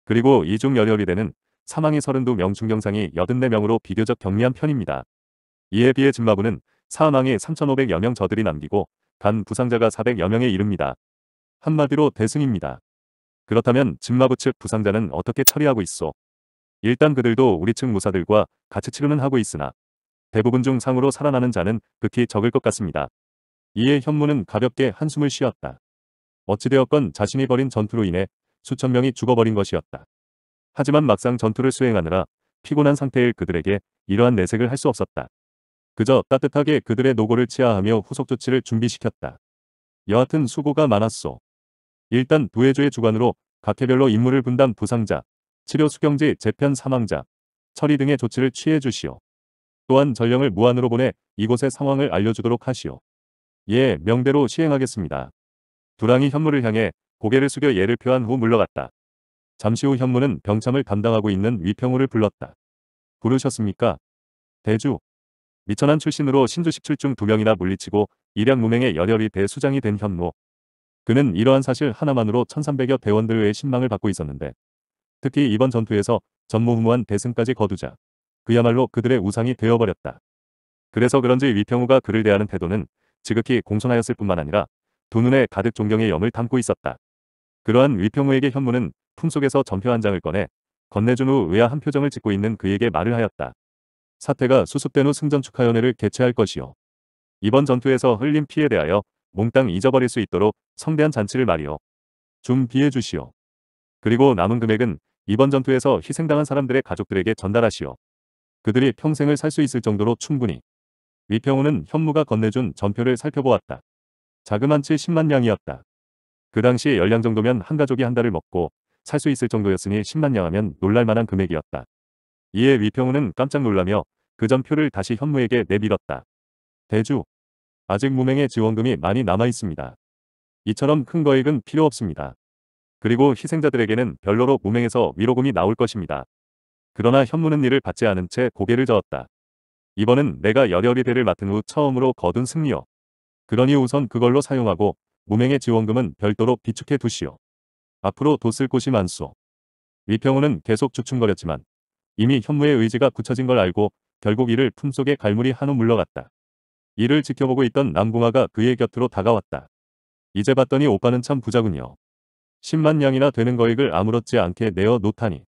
그리고 이중 열혈이 되는 사망이 32명 중경상이 84명으로 비교적 경미한 편입니다. 이에 비해 진마부는 사망에 3,500여 명 저들이 남기고 간 부상자가 400여 명에 이릅니다. 한마디로 대승입니다. 그렇다면 진마부 측 부상자는 어떻게 처리하고 있어? 일단 그들도 우리 측 무사들과 같이 치료는 하고 있으나 대부분 중 상으로 살아나는 자는 극히 적을 것 같습니다. 이에 현무는 가볍게 한숨을 쉬었다. 어찌되었건 자신이 벌인 전투로 인해 수천 명이 죽어버린 것이었다. 하지만 막상 전투를 수행하느라 피곤한 상태일 그들에게 이러한 내색을 할 수 없었다. 그저 따뜻하게 그들의 노고를 치하하며 후속 조치를 준비시켰다. 여하튼 수고가 많았소. 일단 부해조의 주관으로 각 해별로 임무를 분담 부상자, 치료 수경지 재편 사망자, 처리 등의 조치를 취해 주시오. 또한 전령을 무한으로 보내 이곳의 상황을 알려주도록 하시오. 예, 명대로 시행하겠습니다. 두랑이 현무를 향해 고개를 숙여 예를 표한 후 물러갔다. 잠시 후 현무는 병참을 담당하고 있는 위평우를 불렀다. 부르셨습니까? 대주, 미천한 출신으로 신주 17중 2명이나 물리치고 일양 무맹의 열혈이 대수장이 된 현무. 그는 이러한 사실 하나만으로 1300여 대원들의 신망을 받고 있었는데 특히 이번 전투에서 전무후무한 대승까지 거두자 그야말로 그들의 우상이 되어버렸다. 그래서 그런지 위평우가 그를 대하는 태도는 지극히 공손하였을 뿐만 아니라 두 눈에 가득 존경의 염을 담고 있었다. 그러한 위평우에게 현무는 품속에서 전표 한 장을 꺼내 건네준 후 의아 한 표정을 짓고 있는 그에게 말을 하였다. 사태가 수습된 후 승전축하연회를 개최할 것이요. 이번 전투에서 흘린 피에 대하여 몽땅 잊어버릴 수 있도록 성대한 잔치를 말이요. 좀 비해 주시오. 그리고 남은 금액은 이번 전투에서 희생당한 사람들의 가족들에게 전달하시오. 그들이 평생을 살 수 있을 정도로 충분히. 위평우는 현무가 건네준 전표를 살펴보았다. 자그만치 10만 냥이었다그 당시 열량 정도면 한 가족이 한 달을 먹고 살 수 있을 정도였으니 10만 냥하면 놀랄만한 금액이었다. 이에 위평우는 깜짝 놀라며 그 전표를 다시 현무에게 내밀었다. 대주. 아직 무맹의 지원금이 많이 남아있습니다. 이처럼 큰 거액은 필요 없습니다. 그리고 희생자들에게는 별로로 무맹에서 위로금이 나올 것입니다. 그러나 현무는 이를 받지 않은 채 고개를 저었다. 이번은 내가 열혈이 배를 맡은 후 처음으로 거둔 승리요. 그러니 우선 그걸로 사용하고 무맹의 지원금은 별도로 비축해 두시오. 앞으로 도쓸 곳이 많소. 위평우는 계속 주춤거렸지만 이미 현무의 의지가 굳혀진 걸 알고 결국 이를 품속에 갈무리 한 후 물러갔다. 이를 지켜보고 있던 남궁아가 그의 곁으로 다가왔다. 이제 봤더니 오빠는 참 부자군요. 10만 냥이나 되는 거액을 아무렇지 않게 내어 놓다니.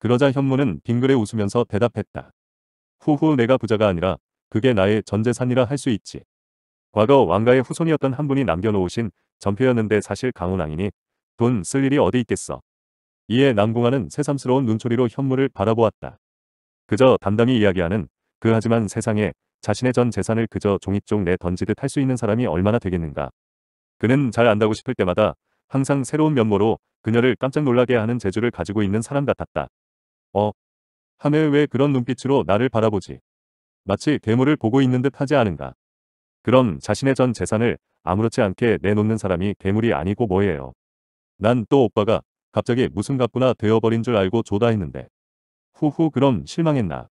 그러자 현무는 빙그레 웃으면서 대답했다. 후후 내가 부자가 아니라 그게 나의 전재산이라 할 수 있지. 과거 왕가의 후손이었던 한 분이 남겨놓으신 전표였는데 사실 강호왕이니 돈 쓸 일이 어디 있겠어. 이에 난공하는 새삼스러운 눈초리로 현무를 바라보았다. 그저 담담히 이야기하는 그 하지만 세상에 자신의 전 재산을 그저 종이쪽 내 던지듯 할 수 있는 사람이 얼마나 되겠는가. 그는 잘 안다고 싶을 때마다 항상 새로운 면모로 그녀를 깜짝 놀라게 하는 재주를 가지고 있는 사람 같았다. 어? 하며 왜 그런 눈빛으로 나를 바라보지? 마치 괴물을 보고 있는 듯 하지 않은가. 그럼 자신의 전 재산을 아무렇지 않게 내놓는 사람이 괴물이 아니고 뭐예요. 난 또 오빠가 갑자기 무슨 갑구나 되어버린 줄 알고 조다 했는데. 후후 그럼 실망했나.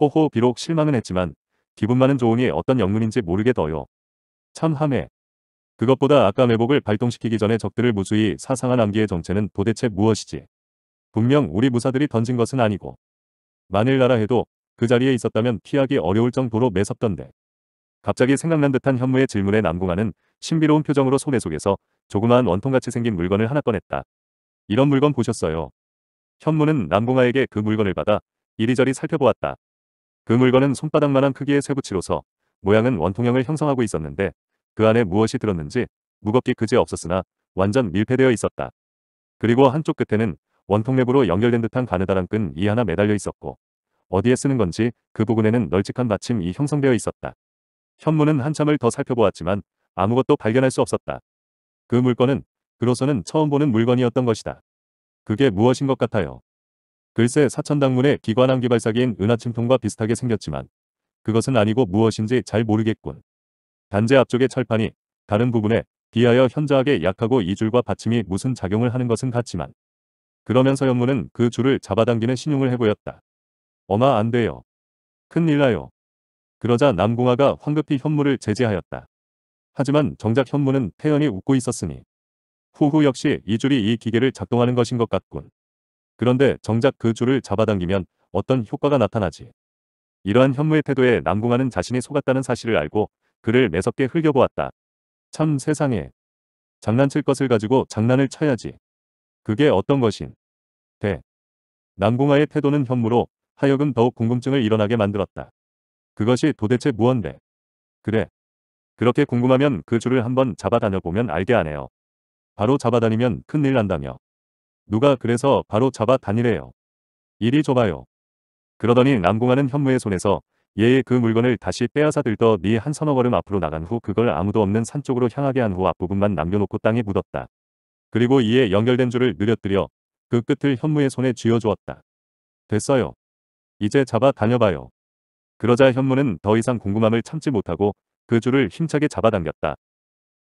호호 비록 실망은 했지만 기분만은 좋으니 어떤 영문인지 모르겠어요. 참 함해. 그것보다 아까 매복을 발동시키기 전에 적들을 무수히 사상한 암기의 정체는 도대체 무엇이지. 분명 우리 무사들이 던진 것은 아니고. 마닐나라 해도 그 자리에 있었다면 피하기 어려울 정도로 매섭던데. 갑자기 생각난 듯한 현무의 질문에 남궁아는 신비로운 표정으로 손에 속에서 조그마한 원통같이 생긴 물건을 하나 꺼냈다. 이런 물건 보셨어요. 현무는 남궁아에게 그 물건을 받아 이리저리 살펴보았다. 그 물건은 손바닥만한 크기의 쇠붙이로서 모양은 원통형을 형성하고 있었는데 그 안에 무엇이 들었는지 무겁기 그지 없었으나 완전 밀폐되어 있었다. 그리고 한쪽 끝에는 원통랩으로 연결된 듯한 가느다란 끈이 하나 매달려 있었고 어디에 쓰는 건지 그 부분에는 널찍한 받침이 형성되어 있었다. 현무는 한참을 더 살펴보았지만 아무것도 발견할 수 없었다. 그 물건은 그로서는 처음 보는 물건이었던 것이다. 그게 무엇인 것 같아요. 글쎄 사천당문의 기관암 개발사기인 은하침통과 비슷하게 생겼지만 그것은 아니고 무엇인지 잘 모르겠군. 단재 앞쪽의 철판이 다른 부분에 비하여 현저하게 약하고 이 줄과 받침이 무슨 작용을 하는 것은 같지만 그러면서 연무는 그 줄을 잡아당기는 신용을 해보였다. 어마 안 돼요. 큰일 나요. 그러자 남궁아가 황급히 현무를 제재하였다. 하지만 정작 현무는 태연히 웃고 있었으니 후후 역시 이 줄이 이 기계를 작동하는 것인 것 같군. 그런데 정작 그 줄을 잡아당기면 어떤 효과가 나타나지. 이러한 현무의 태도에 남궁아는 자신이 속았다는 사실을 알고 그를 매섭게 흘겨보았다. 참 세상에. 장난칠 것을 가지고 장난을 쳐야지. 그게 어떤 것인. 대. 남궁아의 태도는 현무로 하여금 더욱 궁금증을 일어나게 만들었다. 그것이 도대체 무언데. 그래. 그렇게 궁금하면 그 줄을 한번 잡아다녀보면 알게 하네요. 바로 잡아다니면 큰일 난다며. 누가 그래서 바로 잡아 다니래요. 이리 줘봐요 그러더니 남궁아는 현무의 손에서 예의그 물건을 다시 빼앗아 들떠 니한 네 서너 걸음 앞으로 나간 후 그걸 아무도 없는 산 쪽으로 향하게 한 후 앞부분만 남겨놓고 땅에 묻었다. 그리고 이에 연결된 줄을 느려뜨려 그 끝을 현무의 손에 쥐어주었다. 됐어요. 이제 잡아 다녀봐요. 그러자 현무는 더 이상 궁금함을 참지 못하고 그 줄을 힘차게 잡아당겼다.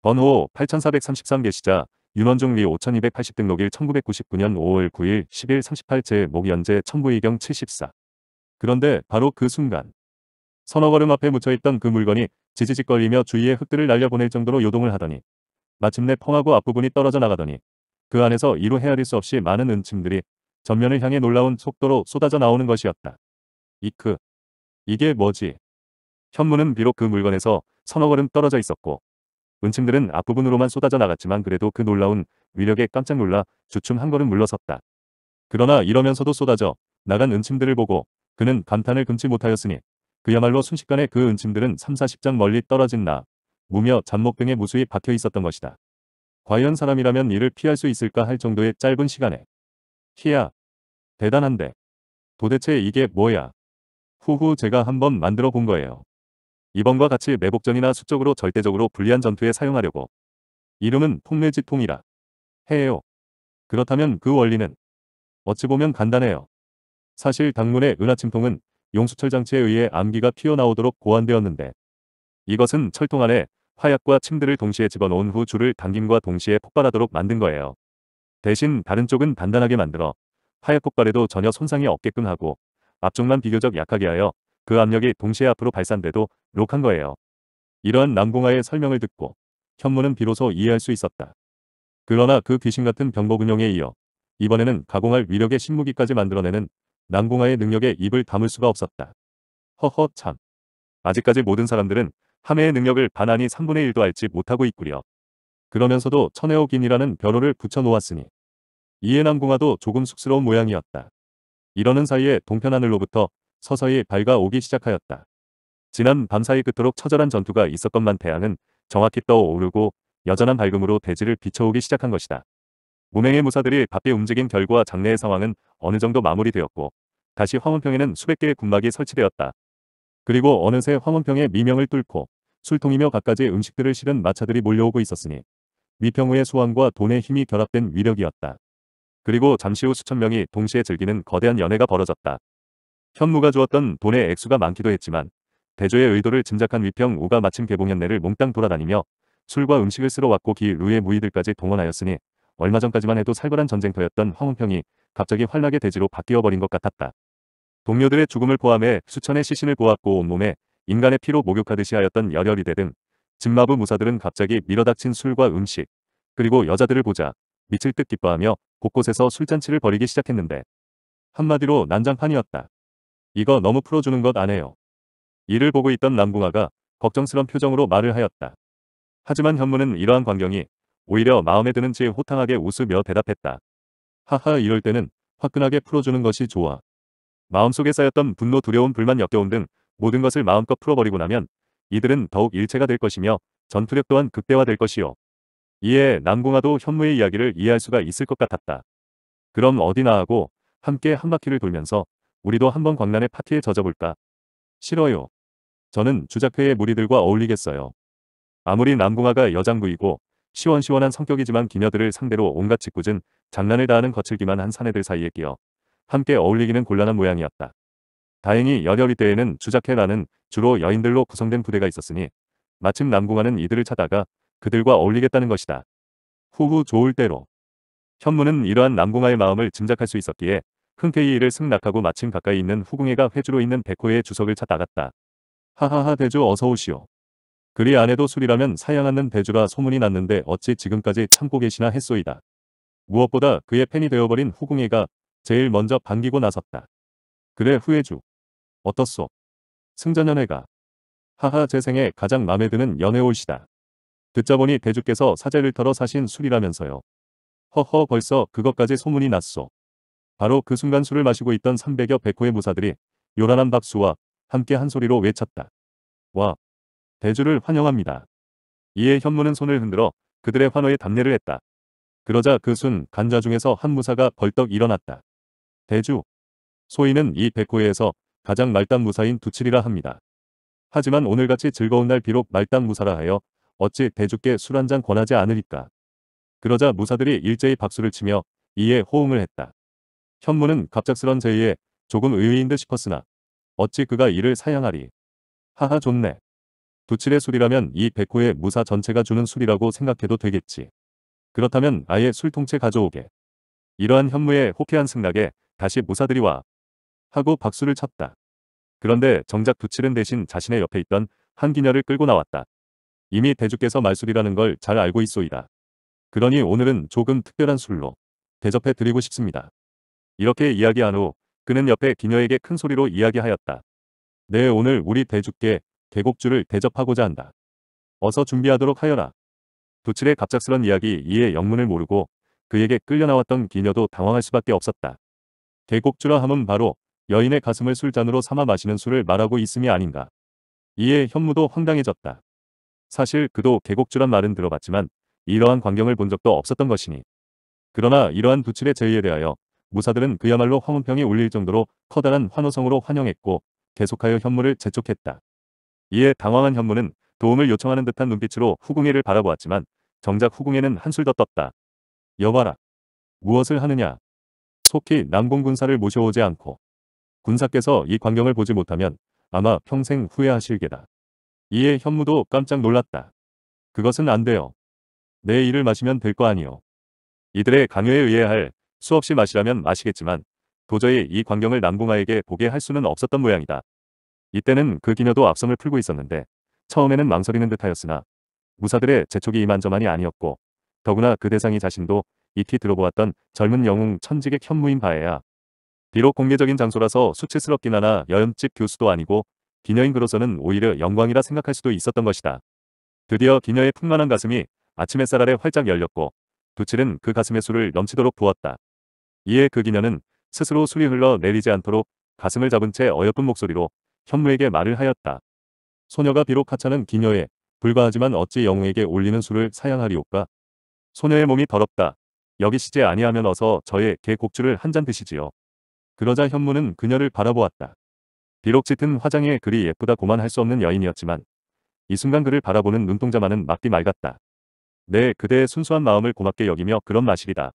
번호 8433 계시자 윤원종 리5280 등록일 1999년 5월 9일 10일 38제 목연재 천부의경 74. 그런데 바로 그 순간 서너 걸음 앞에 묻혀있던 그 물건이 지지직거리며 주위에 흙들을 날려보낼 정도로 요동을 하더니 마침내 펑하고 앞부분이 떨어져 나가더니 그 안에서 이루 헤아릴 수 없이 많은 은침들이 전면을 향해 놀라운 속도로 쏟아져 나오는 것이었다. 이크. 이게 뭐지? 현무는 비록 그 물건에서 서너 걸음 떨어져 있었고 은침들은 앞부분으로만 쏟아져 나갔지만 그래도 그 놀라운 위력에 깜짝 놀라 주춤 한 걸음 물러섰다. 그러나 이러면서도 쏟아져 나간 은침들을 보고 그는 감탄을 금치 못하였으니 그야말로 순식간에 그 은침들은 3, 40장 멀리 떨어진 나 무며 잔목병에 무수히 박혀 있었던 것이다. 과연 사람이라면 이를 피할 수 있을까 할 정도의 짧은 시간에 희야 대단한데 도대체 이게 뭐야 후후 제가 한번 만들어 본 거예요. 이번과 같이 매복전이나 수적으로 절대적으로 불리한 전투에 사용하려고. 이름은 폭매지통이라 해요. 그렇다면 그 원리는 어찌 보면 간단해요. 사실 당문의 은하침통은 용수철 장치에 의해 암기가 피어나오도록 고안되었는데 이것은 철통 안에 화약과 침들을 동시에 집어넣은 후 줄을 당김과 동시에 폭발하도록 만든 거예요. 대신 다른 쪽은 단단하게 만들어 화약 폭발에도 전혀 손상이 없게끔 하고 앞쪽만 비교적 약하게 하여 그 압력이 동시에 앞으로 발산돼도 록한 거예요. 이러한 남궁아의 설명을 듣고 현무는 비로소 이해할 수 있었다. 그러나 그 귀신같은 병법운용에 이어 이번에는 가공할 위력의 신무기까지 만들어내는 남궁아의 능력에 입을 담을 수가 없었다. 허허 참. 아직까지 모든 사람들은 함해의 능력을 반환이 3분의 1도 알지 못하고 있구려. 그러면서도 천혜옥인이라는 변호를 붙여놓았으니 이에 남궁아도 조금 쑥스러운 모양이었다. 이러는 사이에 동편하늘로부터 서서히 밝아오기 시작하였다. 지난 밤사이 그토록 처절한 전투가 있었건만 태양은 정확히 떠오르고 여전한 밝음으로 대지를 비춰오기 시작한 것이다. 무맹의 무사들이 바삐 움직인 결과 장례의 상황은 어느 정도 마무리되었고 다시 황원평에는 수백 개의 군막이 설치되었다. 그리고 어느새 황원평의 미명을 뚫고 술통이며 갖가지 음식들을 실은 마차들이 몰려오고 있었으니 위평우의 수환과 돈의 힘이 결합된 위력이었다. 그리고 잠시 후 수천 명이 동시에 즐기는 거대한 연애가 벌어졌다. 현무가 주었던 돈의 액수가 많기도 했지만 대조의 의도를 짐작한 위평 우가 마침 개봉현내를 몽땅 돌아다니며 술과 음식을 쓸어 왔고 기 루의 무이들까지 동원하였으니 얼마 전까지만 해도 살벌한 전쟁터였던 황운평이 갑자기 활락의 대지로 바뀌어버린 것 같았다. 동료들의 죽음을 포함해 수천의 시신을 보았고 온몸에 인간의 피로 목욕하듯이 하였던 열혈이대 등 진마부 무사들은 갑자기 밀어닥친 술과 음식 그리고 여자들을 보자 미칠 듯 기뻐하며 곳곳에서 술잔치를 벌이기 시작했는데 한마디로 난장판이었다. 이거 너무 풀어주는 것 아네요. 이를 보고 있던 남궁아가 걱정스런 표정으로 말을 하였다. 하지만 현무는 이러한 광경이 오히려 마음에 드는지 호탕하게 웃으며 대답했다. 하하 이럴 때는 화끈하게 풀어주는 것이 좋아. 마음속에 쌓였던 분노 두려움 불만 역겨움 등 모든 것을 마음껏 풀어버리고 나면 이들은 더욱 일체가 될 것이며 전투력 또한 극대화될 것이요. 이에 남궁아도 현무의 이야기를 이해할 수가 있을 것 같았다. 그럼 어디나 하고 함께 한 바퀴를 돌면서 우리도 한번 광란의 파티에 젖어볼까? 싫어요. 저는 주작회의 무리들과 어울리겠어요. 아무리 남궁아가 여장부이고 시원시원한 성격이지만 기녀들을 상대로 온갖 짓궂은 장난을 다하는 거칠기만 한 사내들 사이에 끼어 함께 어울리기는 곤란한 모양이었다. 다행히 여려리 때에는 주작회라는 주로 여인들로 구성된 부대가 있었으니 마침 남궁아는 이들을 찾아가 그들과 어울리겠다는 것이다. 후후 좋을 대로. 현무는 이러한 남궁아의 마음을 짐작할 수 있었기에 흔쾌히 이를 승낙하고 마침 가까이 있는 후궁애가 회주로 있는 백호의 주석을 찾다갔다 하하하 대주 어서오시오. 그리 안해도 술이라면 사양하는 대주라 소문이 났는데 어찌 지금까지 참고 계시나 했소이다. 무엇보다 그의 팬이 되어버린 후궁애가 제일 먼저 반기고 나섰다. 그래 후회주. 어떻소? 승전연애가. 하하 제 생에 가장 마음에 드는 연애올시다. 듣자 보니 대주께서 사제를 털어 사신 술이라면서요. 허허 벌써 그것까지 소문이 났소. 바로 그 순간 술을 마시고 있던 300여 백호의 무사들이 요란한 박수와 함께 한 소리로 외쳤다. 와! 대주를 환영합니다. 이에 현무는 손을 흔들어 그들의 환호에 답례를 했다. 그러자 그 순 간자 중에서 한 무사가 벌떡 일어났다. 대주! 소인은 이 백호회에서 가장 말단 무사인 두칠이라 합니다. 하지만 오늘같이 즐거운 날 비록 말단 무사라 하여 어찌 대주께 술 한 잔 권하지 않으리까. 그러자 무사들이 일제히 박수를 치며 이에 호응을 했다. 현무는 갑작스런 제의에 조금 의외인 듯 싶었으나 어찌 그가 이를 사양하리. 하하 좋네. 두칠의 술이라면 이 백호의 무사 전체가 주는 술이라고 생각해도 되겠지. 그렇다면 아예 술통째 가져오게. 이러한 현무의 호쾌한 승낙에 다시 무사들이 와 하고 박수를 쳤다. 그런데 정작 두칠은 대신 자신의 옆에 있던 한기녀를 끌고 나왔다. 이미 대주께서 말술이라는 걸 잘 알고 있소이다. 그러니 오늘은 조금 특별한 술로 대접해 드리고 싶습니다. 이렇게 이야기한 후 그는 옆에 기녀에게 큰 소리로 이야기하였다. 내 네, 오늘 우리 대주께 계곡주를 대접하고자 한다. 어서 준비하도록 하여라. 두칠의 갑작스런 이야기 이에 영문을 모르고 그에게 끌려나왔던 기녀도 당황할 수밖에 없었다. 계곡주라 함은 바로 여인의 가슴을 술잔으로 삼아 마시는 술을 말하고 있음이 아닌가. 이에 현무도 황당해졌다. 사실 그도 계곡주란 말은 들어봤지만 이러한 광경을 본 적도 없었던 것이니. 그러나 이러한 두칠의 제의에 대하여 무사들은 그야말로 황운평이 울릴 정도로 커다란 환호성으로 환영했고 계속하여 현무를 재촉했다. 이에 당황한 현무는 도움을 요청하는 듯한 눈빛으로 후궁해를 바라보았지만 정작 후궁에는 한술 더 떴다. 여봐라. 무엇을 하느냐. 속히 남궁군사를 모셔오지 않고 군사께서 이 광경을 보지 못하면 아마 평생 후회하실 게다. 이에 현무도 깜짝 놀랐다. 그것은 안 돼요. 내 일을 마시면 될 거 아니요. 이들의 강요에 의해 할 수없이 마시라면 마시겠지만 도저히 이 광경을 남궁아에게 보게 할 수는 없었던 모양이다. 이때는 그 기녀도 앞성을 풀고 있었는데 처음에는 망설이는 듯하였으나 무사들의 재촉이 이만저만이 아니었고 더구나 그 대상이 자신도 익히 들어보았던 젊은 영웅 천직의 현무인 바에야 비록 공개적인 장소라서 수치스럽긴 하나 여연집 교수도 아니고 기녀인 그로서는 오히려 영광이라 생각할 수도 있었던 것이다. 드디어 기녀의 풍만한 가슴이 아침 햇살 아래 활짝 열렸고 두칠은 그 가슴의 술을 넘치도록 부었다. 이에 그 기녀는 스스로 술이 흘러 내리지 않도록 가슴을 잡은 채 어여쁜 목소리로 현무에게 말을 하였다. 소녀가 비록 하찮은 기녀에 불과하지만 어찌 영웅에게 올리는 술을 사양하리옵까. 소녀의 몸이 더럽다. 여기시지 아니하면 어서 저의 개 곡주를 한 잔 드시지요. 그러자 현무는 그녀를 바라보았다. 비록 짙은 화장에 그리 예쁘다 고만할 수 없는 여인이었지만 이 순간 그를 바라보는 눈동자만은 막디 맑았다. 네 그대의 순수한 마음을 고맙게 여기며 그런 마시리다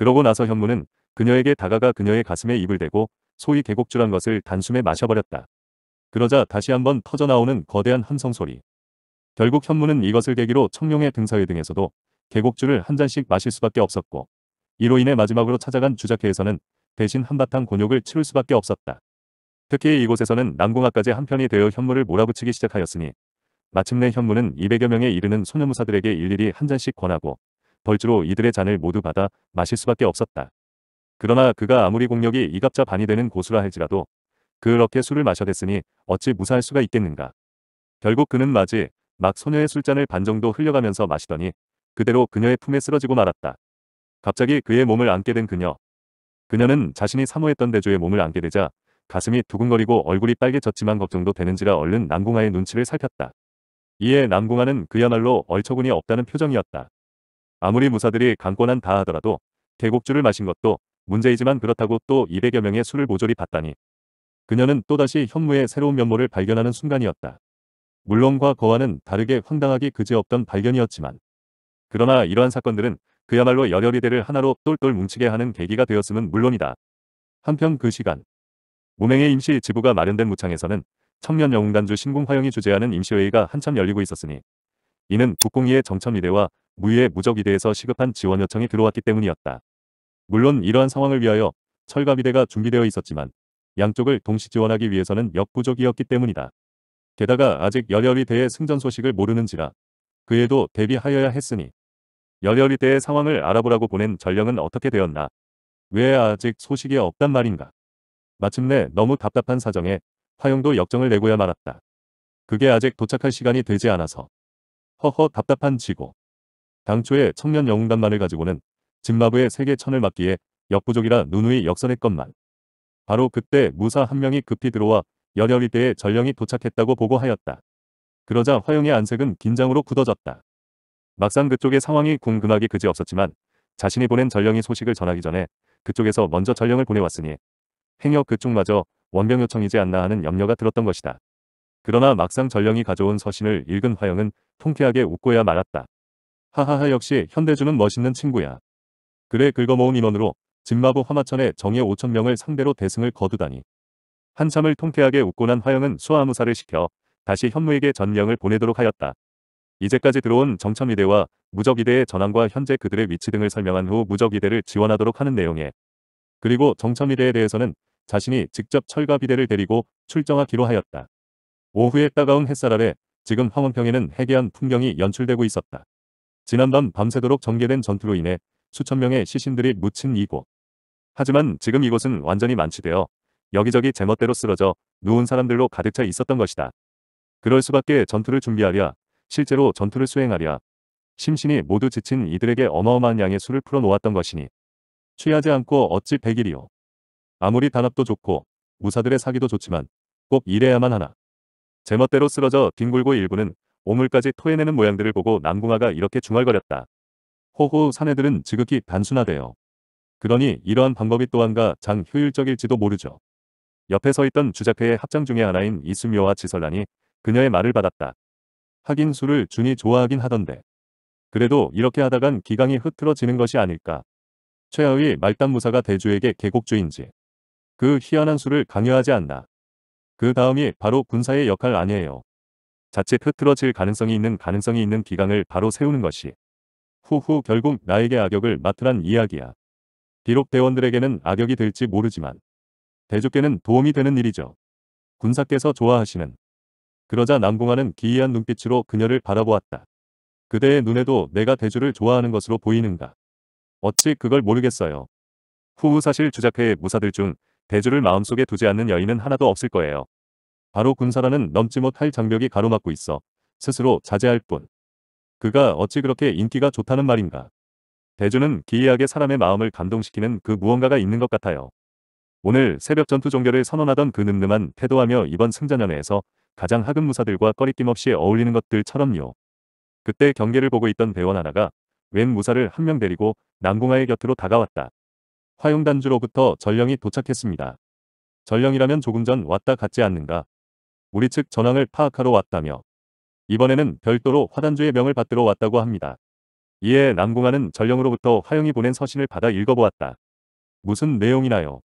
그러고 나서 현무는 그녀에게 다가가 그녀의 가슴에 입을 대고 소위 계곡주란 것을 단숨에 마셔버렸다. 그러자 다시 한번 터져나오는 거대한 한성소리 결국 현무는 이것을 계기로 청룡의 등사회 등에서도 계곡주를 한 잔씩 마실 수밖에 없었고 이로 인해 마지막으로 찾아간 주작회에서는 대신 한바탕 곤욕을 치를 수밖에 없었다. 특히 이곳에서는 남궁아까지 한편이 되어 현무를 몰아붙이기 시작하였으니 마침내 현무는 200여 명에 이르는 소녀무사들에게 일일이 한 잔씩 권하고 벌주로 이들의 잔을 모두 받아 마실 수밖에 없었다. 그러나 그가 아무리 공력이 이갑자 반이 되는 고수라 할지라도 그렇게 술을 마셔댔으니 어찌 무사할 수가 있겠는가. 결국 그는 마지 막 소녀의 술잔을 반 정도 흘려가면서 마시더니 그대로 그녀의 품에 쓰러지고 말았다. 갑자기 그의 몸을 안게 된 그녀. 그녀는 자신이 사모했던 대조의 몸을 안게 되자 가슴이 두근거리고 얼굴이 빨개졌지만 걱정도 되는지라 얼른 남궁아의 눈치를 살폈다. 이에 남궁아는 그야말로 얼처구니 없다는 표정이었다. 아무리 무사들이 강권한 다 하더라도 계곡주를 마신 것도 문제이지만 그렇다고 또 200여 명의 술을 모조리 봤다니 그녀는 또다시 현무의 새로운 면모를 발견하는 순간이었다. 물론과 거와는 다르게 황당하기 그지없던 발견이었지만 그러나 이러한 사건들은 그야말로 열혈이 대를 하나로 똘똘 뭉치게 하는 계기가 되었음은 물론이다. 한편 그 시간 무맹의 임시 지부가 마련된 무창에서는 청년 영웅단주 신궁 화영이 주재하는 임시회의가 한참 열리고 있었으니 이는 국공이의 정천위대와 무위의무적위대에서 시급한 지원 요청이 들어왔기 때문이었다. 물론 이러한 상황을 위하여 철갑위대가 준비되어 있었지만 양쪽을 동시 지원하기 위해서는 역부족이었기 때문이다. 게다가 아직 열혈위 대의 승전 소식을 모르는지라 그에도 대비하여야 했으니 열혈위 대의 상황을 알아보라고 보낸 전령은 어떻게 되었나? 왜 아직 소식이 없단 말인가? 마침내 너무 답답한 사정에 화영도 역정을 내고야 말았다. 그게 아직 도착할 시간이 되지 않아서. 허허 답답한 지고. 당초에 청년 영웅단만을 가지고는 짐마브의 세계 천을 막기에 역부족이라 누누이 역선했건만 바로 그때 무사 한 명이 급히 들어와 열혈 이대에 전령이 도착했다고 보고하였다. 그러자 화영의 안색은 긴장으로 굳어졌다. 막상 그쪽의 상황이 궁금하기 그지없었지만 자신이 보낸 전령이 소식을 전하기 전에 그쪽에서 먼저 전령을 보내왔으니 행여 그쪽마저 원병 요청이지 않나 하는 염려가 들었던 것이다. 그러나 막상 전령이 가져온 서신을 읽은 화영은 통쾌하게 웃고야 말았다. 하하하 역시 현대주는 멋있는 친구야. 그래 긁어모은 인원으로 진마부 화마천의 정예 5천명을 상대로 대승을 거두다니. 한참을 통쾌하게 웃고 난 화영은 수화무사를 시켜 다시 현무에게 전령을 보내도록 하였다. 이제까지 들어온 정천위대와 무적위대의 전황과 현재 그들의 위치 등을 설명한 후 무적위대를 지원하도록 하는 내용에 그리고 정천위대에 대해서는 자신이 직접 철가비대를 데리고 출정하기로 하였다. 오후에 따가운 햇살 아래 지금 황원평에는 해괴한 풍경이 연출되고 있었다. 지난밤 밤새도록 전개된 전투로 인해 수천 명의 시신들이 묻힌 이곳. 하지만 지금 이곳은 완전히 만취되어 여기저기 제멋대로 쓰러져 누운 사람들로 가득 차 있었던 것이다. 그럴 수밖에 전투를 준비하랴, 실제로 전투를 수행하랴, 심신이 모두 지친 이들에게 어마어마한 양의 술을 풀어놓았던 것이니 취하지 않고 어찌 백일이요. 아무리 단합도 좋고 무사들의 사기도 좋지만 꼭 이래야만 하나. 제멋대로 쓰러져 뒹굴고 일부는 오물까지 토해내는 모양들을 보고 남궁화가 이렇게 중얼거렸다. 호호 사내들은 지극히 단순하대요. 그러니 이러한 방법이 또한가 장 효율적일지도 모르죠. 옆에 서 있던 주작회의 합장 중의 하나인 이수묘와 지설란이 그녀의 말을 받았다. 하긴 술을 준이 좋아하긴 하던데. 그래도 이렇게 하다간 기강이 흐트러지는 것이 아닐까. 최하위 말단무사가 대주에게 계곡주인지. 그 희한한 술을 강요하지 않나. 그 다음이 바로 군사의 역할 아니에요. 자칫 흐트러질 가능성이 있는 가능성이 있는 기강을 바로 세우는 것이 후후 결국 나에게 악역을 맡으란 이야기야. 비록 대원들에게는 악역이 될지 모르지만 대조께는 도움이 되는 일이죠. 군사께서 좋아하시는 그러자 남궁아는 기이한 눈빛으로 그녀를 바라보았다. 그대의 눈에도 내가 대주를 좋아하는 것으로 보이는가. 어찌 그걸 모르겠어요. 후후 사실 주작회의 무사들 중 대주를 마음속에 두지 않는 여인은 하나도 없을 거예요. 바로 군사라는 넘지 못할 장벽이 가로막고 있어 스스로 자제할 뿐. 그가 어찌 그렇게 인기가 좋다는 말인가. 대주는 기이하게 사람의 마음을 감동시키는 그 무언가가 있는 것 같아요. 오늘 새벽 전투 종결을 선언하던 그 늠름한 태도하며 이번 승자연회에서 가장 하급 무사들과 꺼리낌없이 어울리는 것들처럼요. 그때 경계를 보고 있던 대원 하나가 웬 무사를 한 명 데리고 남궁하의 곁으로 다가왔다. 화용단주로부터 전령이 도착했습니다. 전령이라면 조금 전 왔다 갔지 않는가 우리 측 전황을 파악하러 왔다며 이번에는 별도로 화단주의 명을 받들어 왔다고 합니다. 이에 남궁아는 전령으로부터 화영이 보낸 서신을 받아 읽어보았다. 무슨 내용이나요?